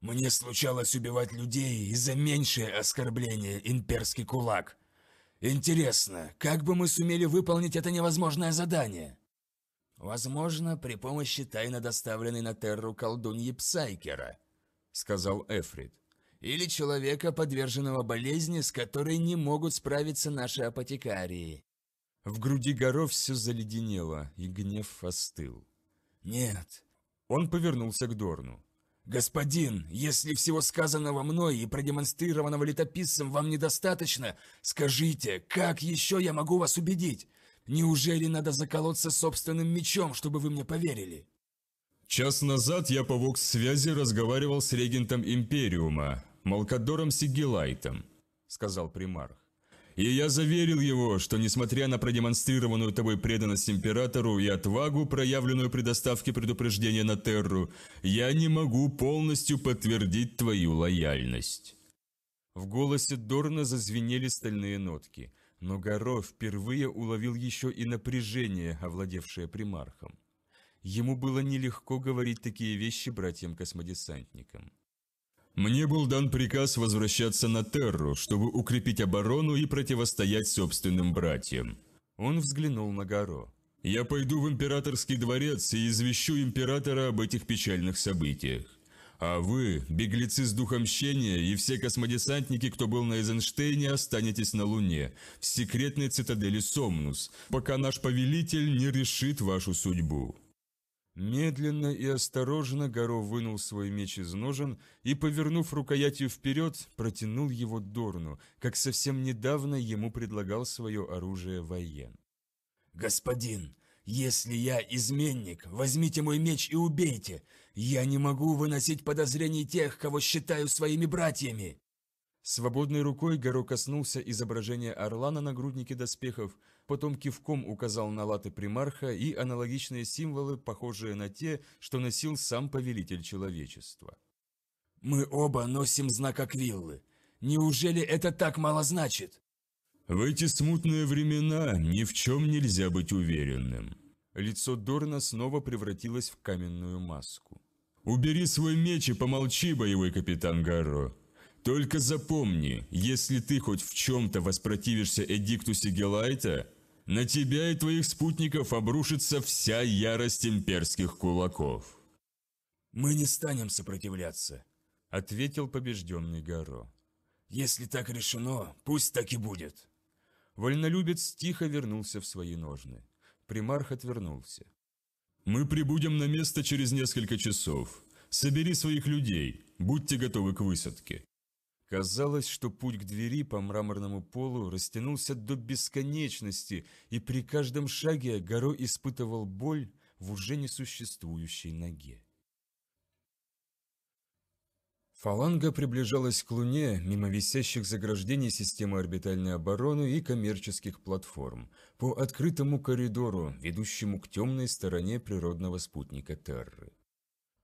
«Мне случалось убивать людей из за меньшее оскорбление, имперский кулак», Интересно, как бы мы сумели выполнить это невозможное задание? Возможно, при помощи тайно доставленной на Терру колдуньи Псайкера, сказал Эфрид, Или человека, подверженного болезни, с которой не могут справиться наши апотекарии. В груди горов все заледенело, и гнев остыл. «Нет!» Он повернулся к Дорну. «Господин, если всего сказанного мной и продемонстрированного летописцем вам недостаточно, скажите, как еще я могу вас убедить? Неужели надо заколоться собственным мечом, чтобы вы мне поверили?» Час назад я по вокс-связи разговаривал с регентом Империума, Малкадором Сигилайтом, сказал примарх. И я заверил его, что несмотря на продемонстрированную тобой преданность Императору и отвагу, проявленную при доставке предупреждения на Терру, я не могу полностью подтвердить твою лояльность. В голосе Дорна зазвенели стальные нотки – но Горо впервые уловил еще и напряжение, овладевшее примархом. Ему было нелегко говорить такие вещи братьям-космодесантникам. «Мне был дан приказ возвращаться на Терру, чтобы укрепить оборону и противостоять собственным братьям». Он взглянул на Горо. «Я пойду в императорский дворец и извещу императора об этих печальных событиях». А вы, беглецы с духом мщения и все космодесантники, кто был на Эйзенштейне, останетесь на Луне, в секретной цитадели Сомнус, пока наш повелитель не решит вашу судьбу». Медленно и осторожно Горо вынул свой меч из ножен и, повернув рукоятью вперед, протянул его Дорну, как совсем недавно ему предлагал свое оружие воен. «Господин, если я изменник, возьмите мой меч и убейте! Я не могу выносить подозрений тех, кого считаю своими братьями!» Свободной рукой Гаро коснулся изображения орла на нагруднике доспехов, потом кивком указал на латы примарха и аналогичные символы, похожие на те, что носил сам повелитель человечества. «Мы оба носим знак Аквиллы. Неужели это так мало значит?» «В эти смутные времена ни в чем нельзя быть уверенным». Лицо Дорна снова превратилось в каменную маску. Убери свой меч и помолчи, боевой капитан Гарро. Только запомни, если ты хоть в чем-то воспротивишься Эдикту Сигелайта, на тебя и твоих спутников обрушится вся ярость имперских кулаков». «Мы не станем сопротивляться», — ответил побежденный Гаро. «Если так решено, пусть так и будет». Вольнолюбец тихо вернулся в свои ножны. Примарх отвернулся. Мы прибудем на место через несколько часов. Собери своих людей, будьте готовы к высадке». Казалось, что путь к двери по мраморному полу растянулся до бесконечности, и при каждом шаге Горо испытывал боль в уже несуществующей ноге. Фаланга приближалась к Луне мимо висящих заграждений системы орбитальной обороны и коммерческих платформ, по открытому коридору, ведущему к темной стороне природного спутника Терры.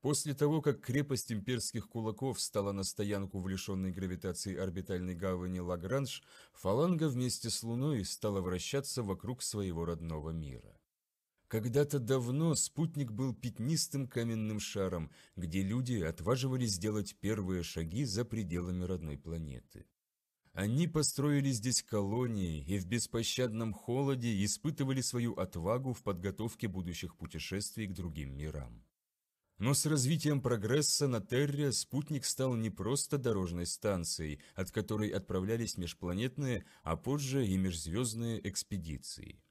После того, как крепость имперских кулаков стала на стоянку в лишенной гравитации орбитальной гавани Лагранж, фаланга вместе с Луной стала вращаться вокруг своего родного мира. Когда-то давно спутник был пятнистым каменным шаром, где люди отваживались сделать первые шаги за пределами родной планеты. Они построили здесь колонии и в беспощадном холоде испытывали свою отвагу в подготовке будущих путешествий к другим мирам. Но с развитием прогресса на Терре спутник стал не просто дорожной станцией, от которой отправлялись межпланетные, а позже и межзвездные экспедиции.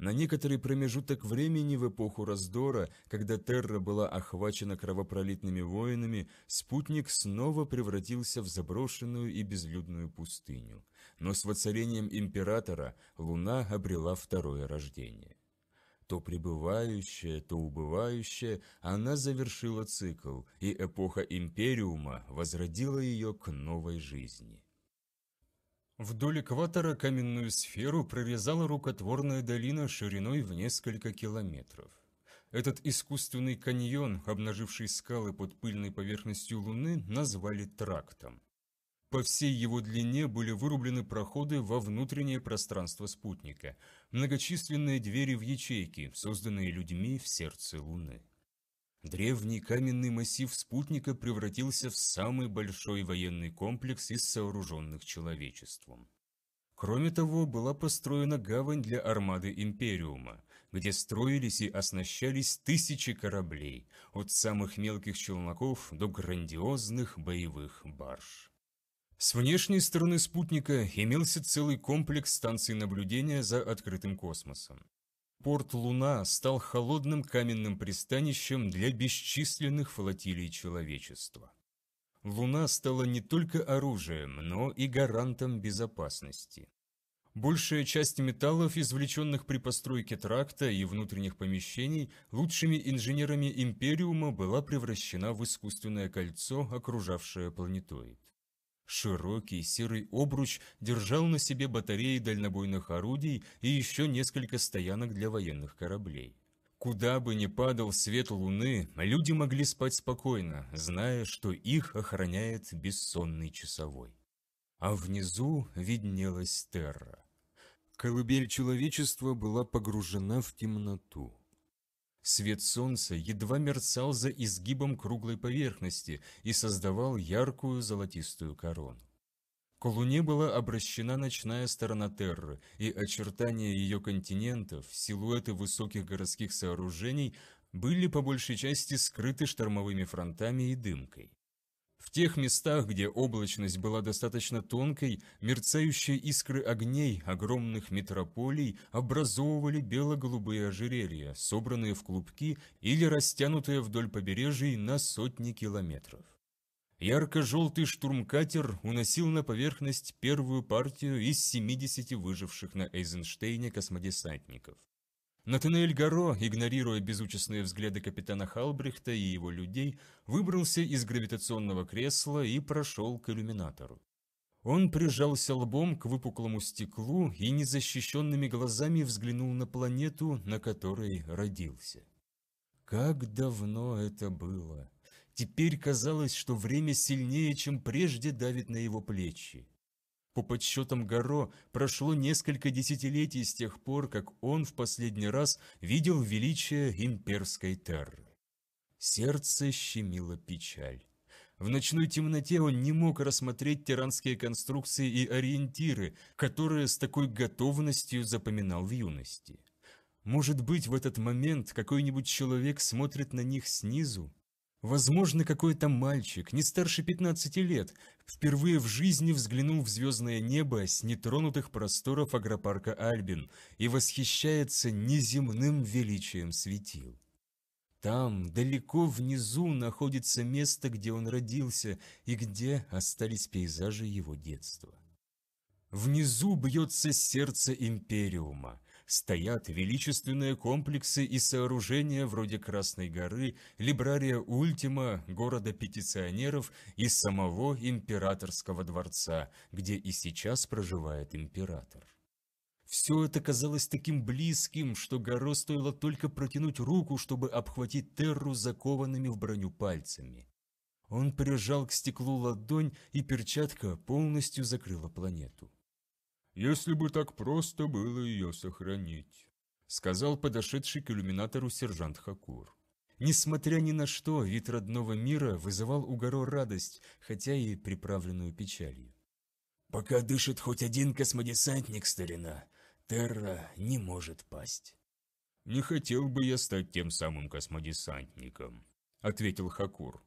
На некоторый промежуток времени в эпоху раздора, когда Терра была охвачена кровопролитными воинами, спутник снова превратился в заброшенную и безлюдную пустыню. Но с воцарением императора Луна обрела второе рождение. То пребывающая, то убывающее, она завершила цикл, и эпоха Империума возродила ее к новой жизни. Вдоль экватора каменную сферу прорезала рукотворная долина шириной в несколько километров. Этот искусственный каньон, обнаживший скалы под пыльной поверхностью Луны, назвали трактом. По всей его длине были вырублены проходы во внутреннее пространство спутника, многочисленные двери в ячейки, созданные людьми в сердце Луны. Древний каменный массив спутника превратился в самый большой военный комплекс из сооруженных человечеством. Кроме того, была построена гавань для армады Империума, где строились и оснащались тысячи кораблей, от самых мелких челноков до грандиозных боевых барж. С внешней стороны спутника имелся целый комплекс станций наблюдения за открытым космосом. Порт Луна стал холодным каменным пристанищем для бесчисленных флотилий человечества. Луна стала не только оружием, но и гарантом безопасности. Большая часть металлов, извлеченных при постройке тракта и внутренних помещений, лучшими инженерами Империума была превращена в искусственное кольцо, окружавшее планетоид. Широкий серый обруч держал на себе батареи дальнобойных орудий и еще несколько стоянок для военных кораблей. Куда бы ни падал свет луны, люди могли спать спокойно, зная, что их охраняет бессонный часовой. А внизу виднелась терра. Колыбель человечества была погружена в темноту. Свет солнца едва мерцал за изгибом круглой поверхности и создавал яркую золотистую корону. К Луне была обращена ночная сторона Терры, и очертания ее континентов, силуэты высоких городских сооружений были по большей части скрыты штормовыми фронтами и дымкой. В тех местах, где облачность была достаточно тонкой, мерцающие искры огней огромных метрополий образовывали бело-голубые ожерелья, собранные в клубки или растянутые вдоль побережий на сотни километров. Ярко-желтый штурмкатер уносил на поверхность первую партию из 70 выживших на Эйзенштейне космодесантников. Натанаэль Гаро, игнорируя безучастные взгляды капитана Халбрихта и его людей, выбрался из гравитационного кресла и прошел к иллюминатору. Он прижался лбом к выпуклому стеклу и незащищенными глазами взглянул на планету, на которой родился. Как давно это было! Теперь казалось, что время сильнее, чем прежде давит на его плечи. По подсчетам Гаро, прошло несколько десятилетий с тех пор, как он в последний раз видел величие имперской терры. Сердце щемило печаль. В ночной темноте он не мог рассмотреть тиранские конструкции и ориентиры, которые с такой готовностью запоминал в юности. Может быть, в этот момент какой-нибудь человек смотрит на них снизу? Возможно, какой-то мальчик, не старше 15 лет, впервые в жизни взглянул в звездное небо с нетронутых просторов агропарка Альбин и восхищается неземным величием светил. Там, далеко внизу, находится место, где он родился и где остались пейзажи его детства. Внизу бьется сердце Империума, стоят величественные комплексы и сооружения вроде Красной горы, Либрария Ультима, города петиционеров и самого императорского дворца, где и сейчас проживает император. Все это казалось таким близким, что Горо стоило только протянуть руку, чтобы обхватить Терру закованными в броню пальцами. Он прижал к стеклу ладонь, и перчатка полностью закрыла планету если бы так просто было ее сохранить», — сказал подошедший к иллюминатору сержант Хакур. Несмотря ни на что, вид родного мира вызывал у Горо радость, хотя и приправленную печалью. «Пока дышит хоть один космодесантник, старина, Терра не может пасть». «Не хотел бы я стать тем самым космодесантником», — ответил Хакур.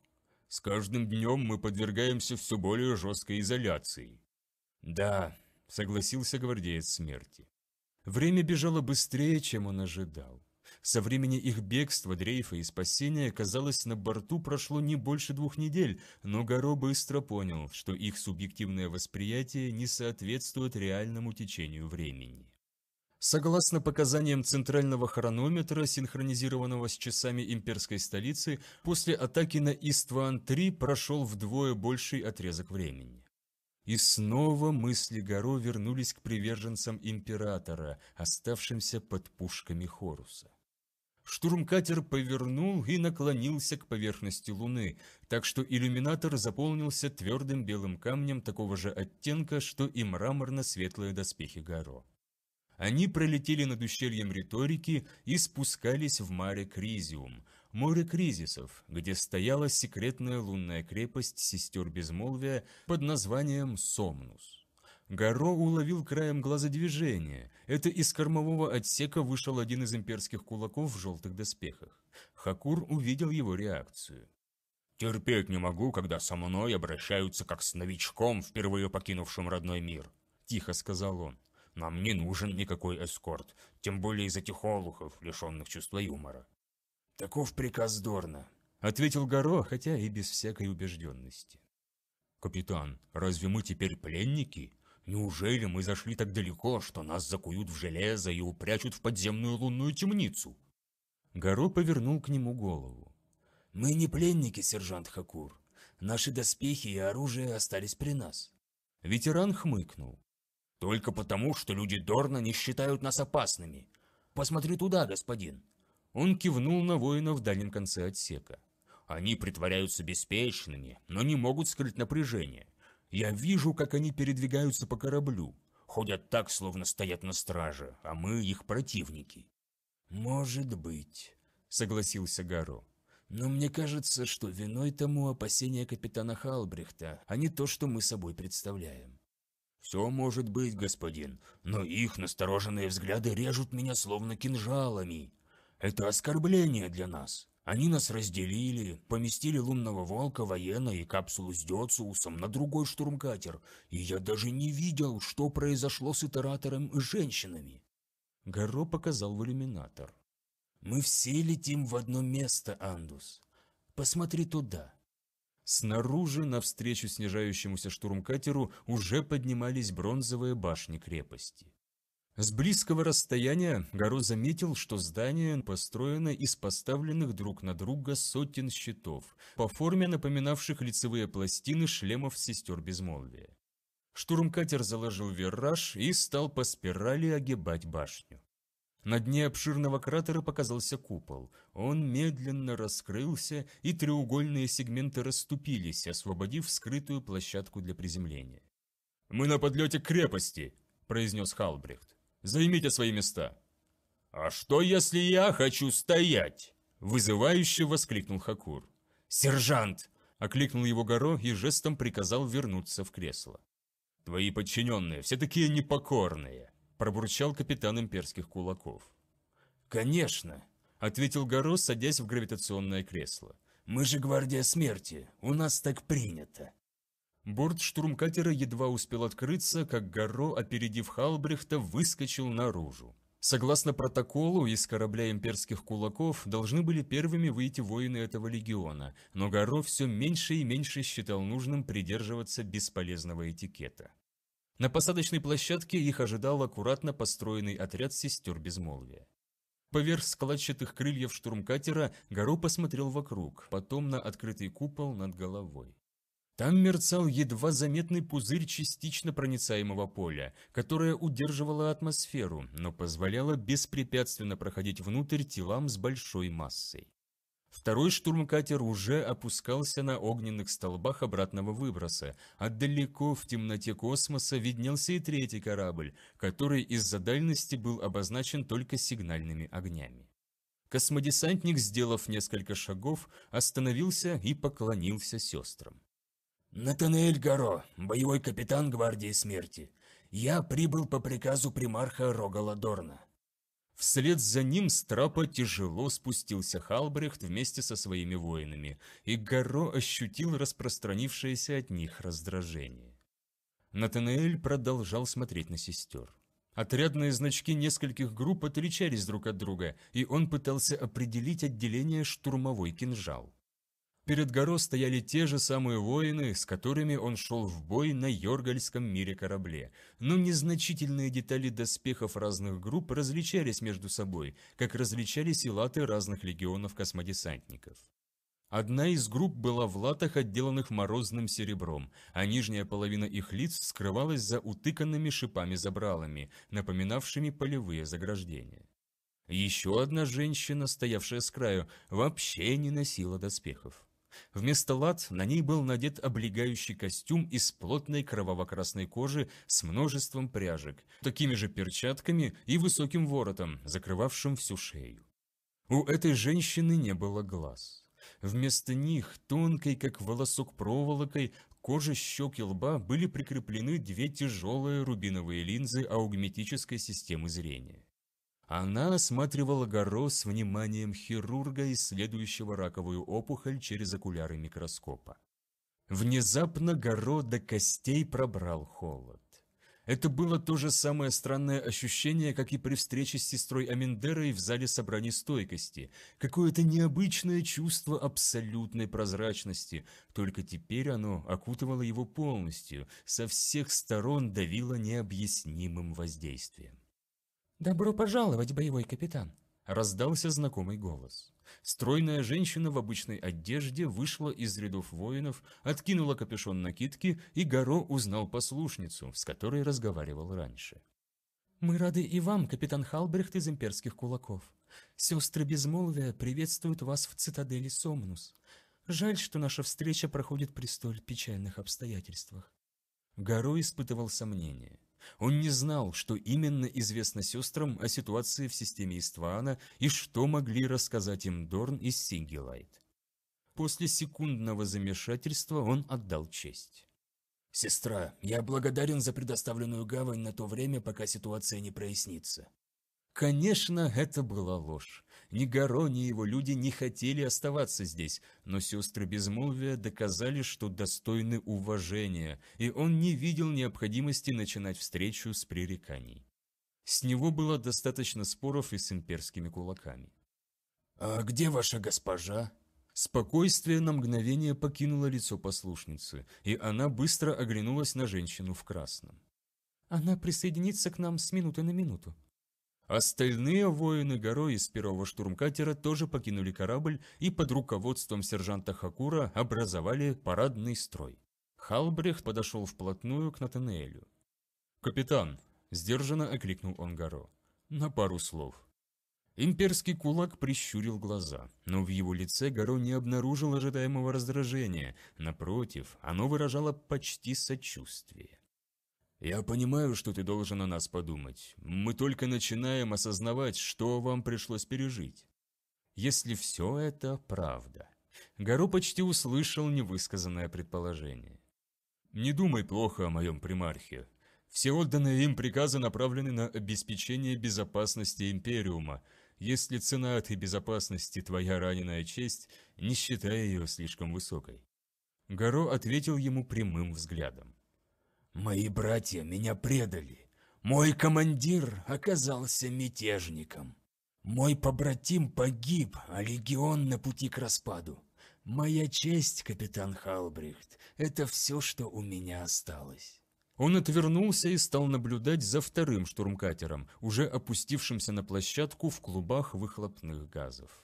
«С каждым днем мы подвергаемся все более жесткой изоляции». «Да, согласился гвардеец смерти. Время бежало быстрее, чем он ожидал. Со времени их бегства, дрейфа и спасения, казалось, на борту прошло не больше двух недель, но Горо быстро понял, что их субъективное восприятие не соответствует реальному течению времени. Согласно показаниям центрального хронометра, синхронизированного с часами имперской столицы, после атаки на Истван-3 прошел вдвое больший отрезок времени. И снова мысли Горо вернулись к приверженцам императора, оставшимся под пушками Хоруса. Штурмкатер повернул и наклонился к поверхности Луны, так что иллюминатор заполнился твердым белым камнем такого же оттенка, что и мраморно-светлые доспехи Горо. Они пролетели над ущельем риторики и спускались в море Кризиум, море кризисов, где стояла секретная лунная крепость сестер Безмолвия под названием Сомнус. Гаро уловил краем глаза движение. Это из кормового отсека вышел один из имперских кулаков в желтых доспехах. Хакур увидел его реакцию. «Терпеть не могу, когда со мной обращаются как с новичком, впервые покинувшим родной мир», — тихо сказал он. «Нам не нужен никакой эскорт, тем более из этих олухов, лишенных чувства юмора. «Таков приказ Дорна», — ответил Горо, хотя и без всякой убежденности. «Капитан, разве мы теперь пленники? Неужели мы зашли так далеко, что нас закуют в железо и упрячут в подземную лунную темницу?» Горо повернул к нему голову. «Мы не пленники, сержант Хакур. Наши доспехи и оружие остались при нас». Ветеран хмыкнул. «Только потому, что люди Дорна не считают нас опасными. Посмотри туда, господин. Он кивнул на воинов в дальнем конце отсека. «Они притворяются беспечными, но не могут скрыть напряжение. Я вижу, как они передвигаются по кораблю. Ходят так, словно стоят на страже, а мы их противники». «Может быть», — согласился Гаро. «Но мне кажется, что виной тому опасения капитана Халбрихта, а не то, что мы собой представляем». «Все может быть, господин, но их настороженные взгляды режут меня словно кинжалами», это оскорбление для нас. Они нас разделили, поместили лунного волка, военно и капсулу с Дёциусом на другой штурмкатер, и я даже не видел, что произошло с итератором и женщинами. Горо показал в иллюминатор. «Мы все летим в одно место, Андус. Посмотри туда». Снаружи, навстречу снижающемуся штурмкатеру, уже поднимались бронзовые башни крепости. С близкого расстояния Гаро заметил, что здание построено из поставленных друг на друга сотен щитов, по форме напоминавших лицевые пластины шлемов сестер безмолвия. Штурмкатер заложил вираж и стал по спирали огибать башню. На дне обширного кратера показался купол. Он медленно раскрылся, и треугольные сегменты расступились, освободив скрытую площадку для приземления. «Мы на подлете к крепости!» – произнес Халбрехт. Займите свои места». «А что, если я хочу стоять?» Вызывающе воскликнул Хакур. «Сержант!» – окликнул его Горо и жестом приказал вернуться в кресло. «Твои подчиненные все такие непокорные!» – пробурчал капитан имперских кулаков. «Конечно!» – ответил Горо, садясь в гравитационное кресло. «Мы же гвардия смерти, у нас так принято!» Борт штурмкатера едва успел открыться, как Гарро, опередив Халбрехта, выскочил наружу. Согласно протоколу, из корабля имперских кулаков должны были первыми выйти воины этого легиона, но Гаро все меньше и меньше считал нужным придерживаться бесполезного этикета. На посадочной площадке их ожидал аккуратно построенный отряд сестер безмолвия. Поверх складчатых крыльев штурмкатера Гаро посмотрел вокруг, потом на открытый купол над головой. Там мерцал едва заметный пузырь частично проницаемого поля, которое удерживало атмосферу, но позволяло беспрепятственно проходить внутрь телам с большой массой. Второй штурмкатер уже опускался на огненных столбах обратного выброса, а далеко в темноте космоса виднелся и третий корабль, который из-за дальности был обозначен только сигнальными огнями. Космодесантник, сделав несколько шагов, остановился и поклонился сестрам. Натанель Горо, боевой капитан Гвардии Смерти. Я прибыл по приказу примарха Рогаладорна. Вслед за ним с трапа тяжело спустился Халбрехт вместе со своими воинами, и Горо ощутил распространившееся от них раздражение. Натанель продолжал смотреть на сестер. Отрядные значки нескольких групп отличались друг от друга, и он пытался определить отделение штурмовой кинжал. Перед Горо стояли те же самые воины, с которыми он шел в бой на Йоргальском мире корабле, но незначительные детали доспехов разных групп различались между собой, как различались и латы разных легионов космодесантников. Одна из групп была в латах, отделанных морозным серебром, а нижняя половина их лиц скрывалась за утыканными шипами-забралами, напоминавшими полевые заграждения. Еще одна женщина, стоявшая с краю, вообще не носила доспехов. Вместо лад на ней был надет облегающий костюм из плотной кроваво-красной кожи с множеством пряжек, такими же перчатками и высоким воротом, закрывавшим всю шею. У этой женщины не было глаз. Вместо них, тонкой, как волосок проволокой, кожа щек и лба были прикреплены две тяжелые рубиновые линзы аугметической системы зрения. Она осматривала горо с вниманием хирурга, исследующего раковую опухоль через окуляры микроскопа. Внезапно горо до костей пробрал холод. Это было то же самое странное ощущение, как и при встрече с сестрой Аминдерой в зале собраний стойкости. Какое-то необычное чувство абсолютной прозрачности, только теперь оно окутывало его полностью, со всех сторон давило необъяснимым воздействием. «Добро пожаловать, боевой капитан!» Раздался знакомый голос. Стройная женщина в обычной одежде вышла из рядов воинов, откинула капюшон накидки, и Горо узнал послушницу, с которой разговаривал раньше. «Мы рады и вам, капитан Халбрехт из имперских кулаков. Сестры Безмолвия приветствуют вас в цитадели Сомнус. Жаль, что наша встреча проходит при столь печальных обстоятельствах». Горо испытывал сомнения. Он не знал, что именно известно сестрам о ситуации в системе Иствана и что могли рассказать им Дорн и Сигелайт. После секундного замешательства он отдал честь. «Сестра, я благодарен за предоставленную гавань на то время, пока ситуация не прояснится». Конечно, это была ложь. Ни Гаро, ни его люди не хотели оставаться здесь, но сестры Безмолвия доказали, что достойны уважения, и он не видел необходимости начинать встречу с пререканий. С него было достаточно споров и с имперскими кулаками. «А где ваша госпожа?» Спокойствие на мгновение покинуло лицо послушницы, и она быстро оглянулась на женщину в красном. «Она присоединится к нам с минуты на минуту», Остальные воины горой из первого штурмкатера тоже покинули корабль и под руководством сержанта Хакура образовали парадный строй. Халбрехт подошел вплотную к Натанеэлю. «Капитан!» – сдержанно окликнул он Гаро. «На пару слов». Имперский кулак прищурил глаза, но в его лице Гаро не обнаружил ожидаемого раздражения, напротив, оно выражало почти сочувствие. «Я понимаю, что ты должен о нас подумать. Мы только начинаем осознавать, что вам пришлось пережить. Если все это правда». Гару почти услышал невысказанное предположение. «Не думай плохо о моем примархе. Все отданные им приказы направлены на обеспечение безопасности Империума. Если цена этой безопасности – твоя раненая честь, не считай ее слишком высокой». Гаро ответил ему прямым взглядом. Мои братья меня предали. Мой командир оказался мятежником. Мой побратим погиб, а легион на пути к распаду. Моя честь, капитан Халбрихт, это все, что у меня осталось. Он отвернулся и стал наблюдать за вторым штурмкатером, уже опустившимся на площадку в клубах выхлопных газов.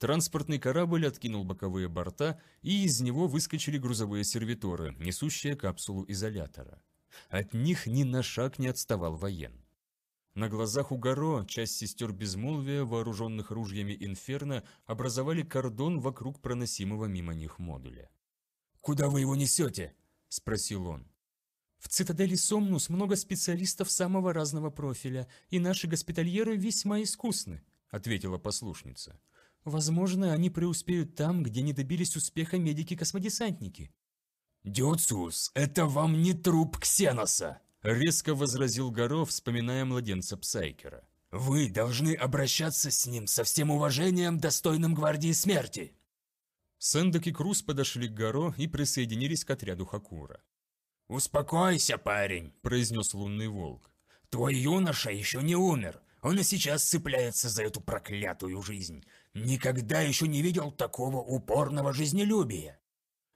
Транспортный корабль откинул боковые борта, и из него выскочили грузовые сервиторы, несущие капсулу изолятора. От них ни на шаг не отставал воен. На глазах у Гаро часть сестер Безмолвия, вооруженных ружьями Инферно, образовали кордон вокруг проносимого мимо них модуля. «Куда вы его несете?» – спросил он. В цитадели Сомнус много специалистов самого разного профиля, и наши госпитальеры весьма искусны», — ответила послушница. Возможно, они преуспеют там, где не добились успеха медики-космодесантники. «Диоциус, это вам не труп Ксеноса!» – резко возразил Горов, вспоминая младенца Псайкера. «Вы должны обращаться с ним со всем уважением, достойным Гвардии Смерти!» Сэндок и Круз подошли к Горо и присоединились к отряду Хакура. «Успокойся, парень!» – произнес лунный волк. «Твой юноша еще не умер. Он и сейчас цепляется за эту проклятую жизнь. Никогда еще не видел такого упорного жизнелюбия!»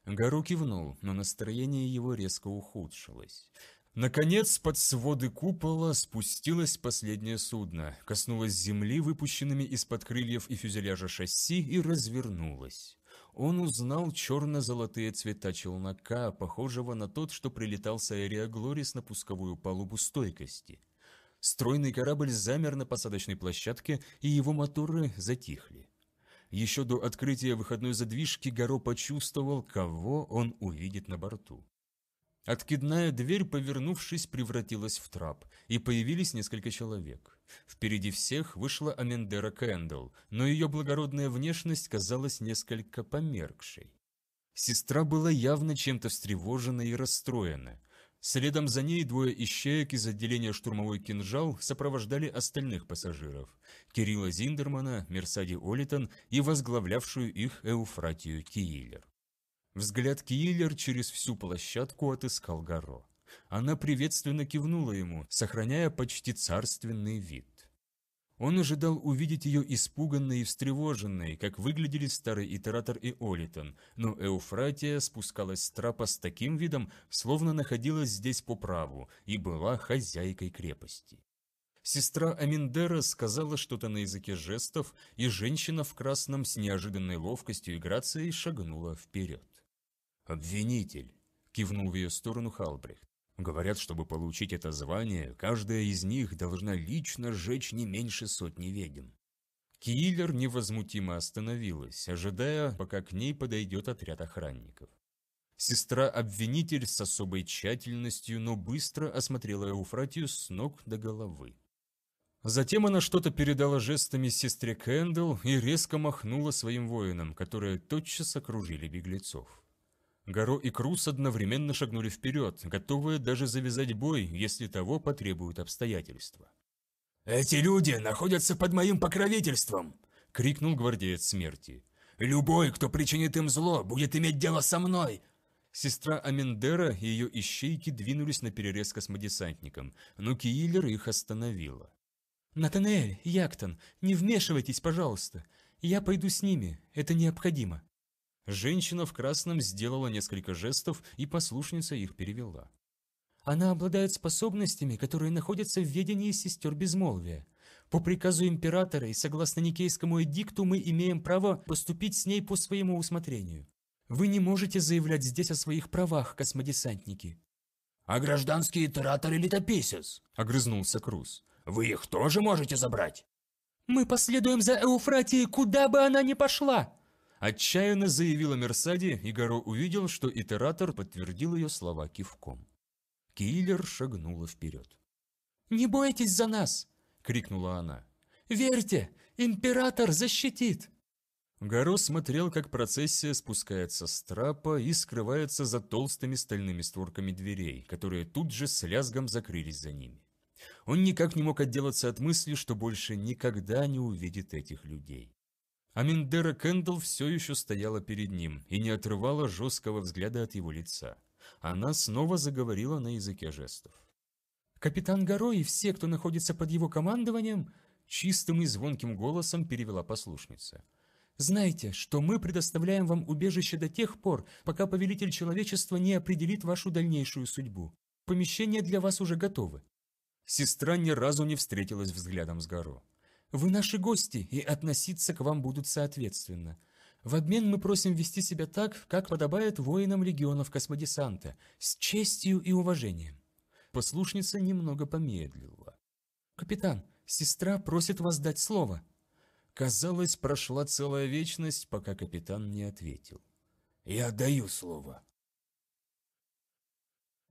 Гару кивнул, но настроение его резко ухудшилось. Наконец, под своды купола спустилось последнее судно, коснулось земли, выпущенными из-под крыльев и фюзеляжа шасси, и развернулось. Он узнал черно-золотые цвета челнока, похожего на тот, что прилетал с Аэриаглорис на пусковую палубу стойкости – Стройный корабль замер на посадочной площадке, и его моторы затихли. Еще до открытия выходной задвижки Горо почувствовал, кого он увидит на борту. Откидная дверь, повернувшись, превратилась в трап, и появились несколько человек. Впереди всех вышла Амендера Кэндл, но ее благородная внешность казалась несколько померкшей. Сестра была явно чем-то встревожена и расстроена. Следом за ней двое ищеек из отделения «Штурмовой кинжал» сопровождали остальных пассажиров – Кирилла Зиндермана, Мерсади Олитон и возглавлявшую их Эуфратию Киилер. Взгляд Киилер через всю площадку отыскал Горо. Она приветственно кивнула ему, сохраняя почти царственный вид. Он ожидал увидеть ее испуганной и встревоженной, как выглядели старый итератор и Олитон, но Эуфратия спускалась с трапа с таким видом, словно находилась здесь по праву и была хозяйкой крепости. Сестра Аминдера сказала что-то на языке жестов, и женщина в красном с неожиданной ловкостью и грацией шагнула вперед. «Обвинитель!» – кивнул в ее сторону Халбрехт. Говорят, чтобы получить это звание, каждая из них должна лично сжечь не меньше сотни ведьм. Киллер невозмутимо остановилась, ожидая, пока к ней подойдет отряд охранников. Сестра-обвинитель с особой тщательностью, но быстро осмотрела Эуфратию с ног до головы. Затем она что-то передала жестами сестре Кэндл и резко махнула своим воинам, которые тотчас окружили беглецов. Гаро и Крус одновременно шагнули вперед, готовые даже завязать бой, если того потребуют обстоятельства. «Эти люди находятся под моим покровительством!» — крикнул гвардеец смерти. «Любой, кто причинит им зло, будет иметь дело со мной!» Сестра Амендера и ее ищейки двинулись на перерез космодесантникам, но Кииллер их остановила. «Натанель, Яктон, не вмешивайтесь, пожалуйста. Я пойду с ними, это необходимо». Женщина в красном сделала несколько жестов, и послушница их перевела. Она обладает способностями, которые находятся в ведении сестер безмолвия. По приказу императора и согласно Никейскому эдикту мы имеем право поступить с ней по своему усмотрению. Вы не можете заявлять здесь о своих правах, космодесантники». «А гражданские тератор и летописец?» – огрызнулся Круз. «Вы их тоже можете забрать?» «Мы последуем за Эуфратией, куда бы она ни пошла!» Отчаянно заявила Мерсади, и Гаро увидел, что итератор подтвердил ее слова кивком. Киллер шагнула вперед. «Не бойтесь за нас!» — крикнула она. «Верьте! Император защитит!» Гаро смотрел, как процессия спускается с трапа и скрывается за толстыми стальными створками дверей, которые тут же с лязгом закрылись за ними. Он никак не мог отделаться от мысли, что больше никогда не увидит этих людей. Аминдера Кэндл все еще стояла перед ним и не отрывала жесткого взгляда от его лица. Она снова заговорила на языке жестов. «Капитан Горо и все, кто находится под его командованием», чистым и звонким голосом перевела послушница. «Знайте, что мы предоставляем вам убежище до тех пор, пока повелитель человечества не определит вашу дальнейшую судьбу. Помещения для вас уже готовы». Сестра ни разу не встретилась взглядом с Горо. Вы наши гости, и относиться к вам будут соответственно. В обмен мы просим вести себя так, как подобает воинам легионов космодесанта, с честью и уважением». Послушница немного помедлила. «Капитан, сестра просит вас дать слово». Казалось, прошла целая вечность, пока капитан не ответил. «Я даю слово».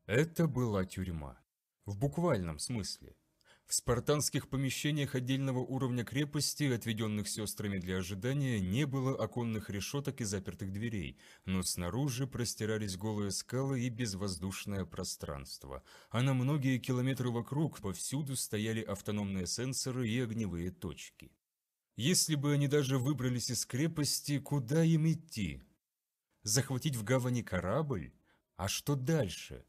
Это была тюрьма. В буквальном смысле. В спартанских помещениях отдельного уровня крепости, отведенных сестрами для ожидания, не было оконных решеток и запертых дверей, но снаружи простирались голые скалы и безвоздушное пространство. А на многие километры вокруг повсюду стояли автономные сенсоры и огневые точки. Если бы они даже выбрались из крепости, куда им идти? Захватить в гавани корабль? А что дальше?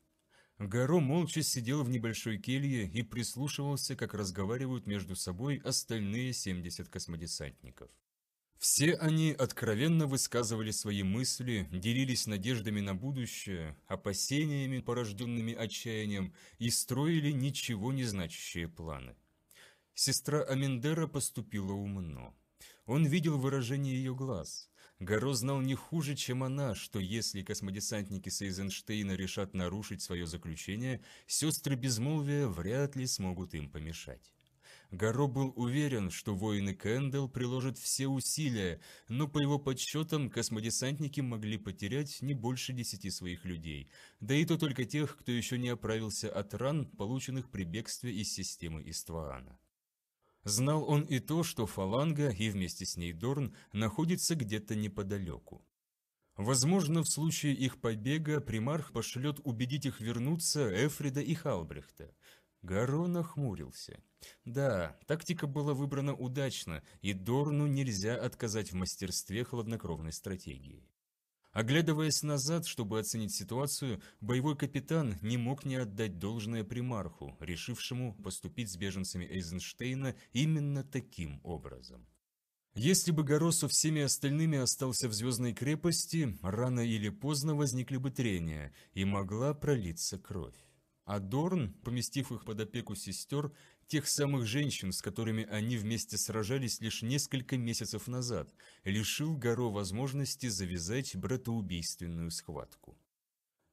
Гаро молча сидел в небольшой келье и прислушивался, как разговаривают между собой остальные 70 космодесантников. Все они откровенно высказывали свои мысли, делились надеждами на будущее, опасениями, порожденными отчаянием, и строили ничего не значащие планы. Сестра Амендера поступила умно. Он видел выражение ее глаз. Гаро знал не хуже, чем она, что если космодесантники Сейзенштейна решат нарушить свое заключение, сестры Безмолвия вряд ли смогут им помешать. Гаро был уверен, что воины Кэндалл приложат все усилия, но по его подсчетам космодесантники могли потерять не больше десяти своих людей, да и то только тех, кто еще не оправился от ран, полученных при бегстве из системы Истваана. Знал он и то, что фаланга и вместе с ней Дорн находится где-то неподалеку. Возможно, в случае их побега примарх пошлет убедить их вернуться Эфрида и Халбрехта. Гаро нахмурился. Да, тактика была выбрана удачно, и Дорну нельзя отказать в мастерстве хладнокровной стратегии. Оглядываясь назад, чтобы оценить ситуацию, боевой капитан не мог не отдать должное примарху, решившему поступить с беженцами Эйзенштейна именно таким образом. Если бы Горосу всеми остальными остался в Звездной крепости, рано или поздно возникли бы трения, и могла пролиться кровь. А Дорн, поместив их под опеку сестер, Тех самых женщин, с которыми они вместе сражались лишь несколько месяцев назад, лишил Горо возможности завязать братоубийственную схватку.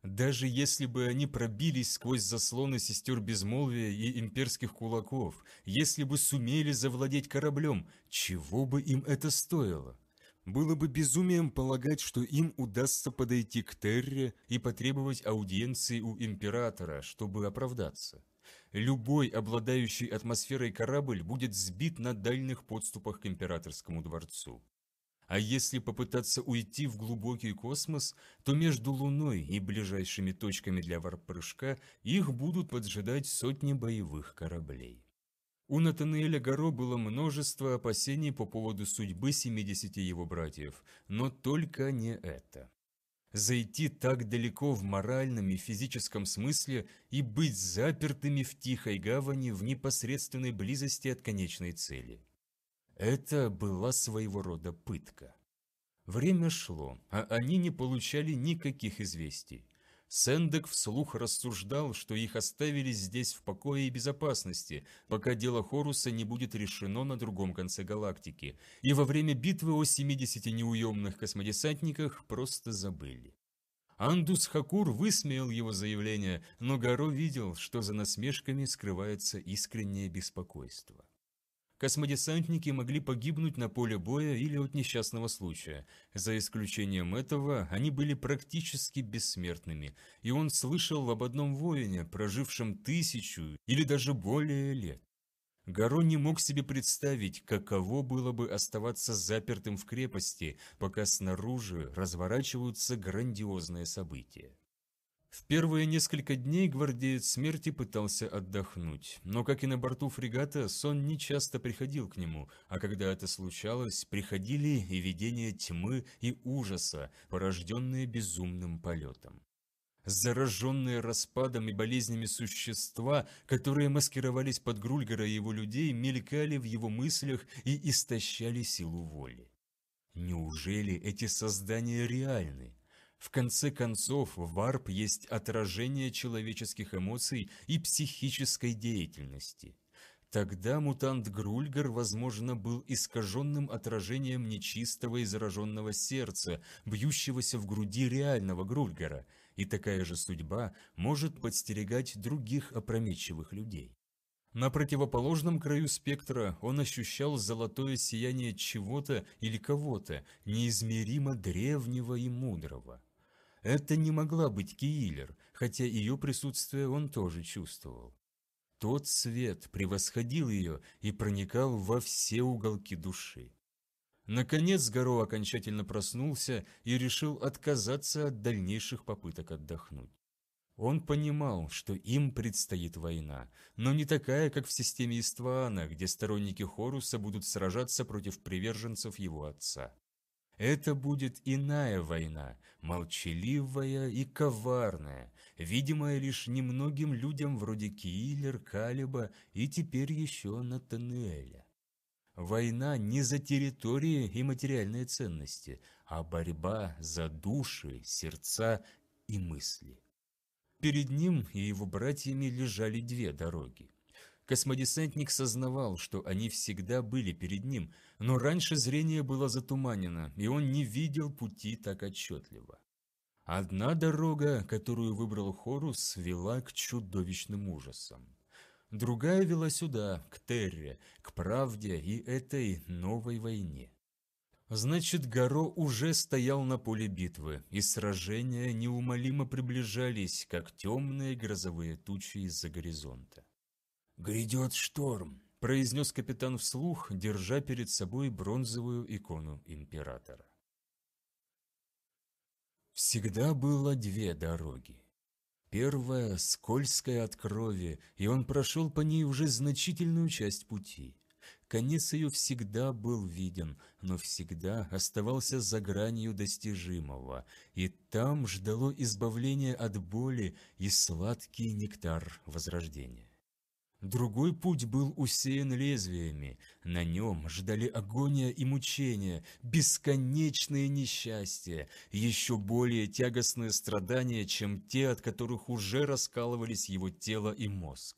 Даже если бы они пробились сквозь заслоны сестер безмолвия и имперских кулаков, если бы сумели завладеть кораблем, чего бы им это стоило? Было бы безумием полагать, что им удастся подойти к Терре и потребовать аудиенции у императора, чтобы оправдаться любой обладающий атмосферой корабль будет сбит на дальних подступах к императорскому дворцу. А если попытаться уйти в глубокий космос, то между Луной и ближайшими точками для варп-прыжка их будут поджидать сотни боевых кораблей. У Натанаэля Горо было множество опасений по поводу судьбы 70 его братьев, но только не это. Зайти так далеко в моральном и физическом смысле и быть запертыми в тихой гавани в непосредственной близости от конечной цели. Это была своего рода пытка. Время шло, а они не получали никаких известий. Сендек вслух рассуждал, что их оставили здесь в покое и безопасности, пока дело Хоруса не будет решено на другом конце галактики, и во время битвы о 70 неуемных космодесантниках просто забыли. Андус Хакур высмеял его заявление, но Гаро видел, что за насмешками скрывается искреннее беспокойство. Космодесантники могли погибнуть на поле боя или от несчастного случая. За исключением этого, они были практически бессмертными, и он слышал об одном воине, прожившем тысячу или даже более лет. Гарон не мог себе представить, каково было бы оставаться запертым в крепости, пока снаружи разворачиваются грандиозные события. В первые несколько дней гвардеец смерти пытался отдохнуть, но, как и на борту фрегата, сон не часто приходил к нему, а когда это случалось, приходили и видения тьмы и ужаса, порожденные безумным полетом. Зараженные распадом и болезнями существа, которые маскировались под Грульгера и его людей, мелькали в его мыслях и истощали силу воли. Неужели эти создания реальны? В конце концов, варп есть отражение человеческих эмоций и психической деятельности. Тогда мутант Грульгар, возможно, был искаженным отражением нечистого и зараженного сердца, бьющегося в груди реального Грульгара, и такая же судьба может подстерегать других опрометчивых людей. На противоположном краю спектра он ощущал золотое сияние чего-то или кого-то, неизмеримо древнего и мудрого. Это не могла быть Киилер, хотя ее присутствие он тоже чувствовал. Тот свет превосходил ее и проникал во все уголки души. Наконец Гаро окончательно проснулся и решил отказаться от дальнейших попыток отдохнуть. Он понимал, что им предстоит война, но не такая, как в системе Иствана, где сторонники Хоруса будут сражаться против приверженцев его отца. Это будет иная война, молчаливая и коварная, видимая лишь немногим людям вроде Киллер, Калиба и теперь еще Натанеля. Война не за территории и материальные ценности, а борьба за души, сердца и мысли. Перед ним и его братьями лежали две дороги. Космодесантник сознавал, что они всегда были перед ним, но раньше зрение было затуманено, и он не видел пути так отчетливо. Одна дорога, которую выбрал Хорус, вела к чудовищным ужасам. Другая вела сюда, к Терре, к правде и этой новой войне. Значит, Горо уже стоял на поле битвы, и сражения неумолимо приближались, как темные грозовые тучи из-за горизонта. «Грядет шторм», – произнес капитан вслух, держа перед собой бронзовую икону императора. Всегда было две дороги. Первая – скользкая от крови, и он прошел по ней уже значительную часть пути. Конец ее всегда был виден, но всегда оставался за гранью достижимого, и там ждало избавление от боли и сладкий нектар возрождения. Другой путь был усеян лезвиями, на нем ждали агония и мучения, бесконечные несчастья, еще более тягостные страдания, чем те, от которых уже раскалывались его тело и мозг.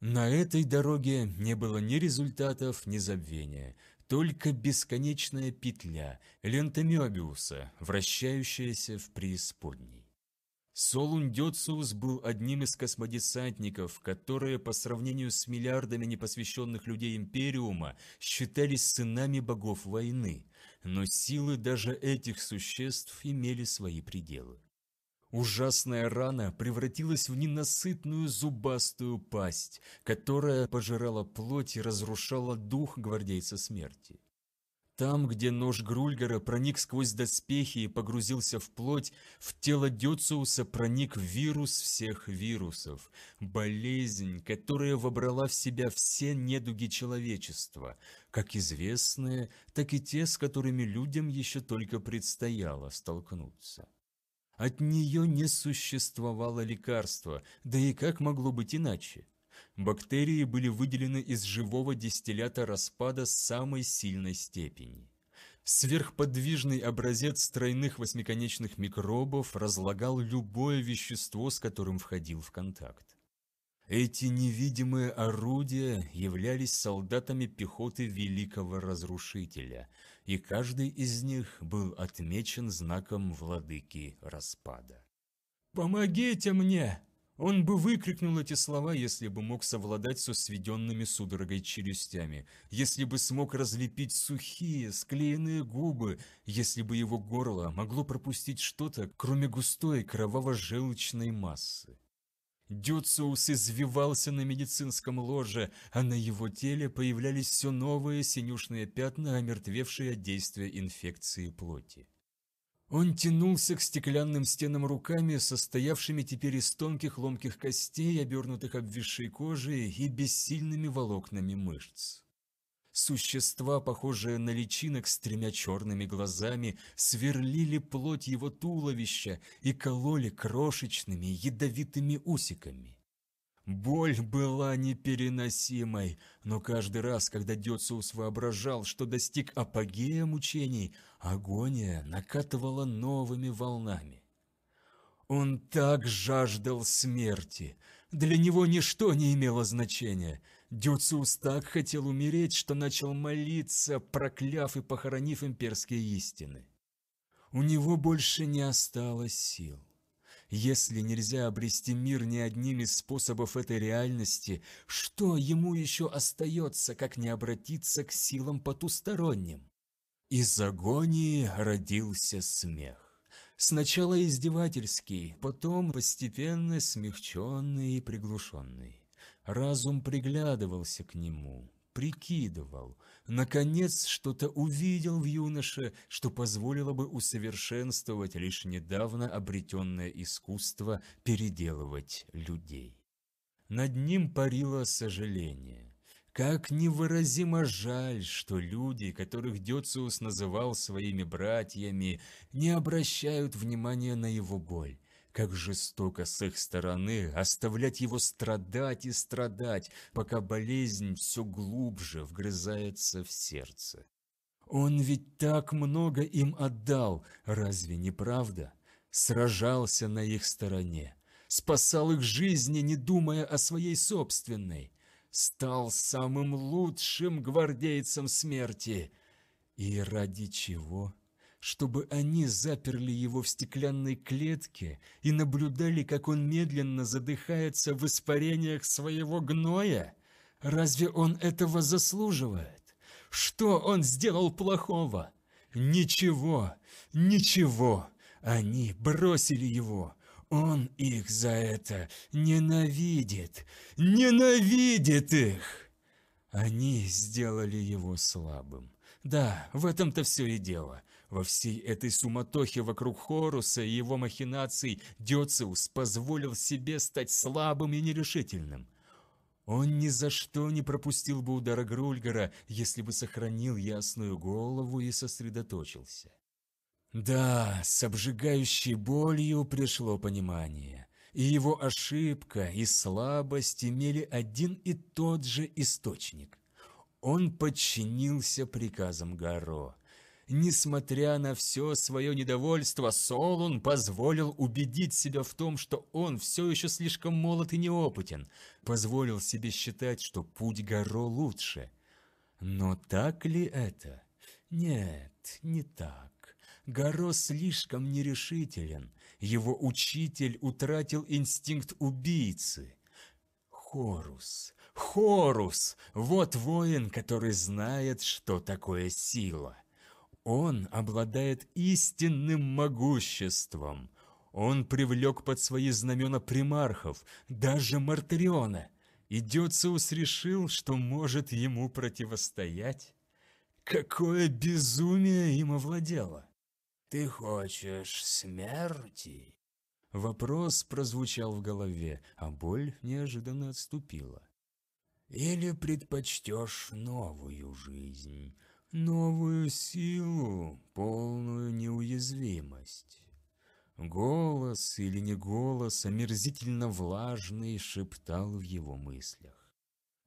На этой дороге не было ни результатов, ни забвения, только бесконечная петля, лента Мёбиуса, вращающаяся в преисподней. Солун Дёциус был одним из космодесантников, которые по сравнению с миллиардами непосвященных людей Империума считались сынами богов войны, но силы даже этих существ имели свои пределы. Ужасная рана превратилась в ненасытную зубастую пасть, которая пожирала плоть и разрушала дух гвардейца смерти. Там, где нож Грульгера проник сквозь доспехи и погрузился в плоть, в тело Дюциуса проник вирус всех вирусов. Болезнь, которая вобрала в себя все недуги человечества, как известные, так и те, с которыми людям еще только предстояло столкнуться. От нее не существовало лекарства, да и как могло быть иначе? Бактерии были выделены из живого дистиллята распада самой сильной степени. Сверхподвижный образец тройных восьмиконечных микробов разлагал любое вещество, с которым входил в контакт. Эти невидимые орудия являлись солдатами пехоты Великого Разрушителя, и каждый из них был отмечен знаком владыки распада. «Помогите мне!» Он бы выкрикнул эти слова, если бы мог совладать со сведенными судорогой челюстями, если бы смог разлепить сухие, склеенные губы, если бы его горло могло пропустить что-то, кроме густой кроваво-желчной массы. Дюциус извивался на медицинском ложе, а на его теле появлялись все новые синюшные пятна, омертвевшие от действия инфекции плоти. Он тянулся к стеклянным стенам руками, состоявшими теперь из тонких ломких костей, обернутых обвисшей кожей и бессильными волокнами мышц. Существа, похожие на личинок с тремя черными глазами, сверлили плоть его туловища и кололи крошечными ядовитыми усиками. Боль была непереносимой, но каждый раз, когда Дёциус воображал, что достиг апогея мучений, агония накатывала новыми волнами. Он так жаждал смерти. Для него ничто не имело значения. Дюциус так хотел умереть, что начал молиться, прокляв и похоронив имперские истины. У него больше не осталось сил. Если нельзя обрести мир ни одним из способов этой реальности, что ему еще остается, как не обратиться к силам потусторонним? Из агонии родился смех. Сначала издевательский, потом постепенно смягченный и приглушенный. Разум приглядывался к нему, прикидывал, наконец что-то увидел в юноше, что позволило бы усовершенствовать лишь недавно обретенное искусство переделывать людей. Над ним парило сожаление. Как невыразимо жаль, что люди, которых Дёциус называл своими братьями, не обращают внимания на его боль, как жестоко с их стороны оставлять его страдать и страдать, пока болезнь все глубже вгрызается в сердце. Он ведь так много им отдал, разве не правда? Сражался на их стороне, спасал их жизни, не думая о своей собственной, стал самым лучшим гвардейцем смерти. И ради чего? чтобы они заперли его в стеклянной клетке и наблюдали, как он медленно задыхается в испарениях своего гноя? Разве он этого заслуживает? Что он сделал плохого? Ничего, ничего. Они бросили его. Он их за это ненавидит, ненавидит их. Они сделали его слабым. Да, в этом-то все и дело – во всей этой суматохе вокруг Хоруса и его махинаций Дёциус позволил себе стать слабым и нерешительным. Он ни за что не пропустил бы удара Грульгара, если бы сохранил ясную голову и сосредоточился. Да, с обжигающей болью пришло понимание. И его ошибка, и слабость имели один и тот же источник. Он подчинился приказам Гаро. Несмотря на все свое недовольство, Солун позволил убедить себя в том, что он все еще слишком молод и неопытен, позволил себе считать, что путь Горо лучше. Но так ли это? Нет, не так. Горо слишком нерешителен, его учитель утратил инстинкт убийцы. Хорус, Хорус, вот воин, который знает, что такое сила. Он обладает истинным могуществом. Он привлек под свои знамена примархов, даже Мартариона. И Дёциус решил, что может ему противостоять. Какое безумие им овладело! «Ты хочешь смерти?» Вопрос прозвучал в голове, а боль неожиданно отступила. «Или предпочтешь новую жизнь, новую силу, полную неуязвимость. Голос или не голос, омерзительно влажный, шептал в его мыслях.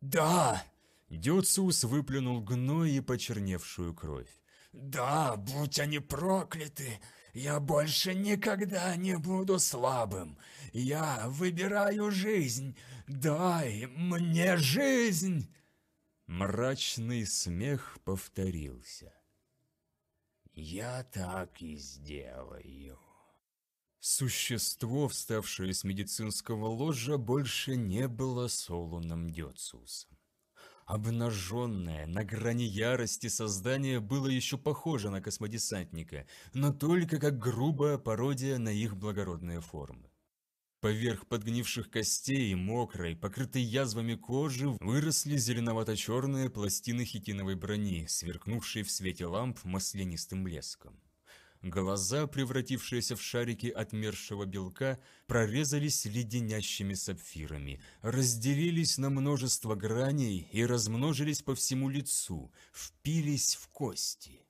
«Да!» Дюциус выплюнул гной и почерневшую кровь. «Да, будь они прокляты! Я больше никогда не буду слабым! Я выбираю жизнь! Дай мне жизнь!» Мрачный смех повторился. «Я так и сделаю». Существо, вставшее с медицинского ложа, больше не было Солуном Дёциусом. Обнаженное, на грани ярости создание было еще похоже на космодесантника, но только как грубая пародия на их благородные формы. Поверх подгнивших костей, мокрой, покрытой язвами кожи, выросли зеленовато-черные пластины хитиновой брони, сверкнувшие в свете ламп маслянистым блеском. Глаза, превратившиеся в шарики отмершего белка, прорезались леденящими сапфирами, разделились на множество граней и размножились по всему лицу, впились в кости.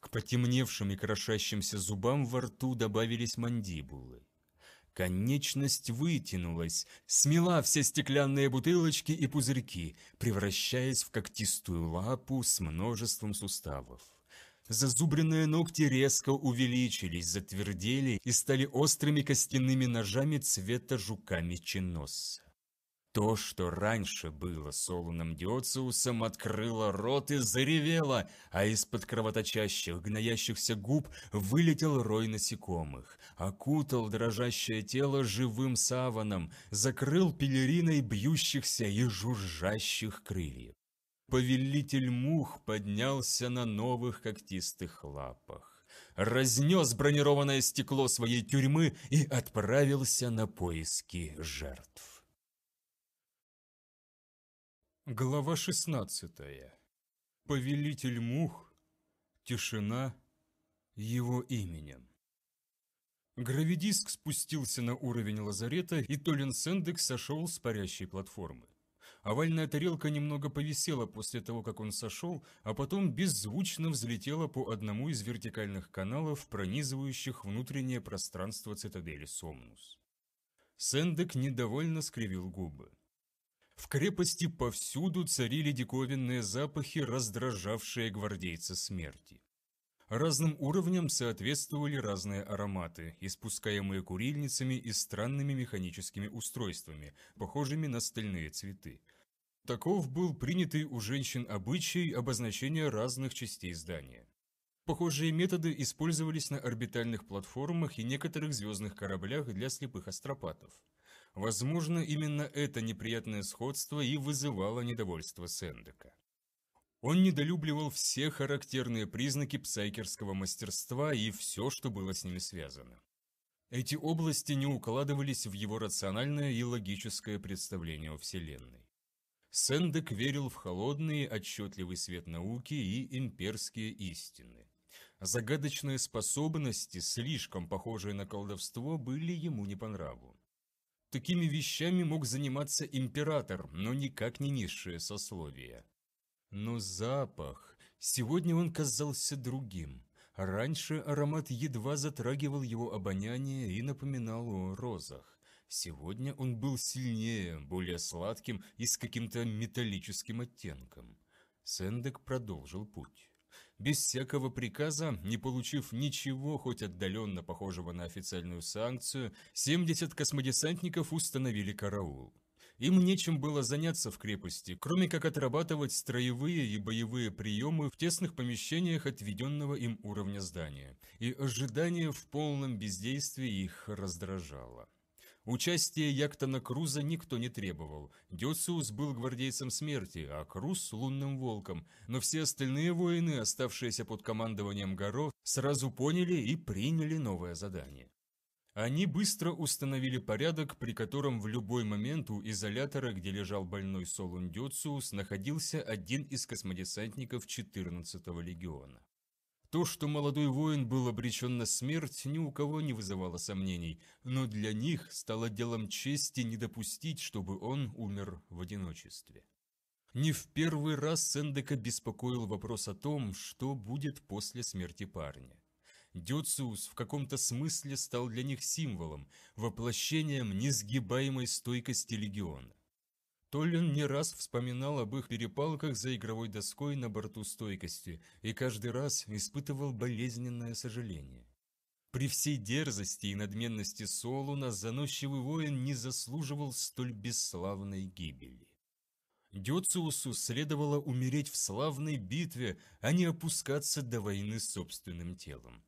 К потемневшим и крошащимся зубам во рту добавились мандибулы. Конечность вытянулась, смела все стеклянные бутылочки и пузырьки, превращаясь в когтистую лапу с множеством суставов. Зазубренные ногти резко увеличились, затвердели и стали острыми костяными ножами цвета жука-меченосца. То, что раньше было Солоном Диоциусом, открыло рот и заревело, а из-под кровоточащих, гноящихся губ вылетел рой насекомых, окутал дрожащее тело живым саваном, закрыл пелериной бьющихся и жужжащих крыльев. Повелитель мух поднялся на новых когтистых лапах, разнес бронированное стекло своей тюрьмы и отправился на поиски жертв. Глава 16. Повелитель мух. Тишина его именем. Гравидиск спустился на уровень лазарета, и Толин Сендек сошел с парящей платформы. Овальная тарелка немного повисела после того, как он сошел, а потом беззвучно взлетела по одному из вертикальных каналов, пронизывающих внутреннее пространство цитадели Сомнус. Сендек недовольно скривил губы. В крепости повсюду царили диковинные запахи, раздражавшие гвардейца смерти. Разным уровням соответствовали разные ароматы, испускаемые курильницами и странными механическими устройствами, похожими на стальные цветы. Таков был принятый у женщин обычай обозначения разных частей здания. Похожие методы использовались на орбитальных платформах и некоторых звездных кораблях для слепых астропатов. Возможно, именно это неприятное сходство и вызывало недовольство Сендека. Он недолюбливал все характерные признаки псайкерского мастерства и все, что было с ними связано. Эти области не укладывались в его рациональное и логическое представление о Вселенной. Сендек верил в холодный, отчетливый свет науки и имперские истины. Загадочные способности, слишком похожие на колдовство, были ему не по нраву. Такими вещами мог заниматься император, но никак не низшее сословие. Но запах... Сегодня он казался другим. Раньше аромат едва затрагивал его обоняние и напоминал о розах. Сегодня он был сильнее, более сладким и с каким-то металлическим оттенком. Сэндек продолжил путь без всякого приказа, не получив ничего, хоть отдаленно похожего на официальную санкцию, 70 космодесантников установили караул. Им нечем было заняться в крепости, кроме как отрабатывать строевые и боевые приемы в тесных помещениях отведенного им уровня здания, и ожидание в полном бездействии их раздражало. Участие Яктона Круза никто не требовал. Дёциус был гвардейцем смерти, а Круз – лунным волком, но все остальные воины, оставшиеся под командованием Горо, сразу поняли и приняли новое задание. Они быстро установили порядок, при котором в любой момент у изолятора, где лежал больной Солун Дёциус, находился один из космодесантников 14-го легиона. То, что молодой воин был обречен на смерть, ни у кого не вызывало сомнений, но для них стало делом чести не допустить, чтобы он умер в одиночестве. Не в первый раз Сендека беспокоил вопрос о том, что будет после смерти парня. Дюциус в каком-то смысле стал для них символом, воплощением несгибаемой стойкости легиона. Толлин не раз вспоминал об их перепалках за игровой доской на борту стойкости и каждый раз испытывал болезненное сожаление. При всей дерзости и надменности Солуна заносчивый воин не заслуживал столь бесславной гибели. Дёциусу следовало умереть в славной битве, а не опускаться до войны с собственным телом.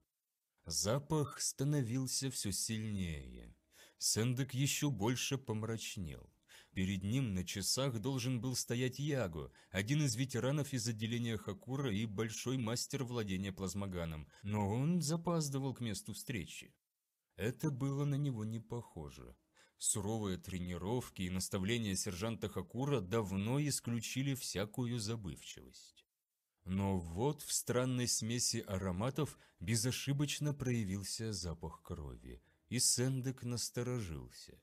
Запах становился все сильнее. Сэндек еще больше помрачнел. Перед ним на часах должен был стоять Яго, один из ветеранов из отделения Хакура и большой мастер владения плазмоганом, но он запаздывал к месту встречи. Это было на него не похоже. Суровые тренировки и наставления сержанта Хакура давно исключили всякую забывчивость. Но вот в странной смеси ароматов безошибочно проявился запах крови, и Сэндек насторожился.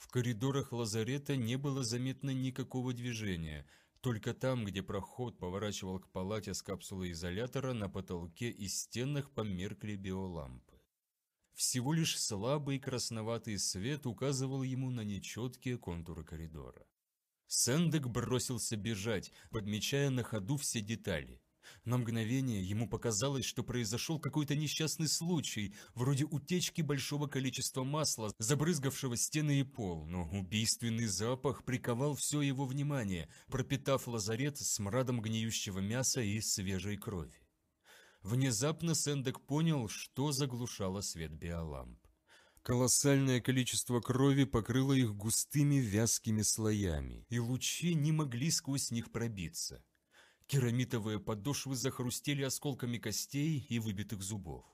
В коридорах лазарета не было заметно никакого движения, только там, где проход поворачивал к палате с капсулой изолятора, на потолке и стенах померкли биолампы. Всего лишь слабый красноватый свет указывал ему на нечеткие контуры коридора. Сэндек бросился бежать, подмечая на ходу все детали. На мгновение ему показалось, что произошел какой-то несчастный случай, вроде утечки большого количества масла, забрызгавшего стены и пол, но убийственный запах приковал все его внимание, пропитав лазарет смрадом гниющего мяса и свежей крови. Внезапно Сэндек понял, что заглушало свет биоламп. Колоссальное количество крови покрыло их густыми вязкими слоями, и лучи не могли сквозь них пробиться. Керамитовые подошвы захрустели осколками костей и выбитых зубов.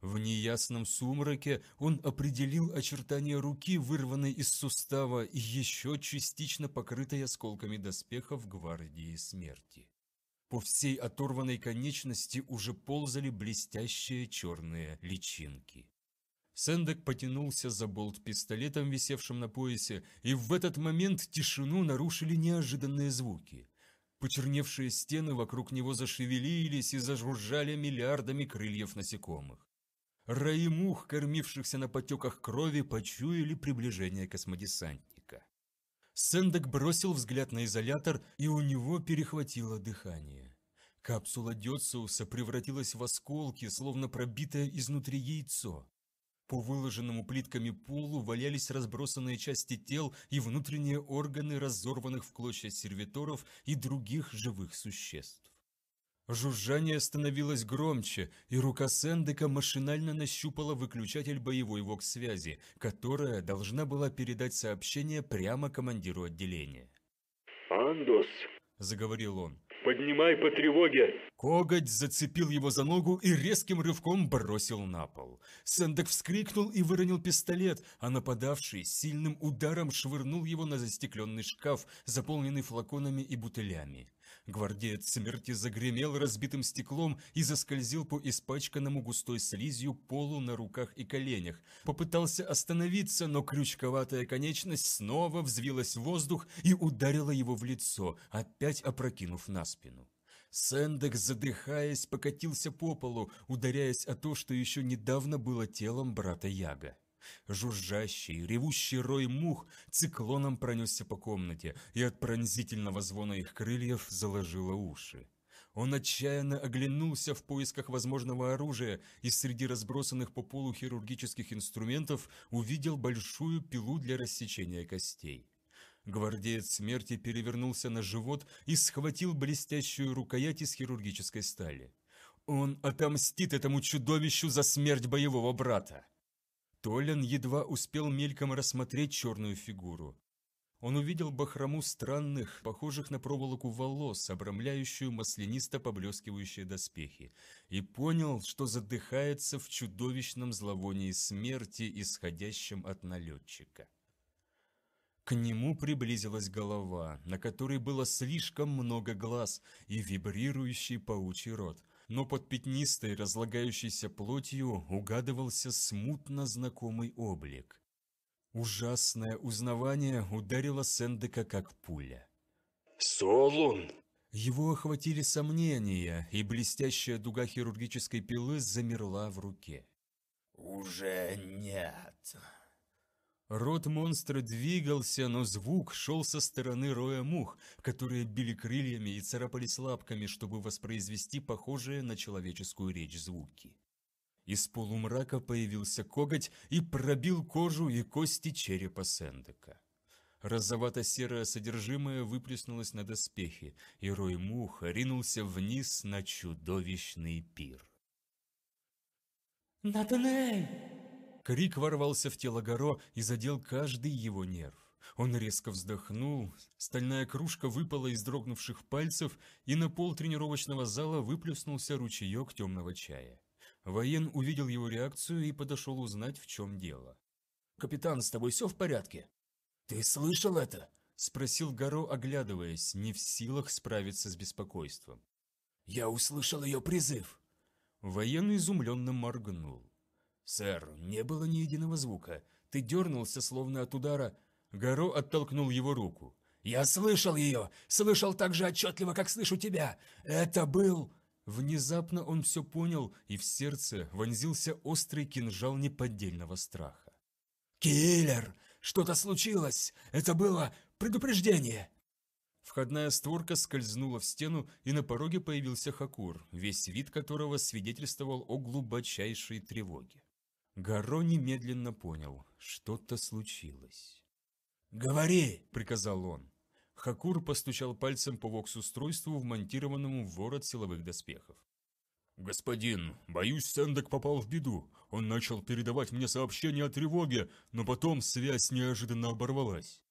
В неясном сумраке он определил очертания руки, вырванной из сустава и еще частично покрытой осколками доспехов гвардии смерти. По всей оторванной конечности уже ползали блестящие черные личинки. Сэндек потянулся за болт пистолетом, висевшим на поясе, и в этот момент тишину нарушили неожиданные звуки – Почерневшие стены вокруг него зашевелились и зажужжали миллиардами крыльев насекомых. Раи мух, кормившихся на потеках крови, почуяли приближение космодесантника. Сэндек бросил взгляд на изолятор, и у него перехватило дыхание. Капсула Дёциуса превратилась в осколки, словно пробитое изнутри яйцо. По выложенному плитками полу валялись разбросанные части тел и внутренние органы разорванных в клочья сервиторов и других живых существ. Жужжание становилось громче, и рука Сэндека машинально нащупала выключатель боевой связи, которая должна была передать сообщение прямо командиру отделения. «Андос», — заговорил он, Поднимай по тревоге!» Коготь зацепил его за ногу и резким рывком бросил на пол. Сэндек вскрикнул и выронил пистолет, а нападавший сильным ударом швырнул его на застекленный шкаф, заполненный флаконами и бутылями. Гвардеец смерти загремел разбитым стеклом и заскользил по испачканному густой слизью полу на руках и коленях. Попытался остановиться, но крючковатая конечность снова взвилась в воздух и ударила его в лицо, опять опрокинув на спину. Сэндек задыхаясь, покатился по полу, ударяясь о то, что еще недавно было телом брата Яга. Жужжащий, ревущий рой мух циклоном пронесся по комнате, и от пронзительного звона их крыльев заложило уши. Он отчаянно оглянулся в поисках возможного оружия и среди разбросанных по полу хирургических инструментов увидел большую пилу для рассечения костей. Гвардеец смерти перевернулся на живот и схватил блестящую рукоять из хирургической стали. Он отомстит этому чудовищу за смерть боевого брата. Толлен едва успел мельком рассмотреть черную фигуру. Он увидел бахрому странных, похожих на проволоку волос, обрамляющую маслянисто-поблескивающие доспехи, и понял, что задыхается в чудовищном зловонии смерти, исходящем от налетчика. К нему приблизилась голова, на которой было слишком много глаз и вибрирующий паучий рот – но под пятнистой, разлагающейся плотью угадывался смутно знакомый облик. Ужасное узнавание ударило Сэндека как пуля. «Солун!» Его охватили сомнения, и блестящая дуга хирургической пилы замерла в руке. «Уже нет!» Рот монстра двигался, но звук шел со стороны роя мух, которые били крыльями и царапались лапками, чтобы воспроизвести похожие на человеческую речь звуки. Из полумрака появился коготь и пробил кожу и кости черепа Сэндека. Розовато-серое содержимое выплеснулось на доспехи, и рой мух ринулся вниз на чудовищный пир. «Натанель!» Крик ворвался в тело Горо и задел каждый его нерв. Он резко вздохнул, стальная кружка выпала из дрогнувших пальцев, и на пол тренировочного зала выплюснулся ручеек темного чая. Воен увидел его реакцию и подошел узнать, в чем дело. «Капитан, с тобой все в порядке?» «Ты слышал это?» – спросил Горо, оглядываясь, не в силах справиться с беспокойством. «Я услышал ее призыв!» Военный изумленно моргнул. «Сэр, не было ни единого звука. Ты дернулся, словно от удара». Гаро оттолкнул его руку. «Я слышал ее! Слышал так же отчетливо, как слышу тебя! Это был...» Внезапно он все понял, и в сердце вонзился острый кинжал неподдельного страха. «Киллер! Что-то случилось! Это было предупреждение!» Входная створка скользнула в стену, и на пороге появился Хакур, весь вид которого свидетельствовал о глубочайшей тревоге. Гаро немедленно понял, что-то случилось. «Говори!» – приказал он. Хакур постучал пальцем по вокс-устройству, вмонтированному в ворот силовых доспехов. «Господин, боюсь, Сэндек попал в беду. Он начал передавать мне сообщение о тревоге, но потом связь неожиданно оборвалась».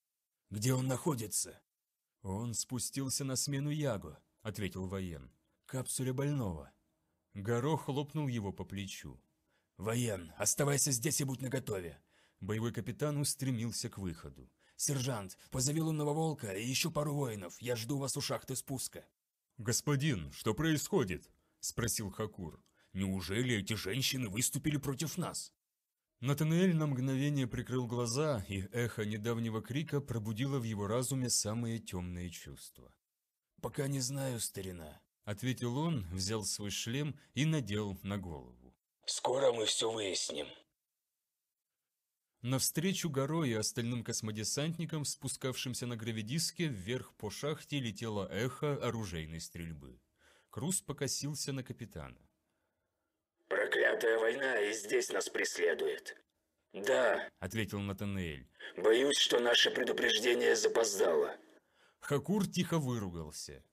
«Где он находится?» «Он спустился на смену Яго», — ответил воен. «Капсуля больного». Горо хлопнул его по плечу. «Воен, оставайся здесь и будь наготове!» Боевой капитан устремился к выходу. «Сержант, позови лунного волка и еще пару воинов, я жду вас у шахты спуска». «Господин, что происходит?» – спросил Хакур. «Неужели эти женщины выступили против нас?» Натанель на мгновение прикрыл глаза, и эхо недавнего крика пробудило в его разуме самые темные чувства. «Пока не знаю, старина», – ответил он, взял свой шлем и надел на голову. Скоро мы все выясним. Навстречу горой и остальным космодесантникам, спускавшимся на гравидиске, вверх по шахте летело эхо оружейной стрельбы. Круз покосился на капитана. «Проклятая война и здесь нас преследует». «Да», — ответил Натанель. «Боюсь, что наше предупреждение запоздало». Хакур тихо выругался.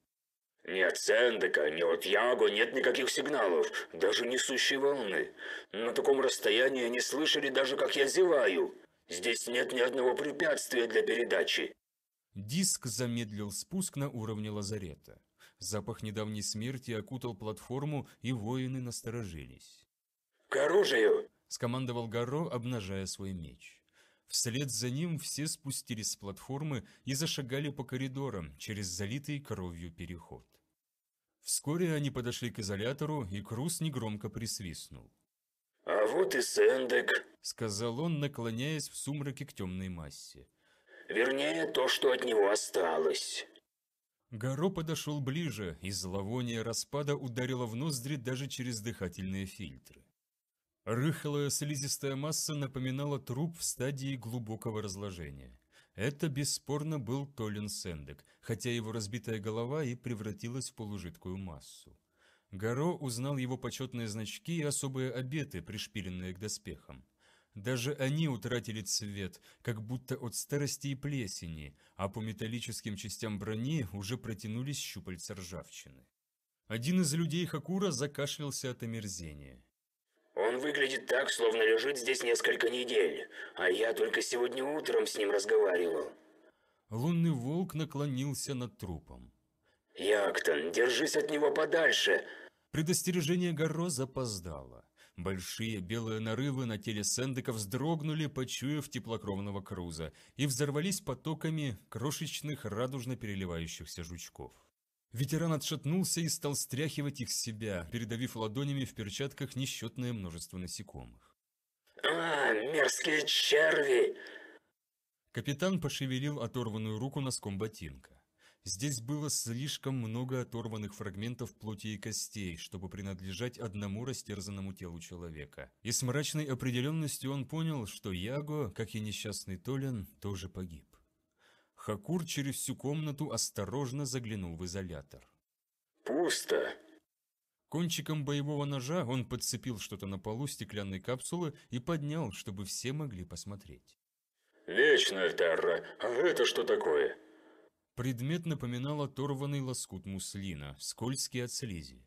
Нет Сэндека, ни от Яго нет никаких сигналов, даже несущей волны. На таком расстоянии не слышали даже, как я зеваю. Здесь нет ни одного препятствия для передачи. Диск замедлил спуск на уровне лазарета. Запах недавней смерти окутал платформу, и воины насторожились. «К оружию!» – скомандовал Гаро, обнажая свой меч. Вслед за ним все спустились с платформы и зашагали по коридорам через залитый кровью переход. Вскоре они подошли к изолятору, и Крус негромко присвистнул. «А вот и Сэндек», — сказал он, наклоняясь в сумраке к темной массе. «Вернее, то, что от него осталось». Гаро подошел ближе, и зловоние распада ударило в ноздри даже через дыхательные фильтры. Рыхлая слизистая масса напоминала труп в стадии глубокого разложения. Это бесспорно был Толин Сендек, хотя его разбитая голова и превратилась в полужидкую массу. Гаро узнал его почетные значки и особые обеты, пришпиленные к доспехам. Даже они утратили цвет, как будто от старости и плесени, а по металлическим частям брони уже протянулись щупальца ржавчины. Один из людей Хакура закашлялся от омерзения выглядит так, словно лежит здесь несколько недель, а я только сегодня утром с ним разговаривал. Лунный волк наклонился над трупом. «Яктон, держись от него подальше!» Предостережение Горо запоздало. Большие белые нарывы на теле Сэндека вздрогнули, почуяв теплокровного круза, и взорвались потоками крошечных радужно переливающихся жучков. Ветеран отшатнулся и стал стряхивать их с себя, передавив ладонями в перчатках несчетное множество насекомых. «А, мерзкие черви!» Капитан пошевелил оторванную руку носком ботинка. Здесь было слишком много оторванных фрагментов плоти и костей, чтобы принадлежать одному растерзанному телу человека. И с мрачной определенностью он понял, что Яго, как и несчастный Толин, тоже погиб. Хакур через всю комнату осторожно заглянул в изолятор. «Пусто!» Кончиком боевого ножа он подцепил что-то на полу стеклянной капсулы и поднял, чтобы все могли посмотреть. «Вечная Тарра, А это что такое?» Предмет напоминал оторванный лоскут муслина, скользкий от слизи.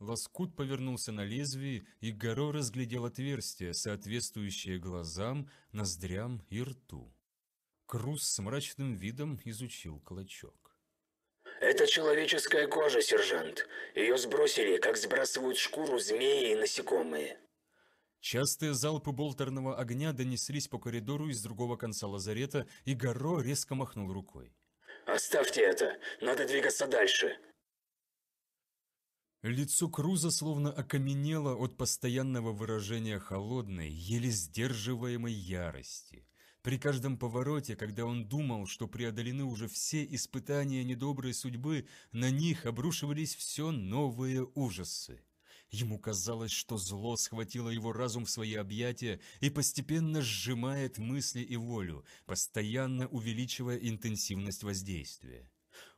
Лоскут повернулся на лезвие, и Горо разглядел отверстие, соответствующее глазам, ноздрям и рту. Круз с мрачным видом изучил клочок. «Это человеческая кожа, сержант. Ее сбросили, как сбрасывают шкуру змеи и насекомые». Частые залпы болтерного огня донеслись по коридору из другого конца лазарета, и Гаро резко махнул рукой. «Оставьте это! Надо двигаться дальше!» Лицо Круза словно окаменело от постоянного выражения холодной, еле сдерживаемой ярости. При каждом повороте, когда он думал, что преодолены уже все испытания недоброй судьбы, на них обрушивались все новые ужасы. Ему казалось, что зло схватило его разум в свои объятия и постепенно сжимает мысли и волю, постоянно увеличивая интенсивность воздействия.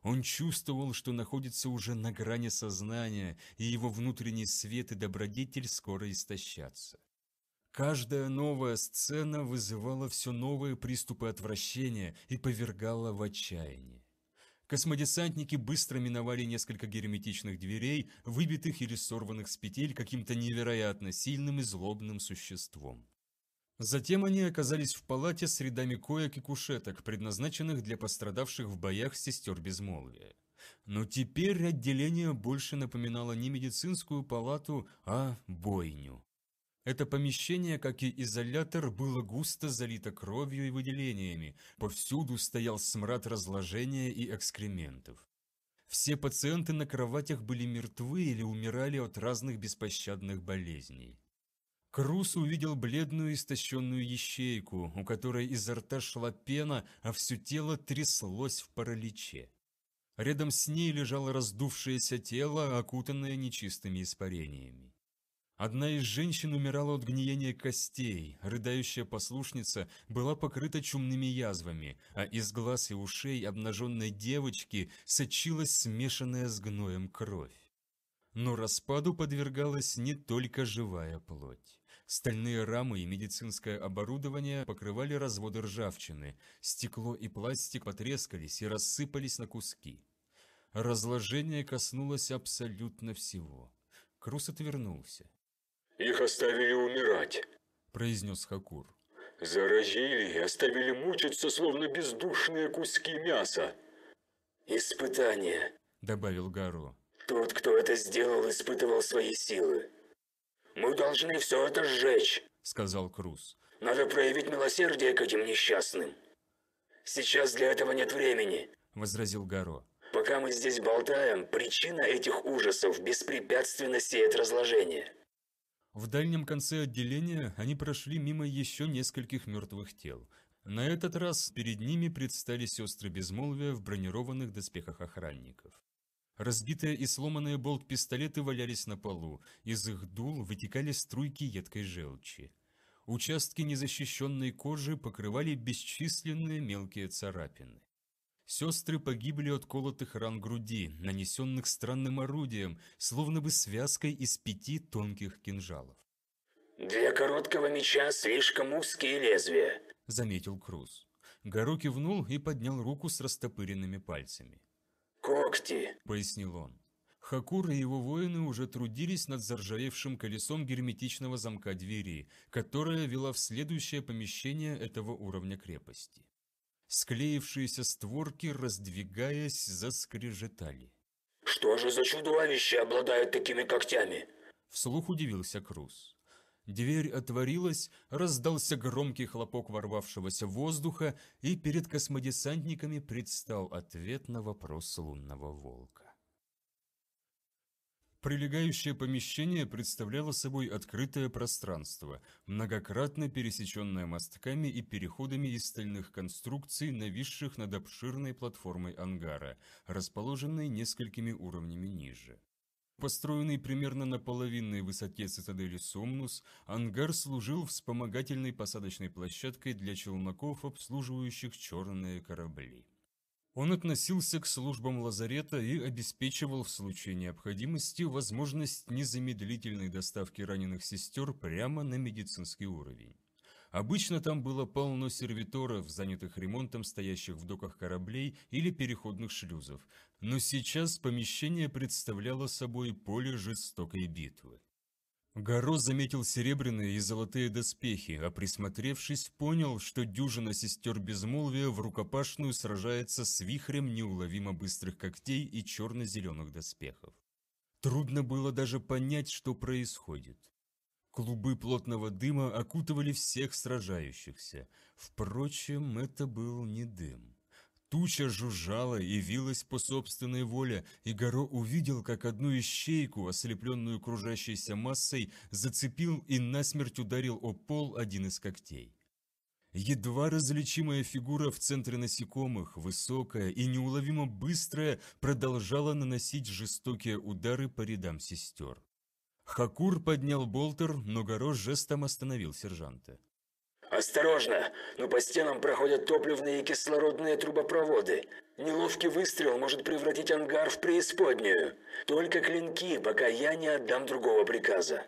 Он чувствовал, что находится уже на грани сознания, и его внутренний свет и добродетель скоро истощатся. Каждая новая сцена вызывала все новые приступы отвращения и повергала в отчаяние. Космодесантники быстро миновали несколько герметичных дверей, выбитых или сорванных с петель каким-то невероятно сильным и злобным существом. Затем они оказались в палате с рядами коек и кушеток, предназначенных для пострадавших в боях сестер безмолвия. Но теперь отделение больше напоминало не медицинскую палату, а бойню. Это помещение, как и изолятор, было густо залито кровью и выделениями, повсюду стоял смрад разложения и экскрементов. Все пациенты на кроватях были мертвы или умирали от разных беспощадных болезней. Крус увидел бледную истощенную ящейку, у которой изо рта шла пена, а все тело тряслось в параличе. Рядом с ней лежало раздувшееся тело, окутанное нечистыми испарениями. Одна из женщин умирала от гниения костей, рыдающая послушница была покрыта чумными язвами, а из глаз и ушей обнаженной девочки сочилась смешанная с гноем кровь. Но распаду подвергалась не только живая плоть. Стальные рамы и медицинское оборудование покрывали разводы ржавчины, стекло и пластик потрескались и рассыпались на куски. Разложение коснулось абсолютно всего. Крус отвернулся. Их оставили умирать», – произнес Хакур. «Заразили и оставили мучиться, словно бездушные куски мяса». «Испытание», – добавил Гаро. «Тот, кто это сделал, испытывал свои силы». «Мы должны все это сжечь», – сказал Круз. «Надо проявить милосердие к этим несчастным». «Сейчас для этого нет времени», – возразил Гаро. «Пока мы здесь болтаем, причина этих ужасов беспрепятственно сеет разложение. В дальнем конце отделения они прошли мимо еще нескольких мертвых тел. На этот раз перед ними предстали сестры безмолвия в бронированных доспехах охранников. Разбитые и сломанные болт-пистолеты валялись на полу, из их дул вытекали струйки едкой желчи. Участки незащищенной кожи покрывали бесчисленные мелкие царапины. Сестры погибли от колотых ран груди, нанесенных странным орудием, словно бы связкой из пяти тонких кинжалов. «Для короткого меча слишком узкие лезвия», — заметил Круз. Гару кивнул и поднял руку с растопыренными пальцами. «Когти», — пояснил он. Хакур и его воины уже трудились над заржавевшим колесом герметичного замка двери, которая вела в следующее помещение этого уровня крепости. Склеившиеся створки, раздвигаясь, заскрежетали. «Что же за чудовище обладает такими когтями?» Вслух удивился Круз. Дверь отворилась, раздался громкий хлопок ворвавшегося воздуха, и перед космодесантниками предстал ответ на вопрос лунного волка. Прилегающее помещение представляло собой открытое пространство, многократно пересеченное мостками и переходами из стальных конструкций, нависших над обширной платформой ангара, расположенной несколькими уровнями ниже. Построенный примерно на половинной высоте цитадели Сомнус, ангар служил вспомогательной посадочной площадкой для челноков, обслуживающих черные корабли. Он относился к службам лазарета и обеспечивал в случае необходимости возможность незамедлительной доставки раненых сестер прямо на медицинский уровень. Обычно там было полно сервиторов, занятых ремонтом стоящих в доках кораблей или переходных шлюзов, но сейчас помещение представляло собой поле жестокой битвы. Гаро заметил серебряные и золотые доспехи, а присмотревшись, понял, что дюжина сестер безмолвия в рукопашную сражается с вихрем неуловимо быстрых когтей и черно-зеленых доспехов. Трудно было даже понять, что происходит. Клубы плотного дыма окутывали всех сражающихся. Впрочем, это был не дым. Туча жужжала и вилась по собственной воле, и Горо увидел, как одну ищейку, ослепленную кружащейся массой, зацепил и насмерть ударил о пол один из когтей. Едва различимая фигура в центре насекомых, высокая и неуловимо быстрая, продолжала наносить жестокие удары по рядам сестер. Хакур поднял болтер, но Горо жестом остановил сержанта. «Осторожно! Но по стенам проходят топливные и кислородные трубопроводы. Неловкий выстрел может превратить ангар в преисподнюю. Только клинки, пока я не отдам другого приказа».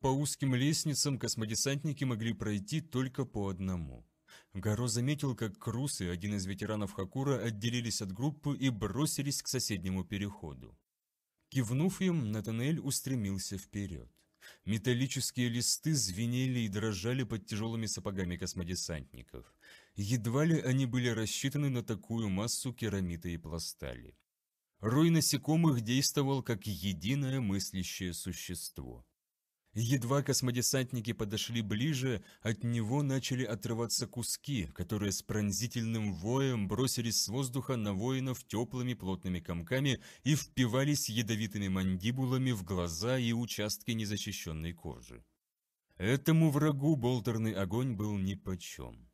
По узким лестницам космодесантники могли пройти только по одному. Горо заметил, как Крусы, один из ветеранов Хакура, отделились от группы и бросились к соседнему переходу. Кивнув им, Натанель устремился вперед. Металлические листы звенели и дрожали под тяжелыми сапогами космодесантников. Едва ли они были рассчитаны на такую массу керамита и пластали. Рой насекомых действовал как единое мыслящее существо. Едва космодесантники подошли ближе, от него начали отрываться куски, которые с пронзительным воем бросились с воздуха на воинов теплыми плотными комками и впивались ядовитыми мандибулами в глаза и участки незащищенной кожи. Этому врагу болтерный огонь был нипочем.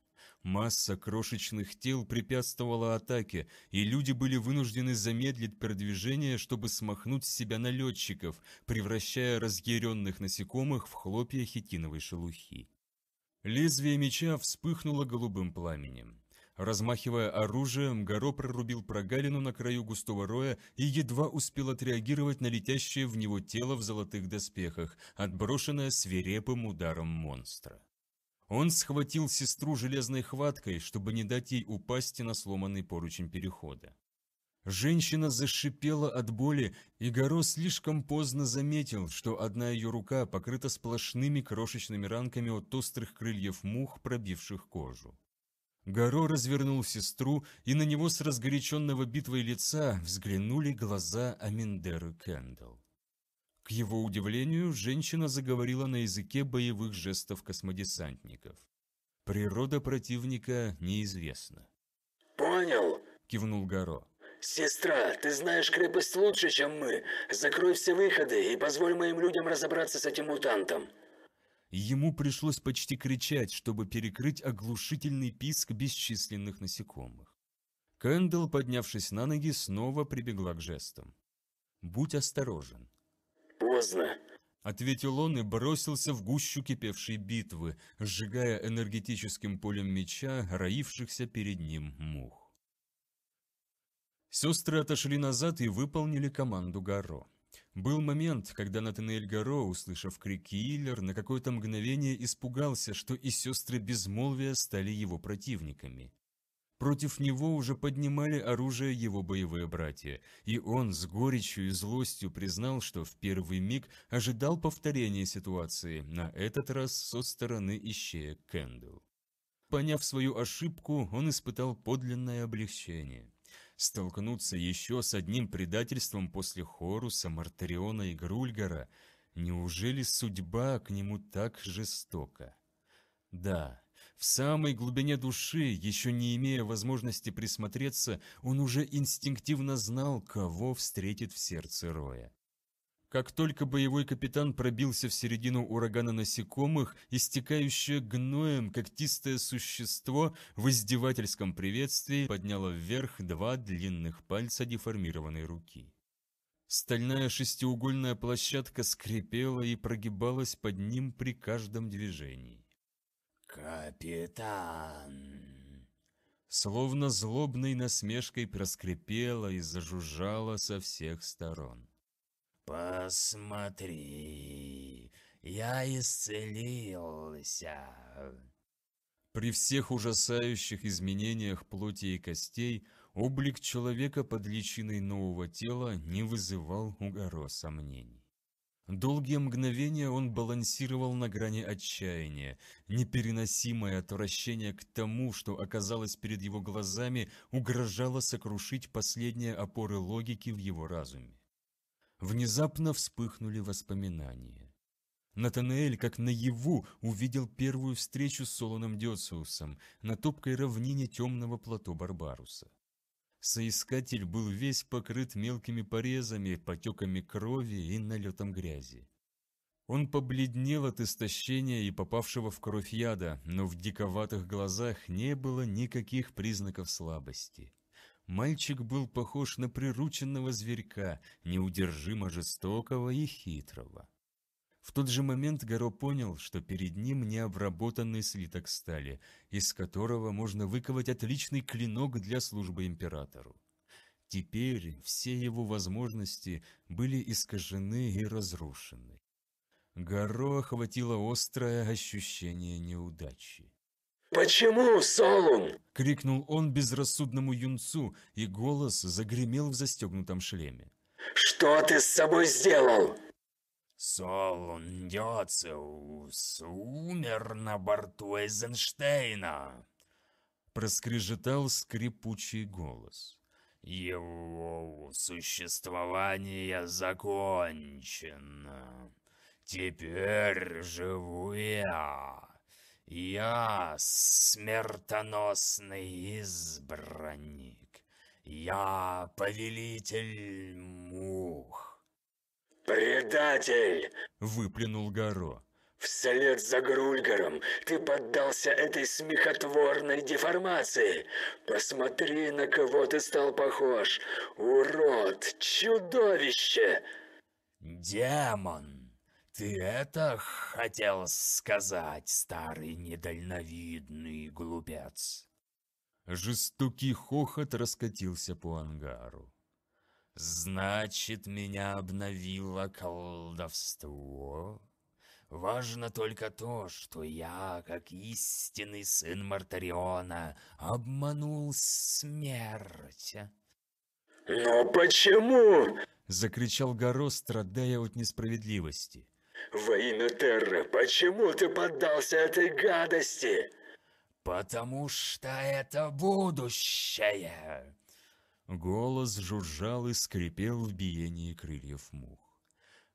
Масса крошечных тел препятствовала атаке, и люди были вынуждены замедлить продвижение, чтобы смахнуть с себя налетчиков, превращая разъяренных насекомых в хлопья хитиновой шелухи. Лезвие меча вспыхнуло голубым пламенем. Размахивая оружием, Горо прорубил прогалину на краю густого роя и едва успел отреагировать на летящее в него тело в золотых доспехах, отброшенное свирепым ударом монстра. Он схватил сестру железной хваткой, чтобы не дать ей упасть на сломанный поручень перехода. Женщина зашипела от боли, и Горо слишком поздно заметил, что одна ее рука покрыта сплошными крошечными ранками от острых крыльев мух, пробивших кожу. Горо развернул сестру, и на него с разгоряченного битвой лица взглянули глаза Аминдеры Кэндалл. К его удивлению, женщина заговорила на языке боевых жестов космодесантников. Природа противника неизвестна. «Понял», – кивнул Гаро. «Сестра, ты знаешь крепость лучше, чем мы. Закрой все выходы и позволь моим людям разобраться с этим мутантом». Ему пришлось почти кричать, чтобы перекрыть оглушительный писк бесчисленных насекомых. Кэндл, поднявшись на ноги, снова прибегла к жестам. «Будь осторожен поздно», — ответил он и бросился в гущу кипевшей битвы, сжигая энергетическим полем меча роившихся перед ним мух. Сестры отошли назад и выполнили команду Гаро. Был момент, когда Натаниэль Гаро, услышав крик Киллер, на какое-то мгновение испугался, что и сестры Безмолвия стали его противниками. Против него уже поднимали оружие его боевые братья, и он с горечью и злостью признал, что в первый миг ожидал повторения ситуации, на этот раз со стороны ищея Кэндл. Поняв свою ошибку, он испытал подлинное облегчение. Столкнуться еще с одним предательством после Хоруса, Мартариона и Грульгара – неужели судьба к нему так жестока? Да, в самой глубине души, еще не имея возможности присмотреться, он уже инстинктивно знал, кого встретит в сердце Роя. Как только боевой капитан пробился в середину урагана насекомых, истекающее гноем когтистое существо в издевательском приветствии подняло вверх два длинных пальца деформированной руки. Стальная шестиугольная площадка скрипела и прогибалась под ним при каждом движении. «Капитан!» Словно злобной насмешкой проскрипела и зажужжала со всех сторон. «Посмотри, я исцелился!» При всех ужасающих изменениях плоти и костей облик человека под личиной нового тела не вызывал у горо сомнений. Долгие мгновения он балансировал на грани отчаяния. Непереносимое отвращение к тому, что оказалось перед его глазами, угрожало сокрушить последние опоры логики в его разуме. Внезапно вспыхнули воспоминания. Натанаэль, как наяву, увидел первую встречу с Солоном Диоциусом на топкой равнине темного плато Барбаруса. Соискатель был весь покрыт мелкими порезами, потеками крови и налетом грязи. Он побледнел от истощения и попавшего в кровь яда, но в диковатых глазах не было никаких признаков слабости. Мальчик был похож на прирученного зверька, неудержимо жестокого и хитрого. В тот же момент Горо понял, что перед ним необработанный слиток стали, из которого можно выковать отличный клинок для службы императору. Теперь все его возможности были искажены и разрушены. Горо охватило острое ощущение неудачи. «Почему, Солун?» — крикнул он безрассудному юнцу, и голос загремел в застегнутом шлеме. «Что ты с собой сделал?» Солун Дёциус умер на борту Эйзенштейна!» Проскрежетал скрипучий голос. «Его существование закончено. Теперь живу я. Я смертоносный избранник. Я повелитель мух. «Предатель!» – выплюнул Горо. Вслед за Грульгаром ты поддался этой смехотворной деформации. Посмотри, на кого ты стал похож. Урод, чудовище! Демон, ты это хотел сказать, старый недальновидный глупец? Жестокий хохот раскатился по ангару. Значит, меня обновило колдовство. Важно только то, что я, как истинный сын Мартариона, обманул смерть. «Но почему?» — закричал Горо, страдая от несправедливости. «Во имя Терра, почему ты поддался этой гадости?» «Потому что это будущее!» Голос жужжал и скрипел в биении крыльев мух.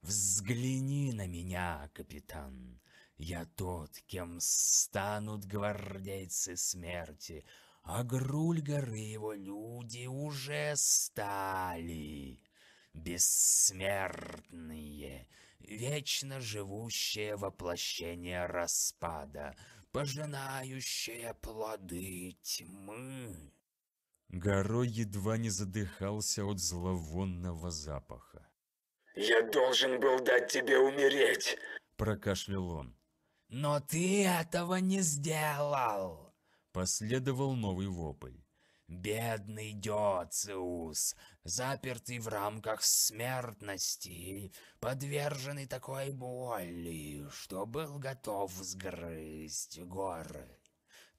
«Взгляни на меня, капитан! Я тот, кем станут гвардейцы смерти, а Грульгар и его люди уже стали!» бессмертные, вечно живущее воплощение распада, пожинающие плоды тьмы. Горой едва не задыхался от зловонного запаха. «Я должен был дать тебе умереть!» – прокашлял он. «Но ты этого не сделал!» – последовал новый вопль. «Бедный Диоциус, запертый в рамках смертности, подверженный такой боли, что был готов сгрызть горы».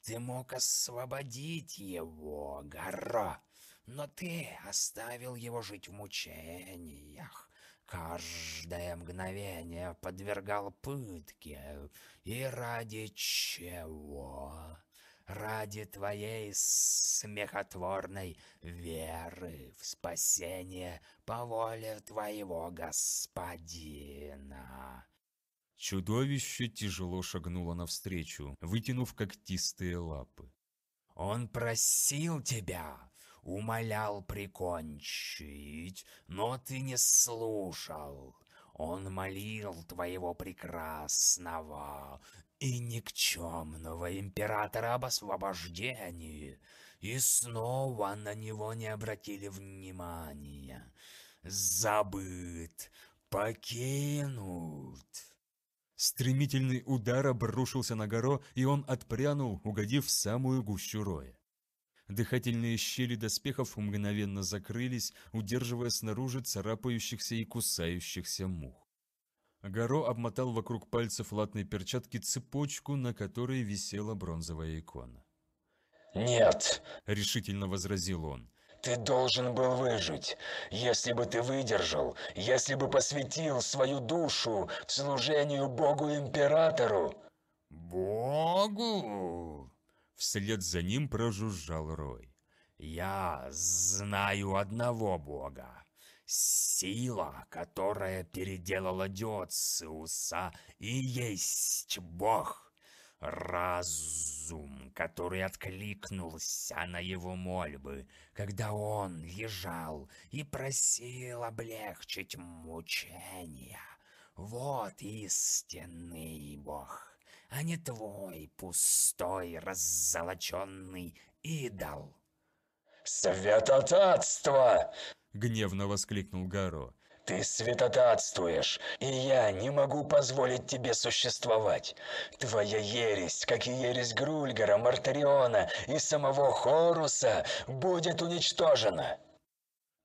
Ты мог освободить его, Гаро, но ты оставил его жить в мучениях. Каждое мгновение подвергал пытке. И ради чего? Ради твоей смехотворной веры в спасение по воле твоего господина. Чудовище тяжело шагнуло навстречу, вытянув когтистые лапы. «Он просил тебя, умолял прикончить, но ты не слушал. Он молил твоего прекрасного и никчемного императора об освобождении, и снова на него не обратили внимания. Забыт, покинут». Стремительный удар обрушился на горо, и он отпрянул, угодив в самую гущу роя. Дыхательные щели доспехов мгновенно закрылись, удерживая снаружи царапающихся и кусающихся мух. Горо обмотал вокруг пальцев латной перчатки цепочку, на которой висела бронзовая икона. «Нет!» — решительно возразил он. Ты должен был выжить. Если бы ты выдержал, если бы посвятил свою душу служению Богу-императору. Богу? Вслед за ним прожужжал Рой. Я знаю одного бога. Сила, которая переделала Диоциуса, и есть бог разум, который откликнулся на его мольбы, когда он лежал и просил облегчить мучения. Вот истинный Бог, а не твой пустой раззолоченный идол. «Святотатство!» — гневно воскликнул Гаро. Ты святотатствуешь, и я не могу позволить тебе существовать. Твоя ересь, как и ересь Грульгара, Мартариона и самого Хоруса, будет уничтожена.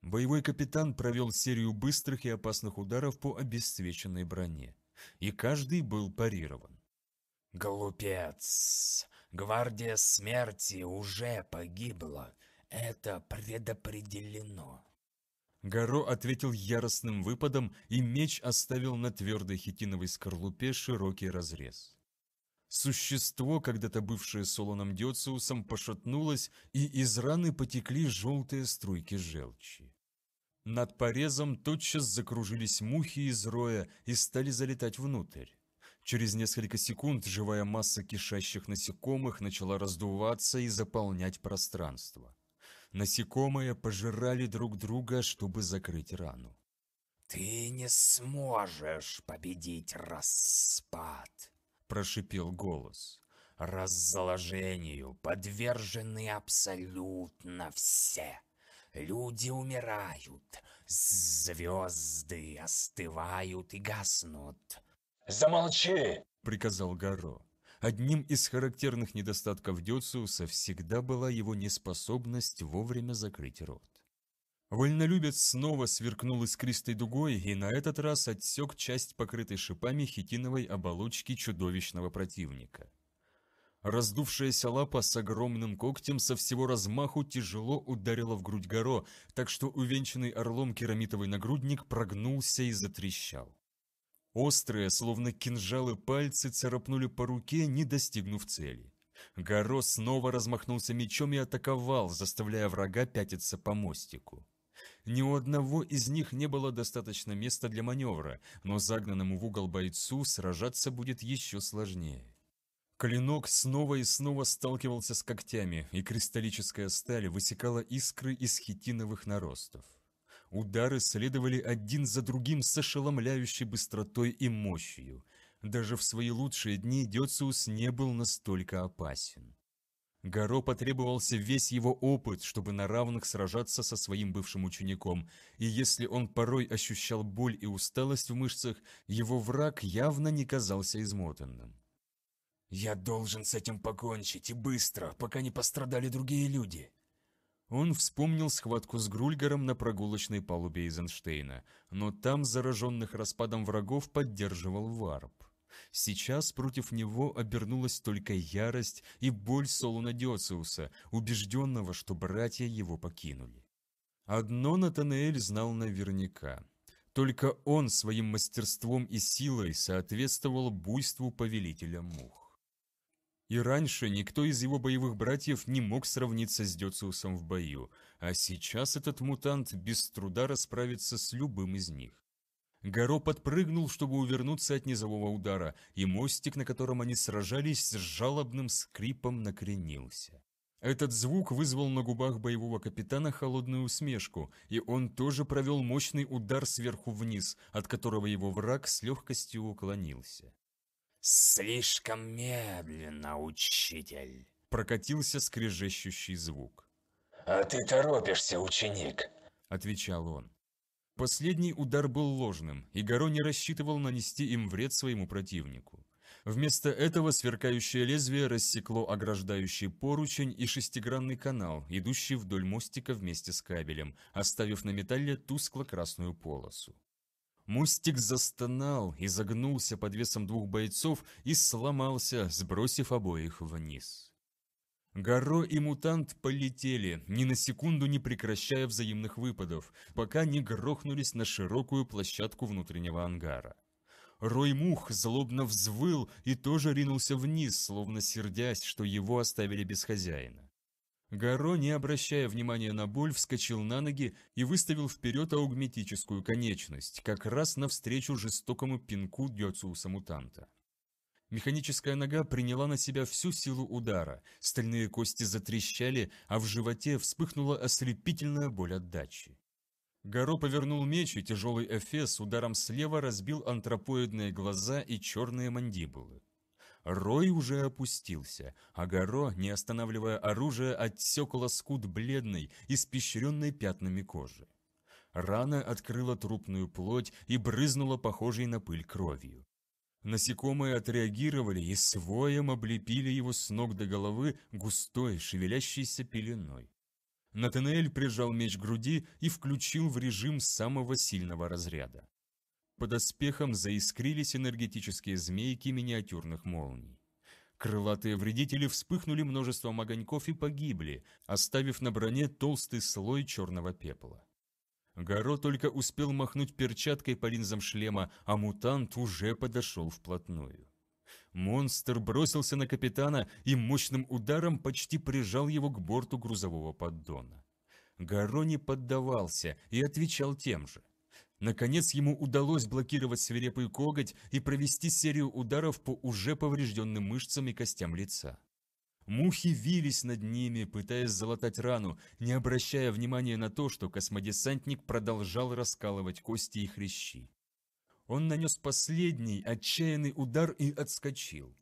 Боевой капитан провел серию быстрых и опасных ударов по обесцвеченной броне, и каждый был парирован. «Глупец! Гвардия смерти уже погибла. Это предопределено». Гаро ответил яростным выпадом, и меч оставил на твердой хитиновой скорлупе широкий разрез. Существо, когда-то бывшее Солоном Диоциусом, пошатнулось, и из раны потекли желтые струйки желчи. Над порезом тотчас закружились мухи из роя и стали залетать внутрь. Через несколько секунд живая масса кишащих насекомых начала раздуваться и заполнять пространство. Насекомые пожирали друг друга, чтобы закрыть рану. «Ты не сможешь победить распад!» – прошипел голос. «Разложению подвержены абсолютно все!» Люди умирают, звезды остывают и гаснут. «Замолчи!» — приказал Горо. Одним из характерных недостатков Дёциуса всегда была его неспособность вовремя закрыть рот. Вольнолюбец снова сверкнул искристой дугой и на этот раз отсек часть покрытой шипами хитиновой оболочки чудовищного противника. Раздувшаяся лапа с огромным когтем со всего размаху тяжело ударила в грудь горо, так что увенчанный орлом керамитовый нагрудник прогнулся и затрещал. Острые, словно кинжалы пальцы, царапнули по руке, не достигнув цели. Горо снова размахнулся мечом и атаковал, заставляя врага пятиться по мостику. Ни у одного из них не было достаточно места для маневра, но загнанному в угол бойцу сражаться будет еще сложнее. Клинок снова и снова сталкивался с когтями, и кристаллическая сталь высекала искры из хитиновых наростов. Удары следовали один за другим с ошеломляющей быстротой и мощью. Даже в свои лучшие дни Дёциус не был настолько опасен. Гаро потребовался весь его опыт, чтобы на равных сражаться со своим бывшим учеником, и если он порой ощущал боль и усталость в мышцах, его враг явно не казался измотанным. «Я должен с этим покончить, и быстро, пока не пострадали другие люди», он вспомнил схватку с Грульгером на прогулочной палубе Эйзенштейна, но там зараженных распадом врагов поддерживал Варп. Сейчас против него обернулась только ярость и боль Солуна Диоциуса, убежденного, что братья его покинули. Одно Натанаэль знал наверняка. Только он своим мастерством и силой соответствовал буйству повелителя мух. И раньше никто из его боевых братьев не мог сравниться с Дёциусом в бою, а сейчас этот мутант без труда расправится с любым из них. Горо подпрыгнул, чтобы увернуться от низового удара, и мостик, на котором они сражались, с жалобным скрипом накренился. Этот звук вызвал на губах боевого капитана холодную усмешку, и он тоже провел мощный удар сверху вниз, от которого его враг с легкостью уклонился. «Слишком медленно, учитель!» Прокатился скрежещущий звук. «А ты торопишься, ученик!» Отвечал он. Последний удар был ложным, и Горо не рассчитывал нанести им вред своему противнику. Вместо этого сверкающее лезвие рассекло ограждающий поручень и шестигранный канал, идущий вдоль мостика вместе с кабелем, оставив на металле тускло-красную полосу. Мустик застонал, и загнулся под весом двух бойцов и сломался, сбросив обоих вниз. Горо и мутант полетели, ни на секунду не прекращая взаимных выпадов, пока не грохнулись на широкую площадку внутреннего ангара. Рой мух злобно взвыл и тоже ринулся вниз, словно сердясь, что его оставили без хозяина. Гаро, не обращая внимания на боль, вскочил на ноги и выставил вперед аугметическую конечность, как раз навстречу жестокому пинку Дёциуса-мутанта. Механическая нога приняла на себя всю силу удара, стальные кости затрещали, а в животе вспыхнула ослепительная боль отдачи. Гаро повернул меч, и тяжелый эфес ударом слева разбил антропоидные глаза и черные мандибулы. Рой уже опустился, а Горо, не останавливая оружие, отсек лоскут бледной, испещренной пятнами кожи. Рана открыла трупную плоть и брызнула похожей на пыль кровью. Насекомые отреагировали и своем облепили его с ног до головы густой, шевелящейся пеленой. Натанель прижал меч к груди и включил в режим самого сильного разряда. Под оспехом заискрились энергетические змейки миниатюрных молний. Крылатые вредители вспыхнули множеством огоньков и погибли, оставив на броне толстый слой черного пепла. Горо только успел махнуть перчаткой по линзам шлема, а мутант уже подошел вплотную. Монстр бросился на капитана и мощным ударом почти прижал его к борту грузового поддона. Горо не поддавался и отвечал тем же. Наконец ему удалось блокировать свирепый коготь и провести серию ударов по уже поврежденным мышцам и костям лица. Мухи вились над ними, пытаясь залатать рану, не обращая внимания на то, что космодесантник продолжал раскалывать кости и хрящи. Он нанес последний, отчаянный удар и отскочил.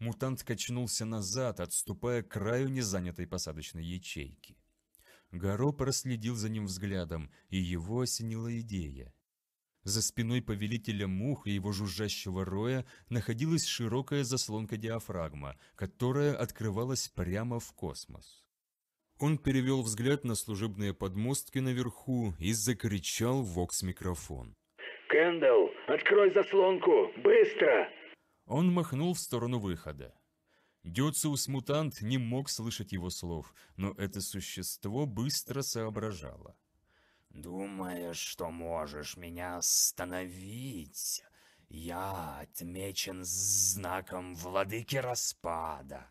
Мутант качнулся назад, отступая к краю незанятой посадочной ячейки. Гаро проследил за ним взглядом, и его осенила идея. За спиной повелителя мух и его жужжащего роя находилась широкая заслонка диафрагма, которая открывалась прямо в космос. Он перевел взгляд на служебные подмостки наверху и закричал в вокс-микрофон. «Кэндалл, открой заслонку! Быстро!» Он махнул в сторону выхода. Дюциус-мутант не мог слышать его слов, но это существо быстро соображало. Думая, что можешь меня остановить, я отмечен знаком владыки распада.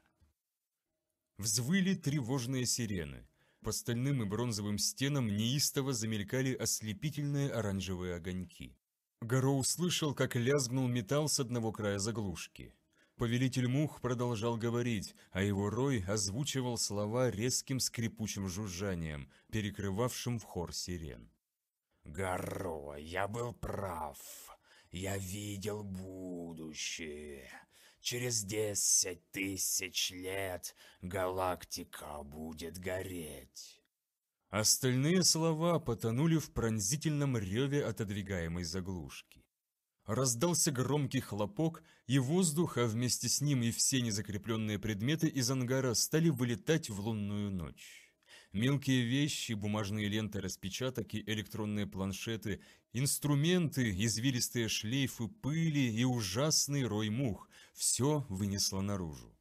Взвыли тревожные сирены. По стальным и бронзовым стенам неистово замелькали ослепительные оранжевые огоньки. Горо услышал, как лязгнул металл с одного края заглушки. Повелитель мух продолжал говорить, а его рой озвучивал слова резким скрипучим жужжанием, перекрывавшим в хор сирен. «Гаро, я был прав. Я видел будущее. Через десять тысяч лет галактика будет гореть». Остальные слова потонули в пронзительном реве отодвигаемой заглушки. Раздался громкий хлопок, и воздух, а вместе с ним и все незакрепленные предметы из ангара стали вылетать в лунную ночь. Мелкие вещи, бумажные ленты распечаток и электронные планшеты, инструменты, извилистые шлейфы пыли и ужасный рой мух – все вынесло наружу.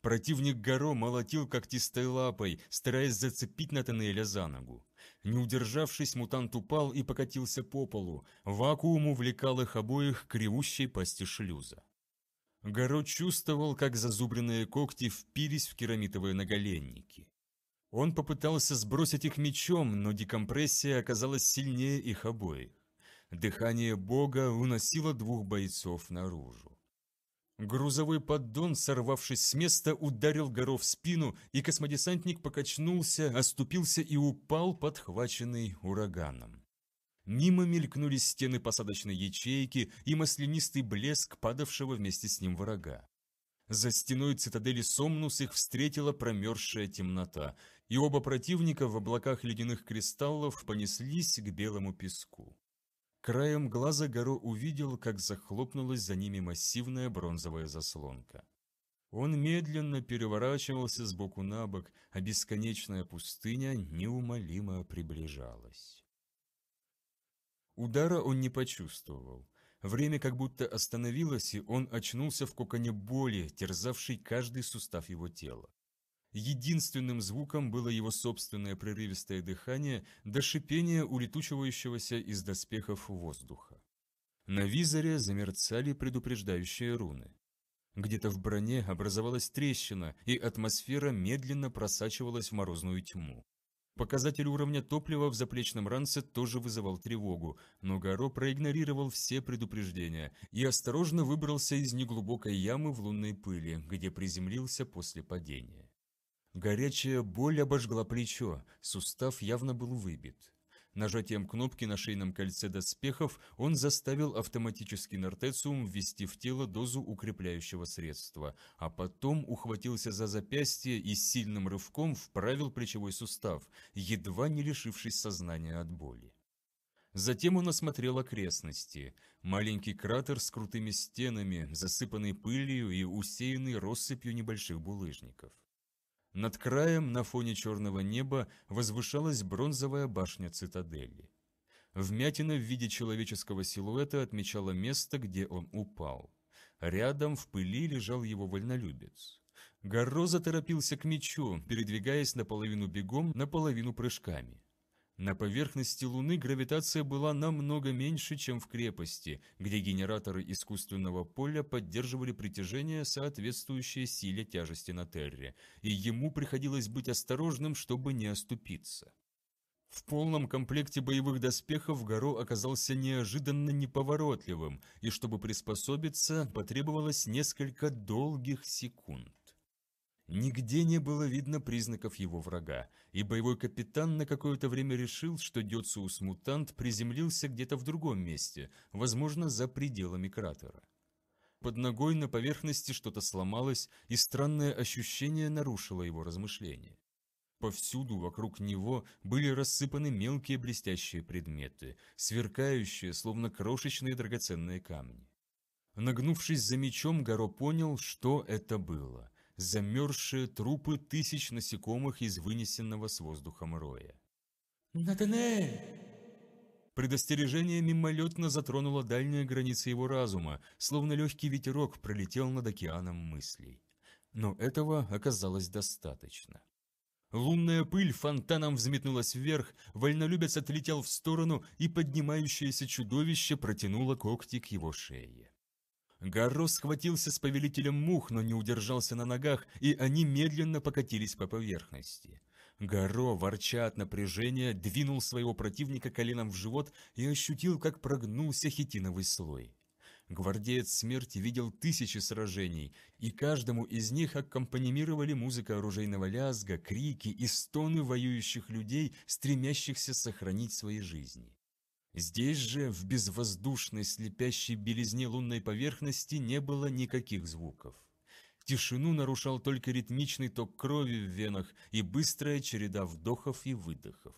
Противник Горо молотил когтистой лапой, стараясь зацепить Натанеля за ногу. Не удержавшись, мутант упал и покатился по полу. Вакуум увлекал их обоих к ревущей пасти шлюза. Горо чувствовал, как зазубренные когти впились в керамитовые наголенники. Он попытался сбросить их мечом, но декомпрессия оказалась сильнее их обоих. Дыхание бога уносило двух бойцов наружу. Грузовой поддон, сорвавшись с места, ударил Горо в спину, и космодесантник покачнулся, оступился и упал, подхваченный ураганом. Мимо мелькнули стены посадочной ячейки и маслянистый блеск падавшего вместе с ним врага. За стеной цитадели Сомнус их встретила промерзшая темнота, и оба противника в облаках ледяных кристаллов понеслись к белому песку. Краем глаза Горо увидел, как захлопнулась за ними массивная бронзовая заслонка. Он медленно переворачивался с боку на бок, а бесконечная пустыня неумолимо приближалась. Удара он не почувствовал. Время как будто остановилось, и он очнулся в коконе боли, терзавшей каждый сустав его тела. Единственным звуком было его собственное прерывистое дыхание до шипения улетучивающегося из доспехов воздуха. На визоре замерцали предупреждающие руны. Где-то в броне образовалась трещина, и атмосфера медленно просачивалась в морозную тьму. Показатель уровня топлива в заплечном ранце тоже вызывал тревогу, но Гаро проигнорировал все предупреждения и осторожно выбрался из неглубокой ямы в лунной пыли, где приземлился после падения. Горячая боль обожгла плечо, сустав явно был выбит. Нажатием кнопки на шейном кольце доспехов он заставил автоматический нортециум ввести в тело дозу укрепляющего средства, а потом ухватился за запястье и сильным рывком вправил плечевой сустав, едва не лишившись сознания от боли. Затем он осмотрел окрестности. Маленький кратер с крутыми стенами, засыпанный пылью и усеянный россыпью небольших булыжников. Над краем на фоне черного неба возвышалась бронзовая башня цитадели. Вмятина в виде человеческого силуэта отмечала место, где он упал. Рядом в пыли лежал его вольнолюбец. Гарро торопился к мечу, передвигаясь наполовину бегом, наполовину прыжками. На поверхности Луны гравитация была намного меньше, чем в крепости, где генераторы искусственного поля поддерживали притяжение, соответствующее силе тяжести на Терре, и ему приходилось быть осторожным, чтобы не оступиться. В полном комплекте боевых доспехов Горо оказался неожиданно неповоротливым, и чтобы приспособиться, потребовалось несколько долгих секунд. Нигде не было видно признаков его врага, и боевой капитан на какое-то время решил, что Дёциус-мутант приземлился где-то в другом месте, возможно, за пределами кратера. Под ногой на поверхности что-то сломалось, и странное ощущение нарушило его размышления. Повсюду вокруг него были рассыпаны мелкие блестящие предметы, сверкающие, словно крошечные драгоценные камни. Нагнувшись за мечом, Горо понял, что это было – замерзшие трупы тысяч насекомых из вынесенного с воздухом роя. «Натанель!» Предостережение мимолетно затронуло дальние границы его разума, словно легкий ветерок пролетел над океаном мыслей. Но этого оказалось достаточно. Лунная пыль фонтаном взметнулась вверх, вольнолюбец отлетел в сторону, и поднимающееся чудовище протянуло когти к его шее. Гарро схватился с повелителем мух, но не удержался на ногах, и они медленно покатились по поверхности. Гарро, ворча от напряжения, двинул своего противника коленом в живот и ощутил, как прогнулся хитиновый слой. Гвардеец смерти видел тысячи сражений, и каждому из них аккомпанимировали музыка оружейного лязга, крики и стоны воюющих людей, стремящихся сохранить свои жизни. Здесь же, в безвоздушной слепящей белизне лунной поверхности, не было никаких звуков. Тишину нарушал только ритмичный ток крови в венах и быстрая череда вдохов и выдохов.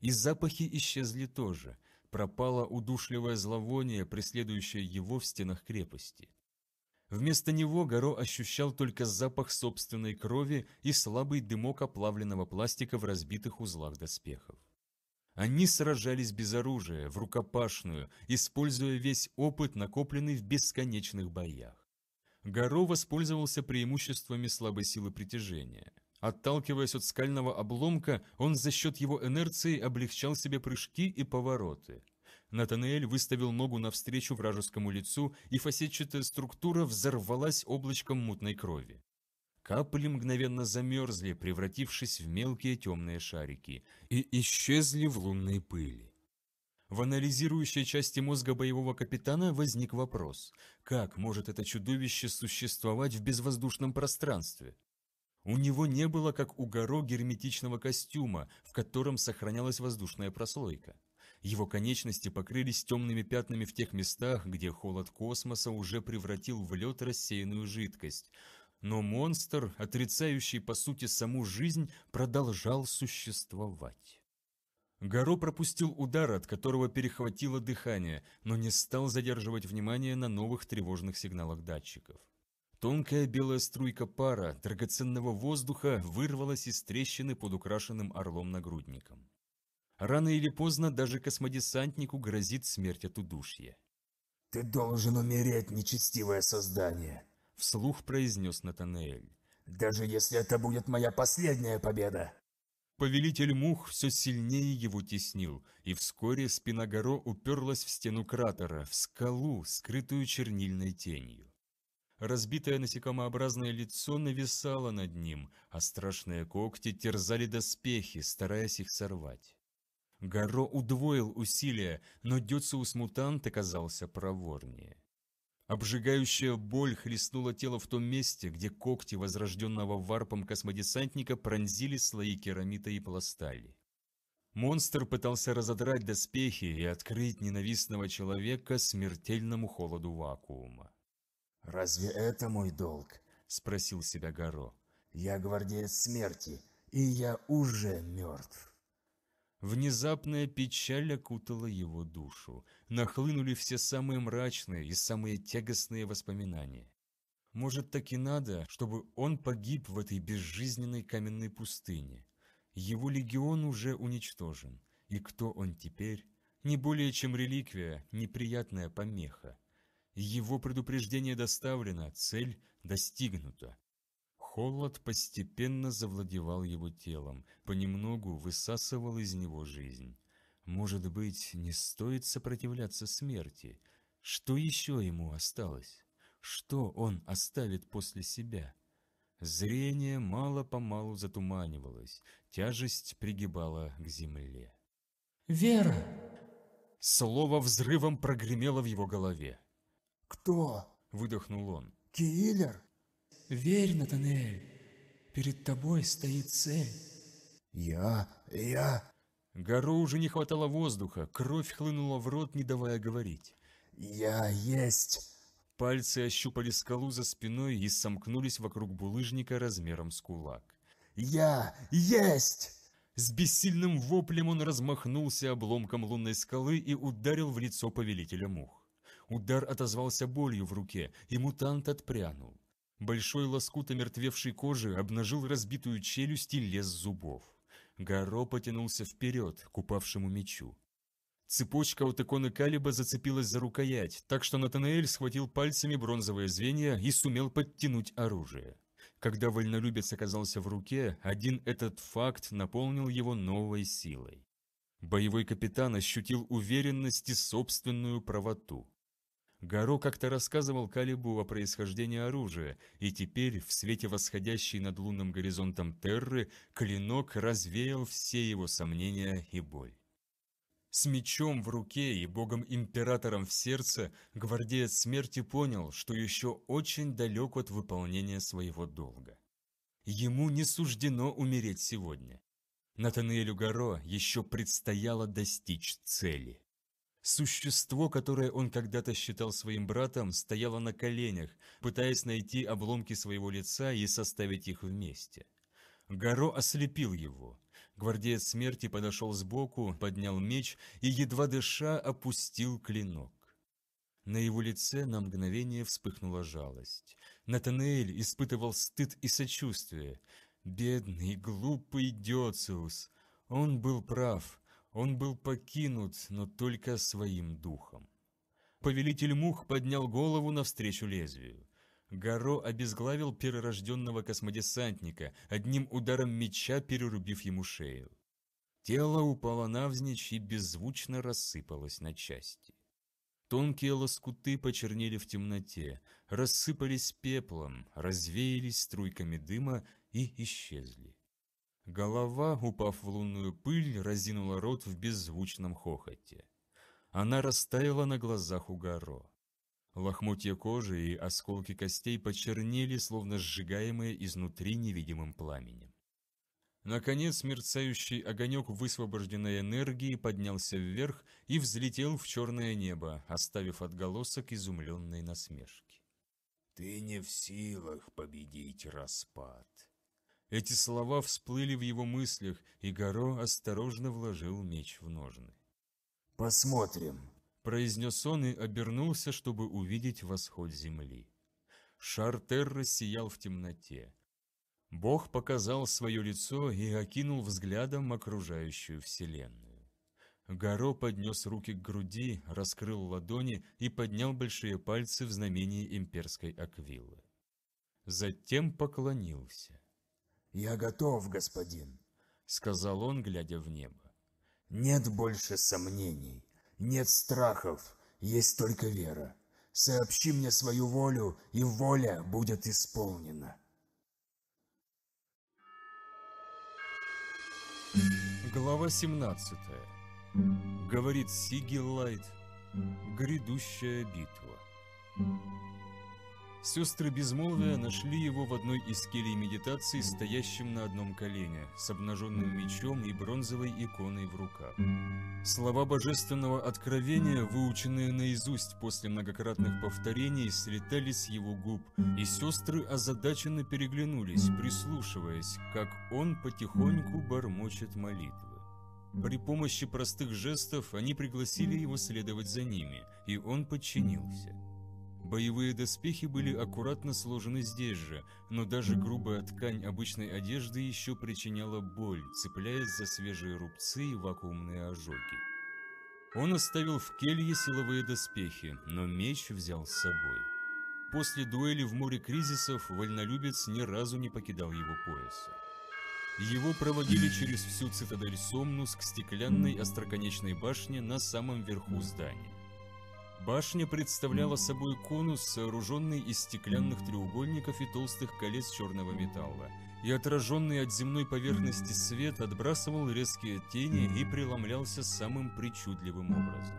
И запахи исчезли тоже, пропало удушливое зловоние, преследующее его в стенах крепости. Вместо него Горо ощущал только запах собственной крови и слабый дымок оплавленного пластика в разбитых узлах доспехов. Они сражались без оружия, в рукопашную, используя весь опыт, накопленный в бесконечных боях. Гаро воспользовался преимуществами слабой силы притяжения. Отталкиваясь от скального обломка, он за счет его инерции облегчал себе прыжки и повороты. Натанаэль выставил ногу навстречу вражескому лицу, и фасетчатая структура взорвалась облачком мутной крови. Капли мгновенно замерзли, превратившись в мелкие темные шарики, и исчезли в лунной пыли. В анализирующей части мозга боевого капитана возник вопрос, как может это чудовище существовать в безвоздушном пространстве? У него не было, как у Горо, герметичного костюма, в котором сохранялась воздушная прослойка. Его конечности покрылись темными пятнами в тех местах, где холод космоса уже превратил в лед рассеянную жидкость. Но монстр, отрицающий по сути саму жизнь, продолжал существовать. Гаро пропустил удар, от которого перехватило дыхание, но не стал задерживать внимание на новых тревожных сигналах датчиков. Тонкая белая струйка пара, драгоценного воздуха, вырвалась из трещины под украшенным орлом нагрудником. Рано или поздно даже космодесантнику грозит смерть от удушья. «Ты должен умереть, нечестивое создание!» Вслух произнес Натанель: «Даже если это будет моя последняя победа!» Повелитель мух все сильнее его теснил, и вскоре спина Горо уперлась в стену кратера, в скалу, скрытую чернильной тенью. Разбитое насекомообразное лицо нависало над ним, а страшные когти терзали доспехи, стараясь их сорвать. Горо удвоил усилия, но Дюциус-мутант оказался проворнее. Обжигающая боль хлестнула тело в том месте, где когти возрожденного варпом космодесантника пронзили слои керамита и пластали. Монстр пытался разодрать доспехи и открыть ненавистного человека смертельному холоду вакуума. «Разве это мой долг?» – спросил себя Горо. «Я гвардеец смерти, и я уже мертв». Внезапная печаль окутала его душу. Нахлынули все самые мрачные и самые тягостные воспоминания. Может, так и надо, чтобы он погиб в этой безжизненной каменной пустыне. Его легион уже уничтожен. И кто он теперь? Не более чем реликвия, неприятная помеха. Его предупреждение доставлено, цель достигнута. Холод постепенно завладевал его телом, понемногу высасывал из него жизнь. Может быть, не стоит сопротивляться смерти? Что еще ему осталось? Что он оставит после себя? Зрение мало-помалу затуманивалось, тяжесть пригибала к земле. «Вера!» Слово взрывом прогремело в его голове. «Кто?» — выдохнул он. «Киллер?» Верь, Натанель, перед тобой стоит цель. Я, я... Гору уже не хватало воздуха, кровь хлынула в рот, не давая говорить. Я есть. Пальцы ощупали скалу за спиной и сомкнулись вокруг булыжника размером с кулак. Я есть. С бессильным воплем он размахнулся обломком лунной скалы и ударил в лицо повелителя мух. Удар отозвался болью в руке, и мутант отпрянул. Большой лоскут омертвевшей кожи обнажил разбитую челюсть и лес зубов. Гаро потянулся вперед к упавшему мечу. Цепочка от иконы Калиба зацепилась за рукоять, так что Натанаэль схватил пальцами бронзовое звенья и сумел подтянуть оружие. Когда вольнолюбец оказался в руке, один этот факт наполнил его новой силой. Боевой капитан ощутил уверенность и собственную правоту. Гаро как-то рассказывал Калибу о происхождении оружия, и теперь, в свете восходящей над лунным горизонтом Терры, клинок развеял все его сомнения и боль. С мечом в руке и богом-императором в сердце гвардеец смерти понял, что еще очень далек от выполнения своего долга. Ему не суждено умереть сегодня. Натанаэлю Гаро еще предстояло достичь цели. Существо, которое он когда-то считал своим братом, стояло на коленях, пытаясь найти обломки своего лица и составить их вместе. Горо ослепил его. Гвардеец смерти подошел сбоку, поднял меч и, едва дыша, опустил клинок. На его лице на мгновение вспыхнула жалость. Натанаэль испытывал стыд и сочувствие. Бедный, глупый Диоциус. Он был прав. Он был покинут, но только своим духом. Повелитель мух поднял голову навстречу лезвию. Гаро обезглавил перерожденного космодесантника, одним ударом меча перерубив ему шею. Тело упало навзничь и беззвучно рассыпалось на части. Тонкие лоскуты почернели в темноте, рассыпались пеплом, развеялись струйками дыма и исчезли. Голова, упав в лунную пыль, разинула рот в беззвучном хохоте. Она растаяла на глазах у горо. Лохмутья кожи и осколки костей почернели, словно сжигаемые изнутри невидимым пламенем. Наконец, мерцающий огонек высвобожденной энергии поднялся вверх и взлетел в черное небо, оставив отголосок изумленной насмешки. «Ты не в силах победить распад», эти слова всплыли в его мыслях, и Горо осторожно вложил меч в ножны. «Посмотрим», – произнес он и обернулся, чтобы увидеть восход земли. Шар Терра сиял в темноте. Бог показал свое лицо и окинул взглядом окружающую вселенную. Горо поднес руки к груди, раскрыл ладони и поднял большие пальцы в знамении имперской аквилы. Затем поклонился. «Я готов, господин», — сказал он, глядя в небо. «Нет больше сомнений, нет страхов, есть только вера. Сообщи мне свою волю, и воля будет исполнена». Глава 17. Говорит Сигиллайт. Грядущая битва. Сестры Безмолвия нашли его в одной из келей медитации, стоящим на одном колене, с обнаженным мечом и бронзовой иконой в руках. Слова божественного откровения, выученные наизусть после многократных повторений, слетали с его губ, и сестры озадаченно переглянулись, прислушиваясь, как он потихоньку бормочет молитвы. При помощи простых жестов они пригласили его следовать за ними, и он подчинился. Боевые доспехи были аккуратно сложены здесь же, но даже грубая ткань обычной одежды еще причиняла боль, цепляясь за свежие рубцы и вакуумные ожоги. Он оставил в келье силовые доспехи, но меч взял с собой. После дуэли в море кризисов вольнолюбец ни разу не покидал его пояса. Его проводили через всю цитадель Сомнус к стеклянной остроконечной башне на самом верху здания. Башня представляла собой конус, сооруженный из стеклянных треугольников и толстых колец черного металла, и отраженный от земной поверхности свет отбрасывал резкие тени и преломлялся самым причудливым образом.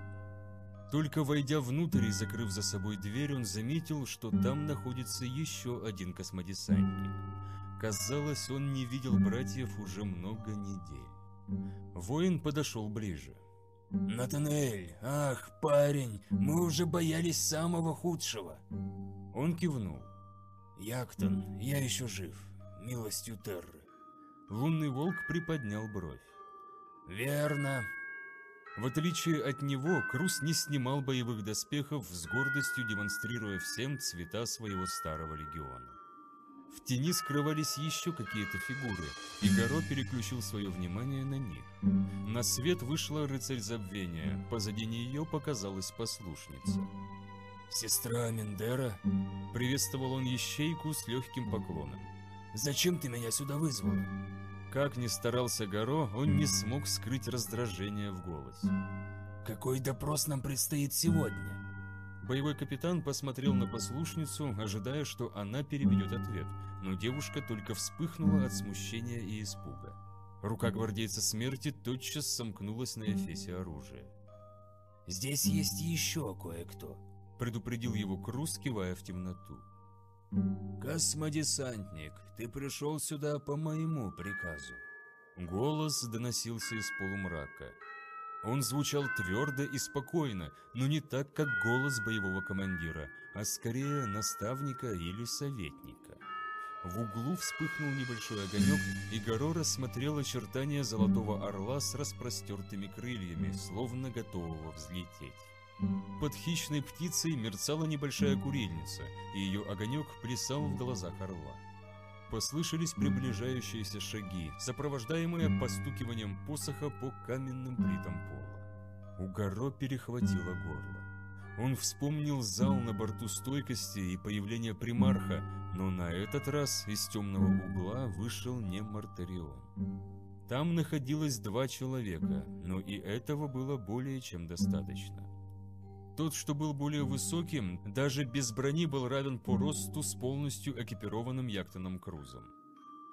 Только войдя внутрь и закрыв за собой дверь, он заметил, что там находится еще один космодесантник. Казалось, он не видел братьев уже много недель. Воин подошел ближе. «Натанель, ах, парень, мы уже боялись самого худшего!» Он кивнул. «Яктон, я еще жив, милостью Терры». Лунный волк приподнял бровь. «Верно». В отличие от него, Крус не снимал боевых доспехов с гордостью, демонстрируя всем цвета своего старого легиона. В тени скрывались еще какие-то фигуры, и Гаро переключил свое внимание на них. На свет вышла рыцарь забвения, позади нее показалась послушница. «Сестра Амендера?» — приветствовал он ищейку с легким поклоном. «Зачем ты меня сюда вызвала?» Как ни старался Гаро, он не смог скрыть раздражение в голосе. «Какой допрос нам предстоит сегодня?» Боевой капитан посмотрел на послушницу, ожидая, что она переведет ответ, но девушка только вспыхнула от смущения и испуга. Рука гвардейца смерти тотчас сомкнулась на эфесе оружия. «Здесь есть еще кое-кто», — предупредил его Крус, кивая в темноту. «Космодесантник, ты пришел сюда по моему приказу». Голос доносился из полумрака. Он звучал твердо и спокойно, но не так, как голос боевого командира, а скорее наставника или советника. В углу вспыхнул небольшой огонек, и Горо рассмотрел очертания золотого орла с распростертыми крыльями, словно готового взлететь. Под хищной птицей мерцала небольшая курильница, и ее огонек плясал в глазах орла послышались приближающиеся шаги, сопровождаемые постукиванием посоха по каменным плитам пола. У Горо перехватило горло. Он вспомнил зал на борту стойкости и появление примарха, но на этот раз из темного угла вышел не Мартарион. Там находилось два человека, но и этого было более чем достаточно. Тот, что был более высоким, даже без брони был равен по росту с полностью экипированным яхтенным крузом.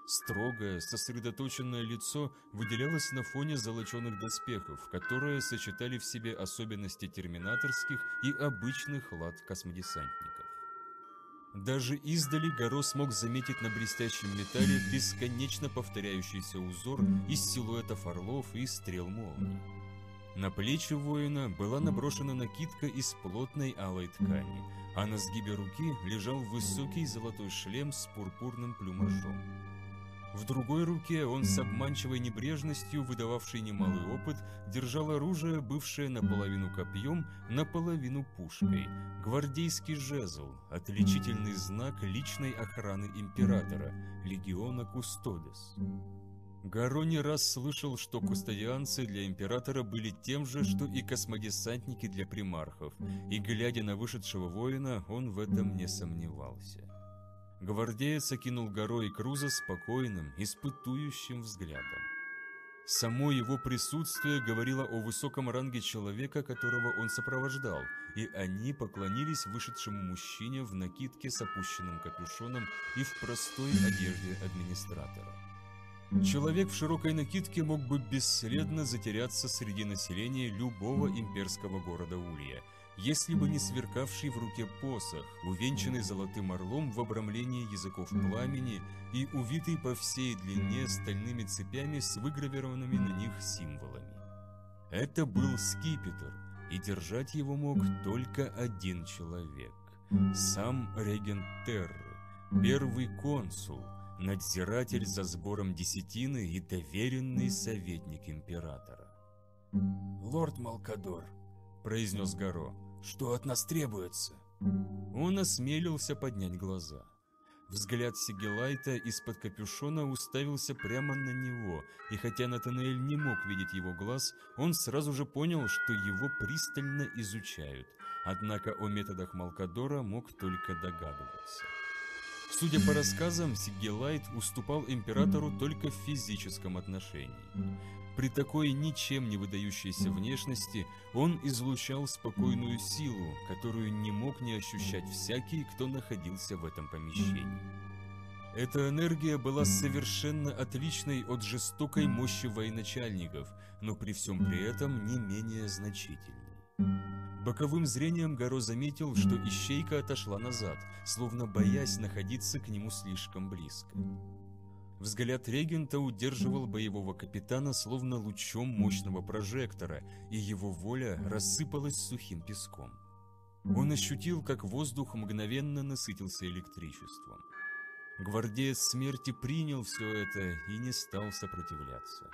Строгое, сосредоточенное лицо выделялось на фоне золоченых доспехов, которые сочетали в себе особенности терминаторских и обычных лад космодесантников. Даже издали Горо смог заметить на блестящем металле бесконечно повторяющийся узор из силуэтов орлов и стрел молний. На плечи воина была наброшена накидка из плотной алой ткани, а на сгибе руки лежал высокий золотой шлем с пурпурным плюмажом. В другой руке он с обманчивой небрежностью, выдававшей немалый опыт, держал оружие, бывшее наполовину копьем, наполовину пушкой. Гвардейский жезл, отличительный знак личной охраны императора, легиона Кустодес. Гаро не раз слышал, что кустодианцы для императора были тем же, что и космодесантники для примархов, и, глядя на вышедшего воина, он в этом не сомневался. Гвардеец окинул Гаро и Круза спокойным, испытующим взглядом. Само его присутствие говорило о высоком ранге человека, которого он сопровождал, и они поклонились вышедшему мужчине в накидке с опущенным капюшоном и в простой одежде администратора. Человек в широкой накидке мог бы бесследно затеряться среди населения любого имперского города Улья, если бы не сверкавший в руке посох, увенчанный золотым орлом в обрамлении языков пламени и увитый по всей длине стальными цепями с выгравированными на них символами. Это был скипетр, и держать его мог только один человек – сам регент Терры, первый консул – надзиратель за сбором десятины и доверенный советник императора. «Лорд Малкадор», — произнес Гаро, — «что от нас требуется?» Он осмелился поднять глаза. Взгляд Сигелайта из-под капюшона уставился прямо на него, и хотя Натанаэль не мог видеть его глаз, он сразу же понял, что его пристально изучают, однако о методах Малкадора мог только догадываться. Судя по рассказам, Сигелайт уступал императору только в физическом отношении. При такой ничем не выдающейся внешности он излучал спокойную силу, которую не мог не ощущать всякий, кто находился в этом помещении. Эта энергия была совершенно отличной от жестокой мощи военачальников, но при всем при этом не менее значительной. Боковым зрением Гаро заметил, что ищейка отошла назад, словно боясь находиться к нему слишком близко. Взгляд регента удерживал боевого капитана словно лучом мощного прожектора, и его воля рассыпалась сухим песком. Он ощутил, как воздух мгновенно насытился электричеством. Гвардеец смерти принял все это и не стал сопротивляться.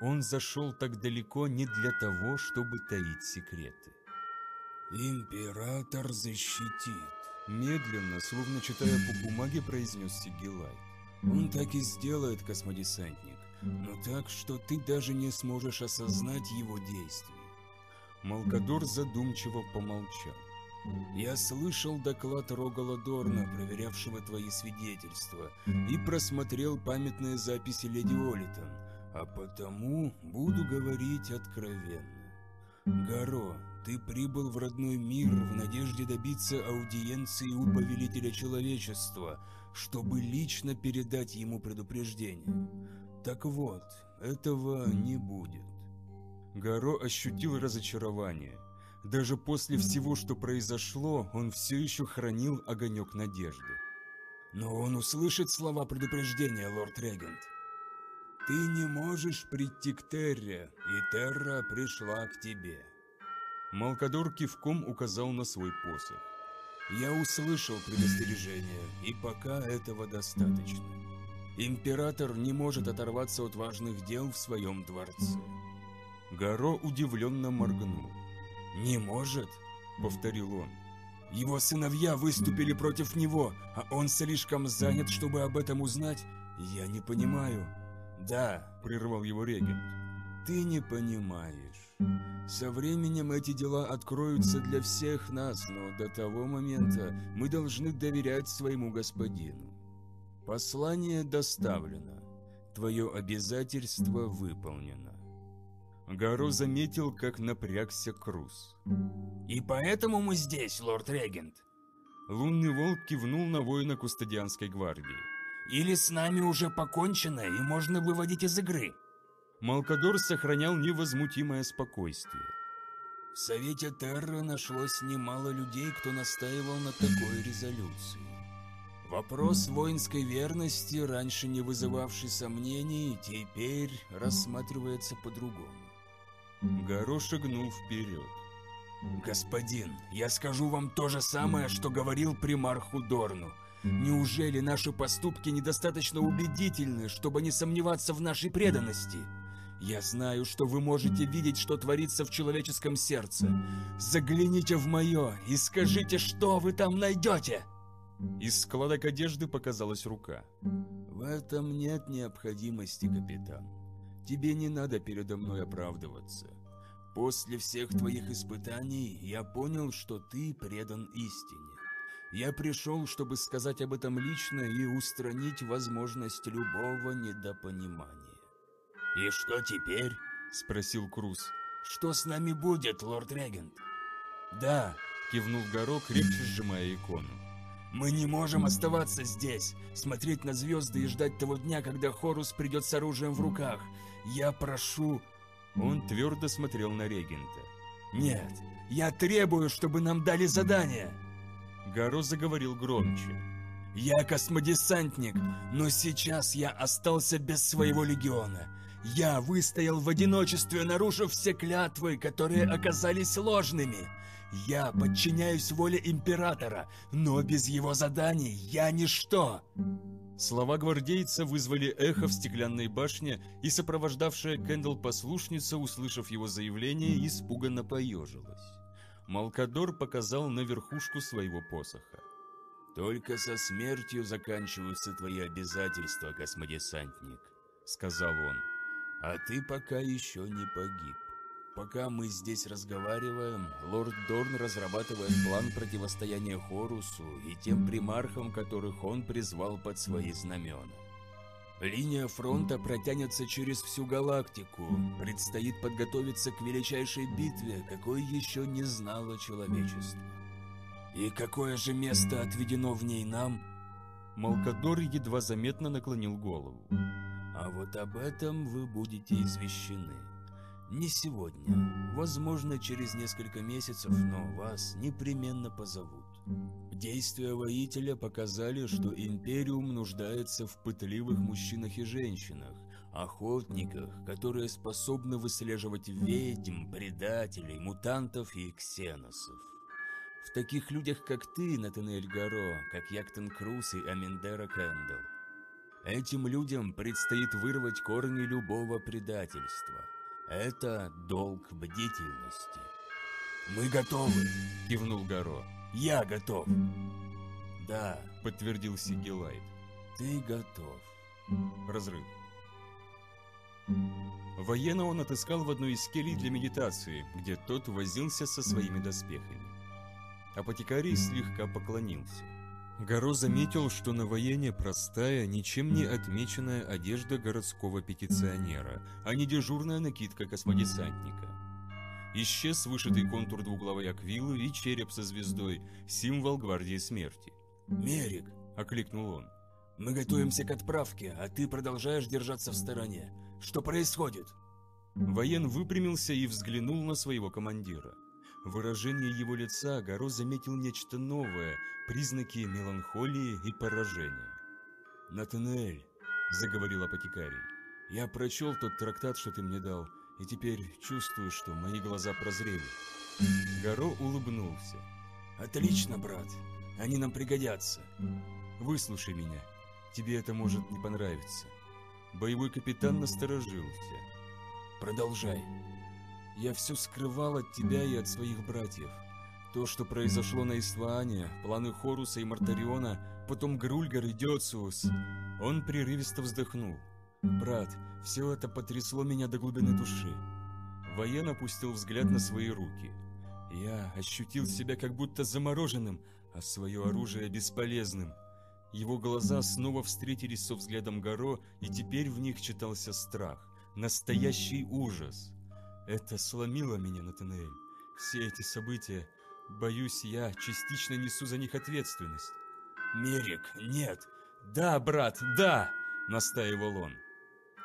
Он зашел так далеко не для того, чтобы таить секреты. «Император защитит», — медленно, словно читая по бумаге, произнес Сигилай. «Он так и сделает, космодесантник, но так, что ты даже не сможешь осознать его действия». Малкадор задумчиво помолчал. Я слышал доклад Рогала Дорна, проверявшего твои свидетельства, и просмотрел памятные записи Леди Олитон а потому буду говорить откровенно. Гаро, ты прибыл в родной мир в надежде добиться аудиенции у повелителя человечества, чтобы лично передать ему предупреждение. Так вот, этого не будет. Гаро ощутил разочарование. Даже после всего, что произошло, он все еще хранил огонек надежды. Но он услышит слова предупреждения, лорд Регент. Ты не можешь прийти к Терре, и Терра пришла к тебе. Малкадор кивком указал на свой посох. Я услышал предостережение, и пока этого достаточно. Император не может оторваться от важных дел в своем дворце. Гаро удивленно моргнул. «Не может?» – повторил он. «Его сыновья выступили против него, а он слишком занят, чтобы об этом узнать? Я не понимаю». «Да», — прервал его регент, — «ты не понимаешь. Со временем эти дела откроются для всех нас, но до того момента мы должны доверять своему господину. Послание доставлено, твое обязательство выполнено». Гаро заметил, как напрягся Круз. «И поэтому мы здесь, лорд-регент!» Лунный волк кивнул на воина Кустадианской гвардии. Или с нами уже покончено и можно выводить из игры?» Малкадор сохранял невозмутимое спокойствие. В Совете Терры нашлось немало людей, кто настаивал на такой резолюции. Вопрос воинской верности, раньше не вызывавший сомнений, теперь рассматривается по-другому. Горошек гнул вперед. «Господин, я скажу вам то же самое, что говорил примарху Дорну. Неужели наши поступки недостаточно убедительны, чтобы не сомневаться в нашей преданности? Я знаю, что вы можете видеть, что творится в человеческом сердце. Загляните в мое и скажите, что вы там найдете!» Из складок одежды показалась рука. «В этом нет необходимости, капитан. Тебе не надо передо мной оправдываться. После всех твоих испытаний я понял, что ты предан истине. Я пришел, чтобы сказать об этом лично и устранить возможность любого недопонимания. «И что теперь?» – спросил Круз. «Что с нами будет, лорд-регент?» «Да», – кивнул Горок, крепче сжимая икону. «Мы не можем оставаться здесь, смотреть на звезды и ждать того дня, когда Хорус придет с оружием в руках. Я прошу...» Он твердо смотрел на регента. «Нет, я требую, чтобы нам дали задание!» Гаро заговорил громче. «Я космодесантник, но сейчас я остался без своего легиона. Я выстоял в одиночестве, нарушив все клятвы, которые оказались ложными. Я подчиняюсь воле Императора, но без его заданий я ничто!» Слова гвардейца вызвали эхо в стеклянной башне, и сопровождавшая Кендалл послушница, услышав его заявление, испуганно поежилась. Малкадор показал на верхушку своего посоха. «Только со смертью заканчиваются твои обязательства, космодесантник», — сказал он. «А ты пока еще не погиб. Пока мы здесь разговариваем, лорд Дорн разрабатывает план противостояния Хорусу и тем примархам, которых он призвал под свои знамена. Линия фронта протянется через всю галактику. Предстоит подготовиться к величайшей битве, какой еще не знало человечество. И какое же место отведено в ней нам? Малкадор едва заметно наклонил голову. А вот об этом вы будете извещены. Не сегодня, возможно, через несколько месяцев, но вас непременно позовут. Действия воителя показали, что Империум нуждается в пытливых мужчинах и женщинах, охотниках, которые способны выслеживать ведьм, предателей, мутантов и ксеносов. В таких людях, как ты, Натанель Гаро, как Яктон Крус и Аминдера Кэндл. Этим людям предстоит вырвать корни любого предательства. Это долг бдительности. «Мы готовы!» – кивнул Гаро. Я готов. Да, подтвердил Сигилайт. Ты готов. Разрыв. Военно он отыскал в одной из келей для медитации, где тот возился со своими доспехами. Апотекарий слегка поклонился. Горо заметил, что на воене простая, ничем не отмеченная одежда городского петиционера, а не дежурная накидка космодесантника. Исчез вышитый контур двуглавой аквилы и череп со звездой, символ Гвардии Смерти. «Мерик!» – окликнул он. «Мы готовимся к отправке, а ты продолжаешь держаться в стороне. Что происходит?» Воен выпрямился и взглянул на своего командира. Выражение его лица Горо заметил нечто новое, признаки меланхолии и поражения. «Натанель», — заговорил апотекарий, — «я прочел тот трактат, что ты мне дал и теперь чувствую, что мои глаза прозрели. Горо улыбнулся. «Отлично, брат, они нам пригодятся. Выслушай меня, тебе это может не понравиться». Боевой капитан насторожился. «Продолжай. Я все скрывал от тебя и от своих братьев. То, что произошло на Исфаане, планы Хоруса и Мартариона, потом Грульгар и Дёциус». Он прерывисто вздохнул. «Брат, все это потрясло меня до глубины души». Воен опустил взгляд на свои руки. Я ощутил себя как будто замороженным, а свое оружие бесполезным. Его глаза снова встретились со взглядом Горо, и теперь в них читался страх, настоящий ужас. Это сломило меня, Натанель. Все эти события, боюсь, я частично несу за них ответственность. «Мерик, нет! Да, брат, да!» – настаивал он.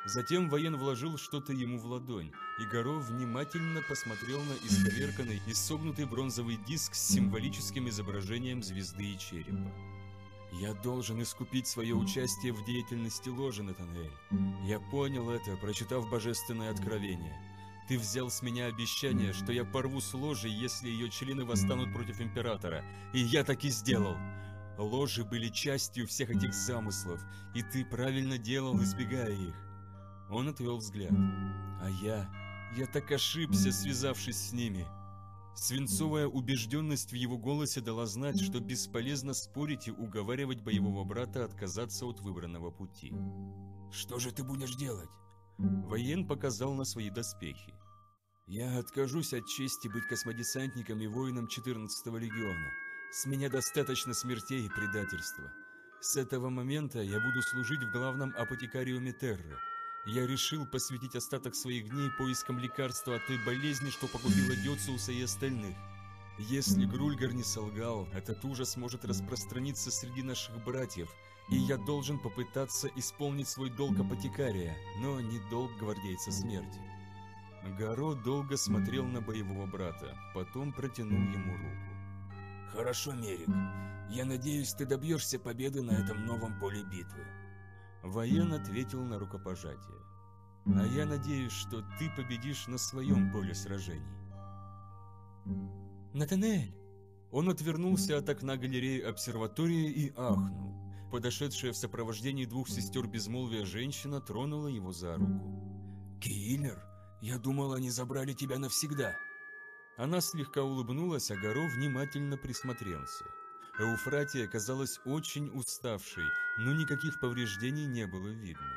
Затем воен вложил что-то ему в ладонь, и Горо внимательно посмотрел на исковерканный и согнутый бронзовый диск с символическим изображением звезды и черепа. «Я должен искупить свое участие в деятельности ложи, Натанель. Я понял это, прочитав божественное откровение. Ты взял с меня обещание, что я порву с ложи, если ее члены восстанут против Императора, и я так и сделал!» Ложи были частью всех этих замыслов, и ты правильно делал, избегая их. Он отвел взгляд. А я... я так ошибся, связавшись с ними. Свинцовая убежденность в его голосе дала знать, что бесполезно спорить и уговаривать боевого брата отказаться от выбранного пути. «Что же ты будешь делать?» Воен показал на свои доспехи. «Я откажусь от чести быть космодесантником и воином 14-го легиона. С меня достаточно смертей и предательства. С этого момента я буду служить в главном апотекариуме Терры. Я решил посвятить остаток своих дней поискам лекарства от той болезни, что погубила Дёциуса и остальных. Если Грульгар не солгал, этот ужас может распространиться среди наших братьев, и я должен попытаться исполнить свой долг апотекария, но не долг гвардейца смерти. Гаро долго смотрел на боевого брата, потом протянул ему руку. «Хорошо, Мерик. Я надеюсь, ты добьешься победы на этом новом поле битвы. Воен ответил на рукопожатие. «А я надеюсь, что ты победишь на своем поле сражений». «Натанель!» Он отвернулся от окна галереи обсерватории и ахнул. Подошедшая в сопровождении двух сестер безмолвия женщина тронула его за руку. «Киллер, я думал, они забрали тебя навсегда!» Она слегка улыбнулась, а Горо внимательно присмотрелся. Эуфратия казалась очень уставшей, но никаких повреждений не было видно.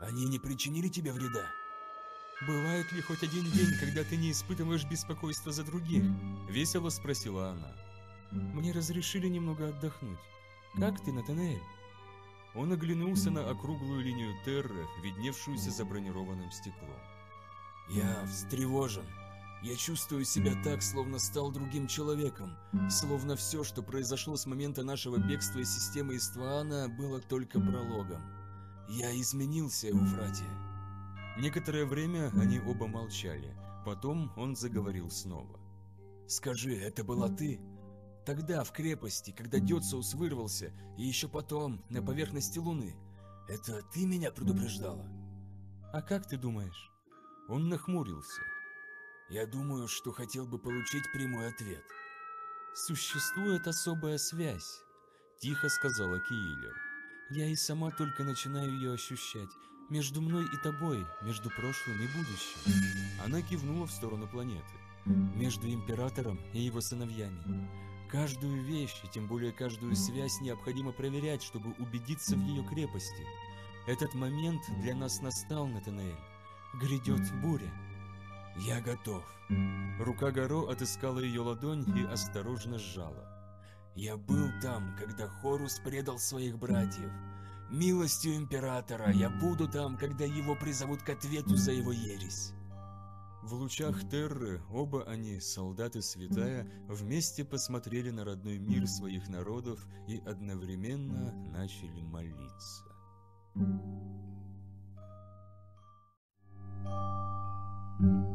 «Они не причинили тебе вреда?» «Бывает ли хоть один день, когда ты не испытываешь беспокойства за других?» – весело спросила она. «Мне разрешили немного отдохнуть. Как ты, Натанель? Он оглянулся на округлую линию Терра, видневшуюся за бронированным стеклом. «Я встревожен», я чувствую себя так, словно стал другим человеком, словно все, что произошло с момента нашего бегства из системы Иствана, было только прологом. Я изменился, Уфрати. Некоторое время они оба молчали, потом он заговорил снова. «Скажи, это была ты?» Тогда, в крепости, когда Дёциус вырвался, и еще потом, на поверхности Луны. Это ты меня предупреждала? А как ты думаешь? Он нахмурился. Я думаю, что хотел бы получить прямой ответ. «Существует особая связь», – тихо сказала Киилер. «Я и сама только начинаю ее ощущать. Между мной и тобой, между прошлым и будущим». Она кивнула в сторону планеты. «Между Императором и его сыновьями. Каждую вещь, и тем более каждую связь, необходимо проверять, чтобы убедиться в ее крепости. Этот момент для нас настал, Натанаэль. Грядет буря». «Я готов». Рука Гаро отыскала ее ладонь и осторожно сжала. «Я был там, когда Хорус предал своих братьев. Милостью императора я буду там, когда его призовут к ответу за его ересь». В лучах Терры оба они, солдаты святая, вместе посмотрели на родной мир своих народов и одновременно начали молиться. Thank you.